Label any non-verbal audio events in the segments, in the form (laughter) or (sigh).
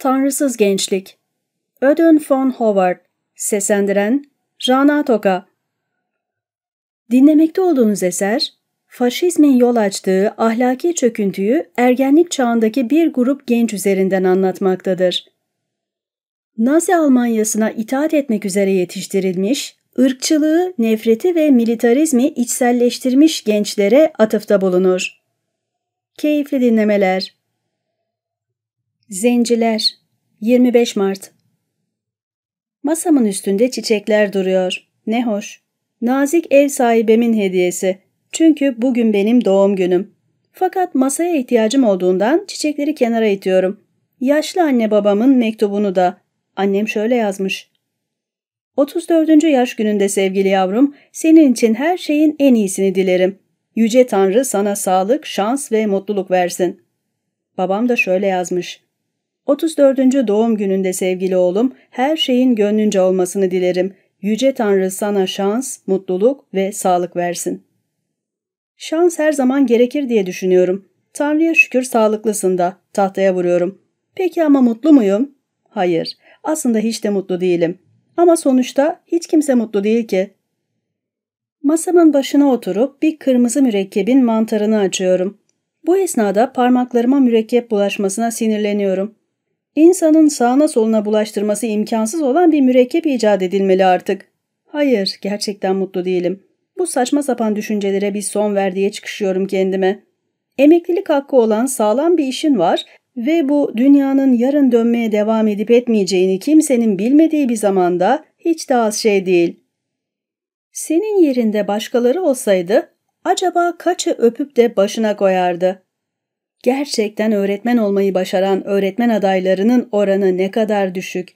Tanrısız Gençlik Ödün von Howard Seslendiren Rana Toka Dinlemekte olduğunuz eser, faşizmin yol açtığı ahlaki çöküntüyü ergenlik çağındaki bir grup genç üzerinden anlatmaktadır. Nazi Almanyasına itaat etmek üzere yetiştirilmiş, ırkçılığı, nefreti ve militarizmi içselleştirmiş gençlere atıfta bulunur. Keyifli dinlemeler. Zenciler 25 Mart Masamın üstünde çiçekler duruyor. Ne hoş. Nazik ev sahibemin hediyesi. Çünkü bugün benim doğum günüm. Fakat masaya ihtiyacım olduğundan çiçekleri kenara itiyorum. Yaşlı anne babamın mektubunu da. Annem şöyle yazmış. 34. yaş gününde sevgili yavrum, senin için her şeyin en iyisini dilerim. Yüce Tanrı sana sağlık, şans ve mutluluk versin. Babam da şöyle yazmış. 34. doğum gününde sevgili oğlum, her şeyin gönlünce olmasını dilerim. Yüce Tanrı sana şans, mutluluk ve sağlık versin. Şans her zaman gerekir diye düşünüyorum. Tanrı'ya şükür sağlıklısın da, tahtaya vuruyorum. Peki ama mutlu muyum? Hayır, aslında hiç de mutlu değilim. Ama sonuçta hiç kimse mutlu değil ki. Masamın başına oturup bir kırmızı mürekkebin mantarını açıyorum. Bu esnada parmaklarıma mürekkep bulaşmasına sinirleniyorum. İnsanın sağına soluna bulaştırması imkansız olan bir mürekkep icat edilmeli artık. Hayır, gerçekten mutlu değilim. Bu saçma sapan düşüncelere bir son ver diye çıkışıyorum kendime. Emeklilik hakkı olan sağlam bir işin var ve bu dünyanın yarın dönmeye devam edip etmeyeceğini kimsenin bilmediği bir zamanda hiç de az şey değil. Senin yerinde başkaları olsaydı acaba kaçı öpüp de başına koyardı? Gerçekten öğretmen olmayı başaran öğretmen adaylarının oranı ne kadar düşük.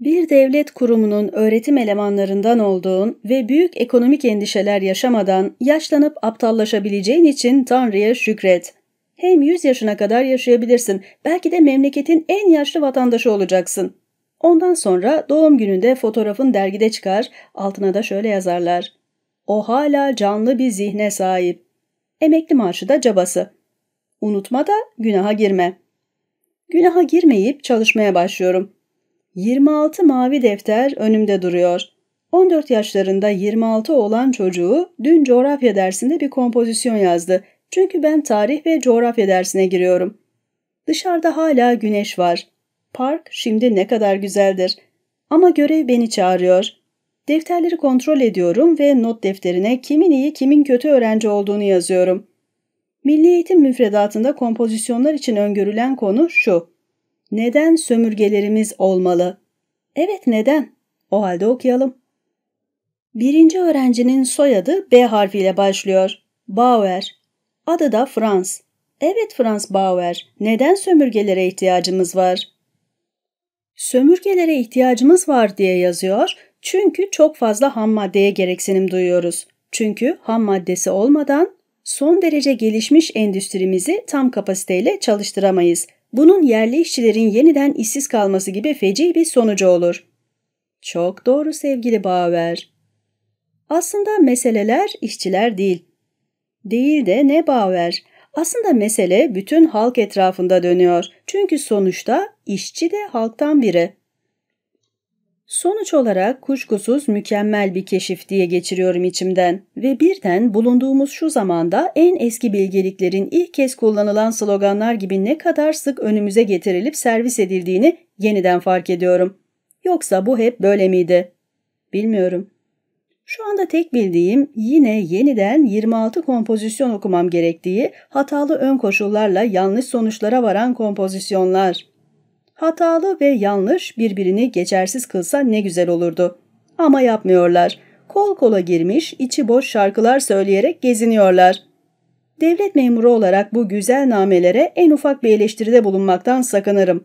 Bir devlet kurumunun öğretim elemanlarından olduğun ve büyük ekonomik endişeler yaşamadan yaşlanıp aptallaşabileceğin için Tanrı'ya şükret. Hem 100 yaşına kadar yaşayabilirsin, belki de memleketin en yaşlı vatandaşı olacaksın. Ondan sonra doğum gününde fotoğrafın dergide çıkar, altına da şöyle yazarlar. O hala canlı bir zihne sahip. Emekli maaşı da cabası. Unutma da günaha girme. Günaha girmeyip çalışmaya başlıyorum. 26 mavi defter önümde duruyor. 14 yaşlarında 26 olan çocuğu dün coğrafya dersinde bir kompozisyon yazdı. Çünkü ben tarih ve coğrafya dersine giriyorum. Dışarıda hala güneş var. Park şimdi ne kadar güzeldir. Ama görev beni çağırıyor. Defterleri kontrol ediyorum ve not defterine kimin iyi kimin kötü öğrenci olduğunu yazıyorum. Milli eğitim müfredatında kompozisyonlar için öngörülen konu şu. Neden sömürgelerimiz olmalı? Evet neden? O halde okuyalım. Birinci öğrencinin soyadı B harfiyle başlıyor. Bauer. Adı da Frans. Evet Frans Bauer, neden sömürgelere ihtiyacımız var? Sömürgelere ihtiyacımız var diye yazıyor çünkü çok fazla ham maddeye gereksinim duyuyoruz. Çünkü ham maddesi olmadan son derece gelişmiş endüstrimizi tam kapasiteyle çalıştıramayız. Bunun yerli işçilerin yeniden işsiz kalması gibi feci bir sonucu olur. Çok doğru sevgili Bauer. Aslında meseleler işçiler değil. Değil de ne Bauer? Aslında mesele bütün halk etrafında dönüyor. Çünkü sonuçta işçi de halktan biri. Sonuç olarak kuşkusuz mükemmel bir keşif diye geçiriyorum içimden ve birden bulunduğumuz şu zamanda en eski bilgeliklerin ilk kez kullanılan sloganlar gibi ne kadar sık önümüze getirilip servis edildiğini yeniden fark ediyorum. Yoksa bu hep böyle miydi? Bilmiyorum. Şu anda tek bildiğim yine yeniden 26 kompozisyon okumam gerektiği hatalı ön koşullarla yanlış sonuçlara varan kompozisyonlar. Hatalı ve yanlış birbirini geçersiz kılsa ne güzel olurdu. Ama yapmıyorlar. Kol kola girmiş, içi boş şarkılar söyleyerek geziniyorlar. Devlet memuru olarak bu güzel namelere en ufak bir eleştiride bulunmaktan sakınırım.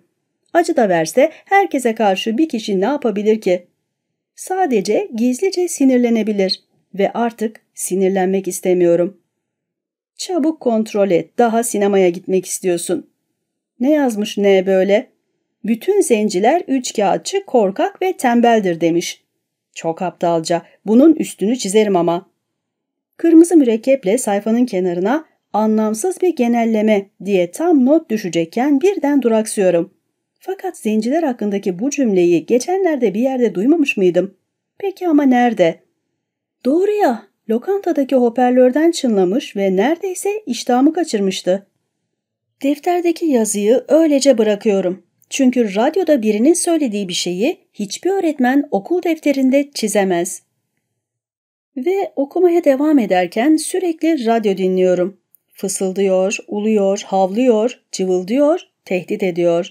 Acı da verse herkese karşı bir kişi ne yapabilir ki? Sadece gizlice sinirlenebilir ve artık sinirlenmek istemiyorum. Çabuk kontrol et, daha sinemaya gitmek istiyorsun. Ne yazmış ne böyle? bütün zenciler üç kağıtçı, korkak ve tembeldir demiş. Çok aptalca, bunun üstünü çizerim ama. Kırmızı mürekkeple sayfanın kenarına anlamsız bir genelleme diye tam not düşecekken birden duraksıyorum. Fakat zenciler hakkındaki bu cümleyi geçenlerde bir yerde duymamış mıydım? Peki ama nerede? Doğru ya, lokantadaki hoparlörden çınlamış ve neredeyse iştahımı kaçırmıştı. Defterdeki yazıyı öylece bırakıyorum. Çünkü radyoda birinin söylediği bir şeyi hiçbir öğretmen okul defterinde çizemez. Ve okumaya devam ederken sürekli radyo dinliyorum. Fısıldıyor, uluyor, havlıyor, cıvıldıyor, tehdit ediyor.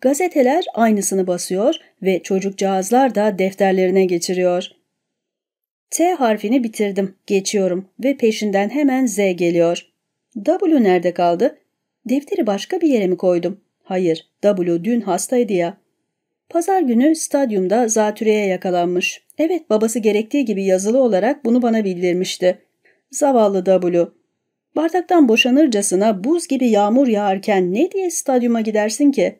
Gazeteler aynısını basıyor ve çocukcağızlar da defterlerine geçiriyor. T harfini bitirdim, geçiyorum ve peşinden hemen Z geliyor. W nerede kaldı? Defteri başka bir yere mi koydum? Hayır, W dün hastaydı ya. Pazar günü stadyumda zatüreye yakalanmış. Evet, babası gerektiği gibi yazılı olarak bunu bana bildirmişti. Zavallı W. Bardaktan boşanırcasına buz gibi yağmur yağarken ne diye stadyuma gidersin ki?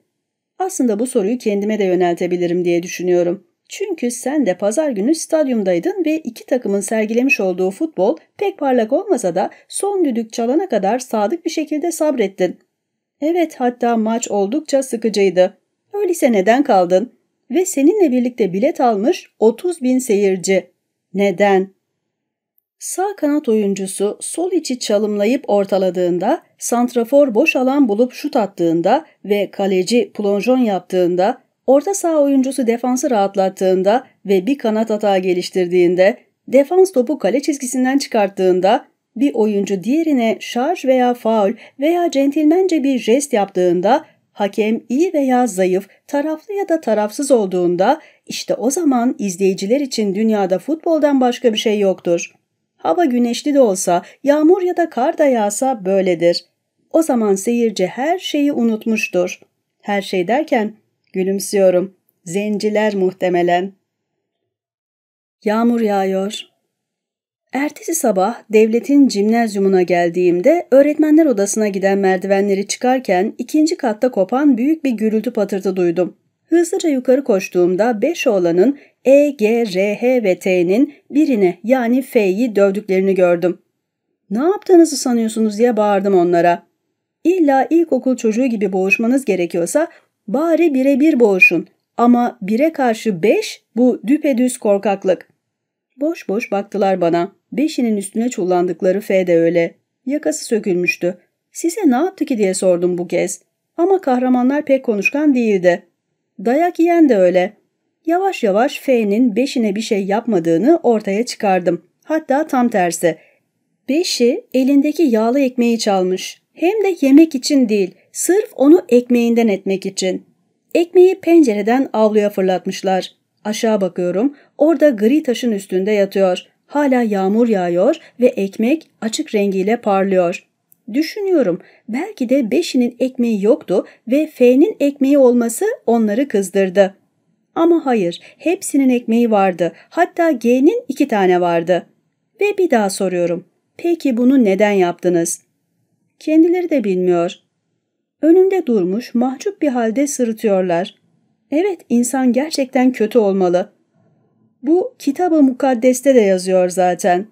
Aslında bu soruyu kendime de yöneltebilirim diye düşünüyorum. Çünkü sen de pazar günü stadyumdaydın ve iki takımın sergilemiş olduğu futbol pek parlak olmasa da son düdük çalana kadar sadık bir şekilde sabrettin. Evet hatta maç oldukça sıkıcıydı. Öyleyse neden kaldın? Ve seninle birlikte bilet almış 30 bin seyirci. Neden? Sağ kanat oyuncusu sol içi çalımlayıp ortaladığında, santrafor boş alan bulup şut attığında ve kaleci plonjon yaptığında, orta saha oyuncusu defansı rahatlattığında ve bir kanat hata geliştirdiğinde, defans topu kale çizgisinden çıkarttığında, bir oyuncu diğerine şarj veya faul veya centilmence bir jest yaptığında, hakem iyi veya zayıf, taraflı ya da tarafsız olduğunda işte o zaman izleyiciler için dünyada futboldan başka bir şey yoktur. Hava güneşli de olsa, yağmur ya da kar da yağsa böyledir. O zaman seyirci her şeyi unutmuştur. Her şey derken gülümsüyorum. Zenciler muhtemelen. Yağmur yağıyor. Ertesi sabah devletin cimnazyumuna geldiğimde öğretmenler odasına giden merdivenleri çıkarken ikinci katta kopan büyük bir gürültü patırtı duydum. Hızlıca yukarı koştuğumda beş oğlanın E, G, R, H ve T'nin birini yani F'yi dövdüklerini gördüm. Ne yaptığınızı sanıyorsunuz diye bağırdım onlara. İlla ilkokul çocuğu gibi boğuşmanız gerekiyorsa bari bire bir boğuşun ama bire karşı beş bu düpedüz korkaklık. Boş boş baktılar bana. Beşinin üstüne çullandıkları F de öyle. Yakası sökülmüştü. Size ne yaptı ki diye sordum bu kez. Ama kahramanlar pek konuşkan değildi. Dayak yiyen de öyle. Yavaş yavaş F'nin beşine bir şey yapmadığını ortaya çıkardım. Hatta tam tersi. Beşi elindeki yağlı ekmeği çalmış. Hem de yemek için değil, sırf onu ekmeğinden etmek için. Ekmeği pencereden avluya fırlatmışlar. Aşağı bakıyorum. Orada gri taşın üstünde yatıyor. Hala yağmur yağıyor ve ekmek açık rengiyle parlıyor. Düşünüyorum. Belki de beşinin ekmeği yoktu ve F'nin ekmeği olması onları kızdırdı. Ama hayır, hepsinin ekmeği vardı. Hatta G'nin iki tane vardı. Ve bir daha soruyorum. Peki bunu neden yaptınız? Kendileri de bilmiyor. Önümde durmuş mahcup bir halde sırıtıyorlar. Evet, insan gerçekten kötü olmalı. Bu kitabı mukaddeste de yazıyor zaten.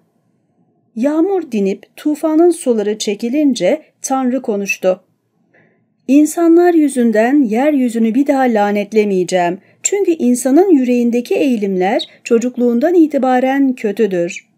Yağmur dinip tufanın suları çekilince Tanrı konuştu. İnsanlar yüzünden yeryüzünü bir daha lanetlemeyeceğim. Çünkü insanın yüreğindeki eğilimler çocukluğundan itibaren kötüdür.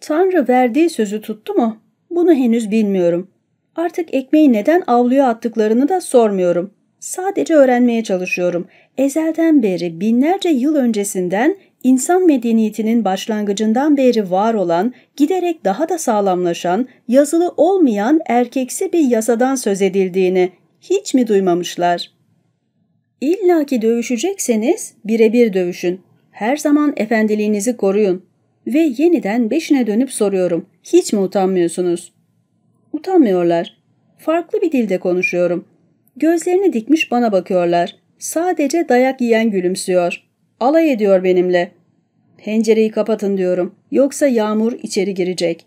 Tanrı verdiği sözü tuttu mu? Bunu henüz bilmiyorum. Artık ekmeği neden avluya attıklarını da sormuyorum. Sadece öğrenmeye çalışıyorum. Ezelden beri binlerce yıl öncesinden insan medeniyetinin başlangıcından beri var olan, giderek daha da sağlamlaşan, yazılı olmayan erkeksi bir yasadan söz edildiğini hiç mi duymamışlar? İlla ki dövüşecekseniz birebir dövüşün. Her zaman efendiliğinizi koruyun. Ve yeniden beşine dönüp soruyorum. Hiç mi utanmıyorsunuz? Utanmıyorlar. Farklı bir dilde konuşuyorum. Gözlerini dikmiş bana bakıyorlar. Sadece dayak yiyen gülümsüyor. Alay ediyor benimle. Pencereyi kapatın diyorum. Yoksa yağmur içeri girecek.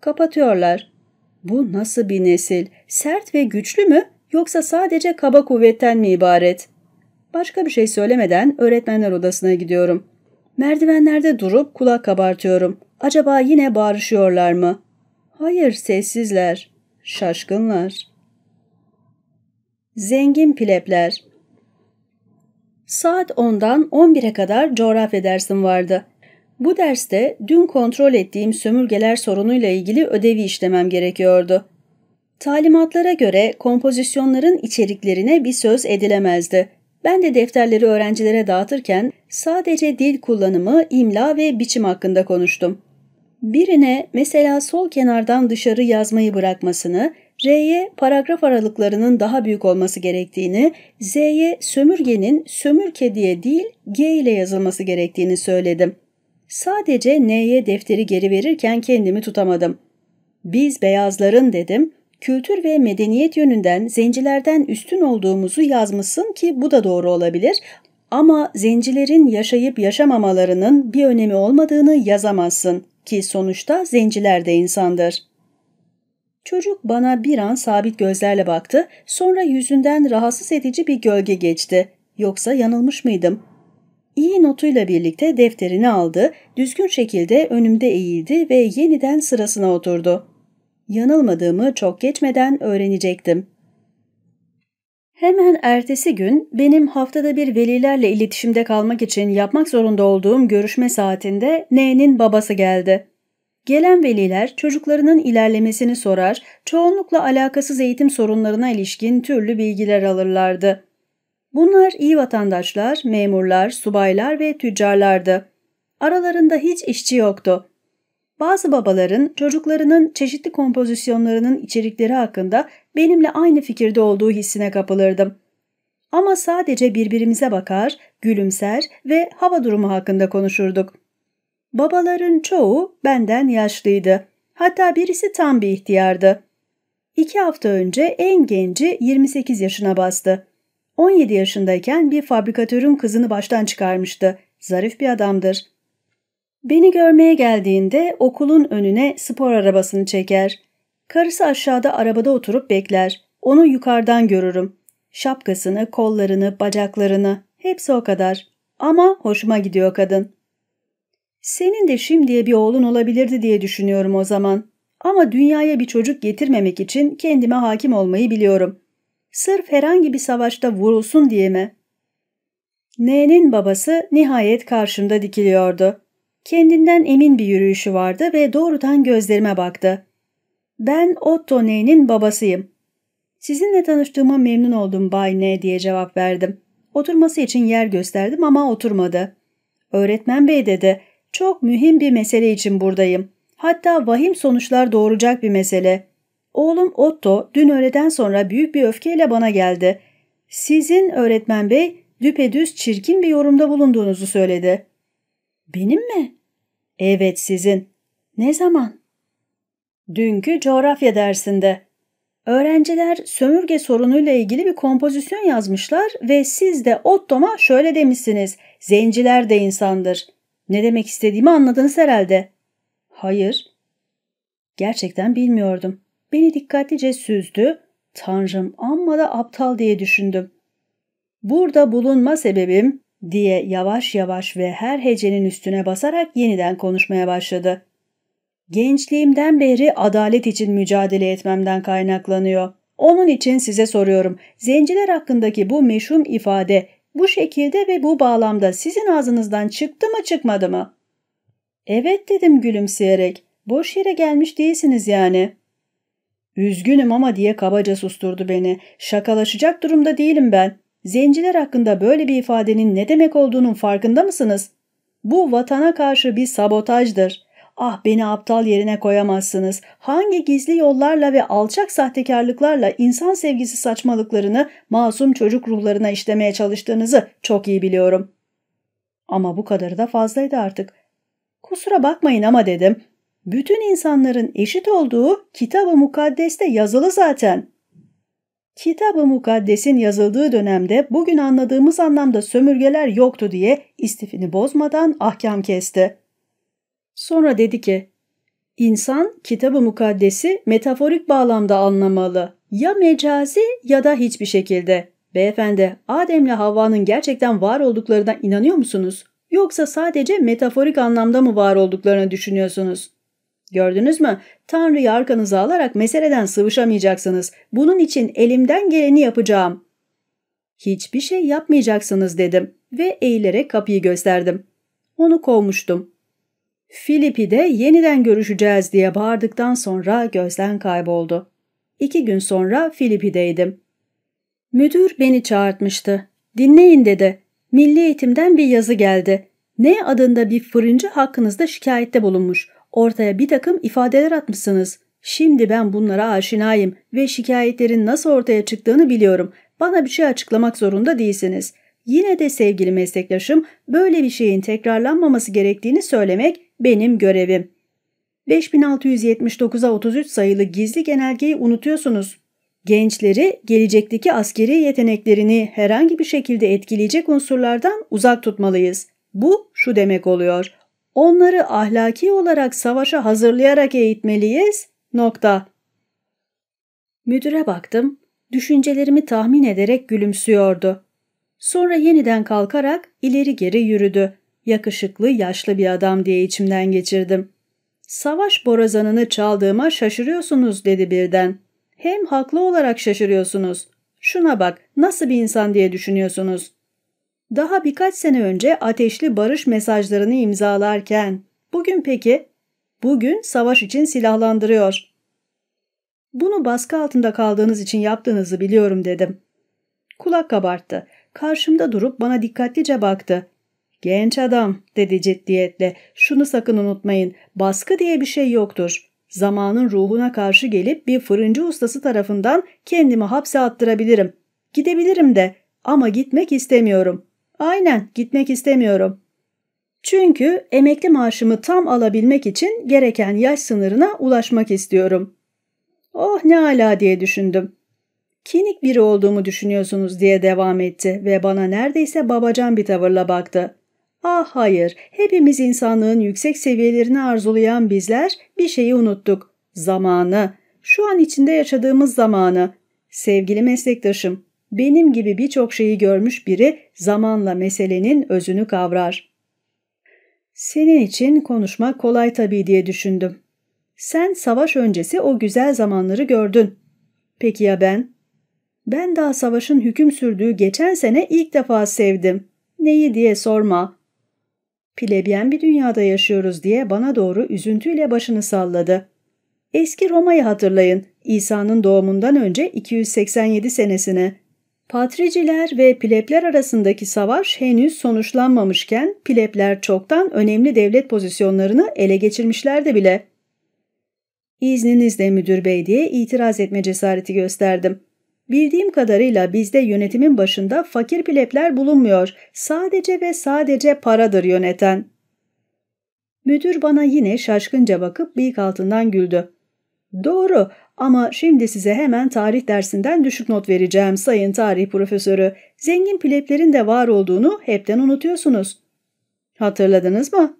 Kapatıyorlar. Bu nasıl bir nesil? Sert ve güçlü mü yoksa sadece kaba kuvvetten mi ibaret? Başka bir şey söylemeden öğretmenler odasına gidiyorum. Merdivenlerde durup kulak kabartıyorum. Acaba yine bağırışıyorlar mı? Hayır sessizler. Şaşkınlar. Zengin plebler Saat 10'dan 11'e kadar coğrafya dersim vardı. Bu derste dün kontrol ettiğim sömürgeler sorunuyla ilgili ödevi işlemem gerekiyordu. Talimatlara göre kompozisyonların içeriklerine bir söz edilemezdi. Ben de defterleri öğrencilere dağıtırken sadece dil kullanımı, imla ve biçim hakkında konuştum. Birine mesela sol kenardan dışarı yazmayı bırakmasını, R'ye paragraf aralıklarının daha büyük olması gerektiğini, Z'ye sömürgenin sömürke diye değil G ile yazılması gerektiğini söyledim. Sadece N'ye defteri geri verirken kendimi tutamadım. Biz beyazların dedim, kültür ve medeniyet yönünden zencilerden üstün olduğumuzu yazmışsın ki bu da doğru olabilir ama zencilerin yaşayıp yaşamamalarının bir önemi olmadığını yazamazsın ki sonuçta zenciler de insandır.'' Çocuk bana bir an sabit gözlerle baktı, sonra yüzünden rahatsız edici bir gölge geçti. Yoksa yanılmış mıydım? İyi notuyla birlikte defterini aldı, düzgün şekilde önümde eğildi ve yeniden sırasına oturdu. Yanılmadığımı çok geçmeden öğrenecektim. Hemen ertesi gün benim haftada bir velilerle iletişimde kalmak için yapmak zorunda olduğum görüşme saatinde N'nin babası geldi. Gelen veliler çocuklarının ilerlemesini sorar, çoğunlukla alakasız eğitim sorunlarına ilişkin türlü bilgiler alırlardı. Bunlar iyi vatandaşlar, memurlar, subaylar ve tüccarlardı. Aralarında hiç işçi yoktu. Bazı babaların çocuklarının çeşitli kompozisyonlarının içerikleri hakkında benimle aynı fikirde olduğu hissine kapılırdım. Ama sadece birbirimize bakar, gülümser ve hava durumu hakkında konuşurduk. Babaların çoğu benden yaşlıydı. Hatta birisi tam bir ihtiyardı. İki hafta önce en genci 28 yaşına bastı. 17 yaşındayken bir fabrikatörün kızını baştan çıkarmıştı. Zarif bir adamdır. Beni görmeye geldiğinde okulun önüne spor arabasını çeker. Karısı aşağıda arabada oturup bekler. Onu yukarıdan görürüm. Şapkasını, kollarını, bacaklarını. Hepsi o kadar. Ama hoşuma gidiyor kadın. Senin de şimdiye bir oğlun olabilirdi diye düşünüyorum o zaman. Ama dünyaya bir çocuk getirmemek için kendime hakim olmayı biliyorum. Sırf herhangi bir savaşta vurulsun diye mi? N'nin babası nihayet karşımda dikiliyordu. Kendinden emin bir yürüyüşü vardı ve doğrudan gözlerime baktı. Ben Otto N'nin babasıyım. Sizinle tanıştığıma memnun oldum Bay N diye cevap verdim. Oturması için yer gösterdim ama oturmadı. Öğretmen bey dedi, çok mühim bir mesele için buradayım. Hatta vahim sonuçlar doğuracak bir mesele. Oğlum Otto dün öğleden sonra büyük bir öfkeyle bana geldi. Sizin öğretmen bey düpedüz çirkin bir yorumda bulunduğunuzu söyledi. Benim mi? Evet sizin. Ne zaman? Dünkü coğrafya dersinde. Öğrenciler sömürge sorunuyla ilgili bir kompozisyon yazmışlar ve siz de Otto'ma şöyle demişsiniz. Zenciler de insandır. Ne demek istediğimi anladınız herhalde. Hayır. Gerçekten bilmiyordum. Beni dikkatlice süzdü. Tanrım amma da aptal diye düşündüm. Burada bulunma sebebim diye yavaş yavaş ve her hecenin üstüne basarak yeniden konuşmaya başladı. Gençliğimden beri adalet için mücadele etmemden kaynaklanıyor. Onun için size soruyorum. Zenciler hakkındaki bu meşhum ifade bu şekilde ve bu bağlamda sizin ağzınızdan çıktı mı çıkmadı mı? Evet dedim gülümseyerek. Boş yere gelmiş değilsiniz yani. Üzgünüm ama diye kabaca susturdu beni. Şakalaşacak durumda değilim ben. Zenciler hakkında böyle bir ifadenin ne demek olduğunun farkında mısınız? Bu vatana karşı bir sabotajdır. Ah beni aptal yerine koyamazsınız. Hangi gizli yollarla ve alçak sahtekarlıklarla insan sevgisi saçmalıklarını masum çocuk ruhlarına işlemeye çalıştığınızı çok iyi biliyorum. Ama bu kadarı da fazlaydı artık. Kusura bakmayın ama dedim. Bütün insanların eşit olduğu kitab-ı mukaddeste yazılı zaten. Kitab-ı mukaddesin yazıldığı dönemde bugün anladığımız anlamda sömürgeler yoktu diye istifini bozmadan ahkam kesti. Sonra dedi ki, İnsan kitabı mukaddesi metaforik bağlamda anlamalı. Ya mecazi ya da hiçbir şekilde. Beyefendi, Adem'le Havva'nın gerçekten var olduklarına inanıyor musunuz? Yoksa sadece metaforik anlamda mı var olduklarını düşünüyorsunuz? Gördünüz mü? Tanrı'yı arkanıza alarak meseleden sıvışamayacaksınız. Bunun için elimden geleni yapacağım. Hiçbir şey yapmayacaksınız dedim ve eğilerek kapıyı gösterdim. Onu kovmuştum. Filip'i de yeniden görüşeceğiz diye bağırdıktan sonra gözden kayboldu. İki gün sonra Filip'ideydim. Müdür beni çağırtmıştı. Dinleyin dedi. Milli eğitimden bir yazı geldi. Ne adında bir fırıncı hakkınızda şikayette bulunmuş. Ortaya bir takım ifadeler atmışsınız. Şimdi ben bunlara aşinayım ve şikayetlerin nasıl ortaya çıktığını biliyorum. Bana bir şey açıklamak zorunda değilsiniz. Yine de sevgili meslektaşım böyle bir şeyin tekrarlanmaması gerektiğini söylemek benim görevim. 5679'a 33 sayılı gizli genelgeyi unutuyorsunuz. Gençleri gelecekteki askeri yeteneklerini herhangi bir şekilde etkileyecek unsurlardan uzak tutmalıyız. Bu şu demek oluyor. Onları ahlaki olarak savaşa hazırlayarak eğitmeliyiz. Nokta. Müdüre baktım. Düşüncelerimi tahmin ederek gülümsüyordu. Sonra yeniden kalkarak ileri geri yürüdü. Yakışıklı, yaşlı bir adam diye içimden geçirdim. Savaş borazanını çaldığıma şaşırıyorsunuz dedi birden. Hem haklı olarak şaşırıyorsunuz. Şuna bak nasıl bir insan diye düşünüyorsunuz. Daha birkaç sene önce ateşli barış mesajlarını imzalarken. Bugün peki? Bugün savaş için silahlandırıyor. Bunu baskı altında kaldığınız için yaptığınızı biliyorum dedim. Kulak kabarttı. Karşımda durup bana dikkatlice baktı. Genç adam dedi ciddiyetle şunu sakın unutmayın baskı diye bir şey yoktur. Zamanın ruhuna karşı gelip bir fırıncı ustası tarafından kendimi hapse attırabilirim. Gidebilirim de ama gitmek istemiyorum. Aynen gitmek istemiyorum. Çünkü emekli maaşımı tam alabilmek için gereken yaş sınırına ulaşmak istiyorum. Oh ne ala diye düşündüm kinik biri olduğumu düşünüyorsunuz diye devam etti ve bana neredeyse babacan bir tavırla baktı. Ah hayır, hepimiz insanlığın yüksek seviyelerini arzulayan bizler bir şeyi unuttuk. Zamanı, şu an içinde yaşadığımız zamanı. Sevgili meslektaşım, benim gibi birçok şeyi görmüş biri zamanla meselenin özünü kavrar. Senin için konuşmak kolay tabii diye düşündüm. Sen savaş öncesi o güzel zamanları gördün. Peki ya ben? Ben daha savaşın hüküm sürdüğü geçen sene ilk defa sevdim. Neyi diye sorma. Plebiyen bir dünyada yaşıyoruz diye bana doğru üzüntüyle başını salladı. Eski Roma'yı hatırlayın. İsa'nın doğumundan önce 287 senesine. Patriciler ve plepler arasındaki savaş henüz sonuçlanmamışken plepler çoktan önemli devlet pozisyonlarını ele geçirmişlerdi bile. İzninizle müdür bey diye itiraz etme cesareti gösterdim. Bildiğim kadarıyla bizde yönetimin başında fakir pilepler bulunmuyor. Sadece ve sadece paradır yöneten. Müdür bana yine şaşkınca bakıp bıyık altından güldü. Doğru ama şimdi size hemen tarih dersinden düşük not vereceğim sayın tarih profesörü. Zengin pileplerin de var olduğunu hepten unutuyorsunuz. Hatırladınız mı?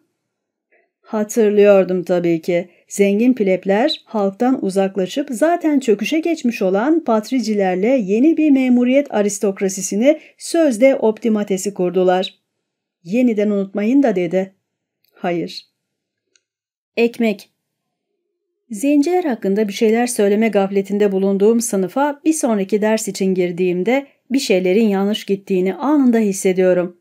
Hatırlıyordum tabii ki. Zengin plebler halktan uzaklaşıp zaten çöküşe geçmiş olan patricilerle yeni bir memuriyet aristokrasisini sözde optimatesi kurdular. Yeniden unutmayın da dedi. Hayır. Ekmek Zenciler hakkında bir şeyler söyleme gafletinde bulunduğum sınıfa bir sonraki ders için girdiğimde bir şeylerin yanlış gittiğini anında hissediyorum.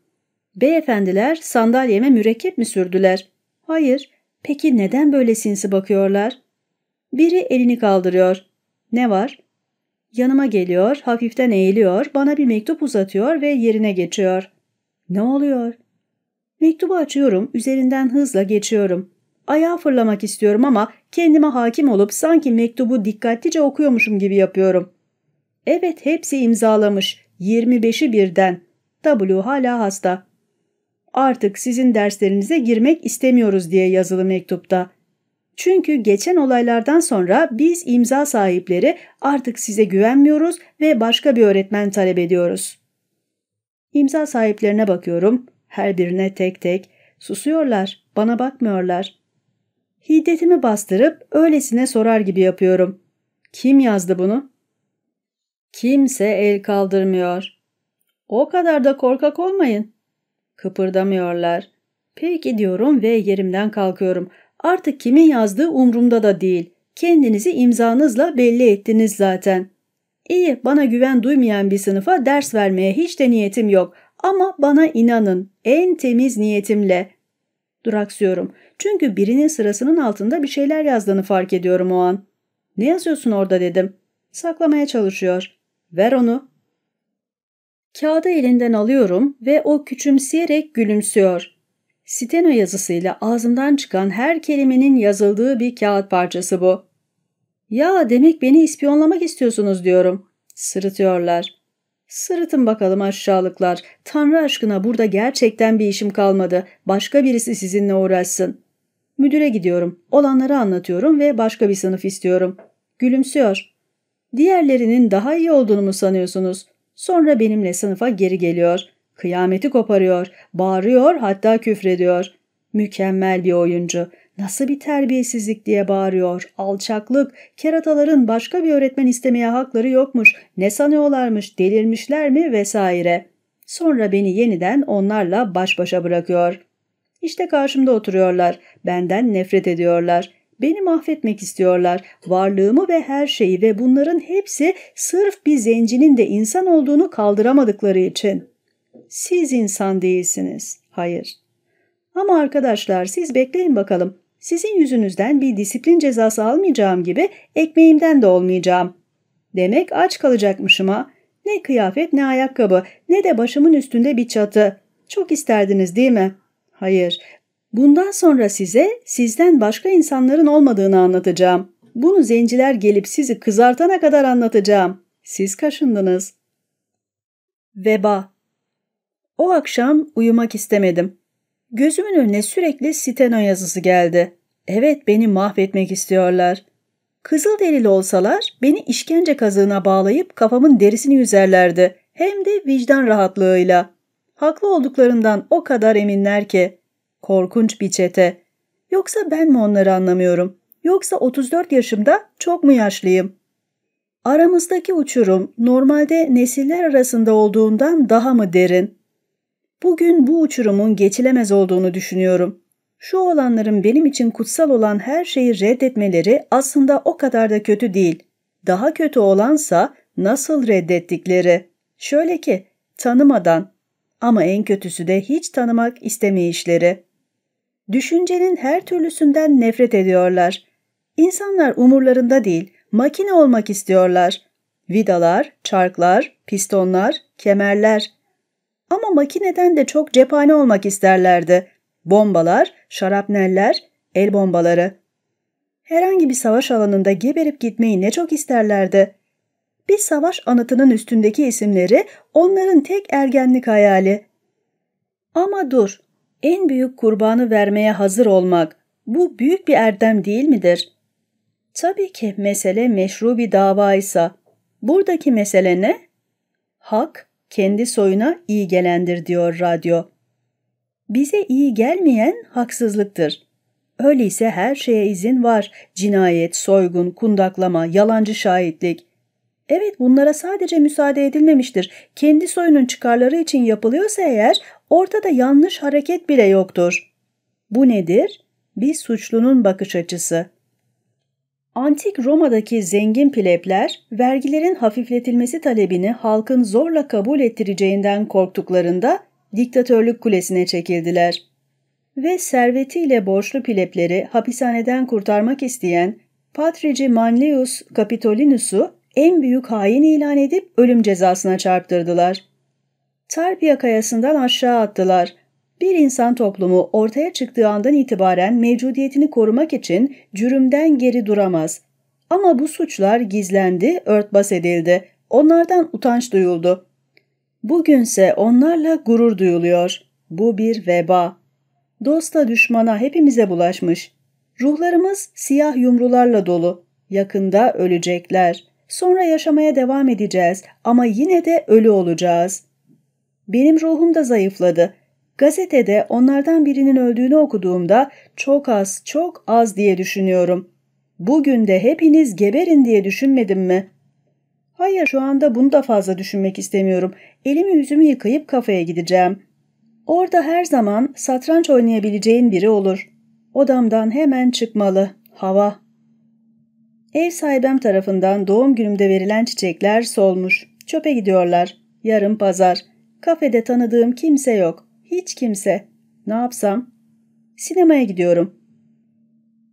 Beyefendiler sandalyeme mürekkep mi sürdüler? Hayır, Peki neden böyle sinsi bakıyorlar? Biri elini kaldırıyor. Ne var? Yanıma geliyor, hafiften eğiliyor, bana bir mektup uzatıyor ve yerine geçiyor. Ne oluyor? Mektubu açıyorum, üzerinden hızla geçiyorum. Ayağa fırlamak istiyorum ama kendime hakim olup sanki mektubu dikkatlice okuyormuşum gibi yapıyorum. Evet, hepsi imzalamış. 25'i birden. W hala hasta artık sizin derslerinize girmek istemiyoruz diye yazılı mektupta. Çünkü geçen olaylardan sonra biz imza sahipleri artık size güvenmiyoruz ve başka bir öğretmen talep ediyoruz. İmza sahiplerine bakıyorum. Her birine tek tek. Susuyorlar, bana bakmıyorlar. Hiddetimi bastırıp öylesine sorar gibi yapıyorum. Kim yazdı bunu? Kimse el kaldırmıyor. O kadar da korkak olmayın. Kıpırdamıyorlar. Peki diyorum ve yerimden kalkıyorum. Artık kimin yazdığı umrumda da değil. Kendinizi imzanızla belli ettiniz zaten. İyi, bana güven duymayan bir sınıfa ders vermeye hiç de niyetim yok. Ama bana inanın, en temiz niyetimle. Duraksıyorum. Çünkü birinin sırasının altında bir şeyler yazdığını fark ediyorum o an. Ne yazıyorsun orada dedim. Saklamaya çalışıyor. Ver onu. Kağıdı elinden alıyorum ve o küçümseyerek gülümsüyor. Steno yazısıyla ağzımdan çıkan her kelimenin yazıldığı bir kağıt parçası bu. Ya demek beni ispiyonlamak istiyorsunuz diyorum. Sırıtıyorlar. Sırıtın bakalım aşağılıklar. Tanrı aşkına burada gerçekten bir işim kalmadı. Başka birisi sizinle uğraşsın. Müdüre gidiyorum. Olanları anlatıyorum ve başka bir sınıf istiyorum. Gülümsüyor. Diğerlerinin daha iyi olduğunu mu sanıyorsunuz? Sonra benimle sınıfa geri geliyor. Kıyameti koparıyor, bağırıyor hatta küfrediyor. Mükemmel bir oyuncu. Nasıl bir terbiyesizlik diye bağırıyor. Alçaklık, kerataların başka bir öğretmen istemeye hakları yokmuş. Ne sanıyorlarmış, delirmişler mi vesaire. Sonra beni yeniden onlarla baş başa bırakıyor. İşte karşımda oturuyorlar. Benden nefret ediyorlar. Beni mahvetmek istiyorlar. Varlığımı ve her şeyi ve bunların hepsi sırf bir zencinin de insan olduğunu kaldıramadıkları için. Siz insan değilsiniz. Hayır. Ama arkadaşlar siz bekleyin bakalım. Sizin yüzünüzden bir disiplin cezası almayacağım gibi ekmeğimden de olmayacağım. Demek aç kalacakmışım ha. Ne kıyafet ne ayakkabı ne de başımın üstünde bir çatı. Çok isterdiniz değil mi? Hayır, Bundan sonra size sizden başka insanların olmadığını anlatacağım. Bunu zenciler gelip sizi kızartana kadar anlatacağım. Siz kaşındınız. Veba O akşam uyumak istemedim. Gözümün önüne sürekli Steno yazısı geldi. Evet beni mahvetmek istiyorlar. Kızıl derili olsalar beni işkence kazığına bağlayıp kafamın derisini yüzerlerdi. Hem de vicdan rahatlığıyla. Haklı olduklarından o kadar eminler ki. Korkunç bir çete. Yoksa ben mi onları anlamıyorum? Yoksa 34 yaşımda çok mu yaşlıyım? Aramızdaki uçurum normalde nesiller arasında olduğundan daha mı derin? Bugün bu uçurumun geçilemez olduğunu düşünüyorum. Şu olanların benim için kutsal olan her şeyi reddetmeleri aslında o kadar da kötü değil. Daha kötü olansa nasıl reddettikleri. Şöyle ki tanımadan ama en kötüsü de hiç tanımak istemeyişleri. Düşüncenin her türlüsünden nefret ediyorlar. İnsanlar umurlarında değil, makine olmak istiyorlar. Vidalar, çarklar, pistonlar, kemerler. Ama makineden de çok cephane olmak isterlerdi. Bombalar, şarapneller, el bombaları. Herhangi bir savaş alanında geberip gitmeyi ne çok isterlerdi. Bir savaş anıtının üstündeki isimleri onların tek ergenlik hayali. Ama dur, en büyük kurbanı vermeye hazır olmak bu büyük bir erdem değil midir? Tabii ki mesele meşru bir davaysa buradaki mesele ne? Hak kendi soyuna iyi gelendir diyor radyo. Bize iyi gelmeyen haksızlıktır. Öyleyse her şeye izin var. Cinayet, soygun, kundaklama, yalancı şahitlik. Evet bunlara sadece müsaade edilmemiştir. Kendi soyunun çıkarları için yapılıyorsa eğer Ortada yanlış hareket bile yoktur. Bu nedir? Bir suçlunun bakış açısı. Antik Roma'daki zengin plebler vergilerin hafifletilmesi talebini halkın zorla kabul ettireceğinden korktuklarında diktatörlük kulesine çekildiler. Ve servetiyle borçlu plebleri hapishaneden kurtarmak isteyen Patrici Manlius Capitolinus'u en büyük hain ilan edip ölüm cezasına çarptırdılar. Tarpia kayasından aşağı attılar. Bir insan toplumu ortaya çıktığı andan itibaren mevcudiyetini korumak için cürümden geri duramaz. Ama bu suçlar gizlendi, örtbas edildi. Onlardan utanç duyuldu. Bugünse onlarla gurur duyuluyor. Bu bir veba. Dosta düşmana hepimize bulaşmış. Ruhlarımız siyah yumrularla dolu. Yakında ölecekler. Sonra yaşamaya devam edeceğiz ama yine de ölü olacağız.'' Benim ruhum da zayıfladı. Gazetede onlardan birinin öldüğünü okuduğumda çok az, çok az diye düşünüyorum. Bugün de hepiniz geberin diye düşünmedim mi? Hayır şu anda bunu da fazla düşünmek istemiyorum. Elimi yüzümü yıkayıp kafeye gideceğim. Orada her zaman satranç oynayabileceğin biri olur. Odamdan hemen çıkmalı. Hava. Ev sahibem tarafından doğum günümde verilen çiçekler solmuş. Çöpe gidiyorlar. Yarın pazar.'' Kafede tanıdığım kimse yok. Hiç kimse. Ne yapsam? Sinemaya gidiyorum.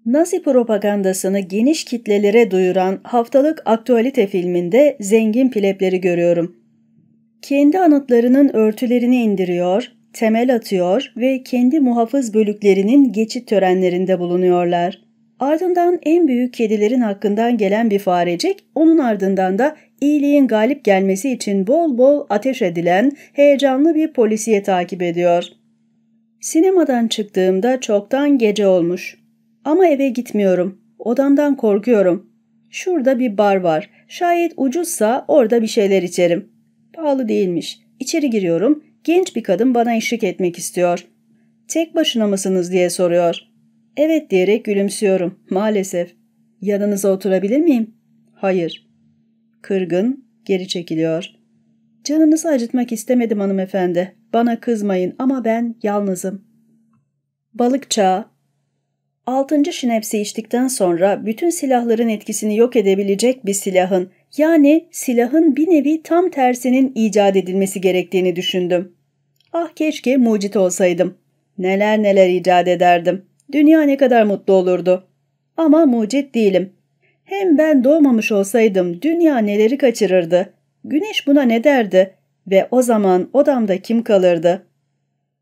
Nazi propagandasını geniş kitlelere duyuran haftalık aktualite filminde zengin plebleri görüyorum. Kendi anıtlarının örtülerini indiriyor, temel atıyor ve kendi muhafız bölüklerinin geçit törenlerinde bulunuyorlar. Ardından en büyük kedilerin hakkından gelen bir farecik, onun ardından da iyiliğin galip gelmesi için bol bol ateş edilen heyecanlı bir polisiye takip ediyor. Sinemadan çıktığımda çoktan gece olmuş. Ama eve gitmiyorum. Odamdan korkuyorum. Şurada bir bar var. Şayet ucuzsa orada bir şeyler içerim. Pahalı değilmiş. İçeri giriyorum. Genç bir kadın bana eşlik etmek istiyor. Tek başına mısınız diye soruyor. Evet diyerek gülümsüyorum. Maalesef. Yanınıza oturabilir miyim? Hayır. Kırgın geri çekiliyor. Canınızı acıtmak istemedim hanımefendi. Bana kızmayın ama ben yalnızım. Balıkçı Altıncı şinepsi içtikten sonra bütün silahların etkisini yok edebilecek bir silahın yani silahın bir nevi tam tersinin icat edilmesi gerektiğini düşündüm. Ah keşke mucit olsaydım. Neler neler icat ederdim. Dünya ne kadar mutlu olurdu. Ama mucit değilim. Hem ben doğmamış olsaydım dünya neleri kaçırırdı? Güneş buna ne derdi? Ve o zaman odamda kim kalırdı?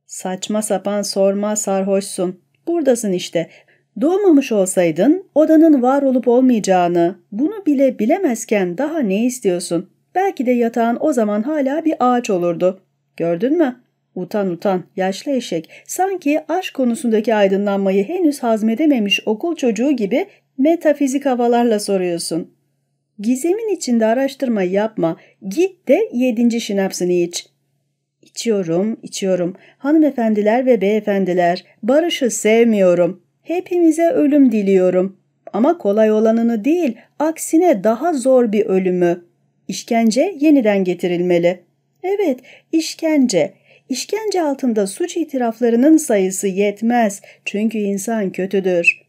Saçma sapan sorma sarhoşsun. Buradasın işte. Doğmamış olsaydın odanın var olup olmayacağını, bunu bile bilemezken daha ne istiyorsun? Belki de yatağın o zaman hala bir ağaç olurdu. Gördün mü? Utan utan, yaşlı eşek, sanki aşk konusundaki aydınlanmayı henüz hazmedememiş okul çocuğu gibi Metafizik havalarla soruyorsun. Gizemin içinde araştırma yapma. Git de yedinci şinapsını iç. İçiyorum, içiyorum. Hanımefendiler ve beyefendiler, barışı sevmiyorum. Hepimize ölüm diliyorum. Ama kolay olanını değil, aksine daha zor bir ölümü. İşkence yeniden getirilmeli. Evet, işkence. İşkence altında suç itiraflarının sayısı yetmez. Çünkü insan kötüdür.''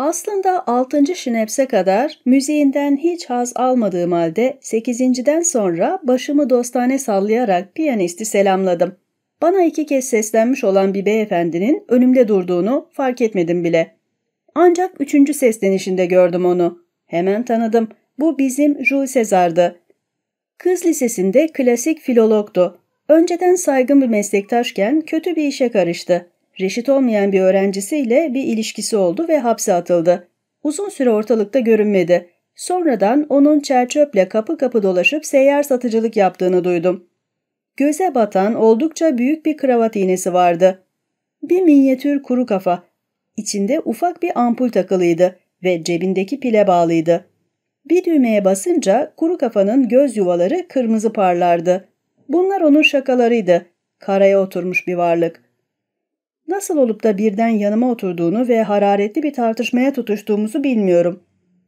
Aslında 6. şinepse kadar müziğinden hiç haz almadığım halde 8.den sonra başımı dostane sallayarak piyanisti selamladım. Bana iki kez seslenmiş olan bir beyefendinin önümde durduğunu fark etmedim bile. Ancak üçüncü seslenişinde gördüm onu. Hemen tanıdım. Bu bizim Jules Sezar'dı. Kız lisesinde klasik filologtu. Önceden saygın bir meslektaşken kötü bir işe karıştı reşit olmayan bir öğrencisiyle bir ilişkisi oldu ve hapse atıldı. Uzun süre ortalıkta görünmedi. Sonradan onun çerçöple kapı kapı dolaşıp seyyar satıcılık yaptığını duydum. Göze batan oldukça büyük bir kravat iğnesi vardı. Bir minyatür kuru kafa. İçinde ufak bir ampul takılıydı ve cebindeki pile bağlıydı. Bir düğmeye basınca kuru kafanın göz yuvaları kırmızı parlardı. Bunlar onun şakalarıydı. Karaya oturmuş bir varlık.'' Nasıl olup da birden yanıma oturduğunu ve hararetli bir tartışmaya tutuştuğumuzu bilmiyorum.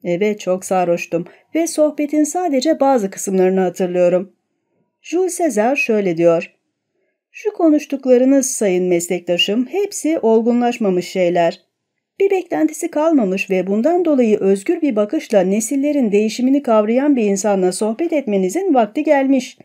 Evet, çok sarhoştum ve sohbetin sadece bazı kısımlarını hatırlıyorum. Jules Caesar şöyle diyor. Şu konuştuklarınız sayın meslektaşım hepsi olgunlaşmamış şeyler. Bir beklentisi kalmamış ve bundan dolayı özgür bir bakışla nesillerin değişimini kavrayan bir insanla sohbet etmenizin vakti gelmiş.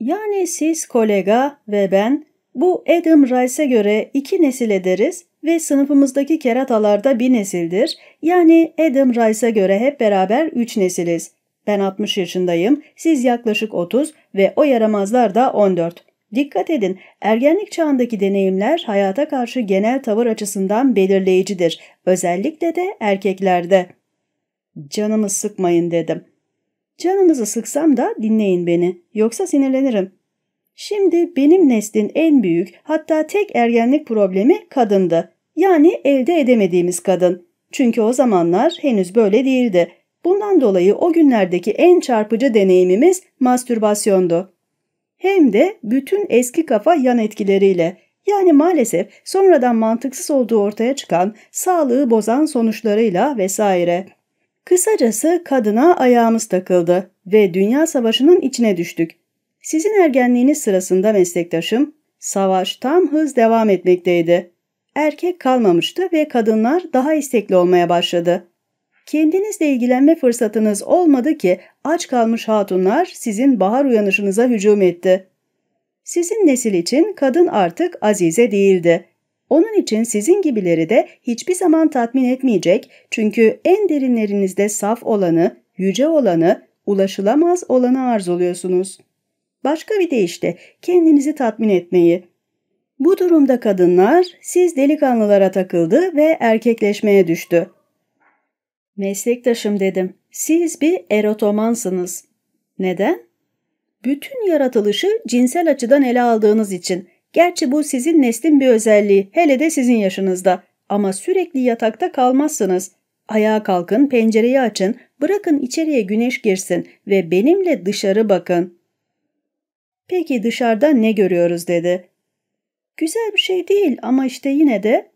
Yani siz kolega ve ben bu Adam Rice'e göre iki nesil ederiz ve sınıfımızdaki keratalarda bir nesildir. Yani Adam Rice'a göre hep beraber üç nesiliz. Ben 60 yaşındayım, siz yaklaşık 30 ve o yaramazlar da 14. Dikkat edin, ergenlik çağındaki deneyimler hayata karşı genel tavır açısından belirleyicidir. Özellikle de erkeklerde. Canımı sıkmayın dedim. Canınızı sıksam da dinleyin beni, yoksa sinirlenirim. Şimdi benim neslin en büyük hatta tek ergenlik problemi kadındı. Yani elde edemediğimiz kadın. Çünkü o zamanlar henüz böyle değildi. Bundan dolayı o günlerdeki en çarpıcı deneyimimiz mastürbasyondu. Hem de bütün eski kafa yan etkileriyle. Yani maalesef sonradan mantıksız olduğu ortaya çıkan, sağlığı bozan sonuçlarıyla vesaire. Kısacası kadına ayağımız takıldı ve Dünya Savaşı'nın içine düştük. Sizin ergenliğiniz sırasında meslektaşım, savaş tam hız devam etmekteydi. Erkek kalmamıştı ve kadınlar daha istekli olmaya başladı. Kendinizle ilgilenme fırsatınız olmadı ki aç kalmış hatunlar sizin bahar uyanışınıza hücum etti. Sizin nesil için kadın artık azize değildi. Onun için sizin gibileri de hiçbir zaman tatmin etmeyecek çünkü en derinlerinizde saf olanı, yüce olanı, ulaşılamaz olanı arzuluyorsunuz. Başka bir deyişle kendinizi tatmin etmeyi. Bu durumda kadınlar siz delikanlılara takıldı ve erkekleşmeye düştü. Meslektaşım dedim. Siz bir erotomansınız. Neden? Bütün yaratılışı cinsel açıdan ele aldığınız için. Gerçi bu sizin neslin bir özelliği, hele de sizin yaşınızda. Ama sürekli yatakta kalmazsınız. Ayağa kalkın, pencereyi açın, bırakın içeriye güneş girsin ve benimle dışarı bakın. Peki dışarıda ne görüyoruz dedi. Güzel bir şey değil ama işte yine de...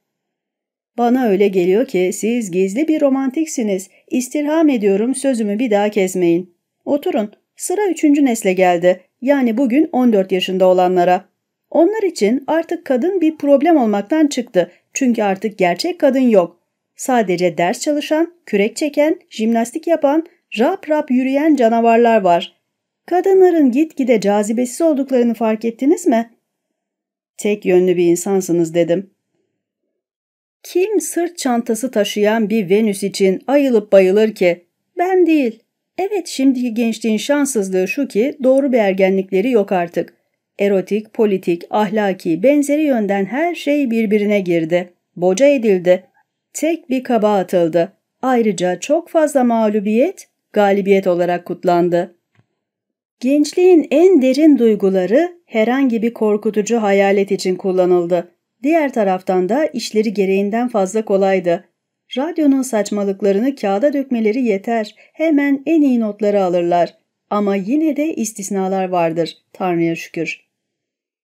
Bana öyle geliyor ki siz gizli bir romantiksiniz. İstirham ediyorum sözümü bir daha kesmeyin. Oturun. Sıra üçüncü nesle geldi. Yani bugün 14 yaşında olanlara. Onlar için artık kadın bir problem olmaktan çıktı. Çünkü artık gerçek kadın yok. Sadece ders çalışan, kürek çeken, jimnastik yapan, rap rap yürüyen canavarlar var. Kadınların gitgide cazibesiz olduklarını fark ettiniz mi? Tek yönlü bir insansınız dedim. Kim sırt çantası taşıyan bir Venüs için ayılıp bayılır ki? Ben değil. Evet şimdiki gençliğin şanssızlığı şu ki doğru bir ergenlikleri yok artık. Erotik, politik, ahlaki, benzeri yönden her şey birbirine girdi. Boca edildi. Tek bir kaba atıldı. Ayrıca çok fazla mağlubiyet galibiyet olarak kutlandı. Gençliğin en derin duyguları herhangi bir korkutucu hayalet için kullanıldı. Diğer taraftan da işleri gereğinden fazla kolaydı. Radyonun saçmalıklarını kağıda dökmeleri yeter. Hemen en iyi notları alırlar. Ama yine de istisnalar vardır. Tanrı'ya şükür.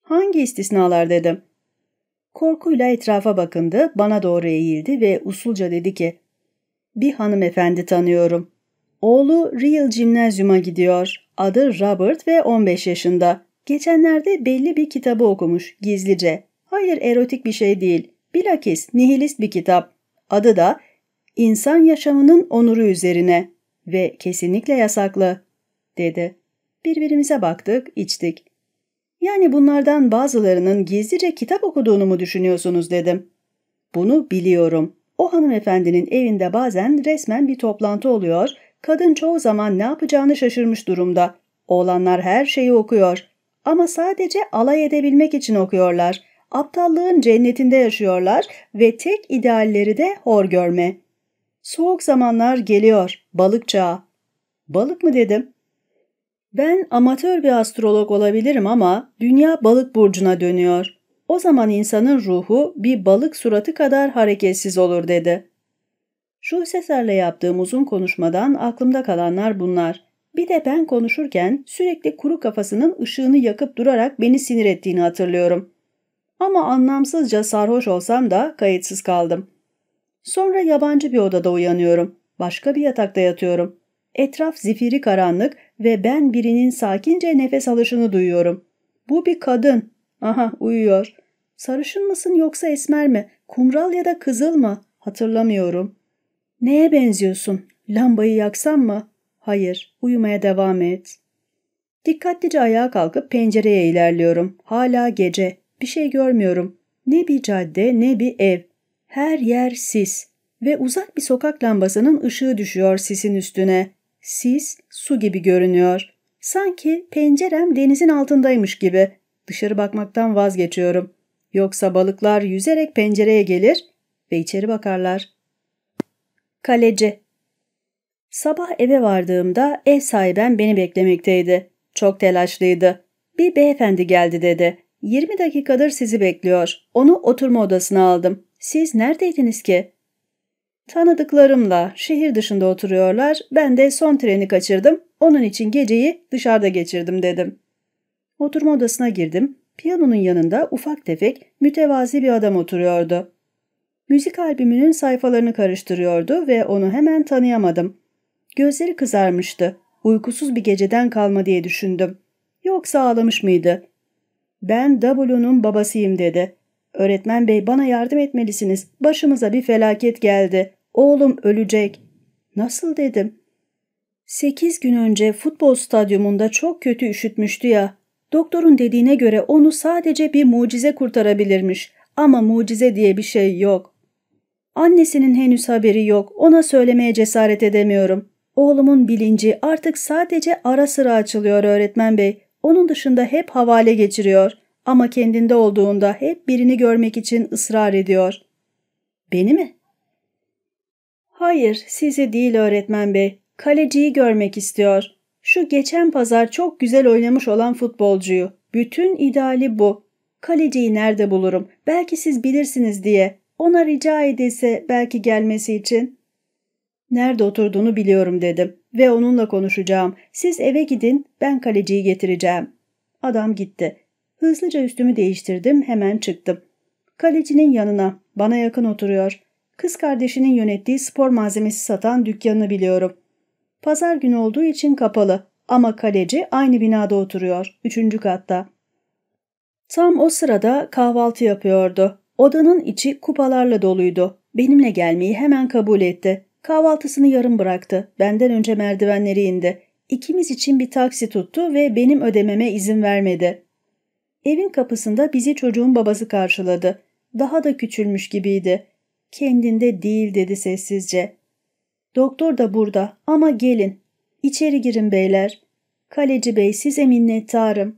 Hangi istisnalar dedim. Korkuyla etrafa bakındı, bana doğru eğildi ve usulca dedi ki, ''Bir hanımefendi tanıyorum.'' Oğlu Real Gymnasium'a gidiyor. Adı Robert ve 15 yaşında. Geçenlerde belli bir kitabı okumuş gizlice. Hayır erotik bir şey değil. Bilakis nihilist bir kitap. Adı da İnsan Yaşamının Onuru Üzerine ve kesinlikle yasaklı, dedi. Birbirimize baktık, içtik. Yani bunlardan bazılarının gizlice kitap okuduğunu mu düşünüyorsunuz dedim. Bunu biliyorum. O hanımefendinin evinde bazen resmen bir toplantı oluyor Kadın çoğu zaman ne yapacağını şaşırmış durumda. Oğlanlar her şeyi okuyor. Ama sadece alay edebilmek için okuyorlar. Aptallığın cennetinde yaşıyorlar ve tek idealleri de hor görme. Soğuk zamanlar geliyor, balık çağı. Balık mı dedim? Ben amatör bir astrolog olabilirim ama dünya balık burcuna dönüyor. O zaman insanın ruhu bir balık suratı kadar hareketsiz olur dedi. Şu Sesar'la yaptığım uzun konuşmadan aklımda kalanlar bunlar. Bir de ben konuşurken sürekli kuru kafasının ışığını yakıp durarak beni sinir ettiğini hatırlıyorum. Ama anlamsızca sarhoş olsam da kayıtsız kaldım. Sonra yabancı bir odada uyanıyorum. Başka bir yatakta yatıyorum. Etraf zifiri karanlık ve ben birinin sakince nefes alışını duyuyorum. Bu bir kadın. Aha uyuyor. Sarışın mısın yoksa esmer mi? Kumral ya da kızıl mı? Hatırlamıyorum. Neye benziyorsun? Lambayı yaksan mı? Hayır, uyumaya devam et. Dikkatlice ayağa kalkıp pencereye ilerliyorum. Hala gece. Bir şey görmüyorum. Ne bir cadde ne bir ev. Her yer sis. Ve uzak bir sokak lambasının ışığı düşüyor sisin üstüne. Sis su gibi görünüyor. Sanki pencerem denizin altındaymış gibi. Dışarı bakmaktan vazgeçiyorum. Yoksa balıklar yüzerek pencereye gelir ve içeri bakarlar. Kaleci Sabah eve vardığımda ev sahibem beni beklemekteydi. Çok telaşlıydı. Bir beyefendi geldi dedi. 20 dakikadır sizi bekliyor. Onu oturma odasına aldım. Siz neredeydiniz ki? Tanıdıklarımla şehir dışında oturuyorlar. Ben de son treni kaçırdım. Onun için geceyi dışarıda geçirdim dedim. Oturma odasına girdim. Piyanonun yanında ufak tefek, mütevazi bir adam oturuyordu. Müzik albümünün sayfalarını karıştırıyordu ve onu hemen tanıyamadım. Gözleri kızarmıştı. Uykusuz bir geceden kalma diye düşündüm. Yoksa ağlamış mıydı? Ben W'nun babasıyım dedi. Öğretmen bey bana yardım etmelisiniz. Başımıza bir felaket geldi. Oğlum ölecek. Nasıl dedim. Sekiz gün önce futbol stadyumunda çok kötü üşütmüştü ya. Doktorun dediğine göre onu sadece bir mucize kurtarabilirmiş. Ama mucize diye bir şey yok. Annesinin henüz haberi yok. Ona söylemeye cesaret edemiyorum. Oğlumun bilinci artık sadece ara sıra açılıyor öğretmen bey. Onun dışında hep havale geçiriyor. Ama kendinde olduğunda hep birini görmek için ısrar ediyor. Beni mi? Hayır, sizi değil öğretmen bey. Kaleciyi görmek istiyor. Şu geçen pazar çok güzel oynamış olan futbolcuyu. Bütün ideali bu. Kaleciyi nerede bulurum? Belki siz bilirsiniz diye. Ona rica edilse belki gelmesi için. Nerede oturduğunu biliyorum dedim ve onunla konuşacağım. Siz eve gidin ben kaleciyi getireceğim. Adam gitti. Hızlıca üstümü değiştirdim hemen çıktım. Kalecinin yanına bana yakın oturuyor. Kız kardeşinin yönettiği spor malzemesi satan dükkanını biliyorum. Pazar günü olduğu için kapalı ama kaleci aynı binada oturuyor, üçüncü katta. Tam o sırada kahvaltı yapıyordu. Odanın içi kupalarla doluydu. Benimle gelmeyi hemen kabul etti. Kahvaltısını yarım bıraktı. Benden önce merdivenleri indi. İkimiz için bir taksi tuttu ve benim ödememe izin vermedi. Evin kapısında bizi çocuğun babası karşıladı. Daha da küçülmüş gibiydi. Kendinde değil dedi sessizce. Doktor da burada ama gelin. İçeri girin beyler. Kaleci bey size minnettarım.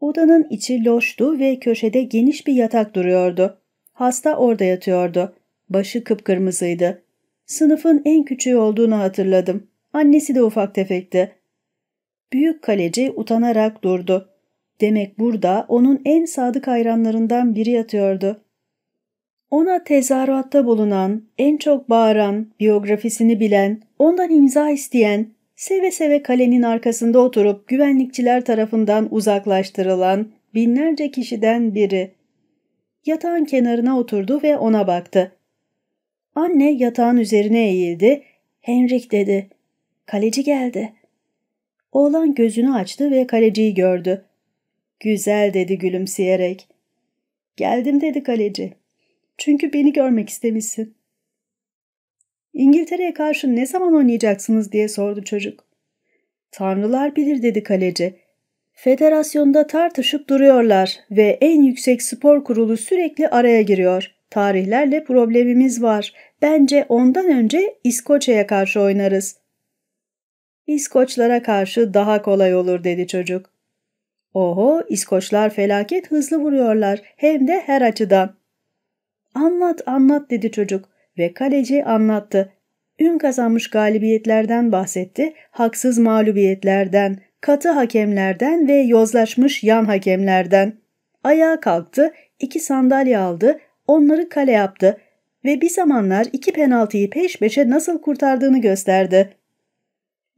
Odanın içi loştu ve köşede geniş bir yatak duruyordu. Hasta orada yatıyordu. Başı kıpkırmızıydı. Sınıfın en küçüğü olduğunu hatırladım. Annesi de ufak tefekti. Büyük kaleci utanarak durdu. Demek burada onun en sadık hayranlarından biri yatıyordu. Ona tezahüratta bulunan, en çok bağıran, biyografisini bilen, ondan imza isteyen, Seve seve kalenin arkasında oturup güvenlikçiler tarafından uzaklaştırılan binlerce kişiden biri. Yatağın kenarına oturdu ve ona baktı. Anne yatağın üzerine eğildi. Henrik dedi. Kaleci geldi. Oğlan gözünü açtı ve kaleciyi gördü. Güzel dedi gülümseyerek. Geldim dedi kaleci. Çünkü beni görmek istemişsin. İngiltere'ye karşı ne zaman oynayacaksınız diye sordu çocuk. Tanrılar bilir dedi kaleci. Federasyonda tartışıp duruyorlar ve en yüksek spor kurulu sürekli araya giriyor. Tarihlerle problemimiz var. Bence ondan önce İskoçya'ya karşı oynarız. İskoçlara karşı daha kolay olur dedi çocuk. Oho İskoçlar felaket hızlı vuruyorlar hem de her açıdan. Anlat anlat dedi çocuk ve kaleci anlattı. Ün kazanmış galibiyetlerden bahsetti, haksız mağlubiyetlerden, katı hakemlerden ve yozlaşmış yan hakemlerden. Ayağa kalktı, iki sandalye aldı, onları kale yaptı ve bir zamanlar iki penaltıyı peş peşe nasıl kurtardığını gösterdi.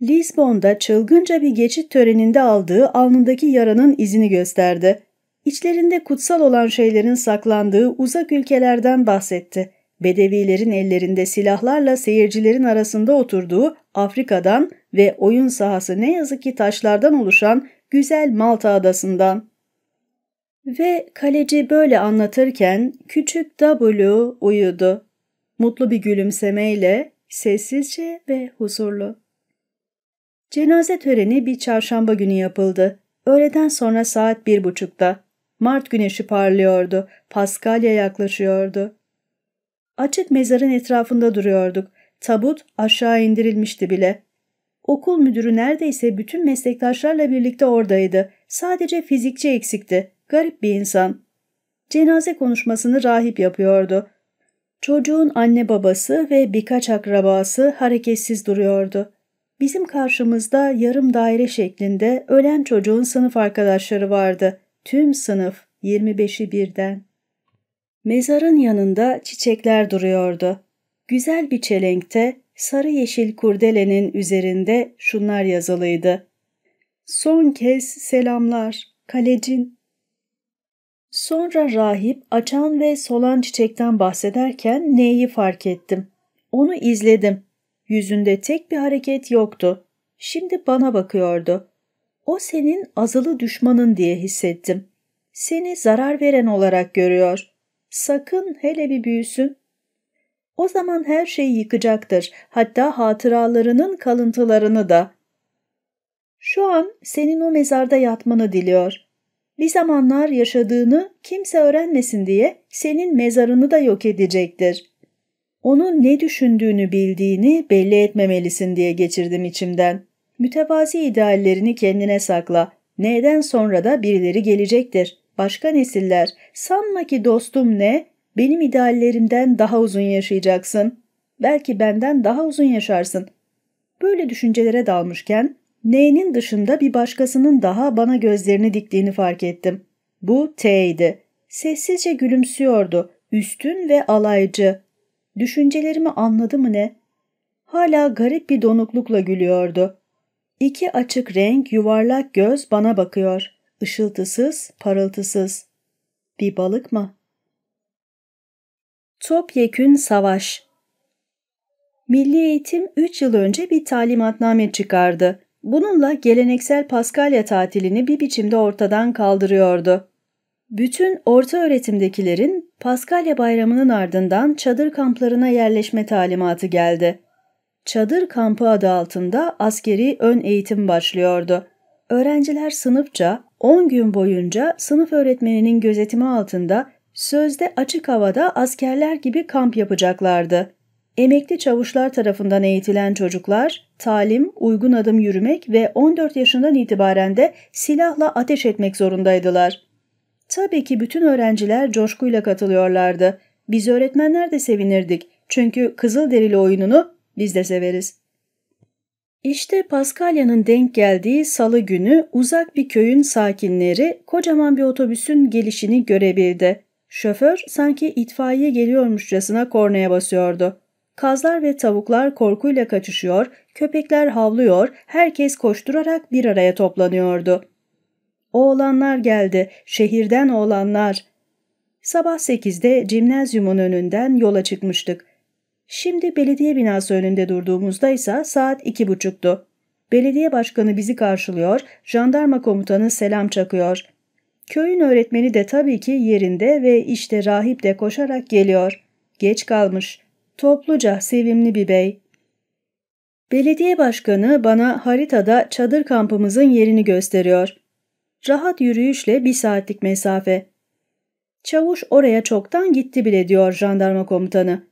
Lisbon'da çılgınca bir geçit töreninde aldığı alnındaki yaranın izini gösterdi. İçlerinde kutsal olan şeylerin saklandığı uzak ülkelerden bahsetti. Bedevilerin ellerinde silahlarla seyircilerin arasında oturduğu Afrika'dan ve oyun sahası ne yazık ki taşlardan oluşan güzel Malta adasından. Ve kaleci böyle anlatırken küçük W uyudu. Mutlu bir gülümsemeyle, sessizce ve huzurlu. Cenaze töreni bir çarşamba günü yapıldı. Öğleden sonra saat bir buçukta. Mart güneşi parlıyordu. Paskalya yaklaşıyordu. Açık mezarın etrafında duruyorduk. Tabut aşağı indirilmişti bile. Okul müdürü neredeyse bütün meslektaşlarla birlikte oradaydı. Sadece fizikçi eksikti. Garip bir insan. Cenaze konuşmasını rahip yapıyordu. Çocuğun anne babası ve birkaç akrabası hareketsiz duruyordu. Bizim karşımızda yarım daire şeklinde ölen çocuğun sınıf arkadaşları vardı. Tüm sınıf 25'i birden. Mezarın yanında çiçekler duruyordu. Güzel bir çelenkte sarı yeşil kurdelenin üzerinde şunlar yazılıydı. Son kez selamlar, kalecin. Sonra rahip açan ve solan çiçekten bahsederken neyi fark ettim. Onu izledim. Yüzünde tek bir hareket yoktu. Şimdi bana bakıyordu. O senin azılı düşmanın diye hissettim. Seni zarar veren olarak görüyor. Sakın hele bir büyüsün. O zaman her şeyi yıkacaktır, hatta hatıralarının kalıntılarını da. Şu an senin o mezarda yatmanı diliyor. Bir zamanlar yaşadığını kimse öğrenmesin diye senin mezarını da yok edecektir. Onun ne düşündüğünü bildiğini belli etmemelisin diye geçirdim içimden. Mütevazi ideallerini kendine sakla. Neyden sonra da birileri gelecektir. Başka nesiller sanma ki dostum ne benim ideallerimden daha uzun yaşayacaksın. Belki benden daha uzun yaşarsın. Böyle düşüncelere dalmışken neyinin dışında bir başkasının daha bana gözlerini diktiğini fark ettim. Bu T'ydi. Sessizce gülümsüyordu. Üstün ve alaycı. Düşüncelerimi anladı mı ne? Hala garip bir donuklukla gülüyordu. İki açık renk yuvarlak göz bana bakıyor ışıltısız, parıltısız. Bir balık mı? Topyekün Savaş Milli Eğitim 3 yıl önce bir talimatname çıkardı. Bununla geleneksel Paskalya tatilini bir biçimde ortadan kaldırıyordu. Bütün orta öğretimdekilerin Paskalya bayramının ardından çadır kamplarına yerleşme talimatı geldi. Çadır kampı adı altında askeri ön eğitim başlıyordu. Öğrenciler sınıfça 10 gün boyunca sınıf öğretmeninin gözetimi altında sözde açık havada askerler gibi kamp yapacaklardı. Emekli çavuşlar tarafından eğitilen çocuklar, talim, uygun adım yürümek ve 14 yaşından itibaren de silahla ateş etmek zorundaydılar. Tabii ki bütün öğrenciler coşkuyla katılıyorlardı. Biz öğretmenler de sevinirdik çünkü kızıl Kızılderili oyununu biz de severiz. İşte Paskalya'nın denk geldiği salı günü uzak bir köyün sakinleri kocaman bir otobüsün gelişini görebildi. Şoför sanki itfaiye geliyormuşçasına kornaya basıyordu. Kazlar ve tavuklar korkuyla kaçışıyor, köpekler havlıyor, herkes koşturarak bir araya toplanıyordu. Oğlanlar geldi, şehirden oğlanlar. Sabah sekizde cimnazyumun önünden yola çıkmıştık. Şimdi belediye binası önünde durduğumuzda ise saat iki buçuktu. Belediye başkanı bizi karşılıyor, jandarma komutanı selam çakıyor. Köyün öğretmeni de tabii ki yerinde ve işte rahip de koşarak geliyor. Geç kalmış. Topluca sevimli bir bey. Belediye başkanı bana haritada çadır kampımızın yerini gösteriyor. Rahat yürüyüşle bir saatlik mesafe. Çavuş oraya çoktan gitti bile diyor jandarma komutanı.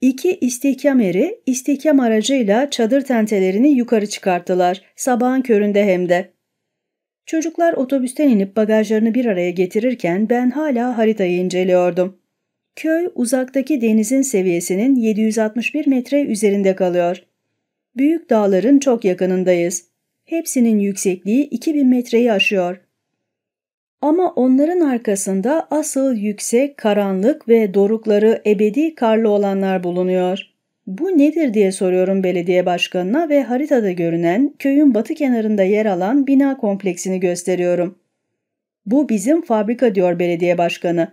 İki istihkam eri istihkam aracıyla çadır tentelerini yukarı çıkarttılar, sabahın köründe hem de. Çocuklar otobüsten inip bagajlarını bir araya getirirken ben hala haritayı inceliyordum. Köy uzaktaki denizin seviyesinin 761 metre üzerinde kalıyor. Büyük dağların çok yakınındayız. Hepsinin yüksekliği 2000 metreyi aşıyor. Ama onların arkasında asıl yüksek, karanlık ve dorukları ebedi karlı olanlar bulunuyor. Bu nedir diye soruyorum belediye başkanına ve haritada görünen köyün batı kenarında yer alan bina kompleksini gösteriyorum. Bu bizim fabrika diyor belediye başkanı.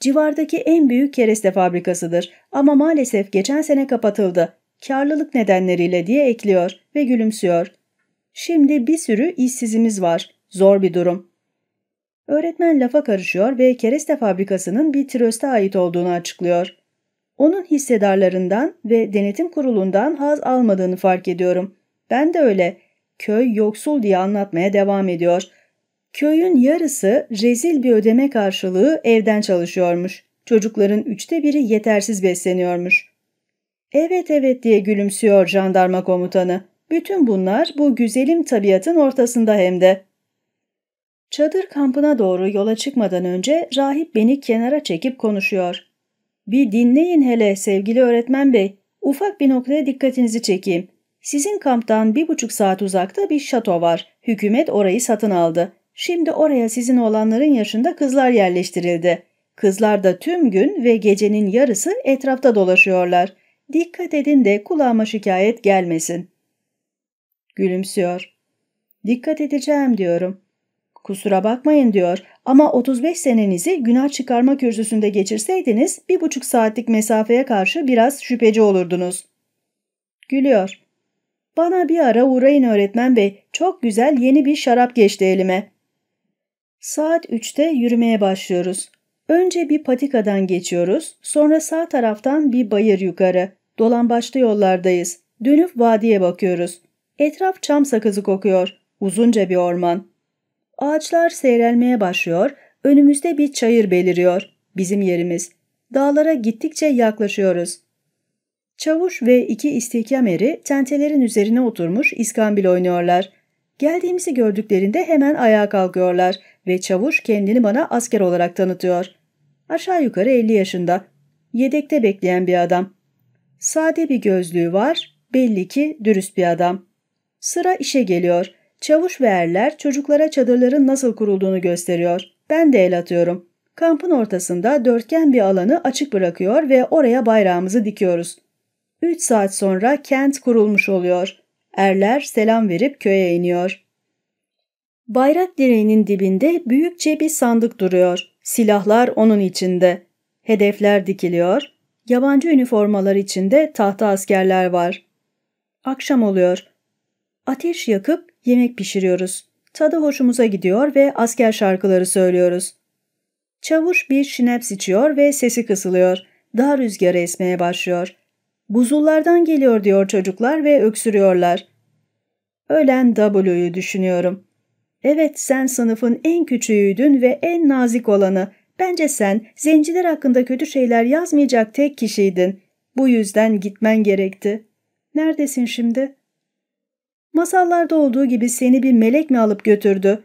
Civardaki en büyük kereste fabrikasıdır ama maalesef geçen sene kapatıldı. Karlılık nedenleriyle diye ekliyor ve gülümsüyor. Şimdi bir sürü işsizimiz var. Zor bir durum. Öğretmen lafa karışıyor ve kereste fabrikasının bir tröste ait olduğunu açıklıyor. Onun hissedarlarından ve denetim kurulundan haz almadığını fark ediyorum. Ben de öyle. Köy yoksul diye anlatmaya devam ediyor. Köyün yarısı rezil bir ödeme karşılığı evden çalışıyormuş. Çocukların üçte biri yetersiz besleniyormuş. Evet evet diye gülümsüyor jandarma komutanı. Bütün bunlar bu güzelim tabiatın ortasında hem de. Çadır kampına doğru yola çıkmadan önce rahip beni kenara çekip konuşuyor. Bir dinleyin hele sevgili öğretmen bey. Ufak bir noktaya dikkatinizi çekeyim. Sizin kamptan bir buçuk saat uzakta bir şato var. Hükümet orayı satın aldı. Şimdi oraya sizin olanların yaşında kızlar yerleştirildi. Kızlar da tüm gün ve gecenin yarısı etrafta dolaşıyorlar. Dikkat edin de kulağıma şikayet gelmesin. Gülümsüyor. Dikkat edeceğim diyorum. Kusura bakmayın diyor ama 35 senenizi günah çıkarma kürsüsünde geçirseydiniz bir buçuk saatlik mesafeye karşı biraz şüpheci olurdunuz. Gülüyor. Bana bir ara uğrayın öğretmen bey çok güzel yeni bir şarap geçti elime. Saat 3'te yürümeye başlıyoruz. Önce bir patikadan geçiyoruz sonra sağ taraftan bir bayır yukarı. Dolambaçlı yollardayız. Dönüp vadiye bakıyoruz. Etraf çam sakızı kokuyor. Uzunca bir orman. Ağaçlar seyrelmeye başlıyor, önümüzde bir çayır beliriyor, bizim yerimiz. Dağlara gittikçe yaklaşıyoruz. Çavuş ve iki istihkam eri tentelerin üzerine oturmuş iskambil oynuyorlar. Geldiğimizi gördüklerinde hemen ayağa kalkıyorlar ve çavuş kendini bana asker olarak tanıtıyor. Aşağı yukarı 50 yaşında. Yedekte bekleyen bir adam. Sade bir gözlüğü var, belli ki dürüst bir adam. Sıra işe geliyor. Çavuş ve erler çocuklara çadırların nasıl kurulduğunu gösteriyor. Ben de el atıyorum. Kampın ortasında dörtgen bir alanı açık bırakıyor ve oraya bayrağımızı dikiyoruz. Üç saat sonra kent kurulmuş oluyor. Erler selam verip köye iniyor. Bayrak direğinin dibinde büyükçe bir sandık duruyor. Silahlar onun içinde. Hedefler dikiliyor. Yabancı üniformalar içinde tahta askerler var. Akşam oluyor. Ateş yakıp Yemek pişiriyoruz. Tadı hoşumuza gidiyor ve asker şarkıları söylüyoruz. Çavuş bir şineps içiyor ve sesi kısılıyor. Daha rüzgar esmeye başlıyor. Buzullardan geliyor diyor çocuklar ve öksürüyorlar. Ölen W'yu düşünüyorum. Evet sen sınıfın en küçüğüydün ve en nazik olanı. Bence sen zenciler hakkında kötü şeyler yazmayacak tek kişiydin. Bu yüzden gitmen gerekti. Neredesin şimdi? Masallarda olduğu gibi seni bir melek mi alıp götürdü?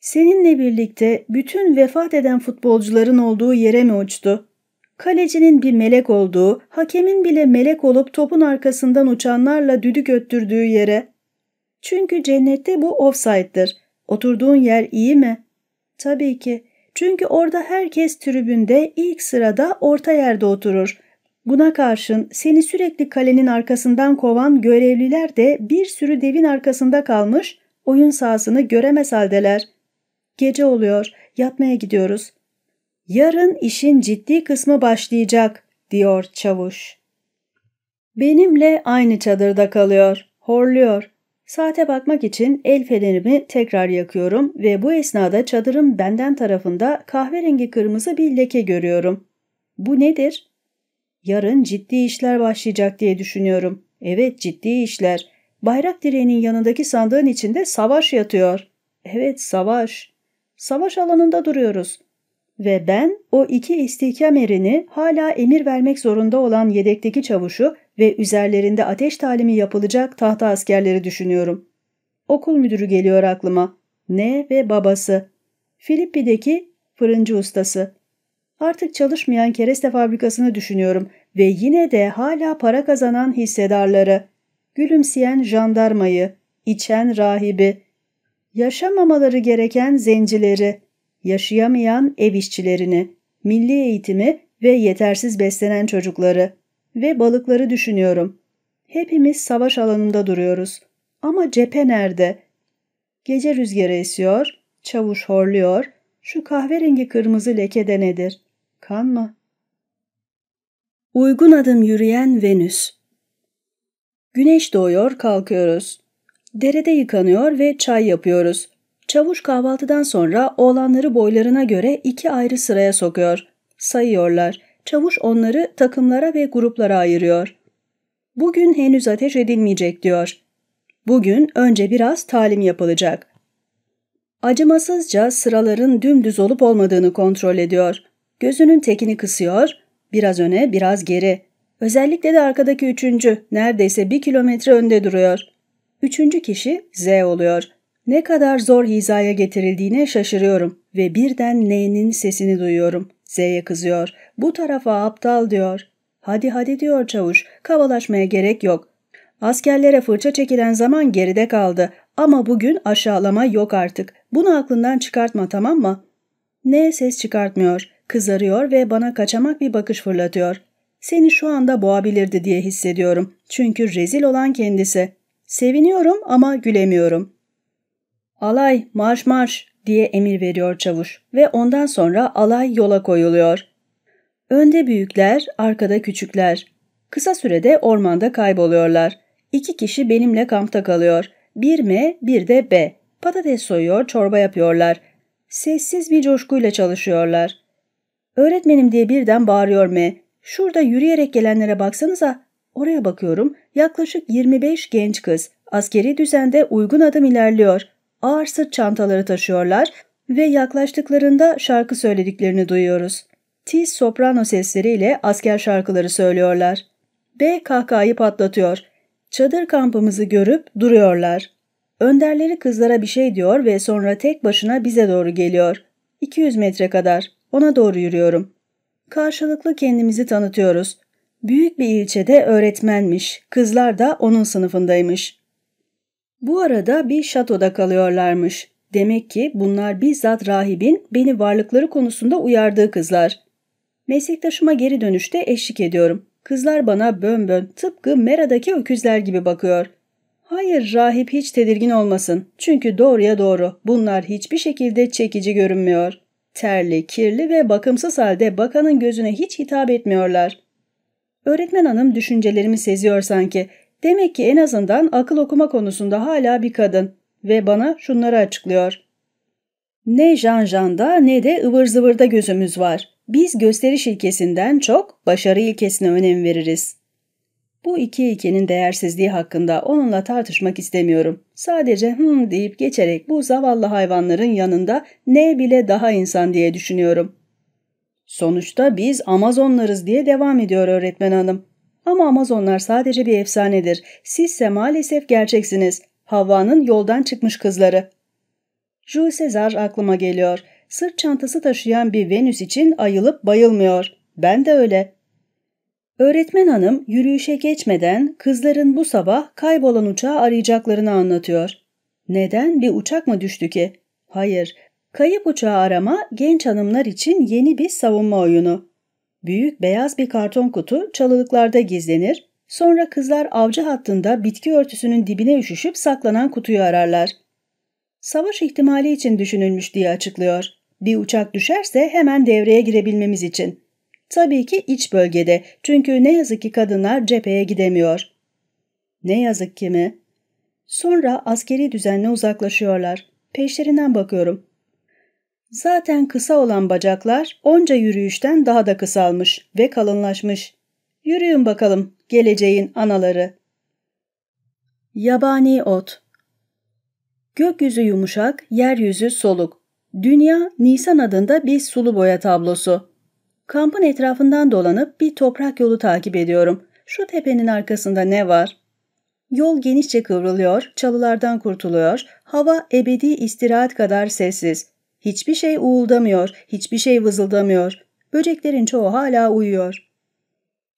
Seninle birlikte bütün vefat eden futbolcuların olduğu yere mi uçtu? Kalecinin bir melek olduğu, hakemin bile melek olup topun arkasından uçanlarla düdük öttürdüğü yere. Çünkü cennette bu offside'dir. Oturduğun yer iyi mi? Tabii ki. Çünkü orada herkes tribünde ilk sırada orta yerde oturur. Buna karşın seni sürekli kalenin arkasından kovan görevliler de bir sürü devin arkasında kalmış, oyun sahasını göremez haldeler. Gece oluyor, yatmaya gidiyoruz. Yarın işin ciddi kısmı başlayacak, diyor çavuş. Benimle aynı çadırda kalıyor, horluyor. Saate bakmak için el fenerimi tekrar yakıyorum ve bu esnada çadırın benden tarafında kahverengi kırmızı bir leke görüyorum. Bu nedir? Yarın ciddi işler başlayacak diye düşünüyorum. Evet ciddi işler. Bayrak direğinin yanındaki sandığın içinde savaş yatıyor. Evet savaş. Savaş alanında duruyoruz. Ve ben o iki istihkam erini hala emir vermek zorunda olan yedekteki çavuşu ve üzerlerinde ateş talimi yapılacak tahta askerleri düşünüyorum. Okul müdürü geliyor aklıma. Ne ve babası. Filippi'deki fırıncı ustası. Artık çalışmayan kereste fabrikasını düşünüyorum ve yine de hala para kazanan hissedarları, gülümseyen jandarmayı, içen rahibi, yaşamamaları gereken zencileri, yaşayamayan ev işçilerini, milli eğitimi ve yetersiz beslenen çocukları ve balıkları düşünüyorum. Hepimiz savaş alanında duruyoruz. Ama cephe nerede? Gece rüzgarı esiyor, çavuş horluyor, şu kahverengi kırmızı leke de nedir? Kanma. Uygun adım yürüyen Venüs. Güneş doğuyor, kalkıyoruz. Derede yıkanıyor ve çay yapıyoruz. Çavuş kahvaltıdan sonra oğlanları boylarına göre iki ayrı sıraya sokuyor. Sayıyorlar. Çavuş onları takımlara ve gruplara ayırıyor. Bugün henüz ateş edilmeyecek diyor. Bugün önce biraz talim yapılacak. Acımasızca sıraların dümdüz olup olmadığını kontrol ediyor. Gözünün tekini kısıyor, biraz öne biraz geri. Özellikle de arkadaki üçüncü neredeyse bir kilometre önde duruyor. Üçüncü kişi Z oluyor. Ne kadar zor hizaya getirildiğine şaşırıyorum ve birden N'nin sesini duyuyorum. Z'ye kızıyor. Bu tarafa aptal diyor. Hadi hadi diyor çavuş. Kavalaşmaya gerek yok. Askerlere fırça çekilen zaman geride kaldı. Ama bugün aşağılama yok artık. Bunu aklından çıkartma tamam mı? N ses çıkartmıyor. Kızarıyor ve bana kaçamak bir bakış fırlatıyor. Seni şu anda boğabilirdi diye hissediyorum. Çünkü rezil olan kendisi. Seviniyorum ama gülemiyorum. Alay, marş marş diye emir veriyor çavuş ve ondan sonra alay yola koyuluyor. Önde büyükler, arkada küçükler. Kısa sürede ormanda kayboluyorlar. İki kişi benimle kampta kalıyor. Bir M, bir de B. Patates soyuyor, çorba yapıyorlar. Sessiz bir coşkuyla çalışıyorlar. Öğretmenim diye birden bağırıyor M. Şurada yürüyerek gelenlere baksanıza. Oraya bakıyorum. Yaklaşık 25 genç kız. Askeri düzende uygun adım ilerliyor. Ağır sırt çantaları taşıyorlar ve yaklaştıklarında şarkı söylediklerini duyuyoruz. Tiz soprano sesleriyle asker şarkıları söylüyorlar. B kahkahayı patlatıyor. Çadır kampımızı görüp duruyorlar. Önderleri kızlara bir şey diyor ve sonra tek başına bize doğru geliyor. 200 metre kadar. Ona doğru yürüyorum. Karşılıklı kendimizi tanıtıyoruz. Büyük bir ilçede öğretmenmiş, kızlar da onun sınıfındaymış. Bu arada bir şatoda kalıyorlarmış. Demek ki bunlar bizzat rahibin beni varlıkları konusunda uyardığı kızlar. Meslektaşıma geri dönüşte eşlik ediyorum. Kızlar bana bön bön tıpkı Mera'daki öküzler gibi bakıyor. Hayır rahip hiç tedirgin olmasın. Çünkü doğruya doğru bunlar hiçbir şekilde çekici görünmüyor.'' terli, kirli ve bakımsız halde bakanın gözüne hiç hitap etmiyorlar. Öğretmen hanım düşüncelerimi seziyor sanki. Demek ki en azından akıl okuma konusunda hala bir kadın ve bana şunları açıklıyor. Ne janjanda ne de ıvır zıvırda gözümüz var. Biz gösteriş ilkesinden çok başarı ilkesine önem veririz. Bu iki ikinin değersizliği hakkında onunla tartışmak istemiyorum. Sadece hım deyip geçerek bu zavallı hayvanların yanında ne bile daha insan diye düşünüyorum. Sonuçta biz Amazonlarız diye devam ediyor öğretmen hanım. Ama Amazonlar sadece bir efsanedir. Sizse maalesef gerçeksiniz. Havva'nın yoldan çıkmış kızları. Jules Caesar aklıma geliyor. Sırt çantası taşıyan bir Venüs için ayılıp bayılmıyor. Ben de öyle. Öğretmen hanım yürüyüşe geçmeden kızların bu sabah kaybolan uçağı arayacaklarını anlatıyor. Neden? Bir uçak mı düştü ki? Hayır, kayıp uçağı arama genç hanımlar için yeni bir savunma oyunu. Büyük beyaz bir karton kutu çalılıklarda gizlenir, sonra kızlar avcı hattında bitki örtüsünün dibine üşüşüp saklanan kutuyu ararlar. Savaş ihtimali için düşünülmüş diye açıklıyor. Bir uçak düşerse hemen devreye girebilmemiz için.'' Tabii ki iç bölgede çünkü ne yazık ki kadınlar cepheye gidemiyor. Ne yazık ki mi? Sonra askeri düzenle uzaklaşıyorlar. Peşlerinden bakıyorum. Zaten kısa olan bacaklar onca yürüyüşten daha da kısalmış ve kalınlaşmış. Yürüyün bakalım geleceğin anaları. Yabani Ot Gökyüzü yumuşak, yeryüzü soluk. Dünya, Nisan adında bir sulu boya tablosu. Kampın etrafından dolanıp bir toprak yolu takip ediyorum. Şu tepenin arkasında ne var? Yol genişçe kıvrılıyor, çalılardan kurtuluyor, hava ebedi istirahat kadar sessiz. Hiçbir şey uğuldamıyor, hiçbir şey vızıldamıyor. Böceklerin çoğu hala uyuyor.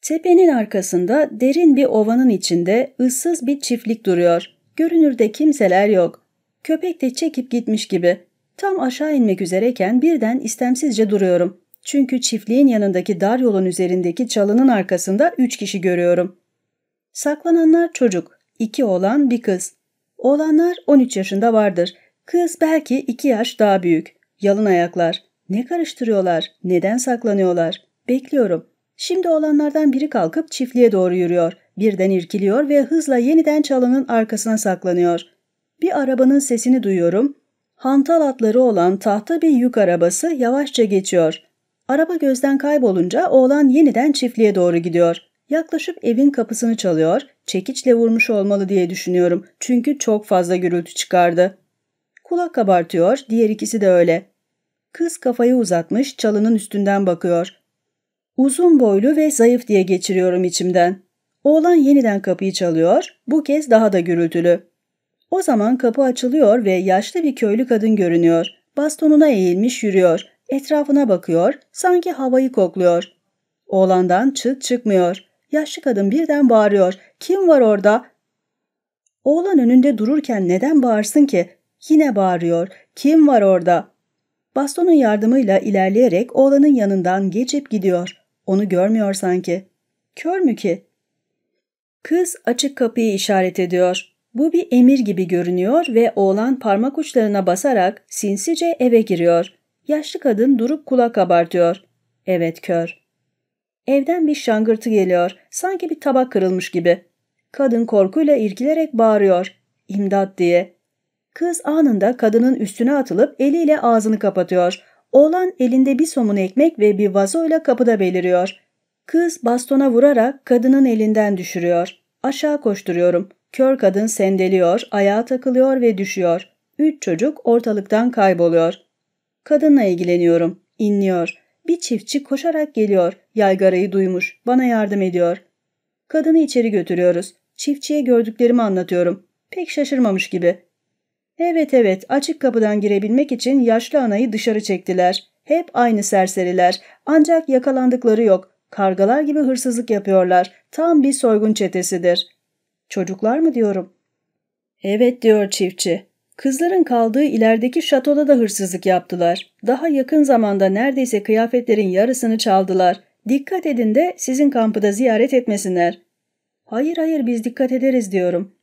Tepenin arkasında derin bir ovanın içinde ıssız bir çiftlik duruyor. Görünürde kimseler yok. Köpek de çekip gitmiş gibi. Tam aşağı inmek üzereyken birden istemsizce duruyorum. Çünkü çiftliğin yanındaki dar yolun üzerindeki çalının arkasında üç kişi görüyorum. Saklananlar çocuk, iki oğlan bir kız. Oğlanlar 13 yaşında vardır. Kız belki iki yaş daha büyük. Yalın ayaklar. Ne karıştırıyorlar? Neden saklanıyorlar? Bekliyorum. Şimdi olanlardan biri kalkıp çiftliğe doğru yürüyor. Birden irkiliyor ve hızla yeniden çalının arkasına saklanıyor. Bir arabanın sesini duyuyorum. Hantal atları olan tahta bir yük arabası yavaşça geçiyor. Araba gözden kaybolunca oğlan yeniden çiftliğe doğru gidiyor. Yaklaşıp evin kapısını çalıyor, çekiçle vurmuş olmalı diye düşünüyorum çünkü çok fazla gürültü çıkardı. Kulak kabartıyor, diğer ikisi de öyle. Kız kafayı uzatmış, çalının üstünden bakıyor. Uzun boylu ve zayıf diye geçiriyorum içimden. Oğlan yeniden kapıyı çalıyor, bu kez daha da gürültülü. O zaman kapı açılıyor ve yaşlı bir köylü kadın görünüyor. Bastonuna eğilmiş yürüyor. Etrafına bakıyor, sanki havayı kokluyor. Oğlandan çıt çıkmıyor. Yaşlı kadın birden bağırıyor. Kim var orada? Oğlan önünde dururken neden bağırsın ki? Yine bağırıyor. Kim var orada? Bastonun yardımıyla ilerleyerek oğlanın yanından geçip gidiyor. Onu görmüyor sanki. Kör mü ki? Kız açık kapıyı işaret ediyor. Bu bir emir gibi görünüyor ve oğlan parmak uçlarına basarak sinsice eve giriyor. Yaşlı kadın durup kulak abartıyor. Evet kör. Evden bir şangırtı geliyor. Sanki bir tabak kırılmış gibi. Kadın korkuyla irkilerek bağırıyor. İmdat diye. Kız anında kadının üstüne atılıp eliyle ağzını kapatıyor. Oğlan elinde bir somun ekmek ve bir vazoyla kapıda beliriyor. Kız bastona vurarak kadının elinden düşürüyor. Aşağı koşturuyorum. Kör kadın sendeliyor, ayağa takılıyor ve düşüyor. Üç çocuk ortalıktan kayboluyor.'' Kadınla ilgileniyorum. İnliyor. Bir çiftçi koşarak geliyor. Yaygarayı duymuş. Bana yardım ediyor. Kadını içeri götürüyoruz. Çiftçiye gördüklerimi anlatıyorum. Pek şaşırmamış gibi. Evet evet açık kapıdan girebilmek için yaşlı anayı dışarı çektiler. Hep aynı serseriler. Ancak yakalandıkları yok. Kargalar gibi hırsızlık yapıyorlar. Tam bir soygun çetesidir. Çocuklar mı diyorum? Evet diyor çiftçi. Kızların kaldığı ilerideki şatoda da hırsızlık yaptılar. Daha yakın zamanda neredeyse kıyafetlerin yarısını çaldılar. Dikkat edin de sizin kampı da ziyaret etmesinler. Hayır hayır biz dikkat ederiz diyorum.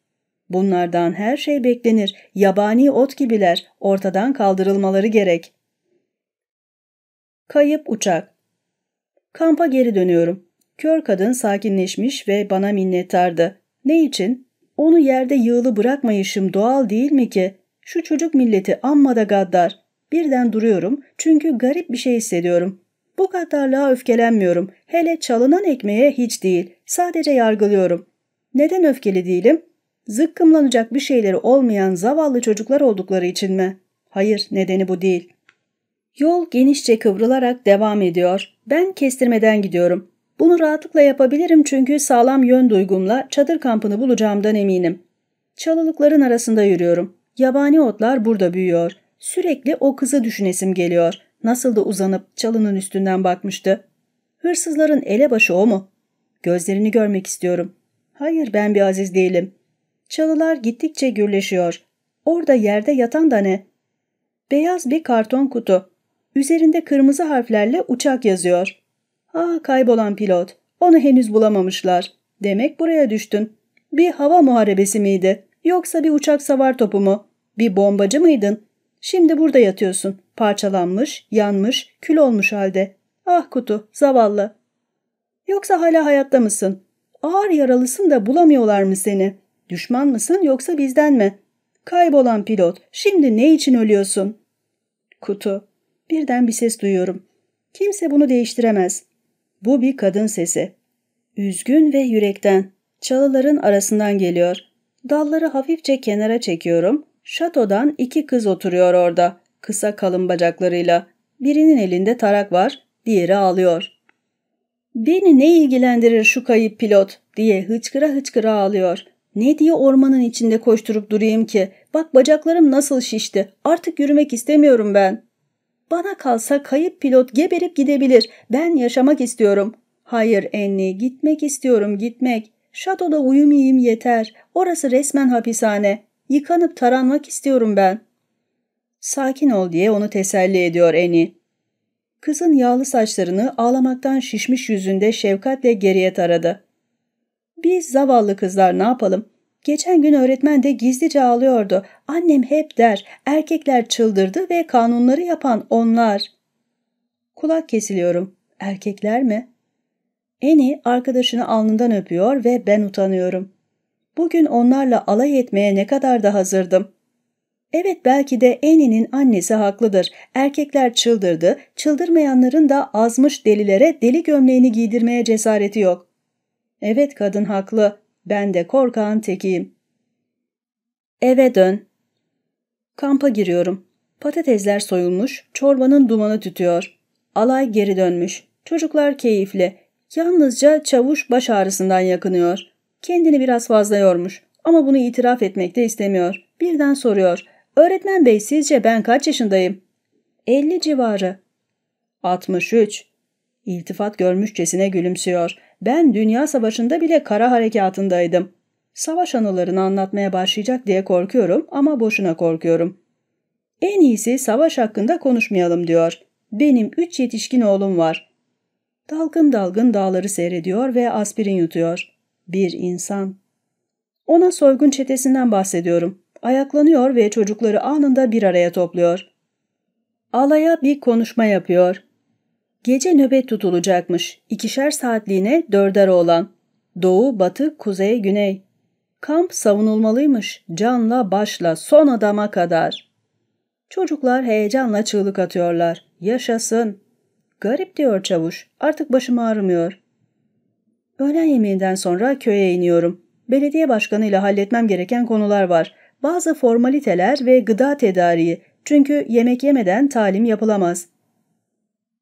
Bunlardan her şey beklenir. Yabani ot gibiler. Ortadan kaldırılmaları gerek. Kayıp uçak. Kampa geri dönüyorum. Kör kadın sakinleşmiş ve bana minnettardı. Ne için? Onu yerde yığılı bırakmayışım doğal değil mi ki? Şu çocuk milleti amma da gaddar. Birden duruyorum çünkü garip bir şey hissediyorum. Bu gaddarlığa öfkelenmiyorum. Hele çalınan ekmeğe hiç değil. Sadece yargılıyorum. Neden öfkeli değilim? Zıkkımlanacak bir şeyleri olmayan zavallı çocuklar oldukları için mi? Hayır, nedeni bu değil. Yol genişçe kıvrılarak devam ediyor. Ben kestirmeden gidiyorum. Bunu rahatlıkla yapabilirim çünkü sağlam yön duygumla çadır kampını bulacağımdan eminim. Çalılıkların arasında yürüyorum. Yabani otlar burada büyüyor. Sürekli o kızı düşünesim geliyor. Nasıl da uzanıp çalının üstünden bakmıştı. Hırsızların elebaşı o mu? Gözlerini görmek istiyorum. Hayır ben bir aziz değilim. Çalılar gittikçe gürleşiyor. Orada yerde yatan da ne? Beyaz bir karton kutu. Üzerinde kırmızı harflerle uçak yazıyor. Ah kaybolan pilot. Onu henüz bulamamışlar. Demek buraya düştün. Bir hava muharebesi miydi? Yoksa bir uçak savar topu mu? Bir bombacı mıydın? Şimdi burada yatıyorsun. Parçalanmış, yanmış, kül olmuş halde. Ah kutu, zavallı. Yoksa hala hayatta mısın? Ağır yaralısın da bulamıyorlar mı seni? Düşman mısın yoksa bizden mi? Kaybolan pilot, şimdi ne için ölüyorsun? Kutu, birden bir ses duyuyorum. Kimse bunu değiştiremez. Bu bir kadın sesi. Üzgün ve yürekten, çalıların arasından geliyor. Dalları hafifçe kenara çekiyorum. Şatodan iki kız oturuyor orada. Kısa kalın bacaklarıyla. Birinin elinde tarak var, diğeri ağlıyor. ''Beni ne ilgilendirir şu kayıp pilot?'' diye hıçkıra hıçkıra ağlıyor. ''Ne diye ormanın içinde koşturup durayım ki? Bak bacaklarım nasıl şişti. Artık yürümek istemiyorum ben.'' ''Bana kalsa kayıp pilot geberip gidebilir. Ben yaşamak istiyorum.'' Hayır Enni, gitmek istiyorum, gitmek. Şatoda uyumayayım yeter. Orası resmen hapishane. Yıkanıp taranmak istiyorum ben. Sakin ol diye onu teselli ediyor Eni. Kızın yağlı saçlarını ağlamaktan şişmiş yüzünde şefkatle geriye taradı. Biz zavallı kızlar ne yapalım? Geçen gün öğretmen de gizlice ağlıyordu. Annem hep der, erkekler çıldırdı ve kanunları yapan onlar. Kulak kesiliyorum. Erkekler mi? Eni arkadaşını alnından öpüyor ve ben utanıyorum. Bugün onlarla alay etmeye ne kadar da hazırdım. Evet belki de Eni'nin annesi haklıdır. Erkekler çıldırdı, çıldırmayanların da azmış delilere deli gömleğini giydirmeye cesareti yok. Evet kadın haklı, ben de korkağın tekiyim. Eve dön. Kampa giriyorum. Patatesler soyulmuş, çorbanın dumanı tütüyor. Alay geri dönmüş. Çocuklar keyifli. Yalnızca çavuş baş ağrısından yakınıyor. Kendini biraz fazla yormuş ama bunu itiraf etmek de istemiyor. Birden soruyor. Öğretmen bey sizce ben kaç yaşındayım? 50 civarı. 63. İltifat görmüşçesine gülümsüyor. Ben dünya savaşında bile kara harekatındaydım. Savaş anılarını anlatmaya başlayacak diye korkuyorum ama boşuna korkuyorum. En iyisi savaş hakkında konuşmayalım diyor. Benim üç yetişkin oğlum var. Dalgın dalgın dağları seyrediyor ve aspirin yutuyor. Bir insan. Ona soygun çetesinden bahsediyorum. Ayaklanıyor ve çocukları anında bir araya topluyor. Alaya bir konuşma yapıyor. Gece nöbet tutulacakmış. İkişer saatliğine dörder olan. Doğu, batı, kuzey, güney. Kamp savunulmalıymış. Canla başla son adama kadar. Çocuklar heyecanla çığlık atıyorlar. Yaşasın. Garip diyor çavuş. Artık başım ağrımıyor. Öğlen yemeğinden sonra köye iniyorum. Belediye başkanıyla halletmem gereken konular var. Bazı formaliteler ve gıda tedariği. Çünkü yemek yemeden talim yapılamaz.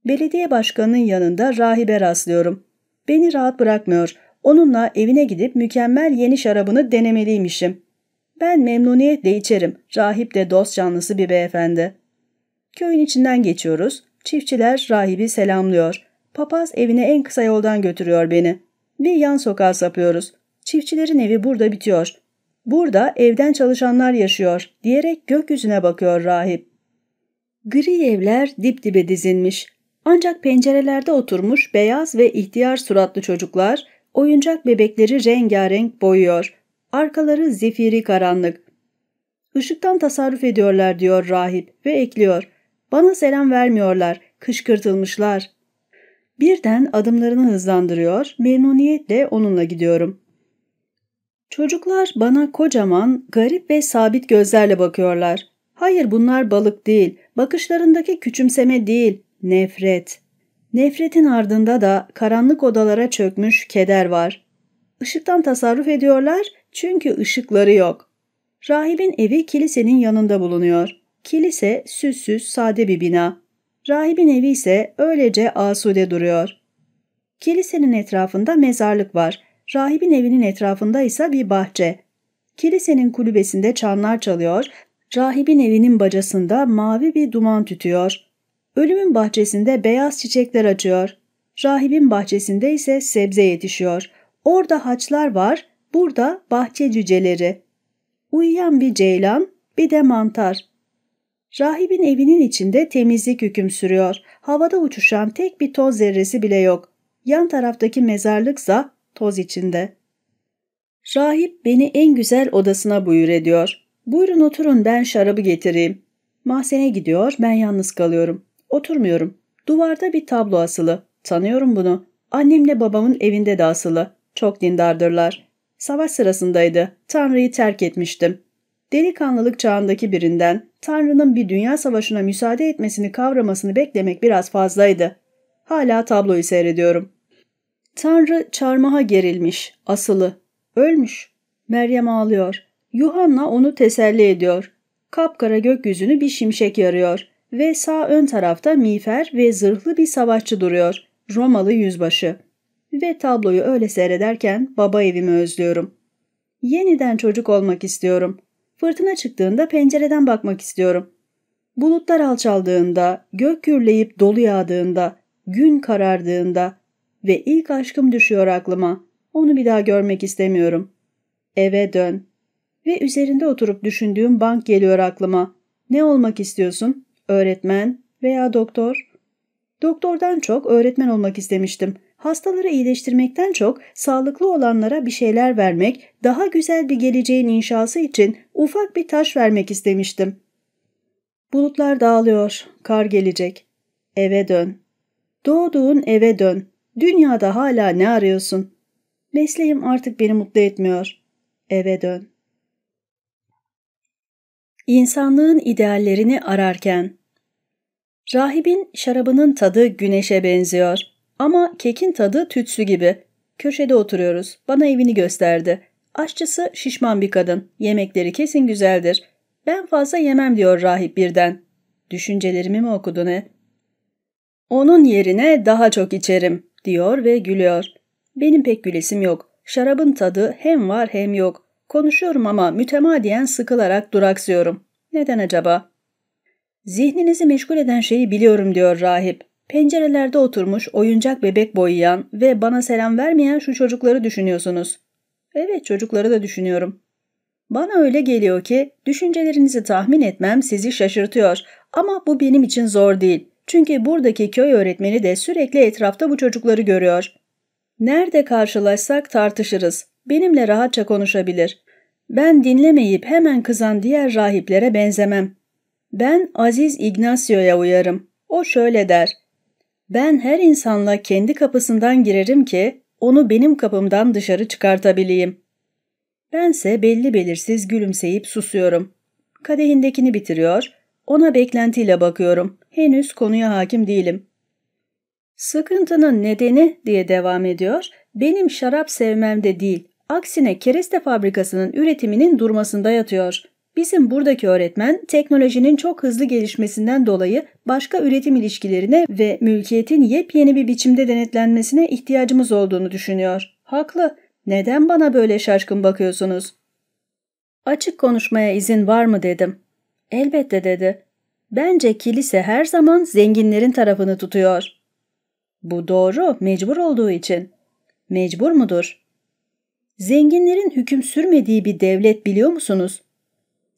Belediye başkanının yanında rahibe rastlıyorum. Beni rahat bırakmıyor. Onunla evine gidip mükemmel yeni şarabını denemeliymişim. Ben memnuniyetle içerim. Rahip de dost canlısı bir beyefendi. Köyün içinden geçiyoruz. Çiftçiler rahibi selamlıyor. Papaz evine en kısa yoldan götürüyor beni. Bir yan sokağa sapıyoruz. Çiftçilerin evi burada bitiyor. Burada evden çalışanlar yaşıyor diyerek gökyüzüne bakıyor rahip. Gri evler dip dibe dizilmiş. Ancak pencerelerde oturmuş beyaz ve ihtiyar suratlı çocuklar oyuncak bebekleri rengarenk boyuyor. Arkaları zifiri karanlık. Işıktan tasarruf ediyorlar diyor rahip ve ekliyor. Bana selam vermiyorlar, kışkırtılmışlar. Birden adımlarını hızlandırıyor, memnuniyetle onunla gidiyorum. Çocuklar bana kocaman, garip ve sabit gözlerle bakıyorlar. Hayır bunlar balık değil, bakışlarındaki küçümseme değil, nefret. Nefretin ardında da karanlık odalara çökmüş keder var. Işıktan tasarruf ediyorlar çünkü ışıkları yok. Rahibin evi kilisenin yanında bulunuyor. Kilise süssüz, sade bir bina. Rahibin evi ise öylece asude duruyor. Kilisenin etrafında mezarlık var. Rahibin evinin etrafında ise bir bahçe. Kilisenin kulübesinde çanlar çalıyor, rahibin evinin bacasında mavi bir duman tütüyor. Ölümün bahçesinde beyaz çiçekler açıyor. Rahibin bahçesinde ise sebze yetişiyor. Orada haçlar var, burada bahçe cüceleri. Uyuyan bir ceylan, bir de mantar. Rahibin evinin içinde temizlik hüküm sürüyor. Havada uçuşan tek bir toz zerresi bile yok. Yan taraftaki mezarlıksa toz içinde. Rahip beni en güzel odasına buyur ediyor. Buyurun oturun ben şarabı getireyim. Mahzene gidiyor ben yalnız kalıyorum. Oturmuyorum. Duvarda bir tablo asılı. Tanıyorum bunu. Annemle babamın evinde de asılı. Çok dindardırlar. Savaş sırasındaydı. Tanrı'yı terk etmiştim. Delikanlılık çağındaki birinden. Tanrı'nın bir dünya savaşına müsaade etmesini kavramasını beklemek biraz fazlaydı. Hala tabloyu seyrediyorum. Tanrı çarmıha gerilmiş, asılı. Ölmüş. Meryem ağlıyor. Yuhanna onu teselli ediyor. Kapkara gökyüzünü bir şimşek yarıyor ve sağ ön tarafta miğfer ve zırhlı bir savaşçı duruyor. Romalı yüzbaşı. Ve tabloyu öyle seyrederken baba evimi özlüyorum. Yeniden çocuk olmak istiyorum. Fırtına çıktığında pencereden bakmak istiyorum. Bulutlar alçaldığında, gök gürleyip dolu yağdığında, gün karardığında ve ilk aşkım düşüyor aklıma. Onu bir daha görmek istemiyorum. Eve dön. Ve üzerinde oturup düşündüğüm bank geliyor aklıma. Ne olmak istiyorsun? Öğretmen veya doktor? Doktordan çok öğretmen olmak istemiştim. Hastaları iyileştirmekten çok sağlıklı olanlara bir şeyler vermek, daha güzel bir geleceğin inşası için ufak bir taş vermek istemiştim. Bulutlar dağılıyor, kar gelecek. Eve dön. Doğduğun eve dön. Dünyada hala ne arıyorsun? Mesleğim artık beni mutlu etmiyor. Eve dön. İnsanlığın ideallerini ararken Rahibin şarabının tadı güneşe benziyor.'' Ama kekin tadı tütsü gibi. Köşede oturuyoruz. Bana evini gösterdi. Aşçısı şişman bir kadın. Yemekleri kesin güzeldir. Ben fazla yemem diyor rahip birden. Düşüncelerimi mi okudu ne? Onun yerine daha çok içerim diyor ve gülüyor. Benim pek gülesim yok. Şarabın tadı hem var hem yok. Konuşuyorum ama mütemadiyen sıkılarak duraksıyorum. Neden acaba? Zihninizi meşgul eden şeyi biliyorum diyor rahip. Pencerelerde oturmuş, oyuncak bebek boyayan ve bana selam vermeyen şu çocukları düşünüyorsunuz. Evet, çocukları da düşünüyorum. Bana öyle geliyor ki düşüncelerinizi tahmin etmem sizi şaşırtıyor ama bu benim için zor değil. Çünkü buradaki köy öğretmeni de sürekli etrafta bu çocukları görüyor. Nerede karşılaşsak tartışırız. Benimle rahatça konuşabilir. Ben dinlemeyip hemen kızan diğer rahiplere benzemem. Ben Aziz Ignacio'ya uyarım. O şöyle der. Ben her insanla kendi kapısından girerim ki onu benim kapımdan dışarı çıkartabileyim. Bense belli belirsiz gülümseyip susuyorum. Kadehindekini bitiriyor, ona beklentiyle bakıyorum. Henüz konuya hakim değilim. Sıkıntının nedeni diye devam ediyor, benim şarap sevmemde değil, aksine kereste fabrikasının üretiminin durmasında yatıyor. Bizim buradaki öğretmen teknolojinin çok hızlı gelişmesinden dolayı başka üretim ilişkilerine ve mülkiyetin yepyeni bir biçimde denetlenmesine ihtiyacımız olduğunu düşünüyor. Haklı. Neden bana böyle şaşkın bakıyorsunuz? Açık konuşmaya izin var mı dedim. Elbette dedi. Bence kilise her zaman zenginlerin tarafını tutuyor. Bu doğru, mecbur olduğu için. Mecbur mudur? Zenginlerin hüküm sürmediği bir devlet biliyor musunuz?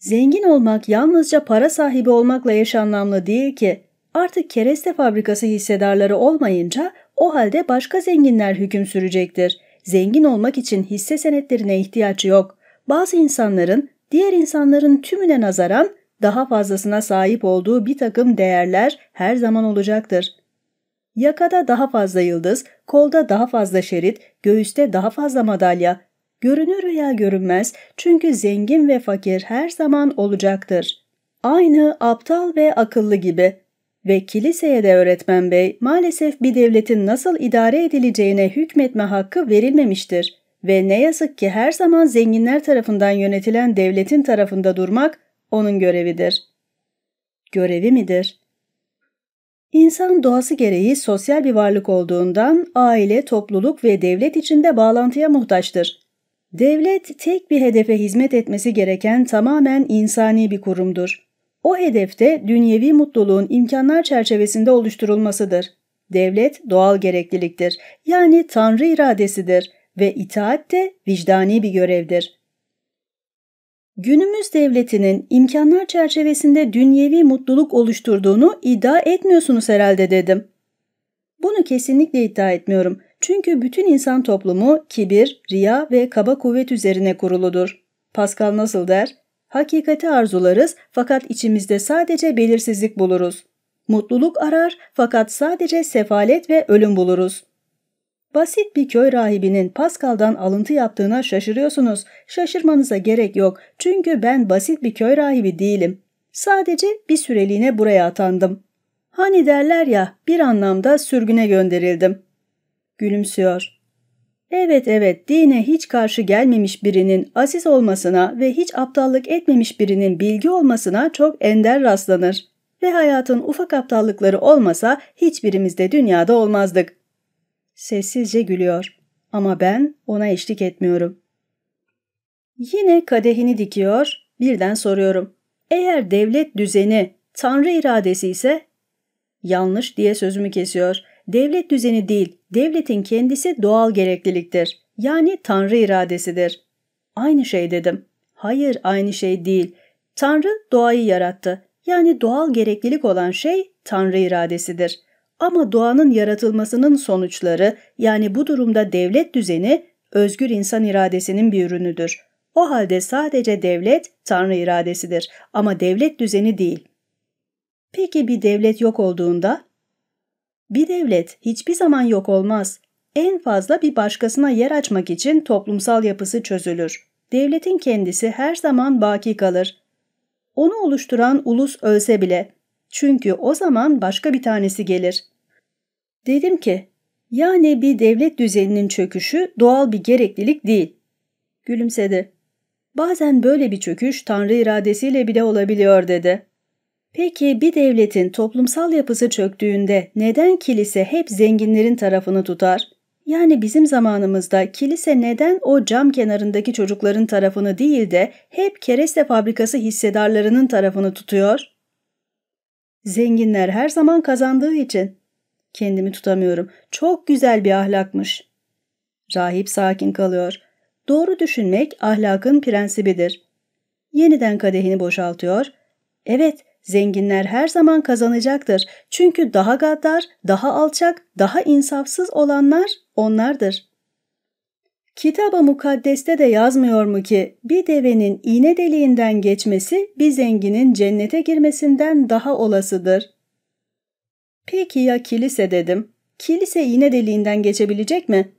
Zengin olmak yalnızca para sahibi olmakla eş anlamlı değil ki. Artık kereste fabrikası hissedarları olmayınca o halde başka zenginler hüküm sürecektir. Zengin olmak için hisse senetlerine ihtiyaç yok. Bazı insanların diğer insanların tümüne nazaran daha fazlasına sahip olduğu bir takım değerler her zaman olacaktır. Yakada daha fazla yıldız, kolda daha fazla şerit, göğüste daha fazla madalya, Görünür veya görünmez çünkü zengin ve fakir her zaman olacaktır. Aynı aptal ve akıllı gibi. Ve kiliseye de öğretmen bey maalesef bir devletin nasıl idare edileceğine hükmetme hakkı verilmemiştir. Ve ne yazık ki her zaman zenginler tarafından yönetilen devletin tarafında durmak onun görevidir. Görevi midir? İnsan doğası gereği sosyal bir varlık olduğundan aile, topluluk ve devlet içinde bağlantıya muhtaçtır. Devlet tek bir hedefe hizmet etmesi gereken tamamen insani bir kurumdur. O hedefte dünyevi mutluluğun imkanlar çerçevesinde oluşturulmasıdır. Devlet doğal gerekliliktir. Yani Tanrı iradesidir ve itaat de vicdani bir görevdir. Günümüz devletinin imkanlar çerçevesinde dünyevi mutluluk oluşturduğunu iddia etmiyorsunuz herhalde dedim. Bunu kesinlikle iddia etmiyorum. Çünkü bütün insan toplumu kibir, riya ve kaba kuvvet üzerine kuruludur. Pascal nasıl der? Hakikati arzularız fakat içimizde sadece belirsizlik buluruz. Mutluluk arar fakat sadece sefalet ve ölüm buluruz. Basit bir köy rahibinin Pascal'dan alıntı yaptığına şaşırıyorsunuz. Şaşırmanıza gerek yok çünkü ben basit bir köy rahibi değilim. Sadece bir süreliğine buraya atandım. Hani derler ya bir anlamda sürgüne gönderildim. Gülümsüyor. Evet evet dine hiç karşı gelmemiş birinin aziz olmasına ve hiç aptallık etmemiş birinin bilgi olmasına çok ender rastlanır. Ve hayatın ufak aptallıkları olmasa hiçbirimiz de dünyada olmazdık. Sessizce gülüyor ama ben ona eşlik etmiyorum. Yine kadehini dikiyor, birden soruyorum. Eğer devlet düzeni, tanrı iradesi ise? Yanlış diye sözümü kesiyor.'' devlet düzeni değil, devletin kendisi doğal gerekliliktir. Yani Tanrı iradesidir. Aynı şey dedim. Hayır aynı şey değil. Tanrı doğayı yarattı. Yani doğal gereklilik olan şey Tanrı iradesidir. Ama doğanın yaratılmasının sonuçları yani bu durumda devlet düzeni özgür insan iradesinin bir ürünüdür. O halde sadece devlet Tanrı iradesidir ama devlet düzeni değil. Peki bir devlet yok olduğunda bir devlet hiçbir zaman yok olmaz. En fazla bir başkasına yer açmak için toplumsal yapısı çözülür. Devletin kendisi her zaman baki kalır. Onu oluşturan ulus ölse bile. Çünkü o zaman başka bir tanesi gelir. Dedim ki, yani bir devlet düzeninin çöküşü doğal bir gereklilik değil. Gülümsedi. Bazen böyle bir çöküş Tanrı iradesiyle bile olabiliyor dedi. Peki bir devletin toplumsal yapısı çöktüğünde neden kilise hep zenginlerin tarafını tutar? Yani bizim zamanımızda kilise neden o cam kenarındaki çocukların tarafını değil de hep kereste fabrikası hissedarlarının tarafını tutuyor? Zenginler her zaman kazandığı için. Kendimi tutamıyorum. Çok güzel bir ahlakmış. Rahip sakin kalıyor. Doğru düşünmek ahlakın prensibidir. Yeniden kadehini boşaltıyor. Evet, Zenginler her zaman kazanacaktır. Çünkü daha gaddar, daha alçak, daha insafsız olanlar onlardır. Kitaba mukaddeste de yazmıyor mu ki bir devenin iğne deliğinden geçmesi bir zenginin cennete girmesinden daha olasıdır. Peki ya kilise dedim. Kilise iğne deliğinden geçebilecek mi?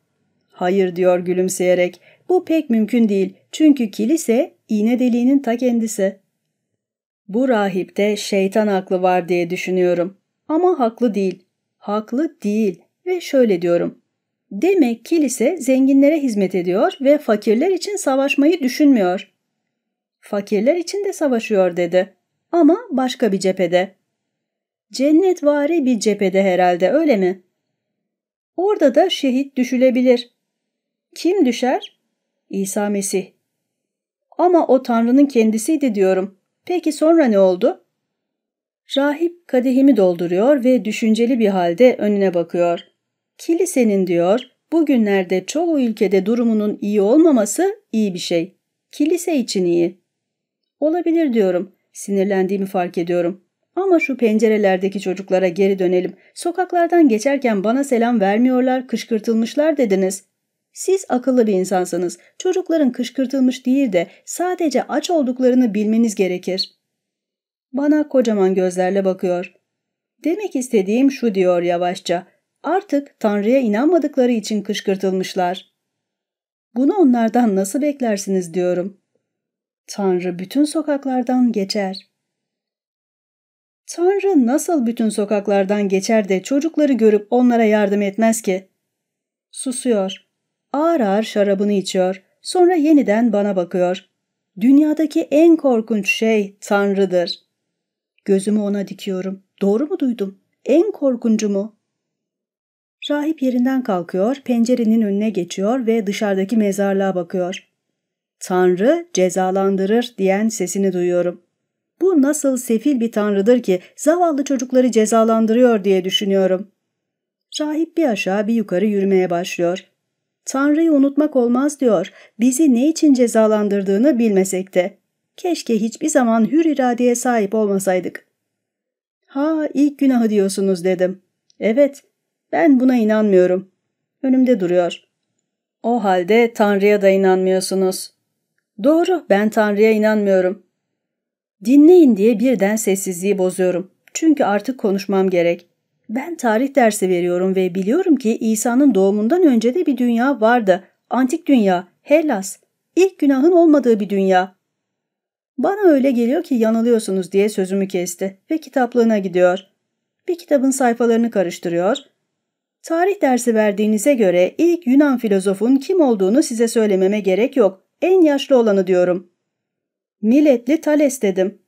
Hayır diyor gülümseyerek. Bu pek mümkün değil çünkü kilise iğne deliğinin ta kendisi. Bu rahipte şeytan aklı var diye düşünüyorum. Ama haklı değil. Haklı değil ve şöyle diyorum. Demek kilise zenginlere hizmet ediyor ve fakirler için savaşmayı düşünmüyor. Fakirler için de savaşıyor dedi. Ama başka bir cephede. Cennetvari bir cephede herhalde öyle mi? Orada da şehit düşülebilir. Kim düşer? İsa Mesih. Ama o Tanrı'nın kendisiydi diyorum. Peki sonra ne oldu? Rahip kadehimi dolduruyor ve düşünceli bir halde önüne bakıyor. Kilisenin diyor, bugünlerde çoğu ülkede durumunun iyi olmaması iyi bir şey. Kilise için iyi. Olabilir diyorum. Sinirlendiğimi fark ediyorum. Ama şu pencerelerdeki çocuklara geri dönelim. Sokaklardan geçerken bana selam vermiyorlar, kışkırtılmışlar dediniz. Siz akıllı bir insansınız. Çocukların kışkırtılmış değil de sadece aç olduklarını bilmeniz gerekir. Bana kocaman gözlerle bakıyor. Demek istediğim şu diyor yavaşça. Artık Tanrı'ya inanmadıkları için kışkırtılmışlar. Bunu onlardan nasıl beklersiniz diyorum. Tanrı bütün sokaklardan geçer. Tanrı nasıl bütün sokaklardan geçer de çocukları görüp onlara yardım etmez ki? Susuyor. Ağır ağır şarabını içiyor. Sonra yeniden bana bakıyor. Dünyadaki en korkunç şey Tanrı'dır. Gözümü ona dikiyorum. Doğru mu duydum? En korkuncu mu? Rahip yerinden kalkıyor, pencerenin önüne geçiyor ve dışarıdaki mezarlığa bakıyor. Tanrı cezalandırır diyen sesini duyuyorum. Bu nasıl sefil bir tanrıdır ki zavallı çocukları cezalandırıyor diye düşünüyorum. Rahip bir aşağı bir yukarı yürümeye başlıyor. Tanrı'yı unutmak olmaz diyor. Bizi ne için cezalandırdığını bilmesek de. Keşke hiçbir zaman hür iradeye sahip olmasaydık. Ha ilk günahı diyorsunuz dedim. Evet ben buna inanmıyorum. Önümde duruyor. O halde Tanrı'ya da inanmıyorsunuz. Doğru ben Tanrı'ya inanmıyorum. Dinleyin diye birden sessizliği bozuyorum. Çünkü artık konuşmam gerek. Ben tarih dersi veriyorum ve biliyorum ki İsa'nın doğumundan önce de bir dünya vardı. Antik dünya, Hellas, ilk günahın olmadığı bir dünya. Bana öyle geliyor ki yanılıyorsunuz diye sözümü kesti ve kitaplığına gidiyor. Bir kitabın sayfalarını karıştırıyor. Tarih dersi verdiğinize göre ilk Yunan filozofun kim olduğunu size söylememe gerek yok. En yaşlı olanı diyorum. Milletli Thales dedim.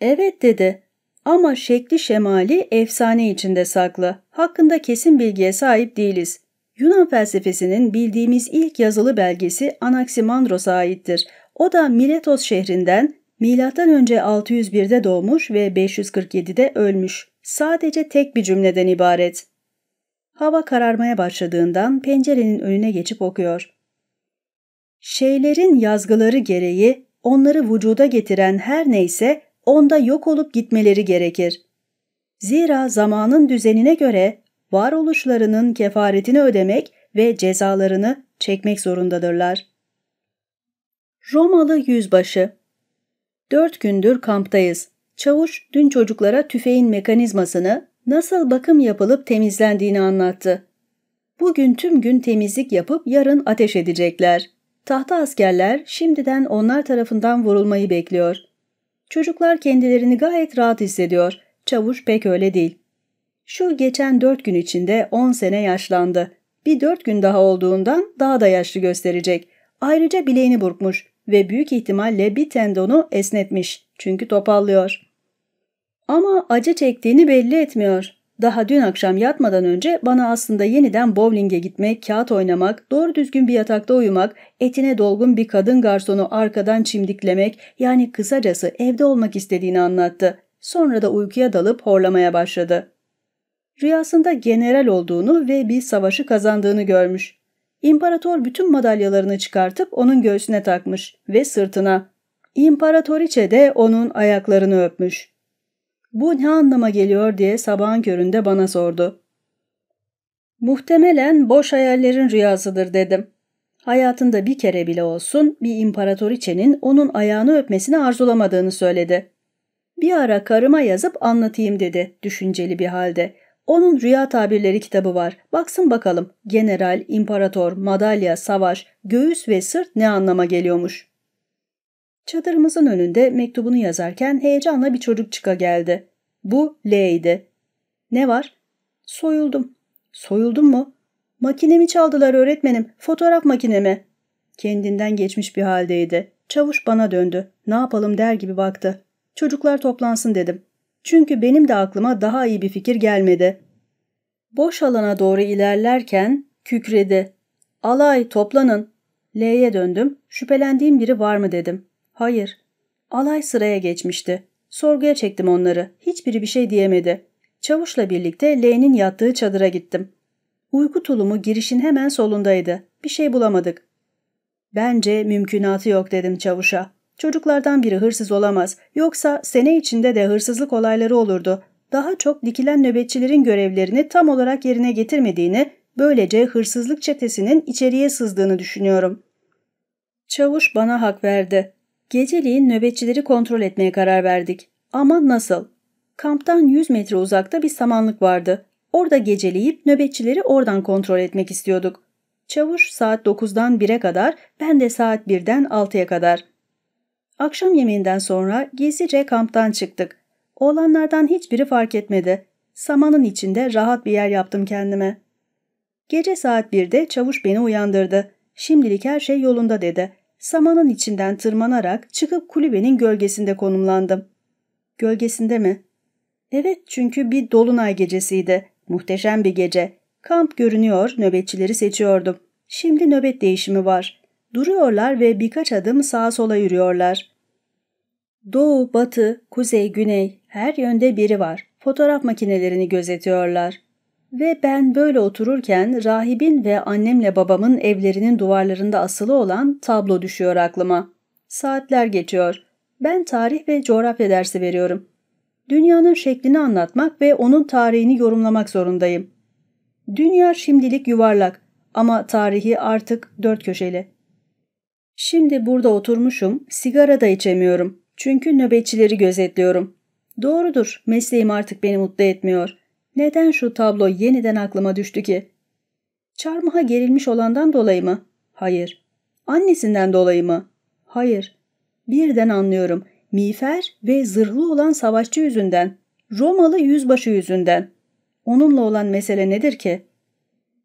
Evet dedi. Ama şekli şemali efsane içinde saklı. Hakkında kesin bilgiye sahip değiliz. Yunan felsefesinin bildiğimiz ilk yazılı belgesi Anaximandros'a aittir. O da Miletos şehrinden M.Ö. 601'de doğmuş ve 547'de ölmüş. Sadece tek bir cümleden ibaret. Hava kararmaya başladığından pencerenin önüne geçip okuyor. Şeylerin yazgıları gereği onları vücuda getiren her neyse onda yok olup gitmeleri gerekir. Zira zamanın düzenine göre varoluşlarının kefaretini ödemek ve cezalarını çekmek zorundadırlar. Romalı Yüzbaşı Dört gündür kamptayız. Çavuş dün çocuklara tüfeğin mekanizmasını, nasıl bakım yapılıp temizlendiğini anlattı. Bugün tüm gün temizlik yapıp yarın ateş edecekler. Tahta askerler şimdiden onlar tarafından vurulmayı bekliyor.'' Çocuklar kendilerini gayet rahat hissediyor. Çavuş pek öyle değil. Şu geçen dört gün içinde on sene yaşlandı. Bir dört gün daha olduğundan daha da yaşlı gösterecek. Ayrıca bileğini burkmuş ve büyük ihtimalle bir tendonu esnetmiş çünkü topallıyor. Ama acı çektiğini belli etmiyor. Daha dün akşam yatmadan önce bana aslında yeniden bowling'e gitmek, kağıt oynamak, doğru düzgün bir yatakta uyumak, etine dolgun bir kadın garsonu arkadan çimdiklemek yani kısacası evde olmak istediğini anlattı. Sonra da uykuya dalıp horlamaya başladı. Rüyasında general olduğunu ve bir savaşı kazandığını görmüş. İmparator bütün madalyalarını çıkartıp onun göğsüne takmış ve sırtına. İmparatoriçe de onun ayaklarını öpmüş. Bu ne anlama geliyor diye sabahın köründe bana sordu. Muhtemelen boş hayallerin rüyasıdır dedim. Hayatında bir kere bile olsun bir imparatoriçenin onun ayağını öpmesini arzulamadığını söyledi. Bir ara karıma yazıp anlatayım dedi düşünceli bir halde. Onun rüya tabirleri kitabı var. Baksın bakalım general, imparator, madalya, savaş, göğüs ve sırt ne anlama geliyormuş.'' Çadırımızın önünde mektubunu yazarken heyecanla bir çocuk çıka geldi. Bu L'ydi. Ne var? Soyuldum. Soyuldum mu? Makinemi çaldılar öğretmenim. Fotoğraf makinemi. Kendinden geçmiş bir haldeydi. Çavuş bana döndü. Ne yapalım der gibi baktı. Çocuklar toplansın dedim. Çünkü benim de aklıma daha iyi bir fikir gelmedi. Boş alana doğru ilerlerken kükredi. Alay toplanın. L'ye döndüm. Şüphelendiğim biri var mı dedim. Hayır. Alay sıraya geçmişti. Sorguya çektim onları. Hiçbiri bir şey diyemedi. Çavuşla birlikte L'nin yattığı çadıra gittim. Uyku tulumu girişin hemen solundaydı. Bir şey bulamadık. Bence mümkünatı yok dedim çavuşa. Çocuklardan biri hırsız olamaz. Yoksa sene içinde de hırsızlık olayları olurdu. Daha çok dikilen nöbetçilerin görevlerini tam olarak yerine getirmediğini, böylece hırsızlık çetesinin içeriye sızdığını düşünüyorum. Çavuş bana hak verdi. Geceliğin nöbetçileri kontrol etmeye karar verdik. Ama nasıl? Kamptan 100 metre uzakta bir samanlık vardı. Orada geceleyip nöbetçileri oradan kontrol etmek istiyorduk. Çavuş saat 9'dan 1'e kadar, ben de saat 1'den 6'ya kadar. Akşam yemeğinden sonra gizlice kamptan çıktık. Oğlanlardan hiçbiri fark etmedi. Samanın içinde rahat bir yer yaptım kendime. Gece saat 1'de çavuş beni uyandırdı. Şimdilik her şey yolunda dedi. Samanın içinden tırmanarak çıkıp kulübenin gölgesinde konumlandım. Gölgesinde mi? Evet çünkü bir dolunay gecesiydi. Muhteşem bir gece. Kamp görünüyor, nöbetçileri seçiyordum. Şimdi nöbet değişimi var. Duruyorlar ve birkaç adım sağa sola yürüyorlar. Doğu, batı, kuzey, güney her yönde biri var. Fotoğraf makinelerini gözetiyorlar. Ve ben böyle otururken rahibin ve annemle babamın evlerinin duvarlarında asılı olan tablo düşüyor aklıma. Saatler geçiyor. Ben tarih ve coğrafya dersi veriyorum. Dünyanın şeklini anlatmak ve onun tarihini yorumlamak zorundayım. Dünya şimdilik yuvarlak ama tarihi artık dört köşeli. Şimdi burada oturmuşum, sigara da içemiyorum. Çünkü nöbetçileri gözetliyorum. Doğrudur, mesleğim artık beni mutlu etmiyor.'' Neden şu tablo yeniden aklıma düştü ki? Çarmıha gerilmiş olandan dolayı mı? Hayır. Annesinden dolayı mı? Hayır. Birden anlıyorum. Mifer ve zırhlı olan savaşçı yüzünden. Romalı yüzbaşı yüzünden. Onunla olan mesele nedir ki?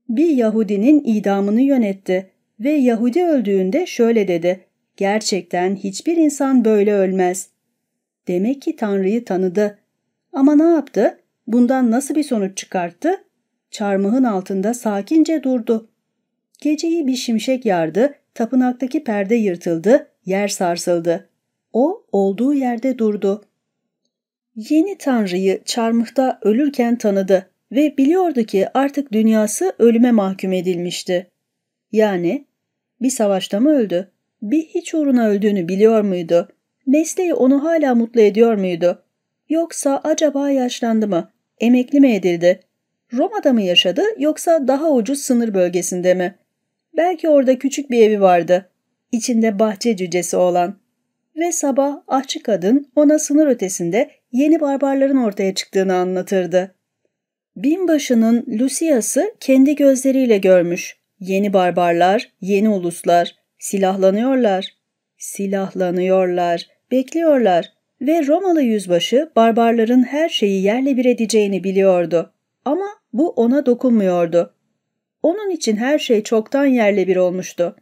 Bir Yahudinin idamını yönetti ve Yahudi öldüğünde şöyle dedi. Gerçekten hiçbir insan böyle ölmez. Demek ki Tanrı'yı tanıdı. Ama ne yaptı? Bundan nasıl bir sonuç çıkarttı? Çarmıhın altında sakince durdu. Geceyi bir şimşek yardı, tapınaktaki perde yırtıldı, yer sarsıldı. O olduğu yerde durdu. Yeni tanrıyı çarmıhta ölürken tanıdı ve biliyordu ki artık dünyası ölüme mahkum edilmişti. Yani bir savaşta mı öldü? Bir hiç uğruna öldüğünü biliyor muydu? Mesleği onu hala mutlu ediyor muydu? Yoksa acaba yaşlandı mı? Emekli mi edildi? Roma'da mı yaşadı yoksa daha ucuz sınır bölgesinde mi? Belki orada küçük bir evi vardı. İçinde bahçe cücesi olan. Ve sabah ahçı kadın ona sınır ötesinde yeni barbarların ortaya çıktığını anlatırdı. Binbaşının Lucia'sı kendi gözleriyle görmüş. Yeni barbarlar, yeni uluslar. Silahlanıyorlar. Silahlanıyorlar. Bekliyorlar. Ve Romalı yüzbaşı barbarların her şeyi yerle bir edeceğini biliyordu. Ama bu ona dokunmuyordu. Onun için her şey çoktan yerle bir olmuştu.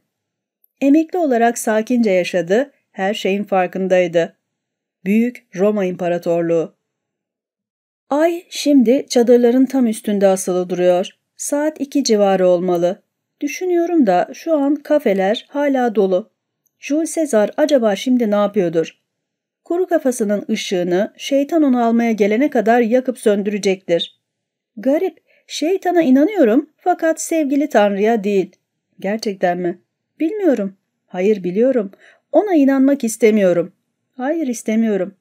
Emekli olarak sakince yaşadı, her şeyin farkındaydı. Büyük Roma İmparatorluğu. Ay şimdi çadırların tam üstünde asılı duruyor. Saat iki civarı olmalı. Düşünüyorum da şu an kafeler hala dolu. Jules Caesar acaba şimdi ne yapıyordur? Kuru kafasının ışığını şeytan onu almaya gelene kadar yakıp söndürecektir. Garip, şeytana inanıyorum fakat sevgili Tanrı'ya değil. Gerçekten mi? Bilmiyorum. Hayır biliyorum. Ona inanmak istemiyorum. Hayır istemiyorum.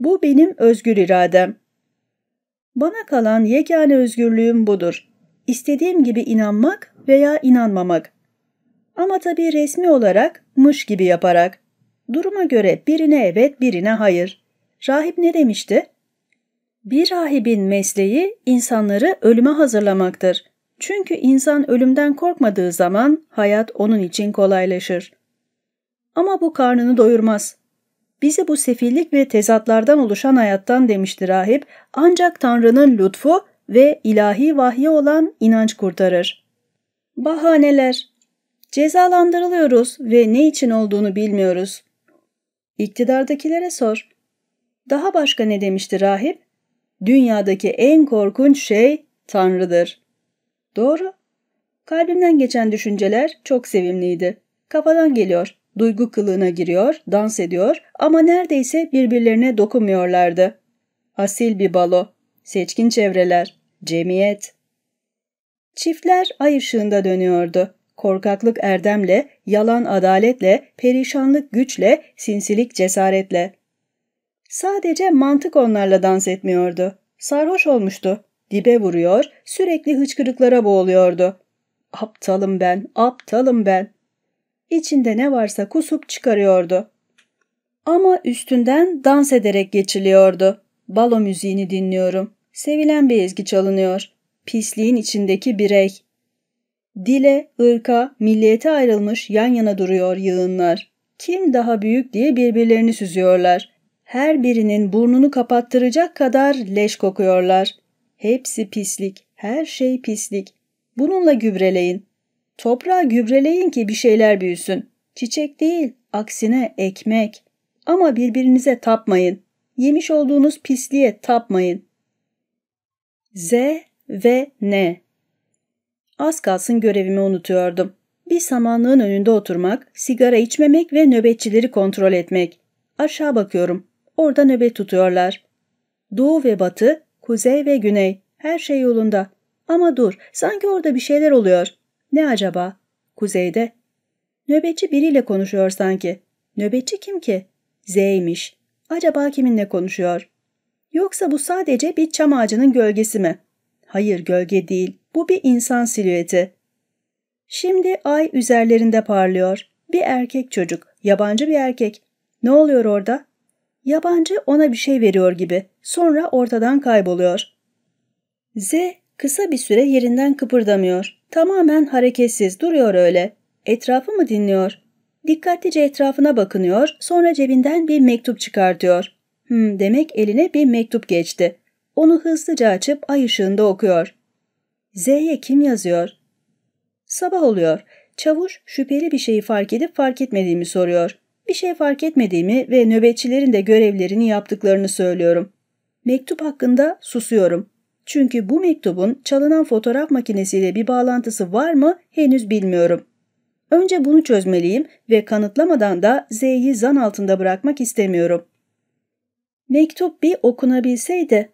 Bu benim özgür iradem. Bana kalan yegane özgürlüğüm budur. İstediğim gibi inanmak veya inanmamak. Ama tabii resmi olarak mış gibi yaparak. Duruma göre birine evet birine hayır. Rahip ne demişti? Bir rahibin mesleği insanları ölüme hazırlamaktır. Çünkü insan ölümden korkmadığı zaman hayat onun için kolaylaşır. Ama bu karnını doyurmaz. Bizi bu sefillik ve tezatlardan oluşan hayattan demişti rahip ancak Tanrı'nın lütfu ve ilahi vahye olan inanç kurtarır. Bahaneler Cezalandırılıyoruz ve ne için olduğunu bilmiyoruz. İktidardakilere sor. Daha başka ne demişti rahip? Dünyadaki en korkunç şey Tanrı'dır. Doğru. Kalbimden geçen düşünceler çok sevimliydi. Kafadan geliyor, duygu kılığına giriyor, dans ediyor ama neredeyse birbirlerine dokunmuyorlardı. Asil bir balo, seçkin çevreler, cemiyet. Çiftler ay ışığında dönüyordu korkaklık erdemle, yalan adaletle, perişanlık güçle, sinsilik cesaretle. Sadece mantık onlarla dans etmiyordu. Sarhoş olmuştu. Dibe vuruyor, sürekli hıçkırıklara boğuluyordu. Aptalım ben, aptalım ben. İçinde ne varsa kusup çıkarıyordu. Ama üstünden dans ederek geçiliyordu. Balo müziğini dinliyorum. Sevilen bir ezgi çalınıyor. Pisliğin içindeki birey. Dile, ırka, milliyete ayrılmış yan yana duruyor yığınlar. Kim daha büyük diye birbirlerini süzüyorlar. Her birinin burnunu kapattıracak kadar leş kokuyorlar. Hepsi pislik, her şey pislik. Bununla gübreleyin. Toprağa gübreleyin ki bir şeyler büyüsün. Çiçek değil, aksine ekmek. Ama birbirinize tapmayın. Yemiş olduğunuz pisliğe tapmayın. Z ve N Az kalsın görevimi unutuyordum. Bir samanlığın önünde oturmak, sigara içmemek ve nöbetçileri kontrol etmek. Aşağı bakıyorum. Orada nöbet tutuyorlar. Doğu ve batı, kuzey ve güney. Her şey yolunda. Ama dur, sanki orada bir şeyler oluyor. Ne acaba? Kuzeyde. Nöbetçi biriyle konuşuyor sanki. Nöbetçi kim ki? Z'ymiş. Acaba kiminle konuşuyor? Yoksa bu sadece bir çam ağacının gölgesi mi? Hayır, gölge değil. Bu bir insan silüeti. Şimdi ay üzerlerinde parlıyor. Bir erkek çocuk, yabancı bir erkek. Ne oluyor orada? Yabancı ona bir şey veriyor gibi. Sonra ortadan kayboluyor. Z kısa bir süre yerinden kıpırdamıyor. Tamamen hareketsiz duruyor öyle. Etrafı mı dinliyor? Dikkatlice etrafına bakınıyor, sonra cebinden bir mektup çıkartıyor. Hmm, demek eline bir mektup geçti. Onu hızlıca açıp ay ışığında okuyor. Z'ye kim yazıyor? Sabah oluyor. Çavuş şüpheli bir şeyi fark edip fark etmediğimi soruyor. Bir şey fark etmediğimi ve nöbetçilerin de görevlerini yaptıklarını söylüyorum. Mektup hakkında susuyorum. Çünkü bu mektubun çalınan fotoğraf makinesiyle bir bağlantısı var mı henüz bilmiyorum. Önce bunu çözmeliyim ve kanıtlamadan da Z'yi zan altında bırakmak istemiyorum. Mektup bir okunabilseydi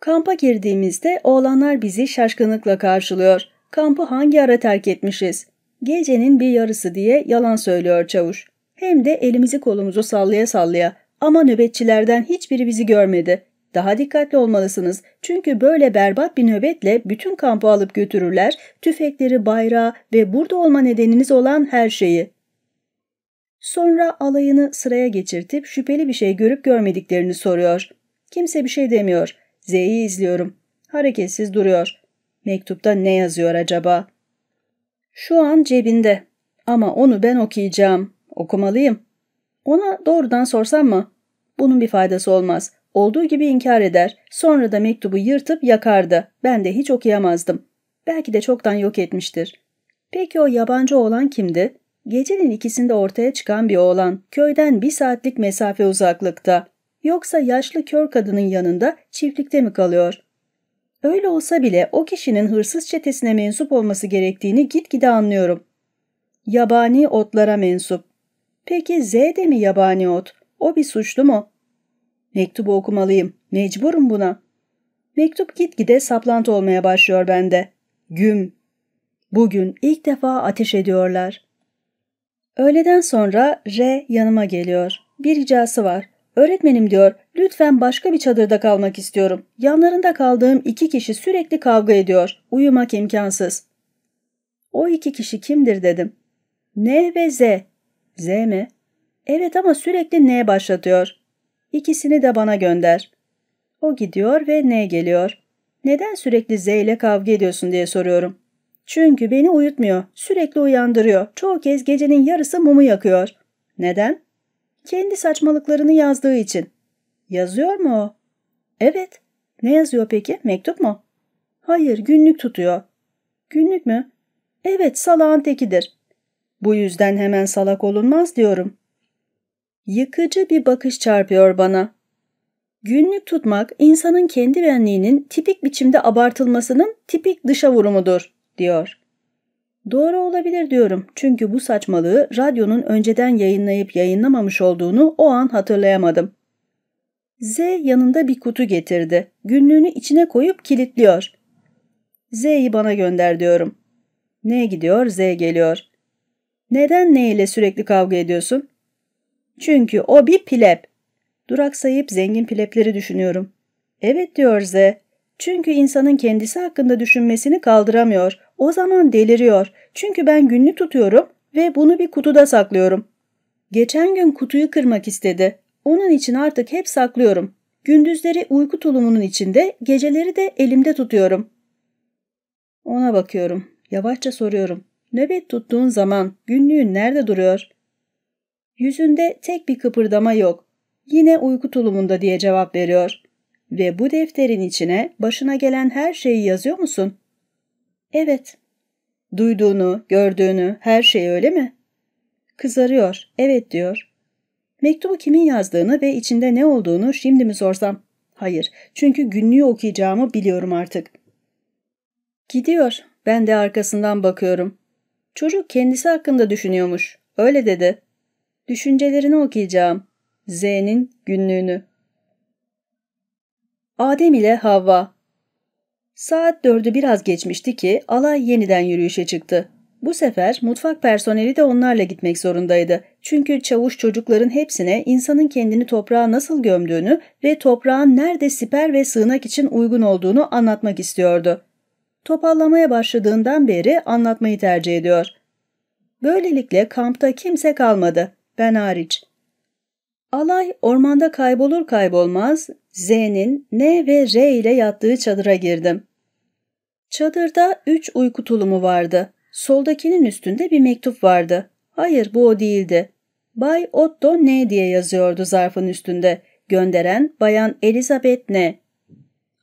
Kampa girdiğimizde oğlanlar bizi şaşkınlıkla karşılıyor. Kampı hangi ara terk etmişiz? Gecenin bir yarısı diye yalan söylüyor çavuş. Hem de elimizi kolumuzu sallaya sallaya. Ama nöbetçilerden hiçbiri bizi görmedi. Daha dikkatli olmalısınız. Çünkü böyle berbat bir nöbetle bütün kampı alıp götürürler, tüfekleri, bayrağı ve burada olma nedeniniz olan her şeyi. Sonra alayını sıraya geçirtip şüpheli bir şey görüp görmediklerini soruyor. Kimse bir şey demiyor. Z'yi izliyorum. Hareketsiz duruyor. Mektupta ne yazıyor acaba? Şu an cebinde. Ama onu ben okuyacağım. Okumalıyım. Ona doğrudan sorsam mı? Bunun bir faydası olmaz. Olduğu gibi inkar eder. Sonra da mektubu yırtıp yakardı. Ben de hiç okuyamazdım. Belki de çoktan yok etmiştir. Peki o yabancı oğlan kimdi? Gecenin ikisinde ortaya çıkan bir oğlan. Köyden bir saatlik mesafe uzaklıkta. Yoksa yaşlı kör kadının yanında çiftlikte mi kalıyor? Öyle olsa bile o kişinin hırsız çetesine mensup olması gerektiğini gitgide anlıyorum. Yabani otlara mensup. Peki Z de mi yabani ot? O bir suçlu mu? Mektubu okumalıyım. Mecburum buna. Mektup gitgide saplantı olmaya başlıyor bende. Güm. Bugün ilk defa ateş ediyorlar. Öğleden sonra R yanıma geliyor. Bir ricası var. Öğretmenim diyor, lütfen başka bir çadırda kalmak istiyorum. Yanlarında kaldığım iki kişi sürekli kavga ediyor. Uyumak imkansız. O iki kişi kimdir dedim. N ve Z. Z mi? Evet ama sürekli N başlatıyor. İkisini de bana gönder. O gidiyor ve N geliyor. Neden sürekli Z ile kavga ediyorsun diye soruyorum. Çünkü beni uyutmuyor. Sürekli uyandırıyor. Çoğu kez gecenin yarısı mumu yakıyor. Neden? Kendi saçmalıklarını yazdığı için. Yazıyor mu o? Evet. Ne yazıyor peki? Mektup mu? Hayır, günlük tutuyor. Günlük mü? Evet, salağın tekidir. Bu yüzden hemen salak olunmaz diyorum. Yıkıcı bir bakış çarpıyor bana. Günlük tutmak insanın kendi benliğinin tipik biçimde abartılmasının tipik dışa vurumudur, diyor. Doğru olabilir diyorum çünkü bu saçmalığı radyonun önceden yayınlayıp yayınlamamış olduğunu o an hatırlayamadım. Z yanında bir kutu getirdi. Günlüğünü içine koyup kilitliyor. Z'yi bana gönder diyorum. Ne gidiyor Z geliyor. Neden ne ile sürekli kavga ediyorsun? Çünkü o bir pilep. Duraksayıp zengin pilepleri düşünüyorum. Evet diyor Z. Çünkü insanın kendisi hakkında düşünmesini kaldıramıyor. O zaman deliriyor. Çünkü ben günlük tutuyorum ve bunu bir kutuda saklıyorum. Geçen gün kutuyu kırmak istedi. Onun için artık hep saklıyorum. Gündüzleri uyku tulumunun içinde, geceleri de elimde tutuyorum. Ona bakıyorum. Yavaşça soruyorum. Nöbet tuttuğun zaman günlüğün nerede duruyor? Yüzünde tek bir kıpırdama yok. Yine uyku tulumunda diye cevap veriyor. Ve bu defterin içine başına gelen her şeyi yazıyor musun? Evet. Duyduğunu, gördüğünü, her şeyi öyle mi? Kızarıyor, evet diyor. Mektubu kimin yazdığını ve içinde ne olduğunu şimdi mi sorsam? Hayır, çünkü günlüğü okuyacağımı biliyorum artık. Gidiyor, ben de arkasından bakıyorum. Çocuk kendisi hakkında düşünüyormuş, öyle dedi. Düşüncelerini okuyacağım. Z'nin günlüğünü. Adem ile Havva Saat dördü biraz geçmişti ki alay yeniden yürüyüşe çıktı. Bu sefer mutfak personeli de onlarla gitmek zorundaydı. Çünkü çavuş çocukların hepsine insanın kendini toprağa nasıl gömdüğünü ve toprağın nerede siper ve sığınak için uygun olduğunu anlatmak istiyordu. Topallamaya başladığından beri anlatmayı tercih ediyor. Böylelikle kampta kimse kalmadı, ben hariç. Alay ormanda kaybolur kaybolmaz Z'nin N ve R ile yattığı çadıra girdim. Çadırda üç uyku tulumu vardı. Soldakinin üstünde bir mektup vardı. Hayır bu o değildi. Bay Otto Ne diye yazıyordu zarfın üstünde. Gönderen Bayan Elizabeth Ne.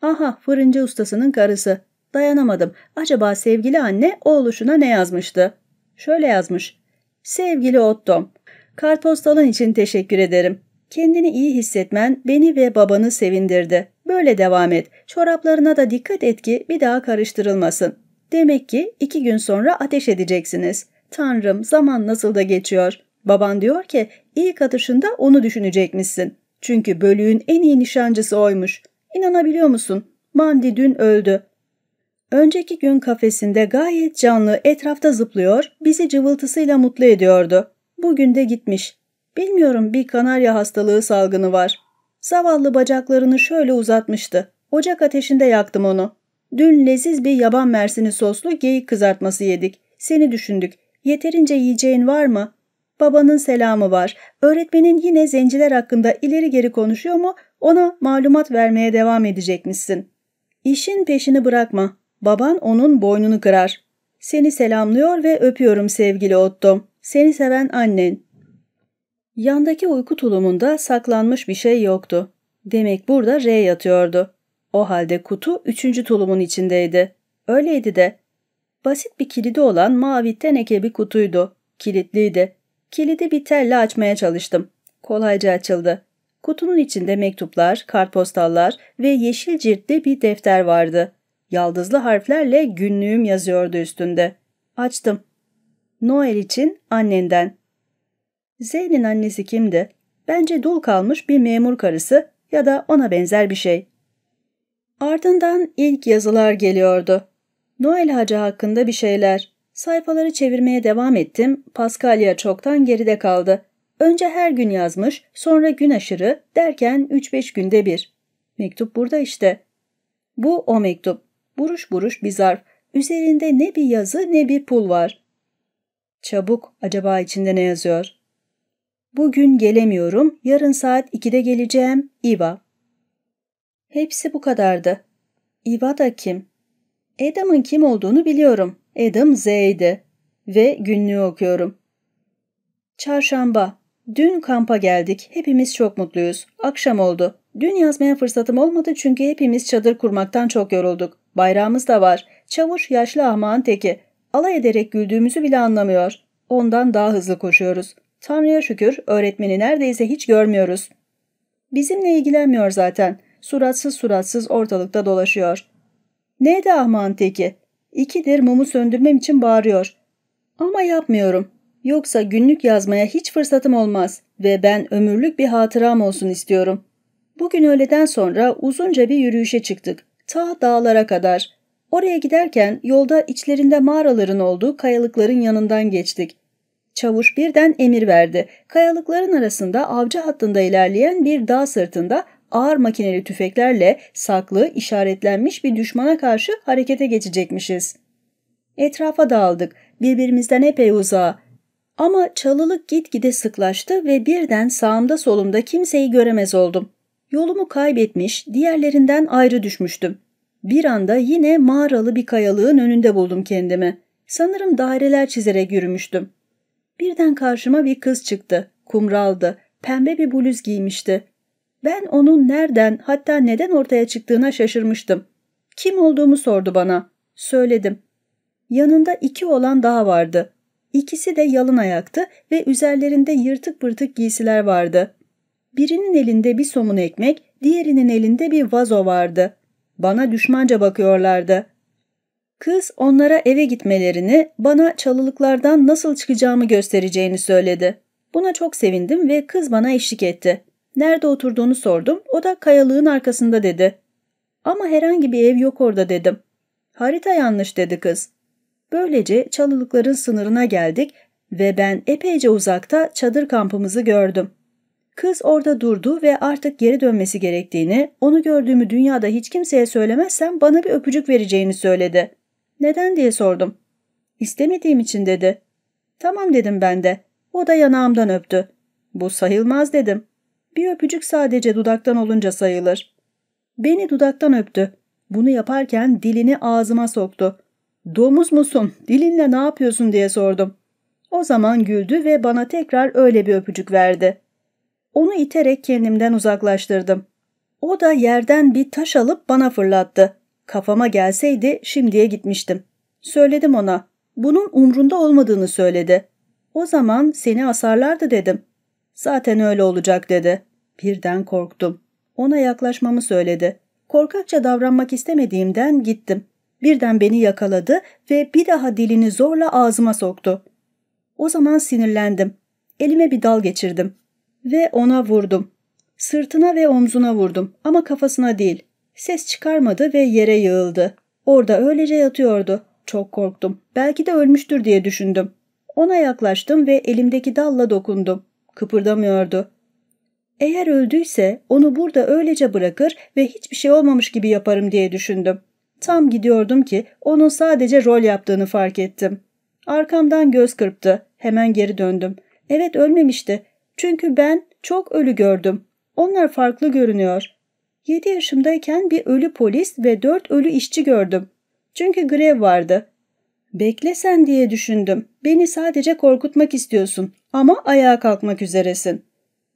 Aha fırıncı ustasının karısı. Dayanamadım. Acaba sevgili anne oğluşuna ne yazmıştı? Şöyle yazmış. Sevgili Otto, kartpostalın için teşekkür ederim. Kendini iyi hissetmen beni ve babanı sevindirdi. Böyle devam et. Çoraplarına da dikkat et ki bir daha karıştırılmasın. Demek ki iki gün sonra ateş edeceksiniz. Tanrım zaman nasıl da geçiyor. Baban diyor ki ilk atışında onu düşünecekmişsin. Çünkü bölüğün en iyi nişancısı oymuş. İnanabiliyor musun? Mandi dün öldü. Önceki gün kafesinde gayet canlı etrafta zıplıyor, bizi cıvıltısıyla mutlu ediyordu. Bugün de gitmiş. Bilmiyorum bir kanarya hastalığı salgını var. Zavallı bacaklarını şöyle uzatmıştı. Ocak ateşinde yaktım onu. Dün leziz bir yaban mersini soslu geyik kızartması yedik. Seni düşündük. Yeterince yiyeceğin var mı? Babanın selamı var. Öğretmenin yine zenciler hakkında ileri geri konuşuyor mu? Ona malumat vermeye devam edecekmişsin. İşin peşini bırakma. Baban onun boynunu kırar. Seni selamlıyor ve öpüyorum sevgili Otto. Seni seven annen. Yandaki uyku tulumunda saklanmış bir şey yoktu. Demek burada R yatıyordu. O halde kutu üçüncü tulumun içindeydi. Öyleydi de. Basit bir kilidi olan mavi teneke bir kutuydu. Kilitliydi. Kilidi bir telle açmaya çalıştım. Kolayca açıldı. Kutunun içinde mektuplar, kartpostallar ve yeşil ciltli bir defter vardı. Yaldızlı harflerle günlüğüm yazıyordu üstünde. Açtım. Noel için annenden. Zeyn'in annesi kimdi? Bence dul kalmış bir memur karısı ya da ona benzer bir şey. Ardından ilk yazılar geliyordu. Noel Hacı hakkında bir şeyler. Sayfaları çevirmeye devam ettim. Paskalya çoktan geride kaldı. Önce her gün yazmış, sonra gün aşırı derken 3-5 günde bir. Mektup burada işte. Bu o mektup. Buruş buruş bir zarf. Üzerinde ne bir yazı ne bir pul var. Çabuk, acaba içinde ne yazıyor? Bugün gelemiyorum, yarın saat 2'de geleceğim, İva. Hepsi bu kadardı. İva da kim? Adam'ın kim olduğunu biliyorum. Adam Z'ydi ve günlüğü okuyorum. Çarşamba. Dün kampa geldik. Hepimiz çok mutluyuz. Akşam oldu. Dün yazmaya fırsatım olmadı çünkü hepimiz çadır kurmaktan çok yorulduk. Bayrağımız da var. Çavuş yaşlı ahmağın teki. Alay ederek güldüğümüzü bile anlamıyor. Ondan daha hızlı koşuyoruz. Tanrı'ya şükür öğretmeni neredeyse hiç görmüyoruz. Bizimle ilgilenmiyor zaten. Suratsız suratsız ortalıkta dolaşıyor. Ne de ahmağın teki. İkidir mumu söndürmem için bağırıyor. Ama yapmıyorum. Yoksa günlük yazmaya hiç fırsatım olmaz ve ben ömürlük bir hatıram olsun istiyorum. Bugün öğleden sonra uzunca bir yürüyüşe çıktık. Ta dağlara kadar. Oraya giderken yolda içlerinde mağaraların olduğu kayalıkların yanından geçtik. Çavuş birden emir verdi. Kayalıkların arasında avcı hattında ilerleyen bir dağ sırtında ağır makineli tüfeklerle saklı, işaretlenmiş bir düşmana karşı harekete geçecekmişiz. Etrafa dağıldık. Birbirimizden epey uzağa. Ama çalılık gitgide sıklaştı ve birden sağımda solumda kimseyi göremez oldum. Yolumu kaybetmiş, diğerlerinden ayrı düşmüştüm. Bir anda yine mağaralı bir kayalığın önünde buldum kendimi. Sanırım daireler çizerek yürümüştüm. Birden karşıma bir kız çıktı. Kumraldı. Pembe bir bluz giymişti. Ben onun nereden hatta neden ortaya çıktığına şaşırmıştım. Kim olduğumu sordu bana. Söyledim. Yanında iki olan daha vardı. İkisi de yalın ayaktı ve üzerlerinde yırtık pırtık giysiler vardı. Birinin elinde bir somun ekmek, diğerinin elinde bir vazo vardı. Bana düşmanca bakıyorlardı. Kız onlara eve gitmelerini, bana çalılıklardan nasıl çıkacağımı göstereceğini söyledi. Buna çok sevindim ve kız bana eşlik etti. Nerede oturduğunu sordum, o da kayalığın arkasında dedi. Ama herhangi bir ev yok orada dedim. Harita yanlış dedi kız. Böylece çalılıkların sınırına geldik ve ben epeyce uzakta çadır kampımızı gördüm. Kız orada durdu ve artık geri dönmesi gerektiğini, onu gördüğümü dünyada hiç kimseye söylemezsem bana bir öpücük vereceğini söyledi. Neden diye sordum. İstemediğim için dedi. Tamam dedim ben de. O da yanağımdan öptü. Bu sayılmaz dedim. Bir öpücük sadece dudaktan olunca sayılır. Beni dudaktan öptü. Bunu yaparken dilini ağzıma soktu. Domuz musun? Dilinle ne yapıyorsun diye sordum. O zaman güldü ve bana tekrar öyle bir öpücük verdi. Onu iterek kendimden uzaklaştırdım. O da yerden bir taş alıp bana fırlattı. Kafama gelseydi şimdiye gitmiştim. Söyledim ona. Bunun umrunda olmadığını söyledi. O zaman seni asarlardı dedim. Zaten öyle olacak dedi. Birden korktum. Ona yaklaşmamı söyledi. Korkakça davranmak istemediğimden gittim. Birden beni yakaladı ve bir daha dilini zorla ağzıma soktu. O zaman sinirlendim. Elime bir dal geçirdim ve ona vurdum. Sırtına ve omzuna vurdum ama kafasına değil. Ses çıkarmadı ve yere yığıldı. Orada öylece yatıyordu. Çok korktum. Belki de ölmüştür diye düşündüm. Ona yaklaştım ve elimdeki dalla dokundum. Kıpırdamıyordu. Eğer öldüyse onu burada öylece bırakır ve hiçbir şey olmamış gibi yaparım diye düşündüm. Tam gidiyordum ki onun sadece rol yaptığını fark ettim. Arkamdan göz kırptı. Hemen geri döndüm. Evet ölmemişti. Çünkü ben çok ölü gördüm. Onlar farklı görünüyor. 7 yaşımdayken bir ölü polis ve 4 ölü işçi gördüm. Çünkü grev vardı. Beklesen diye düşündüm. Beni sadece korkutmak istiyorsun ama ayağa kalkmak üzeresin.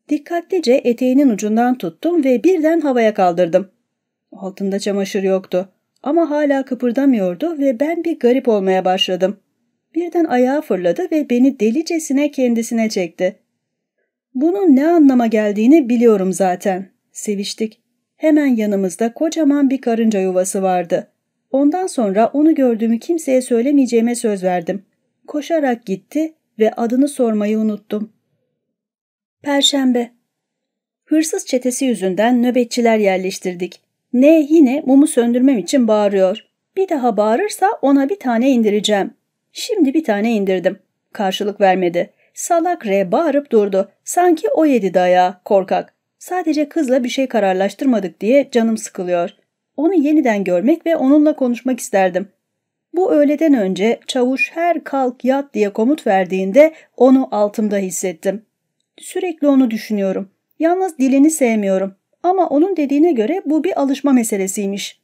Dikkatlice eteğinin ucundan tuttum ve birden havaya kaldırdım. Altında çamaşır yoktu ama hala kıpırdamıyordu ve ben bir garip olmaya başladım. Birden ayağa fırladı ve beni delicesine kendisine çekti. Bunun ne anlama geldiğini biliyorum zaten. Seviştik. Hemen yanımızda kocaman bir karınca yuvası vardı. Ondan sonra onu gördüğümü kimseye söylemeyeceğime söz verdim. Koşarak gitti ve adını sormayı unuttum. Perşembe Hırsız çetesi yüzünden nöbetçiler yerleştirdik. Ne yine mumu söndürmem için bağırıyor. Bir daha bağırırsa ona bir tane indireceğim. Şimdi bir tane indirdim. Karşılık vermedi. Salak R bağırıp durdu. Sanki o yedi dayağı, korkak. Sadece kızla bir şey kararlaştırmadık diye canım sıkılıyor. Onu yeniden görmek ve onunla konuşmak isterdim. Bu öğleden önce çavuş her kalk yat diye komut verdiğinde onu altımda hissettim. Sürekli onu düşünüyorum. Yalnız dilini sevmiyorum. Ama onun dediğine göre bu bir alışma meselesiymiş.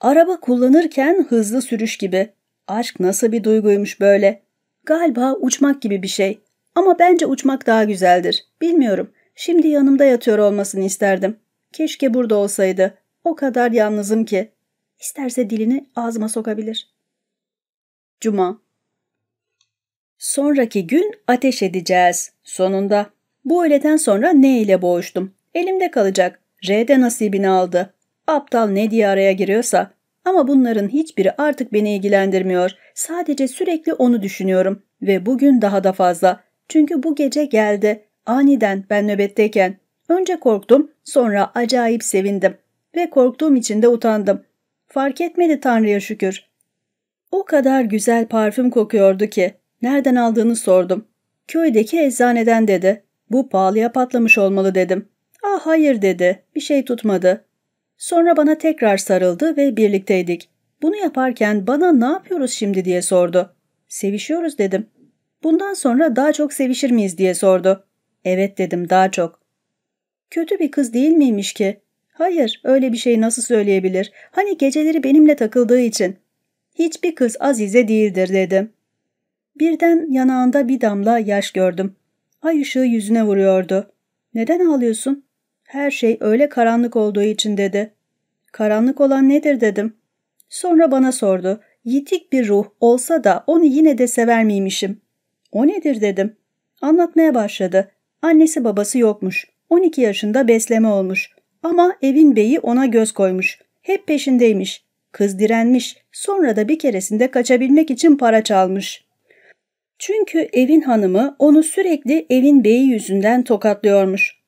Araba kullanırken hızlı sürüş gibi. Aşk nasıl bir duyguymuş böyle. Galiba uçmak gibi bir şey. Ama bence uçmak daha güzeldir. Bilmiyorum. Şimdi yanımda yatıyor olmasını isterdim. Keşke burada olsaydı. O kadar yalnızım ki. İsterse dilini ağzıma sokabilir. Cuma Sonraki gün ateş edeceğiz. Sonunda. Bu öğleden sonra ne ile boğuştum. Elimde kalacak. R de nasibini aldı. Aptal ne diye araya giriyorsa. Ama bunların hiçbiri artık beni ilgilendirmiyor. Sadece sürekli onu düşünüyorum. Ve bugün daha da fazla. Çünkü bu gece geldi. Aniden ben nöbetteyken önce korktum sonra acayip sevindim ve korktuğum için de utandım. Fark etmedi Tanrı'ya şükür. O kadar güzel parfüm kokuyordu ki nereden aldığını sordum. Köydeki eczaneden dedi. Bu pahalıya patlamış olmalı dedim. Ah hayır dedi. Bir şey tutmadı. Sonra bana tekrar sarıldı ve birlikteydik. Bunu yaparken bana ne yapıyoruz şimdi diye sordu. Sevişiyoruz dedim. Bundan sonra daha çok sevişir miyiz diye sordu. Evet dedim daha çok. Kötü bir kız değil miymiş ki? Hayır öyle bir şey nasıl söyleyebilir? Hani geceleri benimle takıldığı için. Hiçbir kız Azize değildir dedim. Birden yanağında bir damla yaş gördüm. Ay ışığı yüzüne vuruyordu. Neden ağlıyorsun? Her şey öyle karanlık olduğu için dedi. Karanlık olan nedir dedim. Sonra bana sordu. Yitik bir ruh olsa da onu yine de sever miymişim? O nedir dedim. Anlatmaya başladı. Annesi babası yokmuş. 12 yaşında besleme olmuş. Ama evin beyi ona göz koymuş. Hep peşindeymiş. Kız direnmiş. Sonra da bir keresinde kaçabilmek için para çalmış. Çünkü evin hanımı onu sürekli evin beyi yüzünden tokatlıyormuş.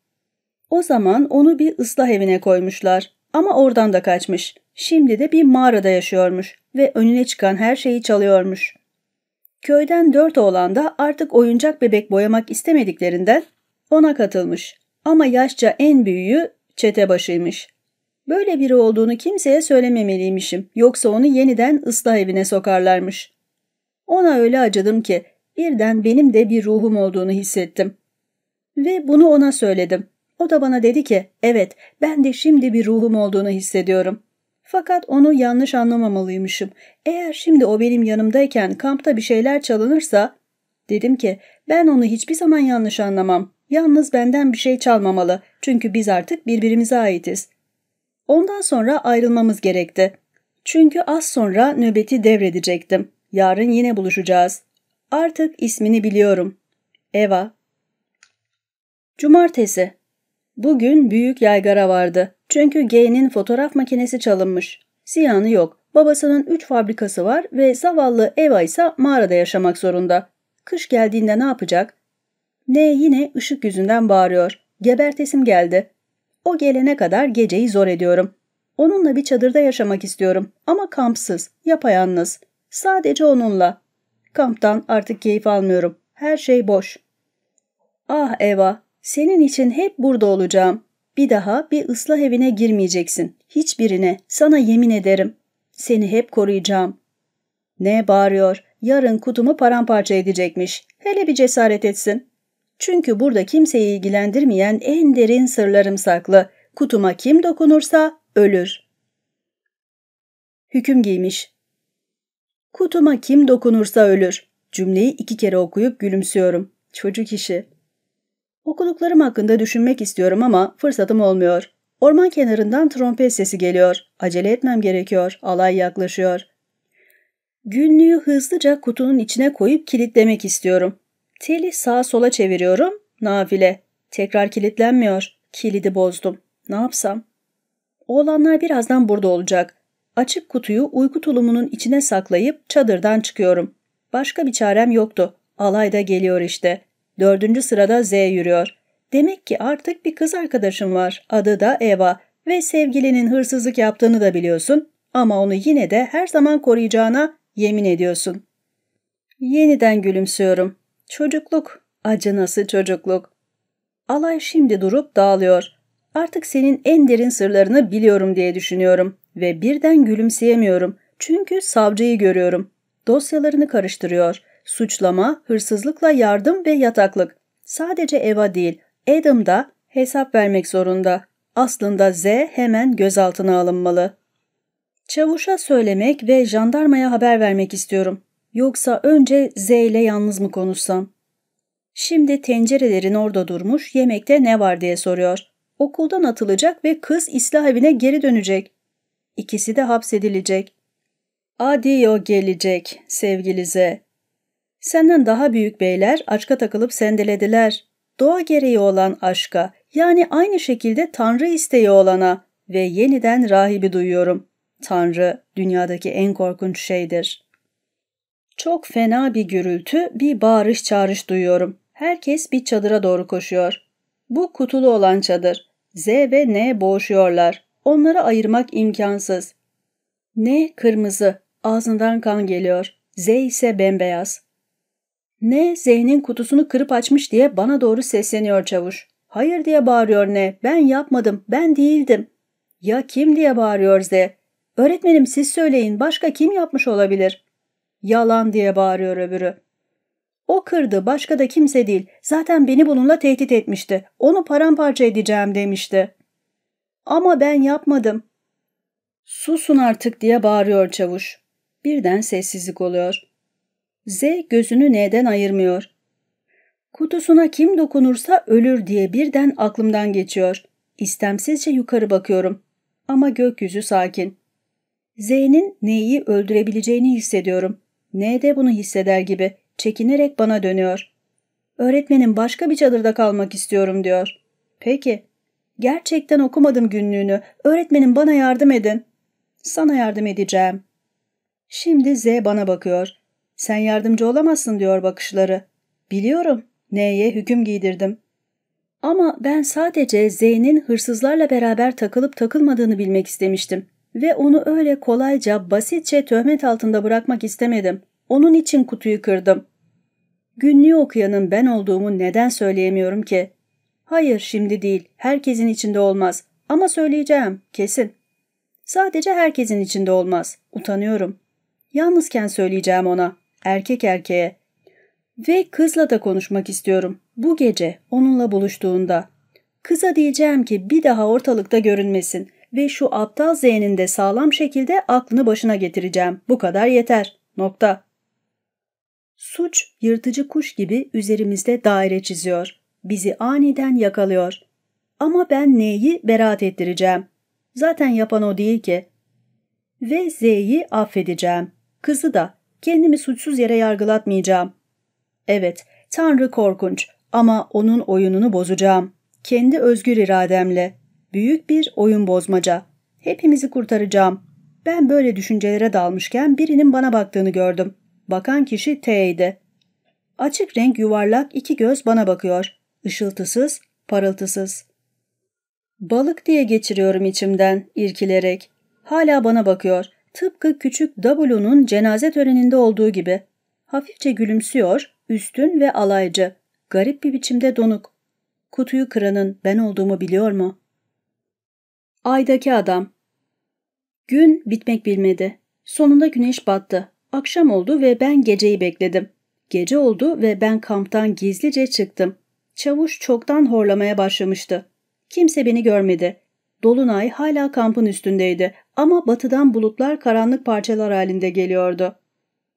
O zaman onu bir ıslah evine koymuşlar. Ama oradan da kaçmış. Şimdi de bir mağarada yaşıyormuş ve önüne çıkan her şeyi çalıyormuş. Köyden dört oğlan da artık oyuncak bebek boyamak istemediklerinden ona katılmış ama yaşça en büyüğü çete başıymış. Böyle biri olduğunu kimseye söylememeliymişim yoksa onu yeniden ıslah evine sokarlarmış. Ona öyle acıdım ki birden benim de bir ruhum olduğunu hissettim. Ve bunu ona söyledim. O da bana dedi ki evet ben de şimdi bir ruhum olduğunu hissediyorum. Fakat onu yanlış anlamamalıymışım. Eğer şimdi o benim yanımdayken kampta bir şeyler çalınırsa... Dedim ki ben onu hiçbir zaman yanlış anlamam. Yalnız benden bir şey çalmamalı çünkü biz artık birbirimize aitiz. Ondan sonra ayrılmamız gerekti. Çünkü az sonra nöbeti devredecektim. Yarın yine buluşacağız. Artık ismini biliyorum. Eva. Cumartesi. Bugün büyük yaygara vardı. Çünkü G'nin fotoğraf makinesi çalınmış. Ziyanı yok. Babasının üç fabrikası var ve zavallı Eva ise mağarada yaşamak zorunda. Kış geldiğinde ne yapacak? L yine ışık yüzünden bağırıyor. Gebertesim geldi. O gelene kadar geceyi zor ediyorum. Onunla bir çadırda yaşamak istiyorum ama kampsız, yapayalnız. Sadece onunla. Kamptan artık keyif almıyorum. Her şey boş. Ah Eva, senin için hep burada olacağım. Bir daha bir ıslah evine girmeyeceksin. Hiçbirine, sana yemin ederim. Seni hep koruyacağım. Ne bağırıyor, yarın kutumu paramparça edecekmiş. Hele bir cesaret etsin. Çünkü burada kimseyi ilgilendirmeyen en derin sırlarım saklı. Kutuma kim dokunursa ölür. Hüküm giymiş. Kutuma kim dokunursa ölür. Cümleyi iki kere okuyup gülümsüyorum. Çocuk işi. Okuduklarım hakkında düşünmek istiyorum ama fırsatım olmuyor. Orman kenarından trompet sesi geliyor. Acele etmem gerekiyor. Alay yaklaşıyor. Günlüğü hızlıca kutunun içine koyup kilitlemek istiyorum. Teli sağa sola çeviriyorum. Nafile. Tekrar kilitlenmiyor. Kilidi bozdum. Ne yapsam? Oğlanlar birazdan burada olacak. Açık kutuyu uyku tulumunun içine saklayıp çadırdan çıkıyorum. Başka bir çarem yoktu. Alay da geliyor işte. Dördüncü sırada Z yürüyor. Demek ki artık bir kız arkadaşım var. Adı da Eva ve sevgilinin hırsızlık yaptığını da biliyorsun ama onu yine de her zaman koruyacağına yemin ediyorsun. Yeniden gülümsüyorum. Çocukluk, acınası çocukluk. Alay şimdi durup dağılıyor. Artık senin en derin sırlarını biliyorum diye düşünüyorum ve birden gülümseyemiyorum. Çünkü savcıyı görüyorum. Dosyalarını karıştırıyor. Suçlama, hırsızlıkla yardım ve yataklık. Sadece Eva değil, Adam da hesap vermek zorunda. Aslında Z hemen gözaltına alınmalı. Çavuşa söylemek ve jandarmaya haber vermek istiyorum. Yoksa önce Z ile yalnız mı konuşsam? Şimdi tencerelerin orada durmuş, yemekte ne var diye soruyor. Okuldan atılacak ve kız İslah evine geri dönecek. İkisi de hapsedilecek. Adio gelecek sevgili Z. Senden daha büyük beyler aşka takılıp sendelediler. Doğa gereği olan aşka, yani aynı şekilde Tanrı isteği olana ve yeniden rahibi duyuyorum. Tanrı dünyadaki en korkunç şeydir. Çok fena bir gürültü, bir bağırış çağırış duyuyorum. Herkes bir çadıra doğru koşuyor. Bu kutulu olan çadır. Z ve N boğuşuyorlar. Onları ayırmak imkansız. N kırmızı, ağzından kan geliyor. Z ise bembeyaz. N Z'nin kutusunu kırıp açmış diye bana doğru sesleniyor çavuş. Hayır diye bağırıyor N. Ben yapmadım. Ben değildim. Ya kim diye bağırıyor Z. Öğretmenim siz söyleyin. Başka kim yapmış olabilir? Yalan diye bağırıyor öbürü. O kırdı başka da kimse değil. Zaten beni bununla tehdit etmişti. Onu paramparça edeceğim demişti. Ama ben yapmadım. Susun artık diye bağırıyor çavuş. Birden sessizlik oluyor. Z gözünü neden ayırmıyor. Kutusuna kim dokunursa ölür diye birden aklımdan geçiyor. İstemsizce yukarı bakıyorum. Ama gökyüzü sakin. Z'nin neyi öldürebileceğini hissediyorum. N bunu hisseder gibi çekinerek bana dönüyor. Öğretmenim başka bir çadırda kalmak istiyorum diyor. Peki. Gerçekten okumadım günlüğünü. Öğretmenim bana yardım edin. Sana yardım edeceğim. Şimdi Z bana bakıyor. Sen yardımcı olamazsın diyor bakışları. Biliyorum. N'ye hüküm giydirdim. Ama ben sadece Z'nin hırsızlarla beraber takılıp takılmadığını bilmek istemiştim. Ve onu öyle kolayca, basitçe töhmet altında bırakmak istemedim. Onun için kutuyu kırdım. Günlüğü okuyanın ben olduğumu neden söyleyemiyorum ki? Hayır şimdi değil, herkesin içinde olmaz. Ama söyleyeceğim, kesin. Sadece herkesin içinde olmaz. Utanıyorum. Yalnızken söyleyeceğim ona, erkek erkeğe. Ve kızla da konuşmak istiyorum. Bu gece onunla buluştuğunda. Kıza diyeceğim ki bir daha ortalıkta görünmesin ve şu aptal zeynin de sağlam şekilde aklını başına getireceğim. Bu kadar yeter. Nokta. Suç yırtıcı kuş gibi üzerimizde daire çiziyor. Bizi aniden yakalıyor. Ama ben neyi beraat ettireceğim? Zaten yapan o değil ki. Ve Z'yi affedeceğim. Kızı da. Kendimi suçsuz yere yargılatmayacağım. Evet, Tanrı korkunç ama onun oyununu bozacağım. Kendi özgür irademle. Büyük bir oyun bozmaca. Hepimizi kurtaracağım. Ben böyle düşüncelere dalmışken birinin bana baktığını gördüm. Bakan kişi T'ydi. Açık renk yuvarlak iki göz bana bakıyor. Işıltısız, parıltısız. Balık diye geçiriyorum içimden, irkilerek. Hala bana bakıyor. Tıpkı küçük W'nun cenaze töreninde olduğu gibi. Hafifçe gülümsüyor, üstün ve alaycı. Garip bir biçimde donuk. Kutuyu kıranın ben olduğumu biliyor mu? Aydaki adam. Gün bitmek bilmedi. Sonunda güneş battı. Akşam oldu ve ben geceyi bekledim. Gece oldu ve ben kamptan gizlice çıktım. Çavuş çoktan horlamaya başlamıştı. Kimse beni görmedi. Dolunay hala kampın üstündeydi ama batıdan bulutlar karanlık parçalar halinde geliyordu.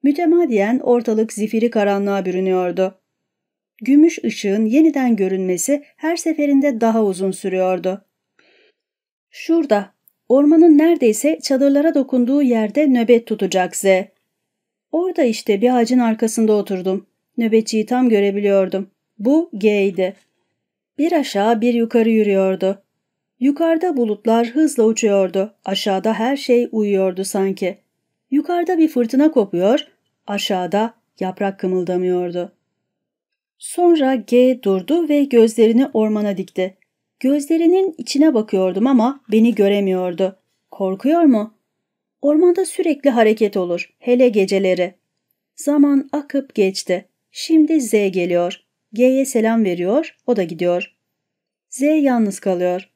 Mütemadiyen ortalık zifiri karanlığa bürünüyordu. Gümüş ışığın yeniden görünmesi her seferinde daha uzun sürüyordu. Şurada, ormanın neredeyse çadırlara dokunduğu yerde nöbet tutacak Z. Orada işte bir ağacın arkasında oturdum. Nöbetçiyi tam görebiliyordum. Bu G idi. Bir aşağı bir yukarı yürüyordu. Yukarıda bulutlar hızla uçuyordu. Aşağıda her şey uyuyordu sanki. Yukarıda bir fırtına kopuyor, aşağıda yaprak kımıldamıyordu. Sonra G durdu ve gözlerini ormana dikti. Gözlerinin içine bakıyordum ama beni göremiyordu. Korkuyor mu? Ormanda sürekli hareket olur, hele geceleri. Zaman akıp geçti. Şimdi Z geliyor. G'ye selam veriyor, o da gidiyor. Z yalnız kalıyor.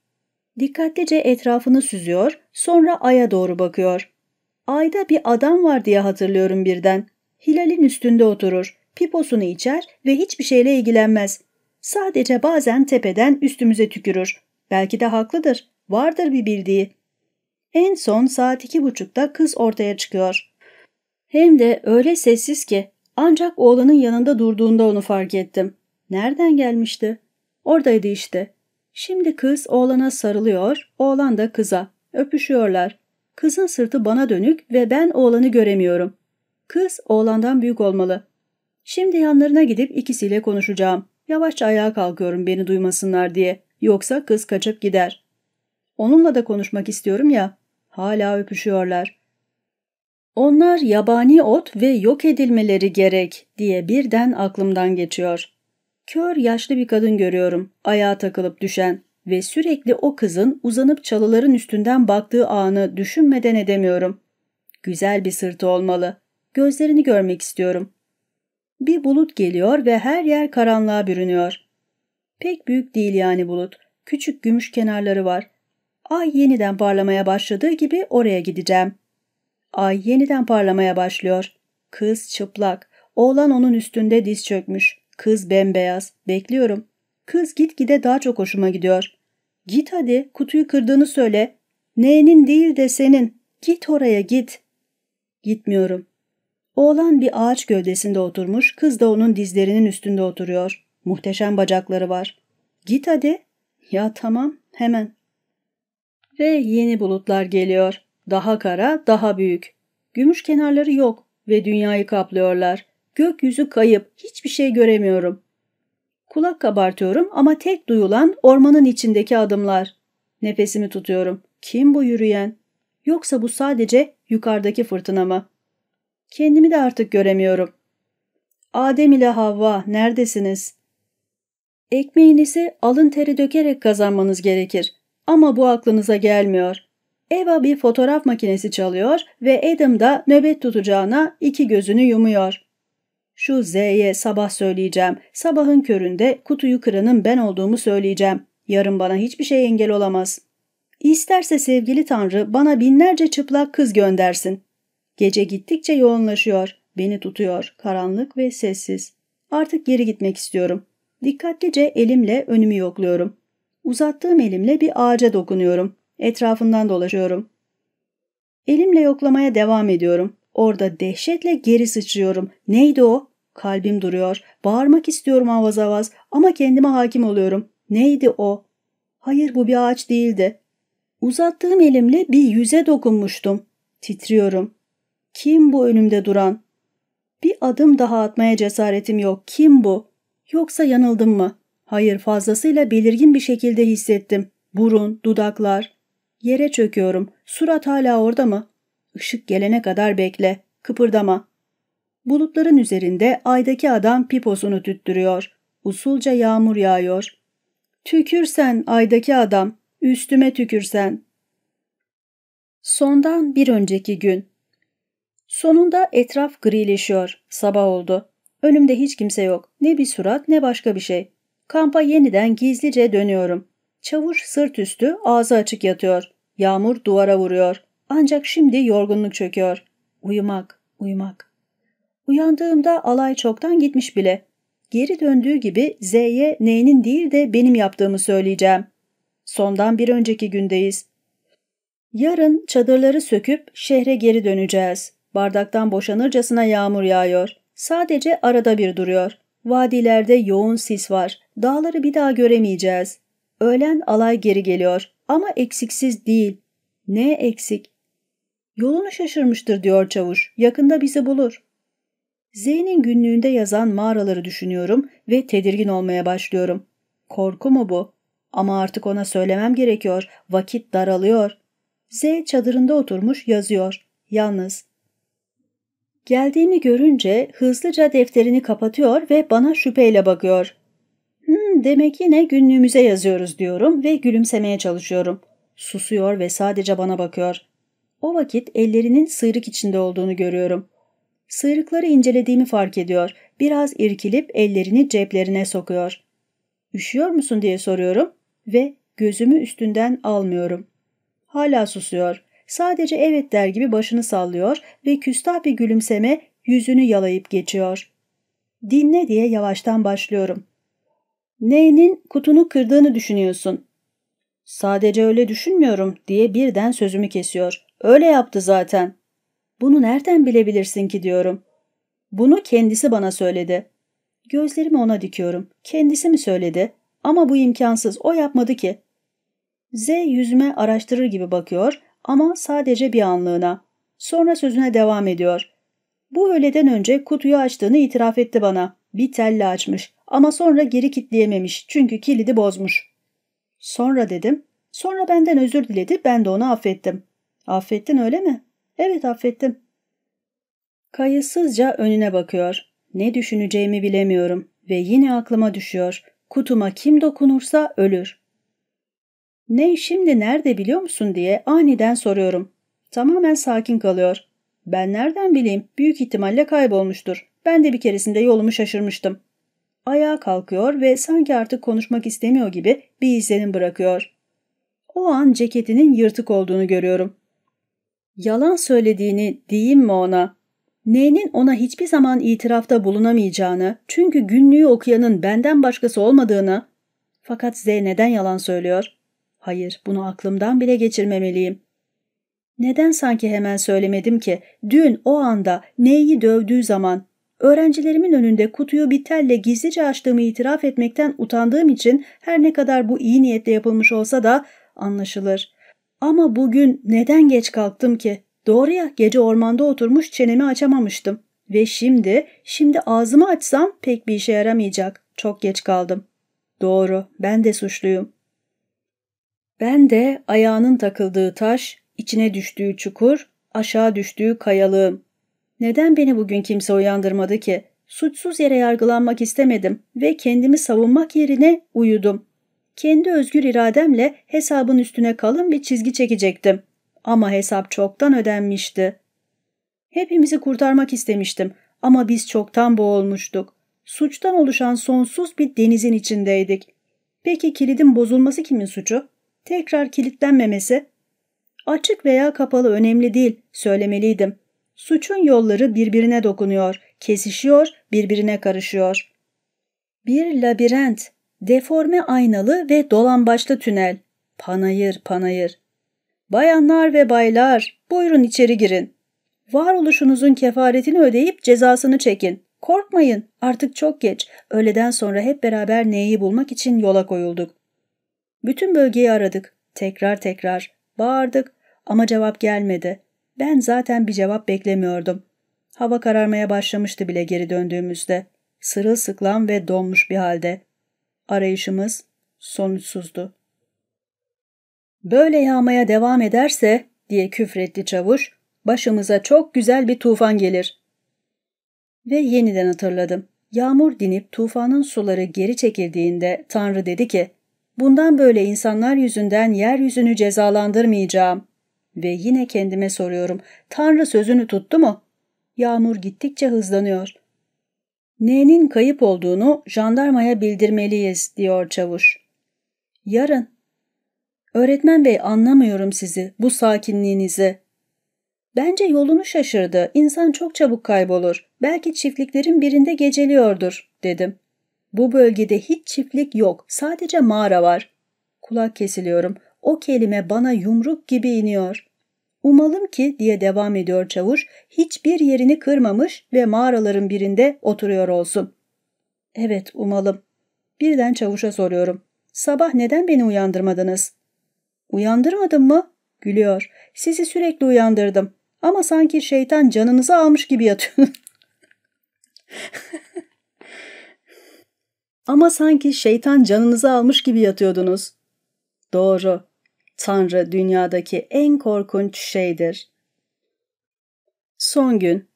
Dikkatlice etrafını süzüyor, sonra aya doğru bakıyor. Ayda bir adam var diye hatırlıyorum birden. Hilal'in üstünde oturur, piposunu içer ve hiçbir şeyle ilgilenmez. Sadece bazen tepeden üstümüze tükürür. Belki de haklıdır. Vardır bir bildiği. En son saat iki buçukta kız ortaya çıkıyor. Hem de öyle sessiz ki ancak oğlanın yanında durduğunda onu fark ettim. Nereden gelmişti? Oradaydı işte. Şimdi kız oğlana sarılıyor, oğlan da kıza. Öpüşüyorlar. Kızın sırtı bana dönük ve ben oğlanı göremiyorum. Kız oğlandan büyük olmalı. Şimdi yanlarına gidip ikisiyle konuşacağım. Yavaşça ayağa kalkıyorum beni duymasınlar diye. Yoksa kız kaçıp gider. Onunla da konuşmak istiyorum ya. Hala öpüşüyorlar. Onlar yabani ot ve yok edilmeleri gerek diye birden aklımdan geçiyor. Kör yaşlı bir kadın görüyorum. Ayağa takılıp düşen ve sürekli o kızın uzanıp çalıların üstünden baktığı anı düşünmeden edemiyorum. Güzel bir sırtı olmalı. Gözlerini görmek istiyorum. Bir bulut geliyor ve her yer karanlığa bürünüyor. Pek büyük değil yani bulut. Küçük gümüş kenarları var. Ay yeniden parlamaya başladığı gibi oraya gideceğim. Ay yeniden parlamaya başlıyor. Kız çıplak. Oğlan onun üstünde diz çökmüş. Kız bembeyaz. Bekliyorum. Kız gitgide daha çok hoşuma gidiyor. Git hadi kutuyu kırdığını söyle. Neyinin değil de senin. Git oraya git. Gitmiyorum. Oğlan bir ağaç gövdesinde oturmuş, kız da onun dizlerinin üstünde oturuyor. Muhteşem bacakları var. Git hadi. Ya tamam, hemen. Ve yeni bulutlar geliyor. Daha kara, daha büyük. Gümüş kenarları yok ve dünyayı kaplıyorlar. Gökyüzü kayıp, hiçbir şey göremiyorum. Kulak kabartıyorum ama tek duyulan ormanın içindeki adımlar. Nefesimi tutuyorum. Kim bu yürüyen? Yoksa bu sadece yukarıdaki fırtına mı? Kendimi de artık göremiyorum. Adem ile Havva neredesiniz? Ekmeğinizi alın teri dökerek kazanmanız gerekir. Ama bu aklınıza gelmiyor. Eva bir fotoğraf makinesi çalıyor ve Adam da nöbet tutacağına iki gözünü yumuyor. Şu Z'ye sabah söyleyeceğim. Sabahın köründe kutuyu kıranın ben olduğumu söyleyeceğim. Yarın bana hiçbir şey engel olamaz. İsterse sevgili Tanrı bana binlerce çıplak kız göndersin. Gece gittikçe yoğunlaşıyor. Beni tutuyor. Karanlık ve sessiz. Artık geri gitmek istiyorum. Dikkatlice elimle önümü yokluyorum. Uzattığım elimle bir ağaca dokunuyorum. Etrafından dolaşıyorum. Elimle yoklamaya devam ediyorum. Orada dehşetle geri sıçrıyorum. Neydi o? Kalbim duruyor. Bağırmak istiyorum avaz avaz ama kendime hakim oluyorum. Neydi o? Hayır bu bir ağaç değildi. Uzattığım elimle bir yüze dokunmuştum. Titriyorum. Kim bu önümde duran? Bir adım daha atmaya cesaretim yok. Kim bu? Yoksa yanıldım mı? Hayır fazlasıyla belirgin bir şekilde hissettim. Burun, dudaklar. Yere çöküyorum. Surat hala orada mı? Işık gelene kadar bekle. Kıpırdama. Bulutların üzerinde aydaki adam piposunu tüttürüyor. Usulca yağmur yağıyor. Tükürsen aydaki adam, üstüme tükürsen. Sondan bir önceki gün Sonunda etraf grileşiyor. Sabah oldu. Önümde hiç kimse yok. Ne bir surat ne başka bir şey. Kampa yeniden gizlice dönüyorum. Çavuş sırt üstü ağzı açık yatıyor. Yağmur duvara vuruyor. Ancak şimdi yorgunluk çöküyor. Uyumak, uyumak. Uyandığımda alay çoktan gitmiş bile. Geri döndüğü gibi Z'ye neyinin değil de benim yaptığımı söyleyeceğim. Sondan bir önceki gündeyiz. Yarın çadırları söküp şehre geri döneceğiz. Bardaktan boşanırcasına yağmur yağıyor. Sadece arada bir duruyor. Vadilerde yoğun sis var. Dağları bir daha göremeyeceğiz. Öğlen alay geri geliyor ama eksiksiz değil. Ne eksik? Yolunu şaşırmıştır diyor çavuş. Yakında bizi bulur. Z'nin günlüğünde yazan mağaraları düşünüyorum ve tedirgin olmaya başlıyorum. Korku mu bu? Ama artık ona söylemem gerekiyor. Vakit daralıyor. Z çadırında oturmuş yazıyor. Yalnız Geldiğimi görünce hızlıca defterini kapatıyor ve bana şüpheyle bakıyor. Hmm, demek yine günlüğümüze yazıyoruz diyorum ve gülümsemeye çalışıyorum. Susuyor ve sadece bana bakıyor. O vakit ellerinin sıyrık içinde olduğunu görüyorum. Sıyrıkları incelediğimi fark ediyor. Biraz irkilip ellerini ceplerine sokuyor. Üşüyor musun diye soruyorum ve gözümü üstünden almıyorum. Hala susuyor. Sadece evet der gibi başını sallıyor ve küstah bir gülümseme yüzünü yalayıp geçiyor. Dinle diye yavaştan başlıyorum. Ney'nin kutunu kırdığını düşünüyorsun. Sadece öyle düşünmüyorum diye birden sözümü kesiyor. Öyle yaptı zaten. Bunu nereden bilebilirsin ki diyorum. Bunu kendisi bana söyledi. Gözlerimi ona dikiyorum. Kendisi mi söyledi? Ama bu imkansız. O yapmadı ki. Z yüzüme araştırır gibi bakıyor ama sadece bir anlığına. Sonra sözüne devam ediyor. Bu öğleden önce kutuyu açtığını itiraf etti bana. Bir telle açmış ama sonra geri kilitleyememiş çünkü kilidi bozmuş. Sonra dedim. Sonra benden özür diledi ben de onu affettim. Affettin öyle mi? Evet affettim. Kayıtsızca önüne bakıyor. Ne düşüneceğimi bilemiyorum ve yine aklıma düşüyor. Kutuma kim dokunursa ölür. Ne şimdi nerede biliyor musun diye aniden soruyorum. Tamamen sakin kalıyor. Ben nereden bileyim büyük ihtimalle kaybolmuştur. Ben de bir keresinde yolumu şaşırmıştım. Ayağa kalkıyor ve sanki artık konuşmak istemiyor gibi bir izlenim bırakıyor. O an ceketinin yırtık olduğunu görüyorum. Yalan söylediğini diyeyim mi ona? N'nin ona hiçbir zaman itirafta bulunamayacağını, çünkü günlüğü okuyanın benden başkası olmadığını... Fakat Z neden yalan söylüyor? Hayır, bunu aklımdan bile geçirmemeliyim. Neden sanki hemen söylemedim ki? Dün o anda neyi dövdüğü zaman öğrencilerimin önünde kutuyu bir telle gizlice açtığımı itiraf etmekten utandığım için her ne kadar bu iyi niyetle yapılmış olsa da anlaşılır. Ama bugün neden geç kalktım ki? Doğruya gece ormanda oturmuş çenemi açamamıştım. Ve şimdi, şimdi ağzımı açsam pek bir işe yaramayacak. Çok geç kaldım. Doğru, ben de suçluyum. Ben de ayağının takıldığı taş, içine düştüğü çukur, aşağı düştüğü kayalığım. Neden beni bugün kimse uyandırmadı ki? Suçsuz yere yargılanmak istemedim ve kendimi savunmak yerine uyudum. Kendi özgür irademle hesabın üstüne kalın bir çizgi çekecektim. Ama hesap çoktan ödenmişti. Hepimizi kurtarmak istemiştim ama biz çoktan boğulmuştuk. Suçtan oluşan sonsuz bir denizin içindeydik. Peki kilidin bozulması kimin suçu? Tekrar kilitlenmemesi. Açık veya kapalı önemli değil, söylemeliydim. Suçun yolları birbirine dokunuyor, kesişiyor, birbirine karışıyor. Bir labirent, deforme aynalı ve dolambaçlı tünel. Panayır, panayır. Bayanlar ve baylar, buyurun içeri girin. Varoluşunuzun kefaretini ödeyip cezasını çekin. Korkmayın, artık çok geç. Öğleden sonra hep beraber neyi bulmak için yola koyulduk. Bütün bölgeyi aradık. Tekrar tekrar. Bağırdık ama cevap gelmedi. Ben zaten bir cevap beklemiyordum. Hava kararmaya başlamıştı bile geri döndüğümüzde. Sırılsıklam ve donmuş bir halde. Arayışımız sonuçsuzdu. Böyle yağmaya devam ederse diye küfretti çavuş, başımıza çok güzel bir tufan gelir. Ve yeniden hatırladım. Yağmur dinip tufanın suları geri çekildiğinde Tanrı dedi ki, Bundan böyle insanlar yüzünden yeryüzünü cezalandırmayacağım. Ve yine kendime soruyorum. Tanrı sözünü tuttu mu? Yağmur gittikçe hızlanıyor. N'nin kayıp olduğunu jandarmaya bildirmeliyiz diyor çavuş. Yarın. Öğretmen bey anlamıyorum sizi, bu sakinliğinizi. Bence yolunu şaşırdı, İnsan çok çabuk kaybolur. Belki çiftliklerin birinde geceliyordur, dedim. Bu bölgede hiç çiftlik yok. Sadece mağara var. Kulak kesiliyorum. O kelime bana yumruk gibi iniyor. Umalım ki diye devam ediyor çavuş, hiçbir yerini kırmamış ve mağaraların birinde oturuyor olsun. Evet umalım. Birden çavuşa soruyorum. Sabah neden beni uyandırmadınız? Uyandırmadım mı? Gülüyor. Sizi sürekli uyandırdım. Ama sanki şeytan canınızı almış gibi yatıyor. (laughs) Ama sanki şeytan canınızı almış gibi yatıyordunuz. Doğru. Tanrı dünyadaki en korkunç şeydir. Son gün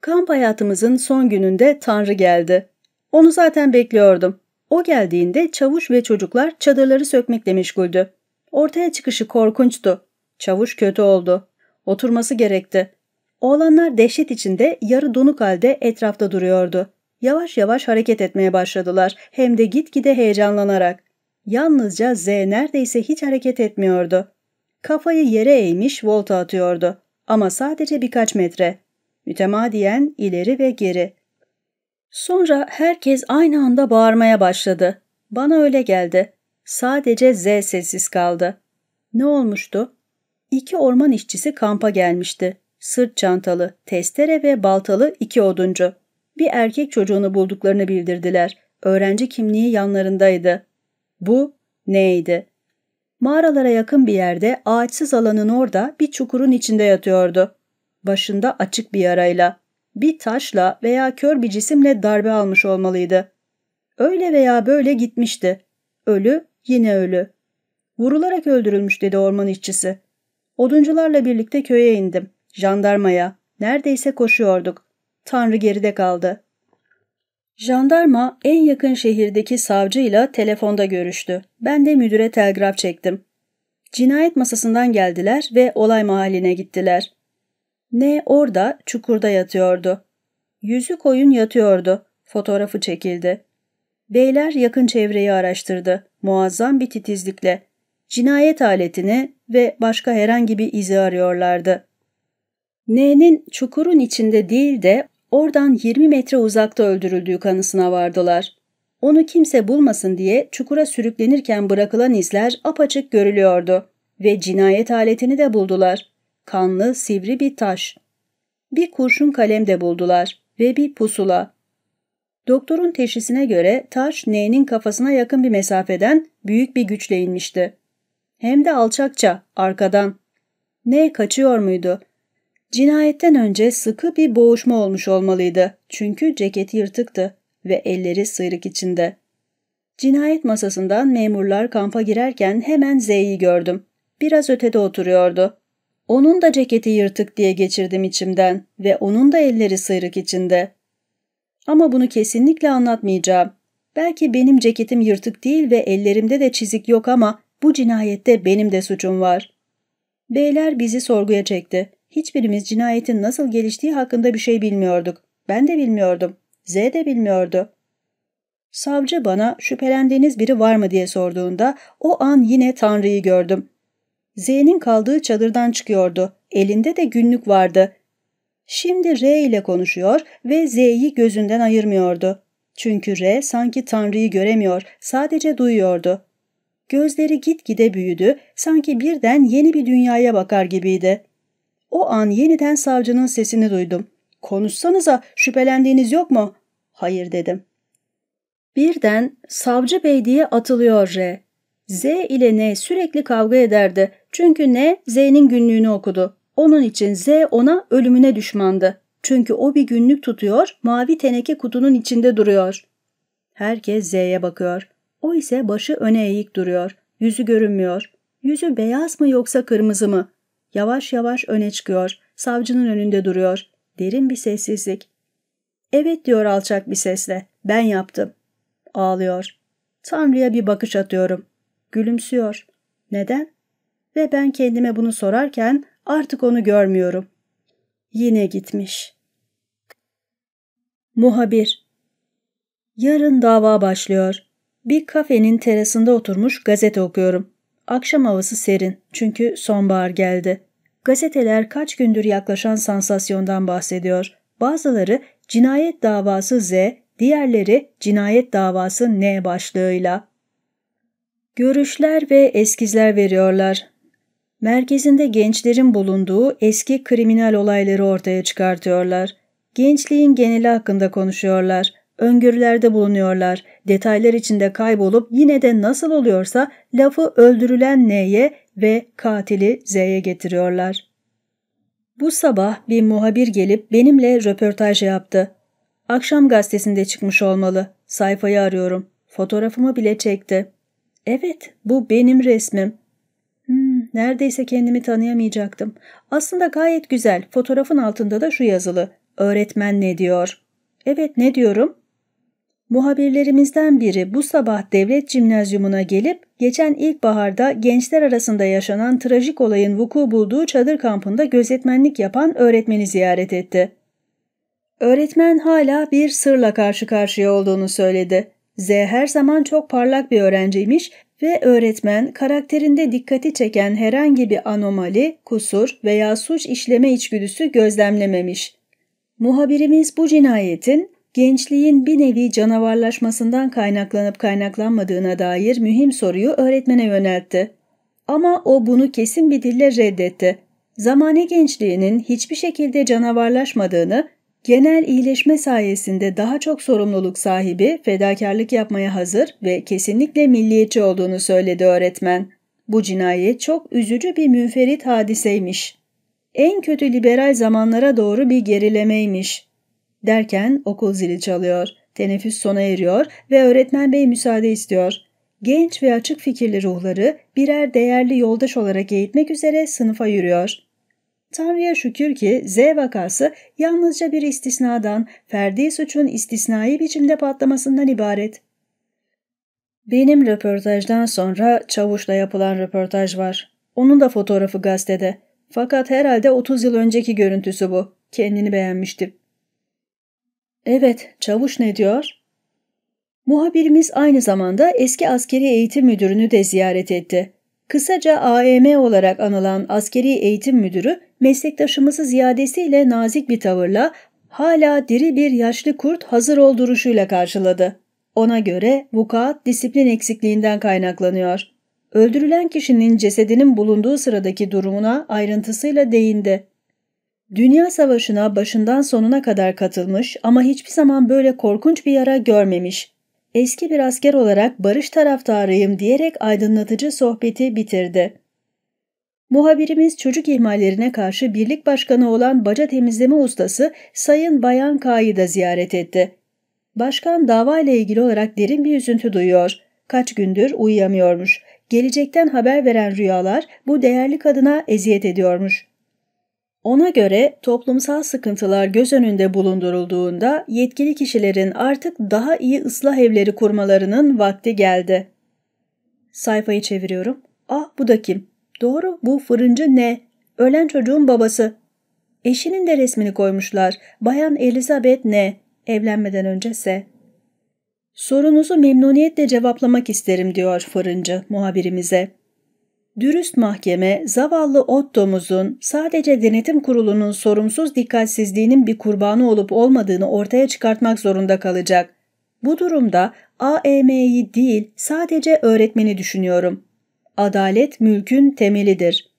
Kamp hayatımızın son gününde Tanrı geldi. Onu zaten bekliyordum. O geldiğinde çavuş ve çocuklar çadırları sökmekle meşguldü. Ortaya çıkışı korkunçtu. Çavuş kötü oldu. Oturması gerekti. Oğlanlar dehşet içinde yarı donuk halde etrafta duruyordu. Yavaş yavaş hareket etmeye başladılar hem de gitgide heyecanlanarak. Yalnızca Z neredeyse hiç hareket etmiyordu. Kafayı yere eğmiş volta atıyordu ama sadece birkaç metre. Mütemadiyen ileri ve geri. Sonra herkes aynı anda bağırmaya başladı. Bana öyle geldi. Sadece Z sessiz kaldı. Ne olmuştu? İki orman işçisi kampa gelmişti. Sırt çantalı, testere ve baltalı iki oduncu bir erkek çocuğunu bulduklarını bildirdiler. Öğrenci kimliği yanlarındaydı. Bu neydi? Mağaralara yakın bir yerde ağaçsız alanın orada bir çukurun içinde yatıyordu. Başında açık bir yarayla, bir taşla veya kör bir cisimle darbe almış olmalıydı. Öyle veya böyle gitmişti. Ölü yine ölü. Vurularak öldürülmüş dedi orman işçisi. Oduncularla birlikte köye indim. Jandarmaya. Neredeyse koşuyorduk. Tanrı geride kaldı. Jandarma en yakın şehirdeki savcıyla telefonda görüştü. Ben de müdüre telgraf çektim. Cinayet masasından geldiler ve olay mahalline gittiler. Ne orada çukurda yatıyordu. Yüzü koyun yatıyordu. Fotoğrafı çekildi. Beyler yakın çevreyi araştırdı. Muazzam bir titizlikle. Cinayet aletini ve başka herhangi bir izi arıyorlardı. N'nin çukurun içinde değil de oradan 20 metre uzakta öldürüldüğü kanısına vardılar. Onu kimse bulmasın diye çukura sürüklenirken bırakılan izler apaçık görülüyordu ve cinayet aletini de buldular. Kanlı, sivri bir taş. Bir kurşun kalem de buldular ve bir pusula. Doktorun teşhisine göre taş N'nin kafasına yakın bir mesafeden büyük bir güçle inmişti. Hem de alçakça, arkadan. Ne kaçıyor muydu? Cinayetten önce sıkı bir boğuşma olmuş olmalıydı. Çünkü ceketi yırtıktı ve elleri sıyrık içinde. Cinayet masasından memurlar kampa girerken hemen Z'yi gördüm. Biraz ötede oturuyordu. Onun da ceketi yırtık diye geçirdim içimden ve onun da elleri sıyrık içinde. Ama bunu kesinlikle anlatmayacağım. Belki benim ceketim yırtık değil ve ellerimde de çizik yok ama bu cinayette benim de suçum var. Beyler bizi sorguya çekti. Hiçbirimiz cinayetin nasıl geliştiği hakkında bir şey bilmiyorduk. Ben de bilmiyordum. Z de bilmiyordu. Savcı bana şüphelendiğiniz biri var mı diye sorduğunda o an yine Tanrı'yı gördüm. Z'nin kaldığı çadırdan çıkıyordu. Elinde de günlük vardı. Şimdi R ile konuşuyor ve Z'yi gözünden ayırmıyordu. Çünkü R sanki Tanrı'yı göremiyor, sadece duyuyordu. Gözleri gitgide büyüdü, sanki birden yeni bir dünyaya bakar gibiydi. O an yeniden savcının sesini duydum. Konuşsanıza şüphelendiğiniz yok mu? Hayır dedim. Birden savcı bey diye atılıyor R. Z ile N sürekli kavga ederdi. Çünkü N Z'nin günlüğünü okudu. Onun için Z ona ölümüne düşmandı. Çünkü o bir günlük tutuyor, mavi teneke kutunun içinde duruyor. Herkes Z'ye bakıyor. O ise başı öne eğik duruyor. Yüzü görünmüyor. Yüzü beyaz mı yoksa kırmızı mı? Yavaş yavaş öne çıkıyor. Savcının önünde duruyor. Derin bir sessizlik. Evet diyor alçak bir sesle. Ben yaptım. Ağlıyor. Tanrı'ya bir bakış atıyorum. Gülümsüyor. Neden? Ve ben kendime bunu sorarken artık onu görmüyorum. Yine gitmiş. Muhabir Yarın dava başlıyor. Bir kafenin terasında oturmuş gazete okuyorum. Akşam havası serin çünkü sonbahar geldi. Gazeteler kaç gündür yaklaşan sansasyondan bahsediyor. Bazıları cinayet davası Z, diğerleri cinayet davası N başlığıyla. Görüşler ve eskizler veriyorlar. Merkezinde gençlerin bulunduğu eski kriminal olayları ortaya çıkartıyorlar. Gençliğin geneli hakkında konuşuyorlar, öngörülerde bulunuyorlar, detaylar içinde kaybolup yine de nasıl oluyorsa lafı öldürülen N'ye ve katili Z'ye getiriyorlar. Bu sabah bir muhabir gelip benimle röportaj yaptı. Akşam gazetesinde çıkmış olmalı. Sayfayı arıyorum. Fotoğrafımı bile çekti. Evet, bu benim resmim. Hmm, neredeyse kendimi tanıyamayacaktım. Aslında gayet güzel. Fotoğrafın altında da şu yazılı. Öğretmen ne diyor? Evet, ne diyorum? Muhabirlerimizden biri bu sabah devlet cimnazyumuna gelip geçen ilkbaharda gençler arasında yaşanan trajik olayın vuku bulduğu çadır kampında gözetmenlik yapan öğretmeni ziyaret etti. Öğretmen hala bir sırla karşı karşıya olduğunu söyledi. Z her zaman çok parlak bir öğrenciymiş ve öğretmen karakterinde dikkati çeken herhangi bir anomali, kusur veya suç işleme içgüdüsü gözlemlememiş. Muhabirimiz bu cinayetin gençliğin bir nevi canavarlaşmasından kaynaklanıp kaynaklanmadığına dair mühim soruyu öğretmene yöneltti. Ama o bunu kesin bir dille reddetti. Zamane gençliğinin hiçbir şekilde canavarlaşmadığını, genel iyileşme sayesinde daha çok sorumluluk sahibi, fedakarlık yapmaya hazır ve kesinlikle milliyetçi olduğunu söyledi öğretmen. Bu cinayet çok üzücü bir münferit hadiseymiş. En kötü liberal zamanlara doğru bir gerilemeymiş.'' Derken okul zili çalıyor. Teneffüs sona eriyor ve öğretmen bey müsaade istiyor. Genç ve açık fikirli ruhları birer değerli yoldaş olarak eğitmek üzere sınıfa yürüyor. Tanrı'ya şükür ki Z vakası yalnızca bir istisnadan, ferdi suçun istisnai biçimde patlamasından ibaret. Benim röportajdan sonra Çavuş'la yapılan röportaj var. Onun da fotoğrafı gazetede. Fakat herhalde 30 yıl önceki görüntüsü bu. Kendini beğenmiştim. Evet, çavuş ne diyor? Muhabirimiz aynı zamanda eski askeri eğitim müdürünü de ziyaret etti. Kısaca AEM olarak anılan askeri eğitim müdürü meslektaşımızı ziyadesiyle nazik bir tavırla hala diri bir yaşlı kurt hazır ol duruşuyla karşıladı. Ona göre vukuat disiplin eksikliğinden kaynaklanıyor. Öldürülen kişinin cesedinin bulunduğu sıradaki durumuna ayrıntısıyla değindi. Dünya Savaşı'na başından sonuna kadar katılmış ama hiçbir zaman böyle korkunç bir yara görmemiş. Eski bir asker olarak barış taraftarıyım diyerek aydınlatıcı sohbeti bitirdi. Muhabirimiz çocuk ihmallerine karşı birlik başkanı olan baca temizleme ustası Sayın Bayan K'yı da ziyaret etti. Başkan dava ile ilgili olarak derin bir üzüntü duyuyor. Kaç gündür uyuyamıyormuş. Gelecekten haber veren rüyalar bu değerli kadına eziyet ediyormuş. Ona göre toplumsal sıkıntılar göz önünde bulundurulduğunda yetkili kişilerin artık daha iyi ıslah evleri kurmalarının vakti geldi. Sayfayı çeviriyorum. Ah bu da kim? Doğru bu fırıncı ne? Ölen çocuğun babası. Eşinin de resmini koymuşlar. Bayan Elizabeth ne? Evlenmeden önce S. Sorunuzu memnuniyetle cevaplamak isterim diyor fırıncı muhabirimize. Dürüst mahkeme zavallı Otto'muzun sadece denetim kurulunun sorumsuz dikkatsizliğinin bir kurbanı olup olmadığını ortaya çıkartmak zorunda kalacak. Bu durumda AEM'yi değil sadece öğretmeni düşünüyorum. Adalet mülkün temelidir.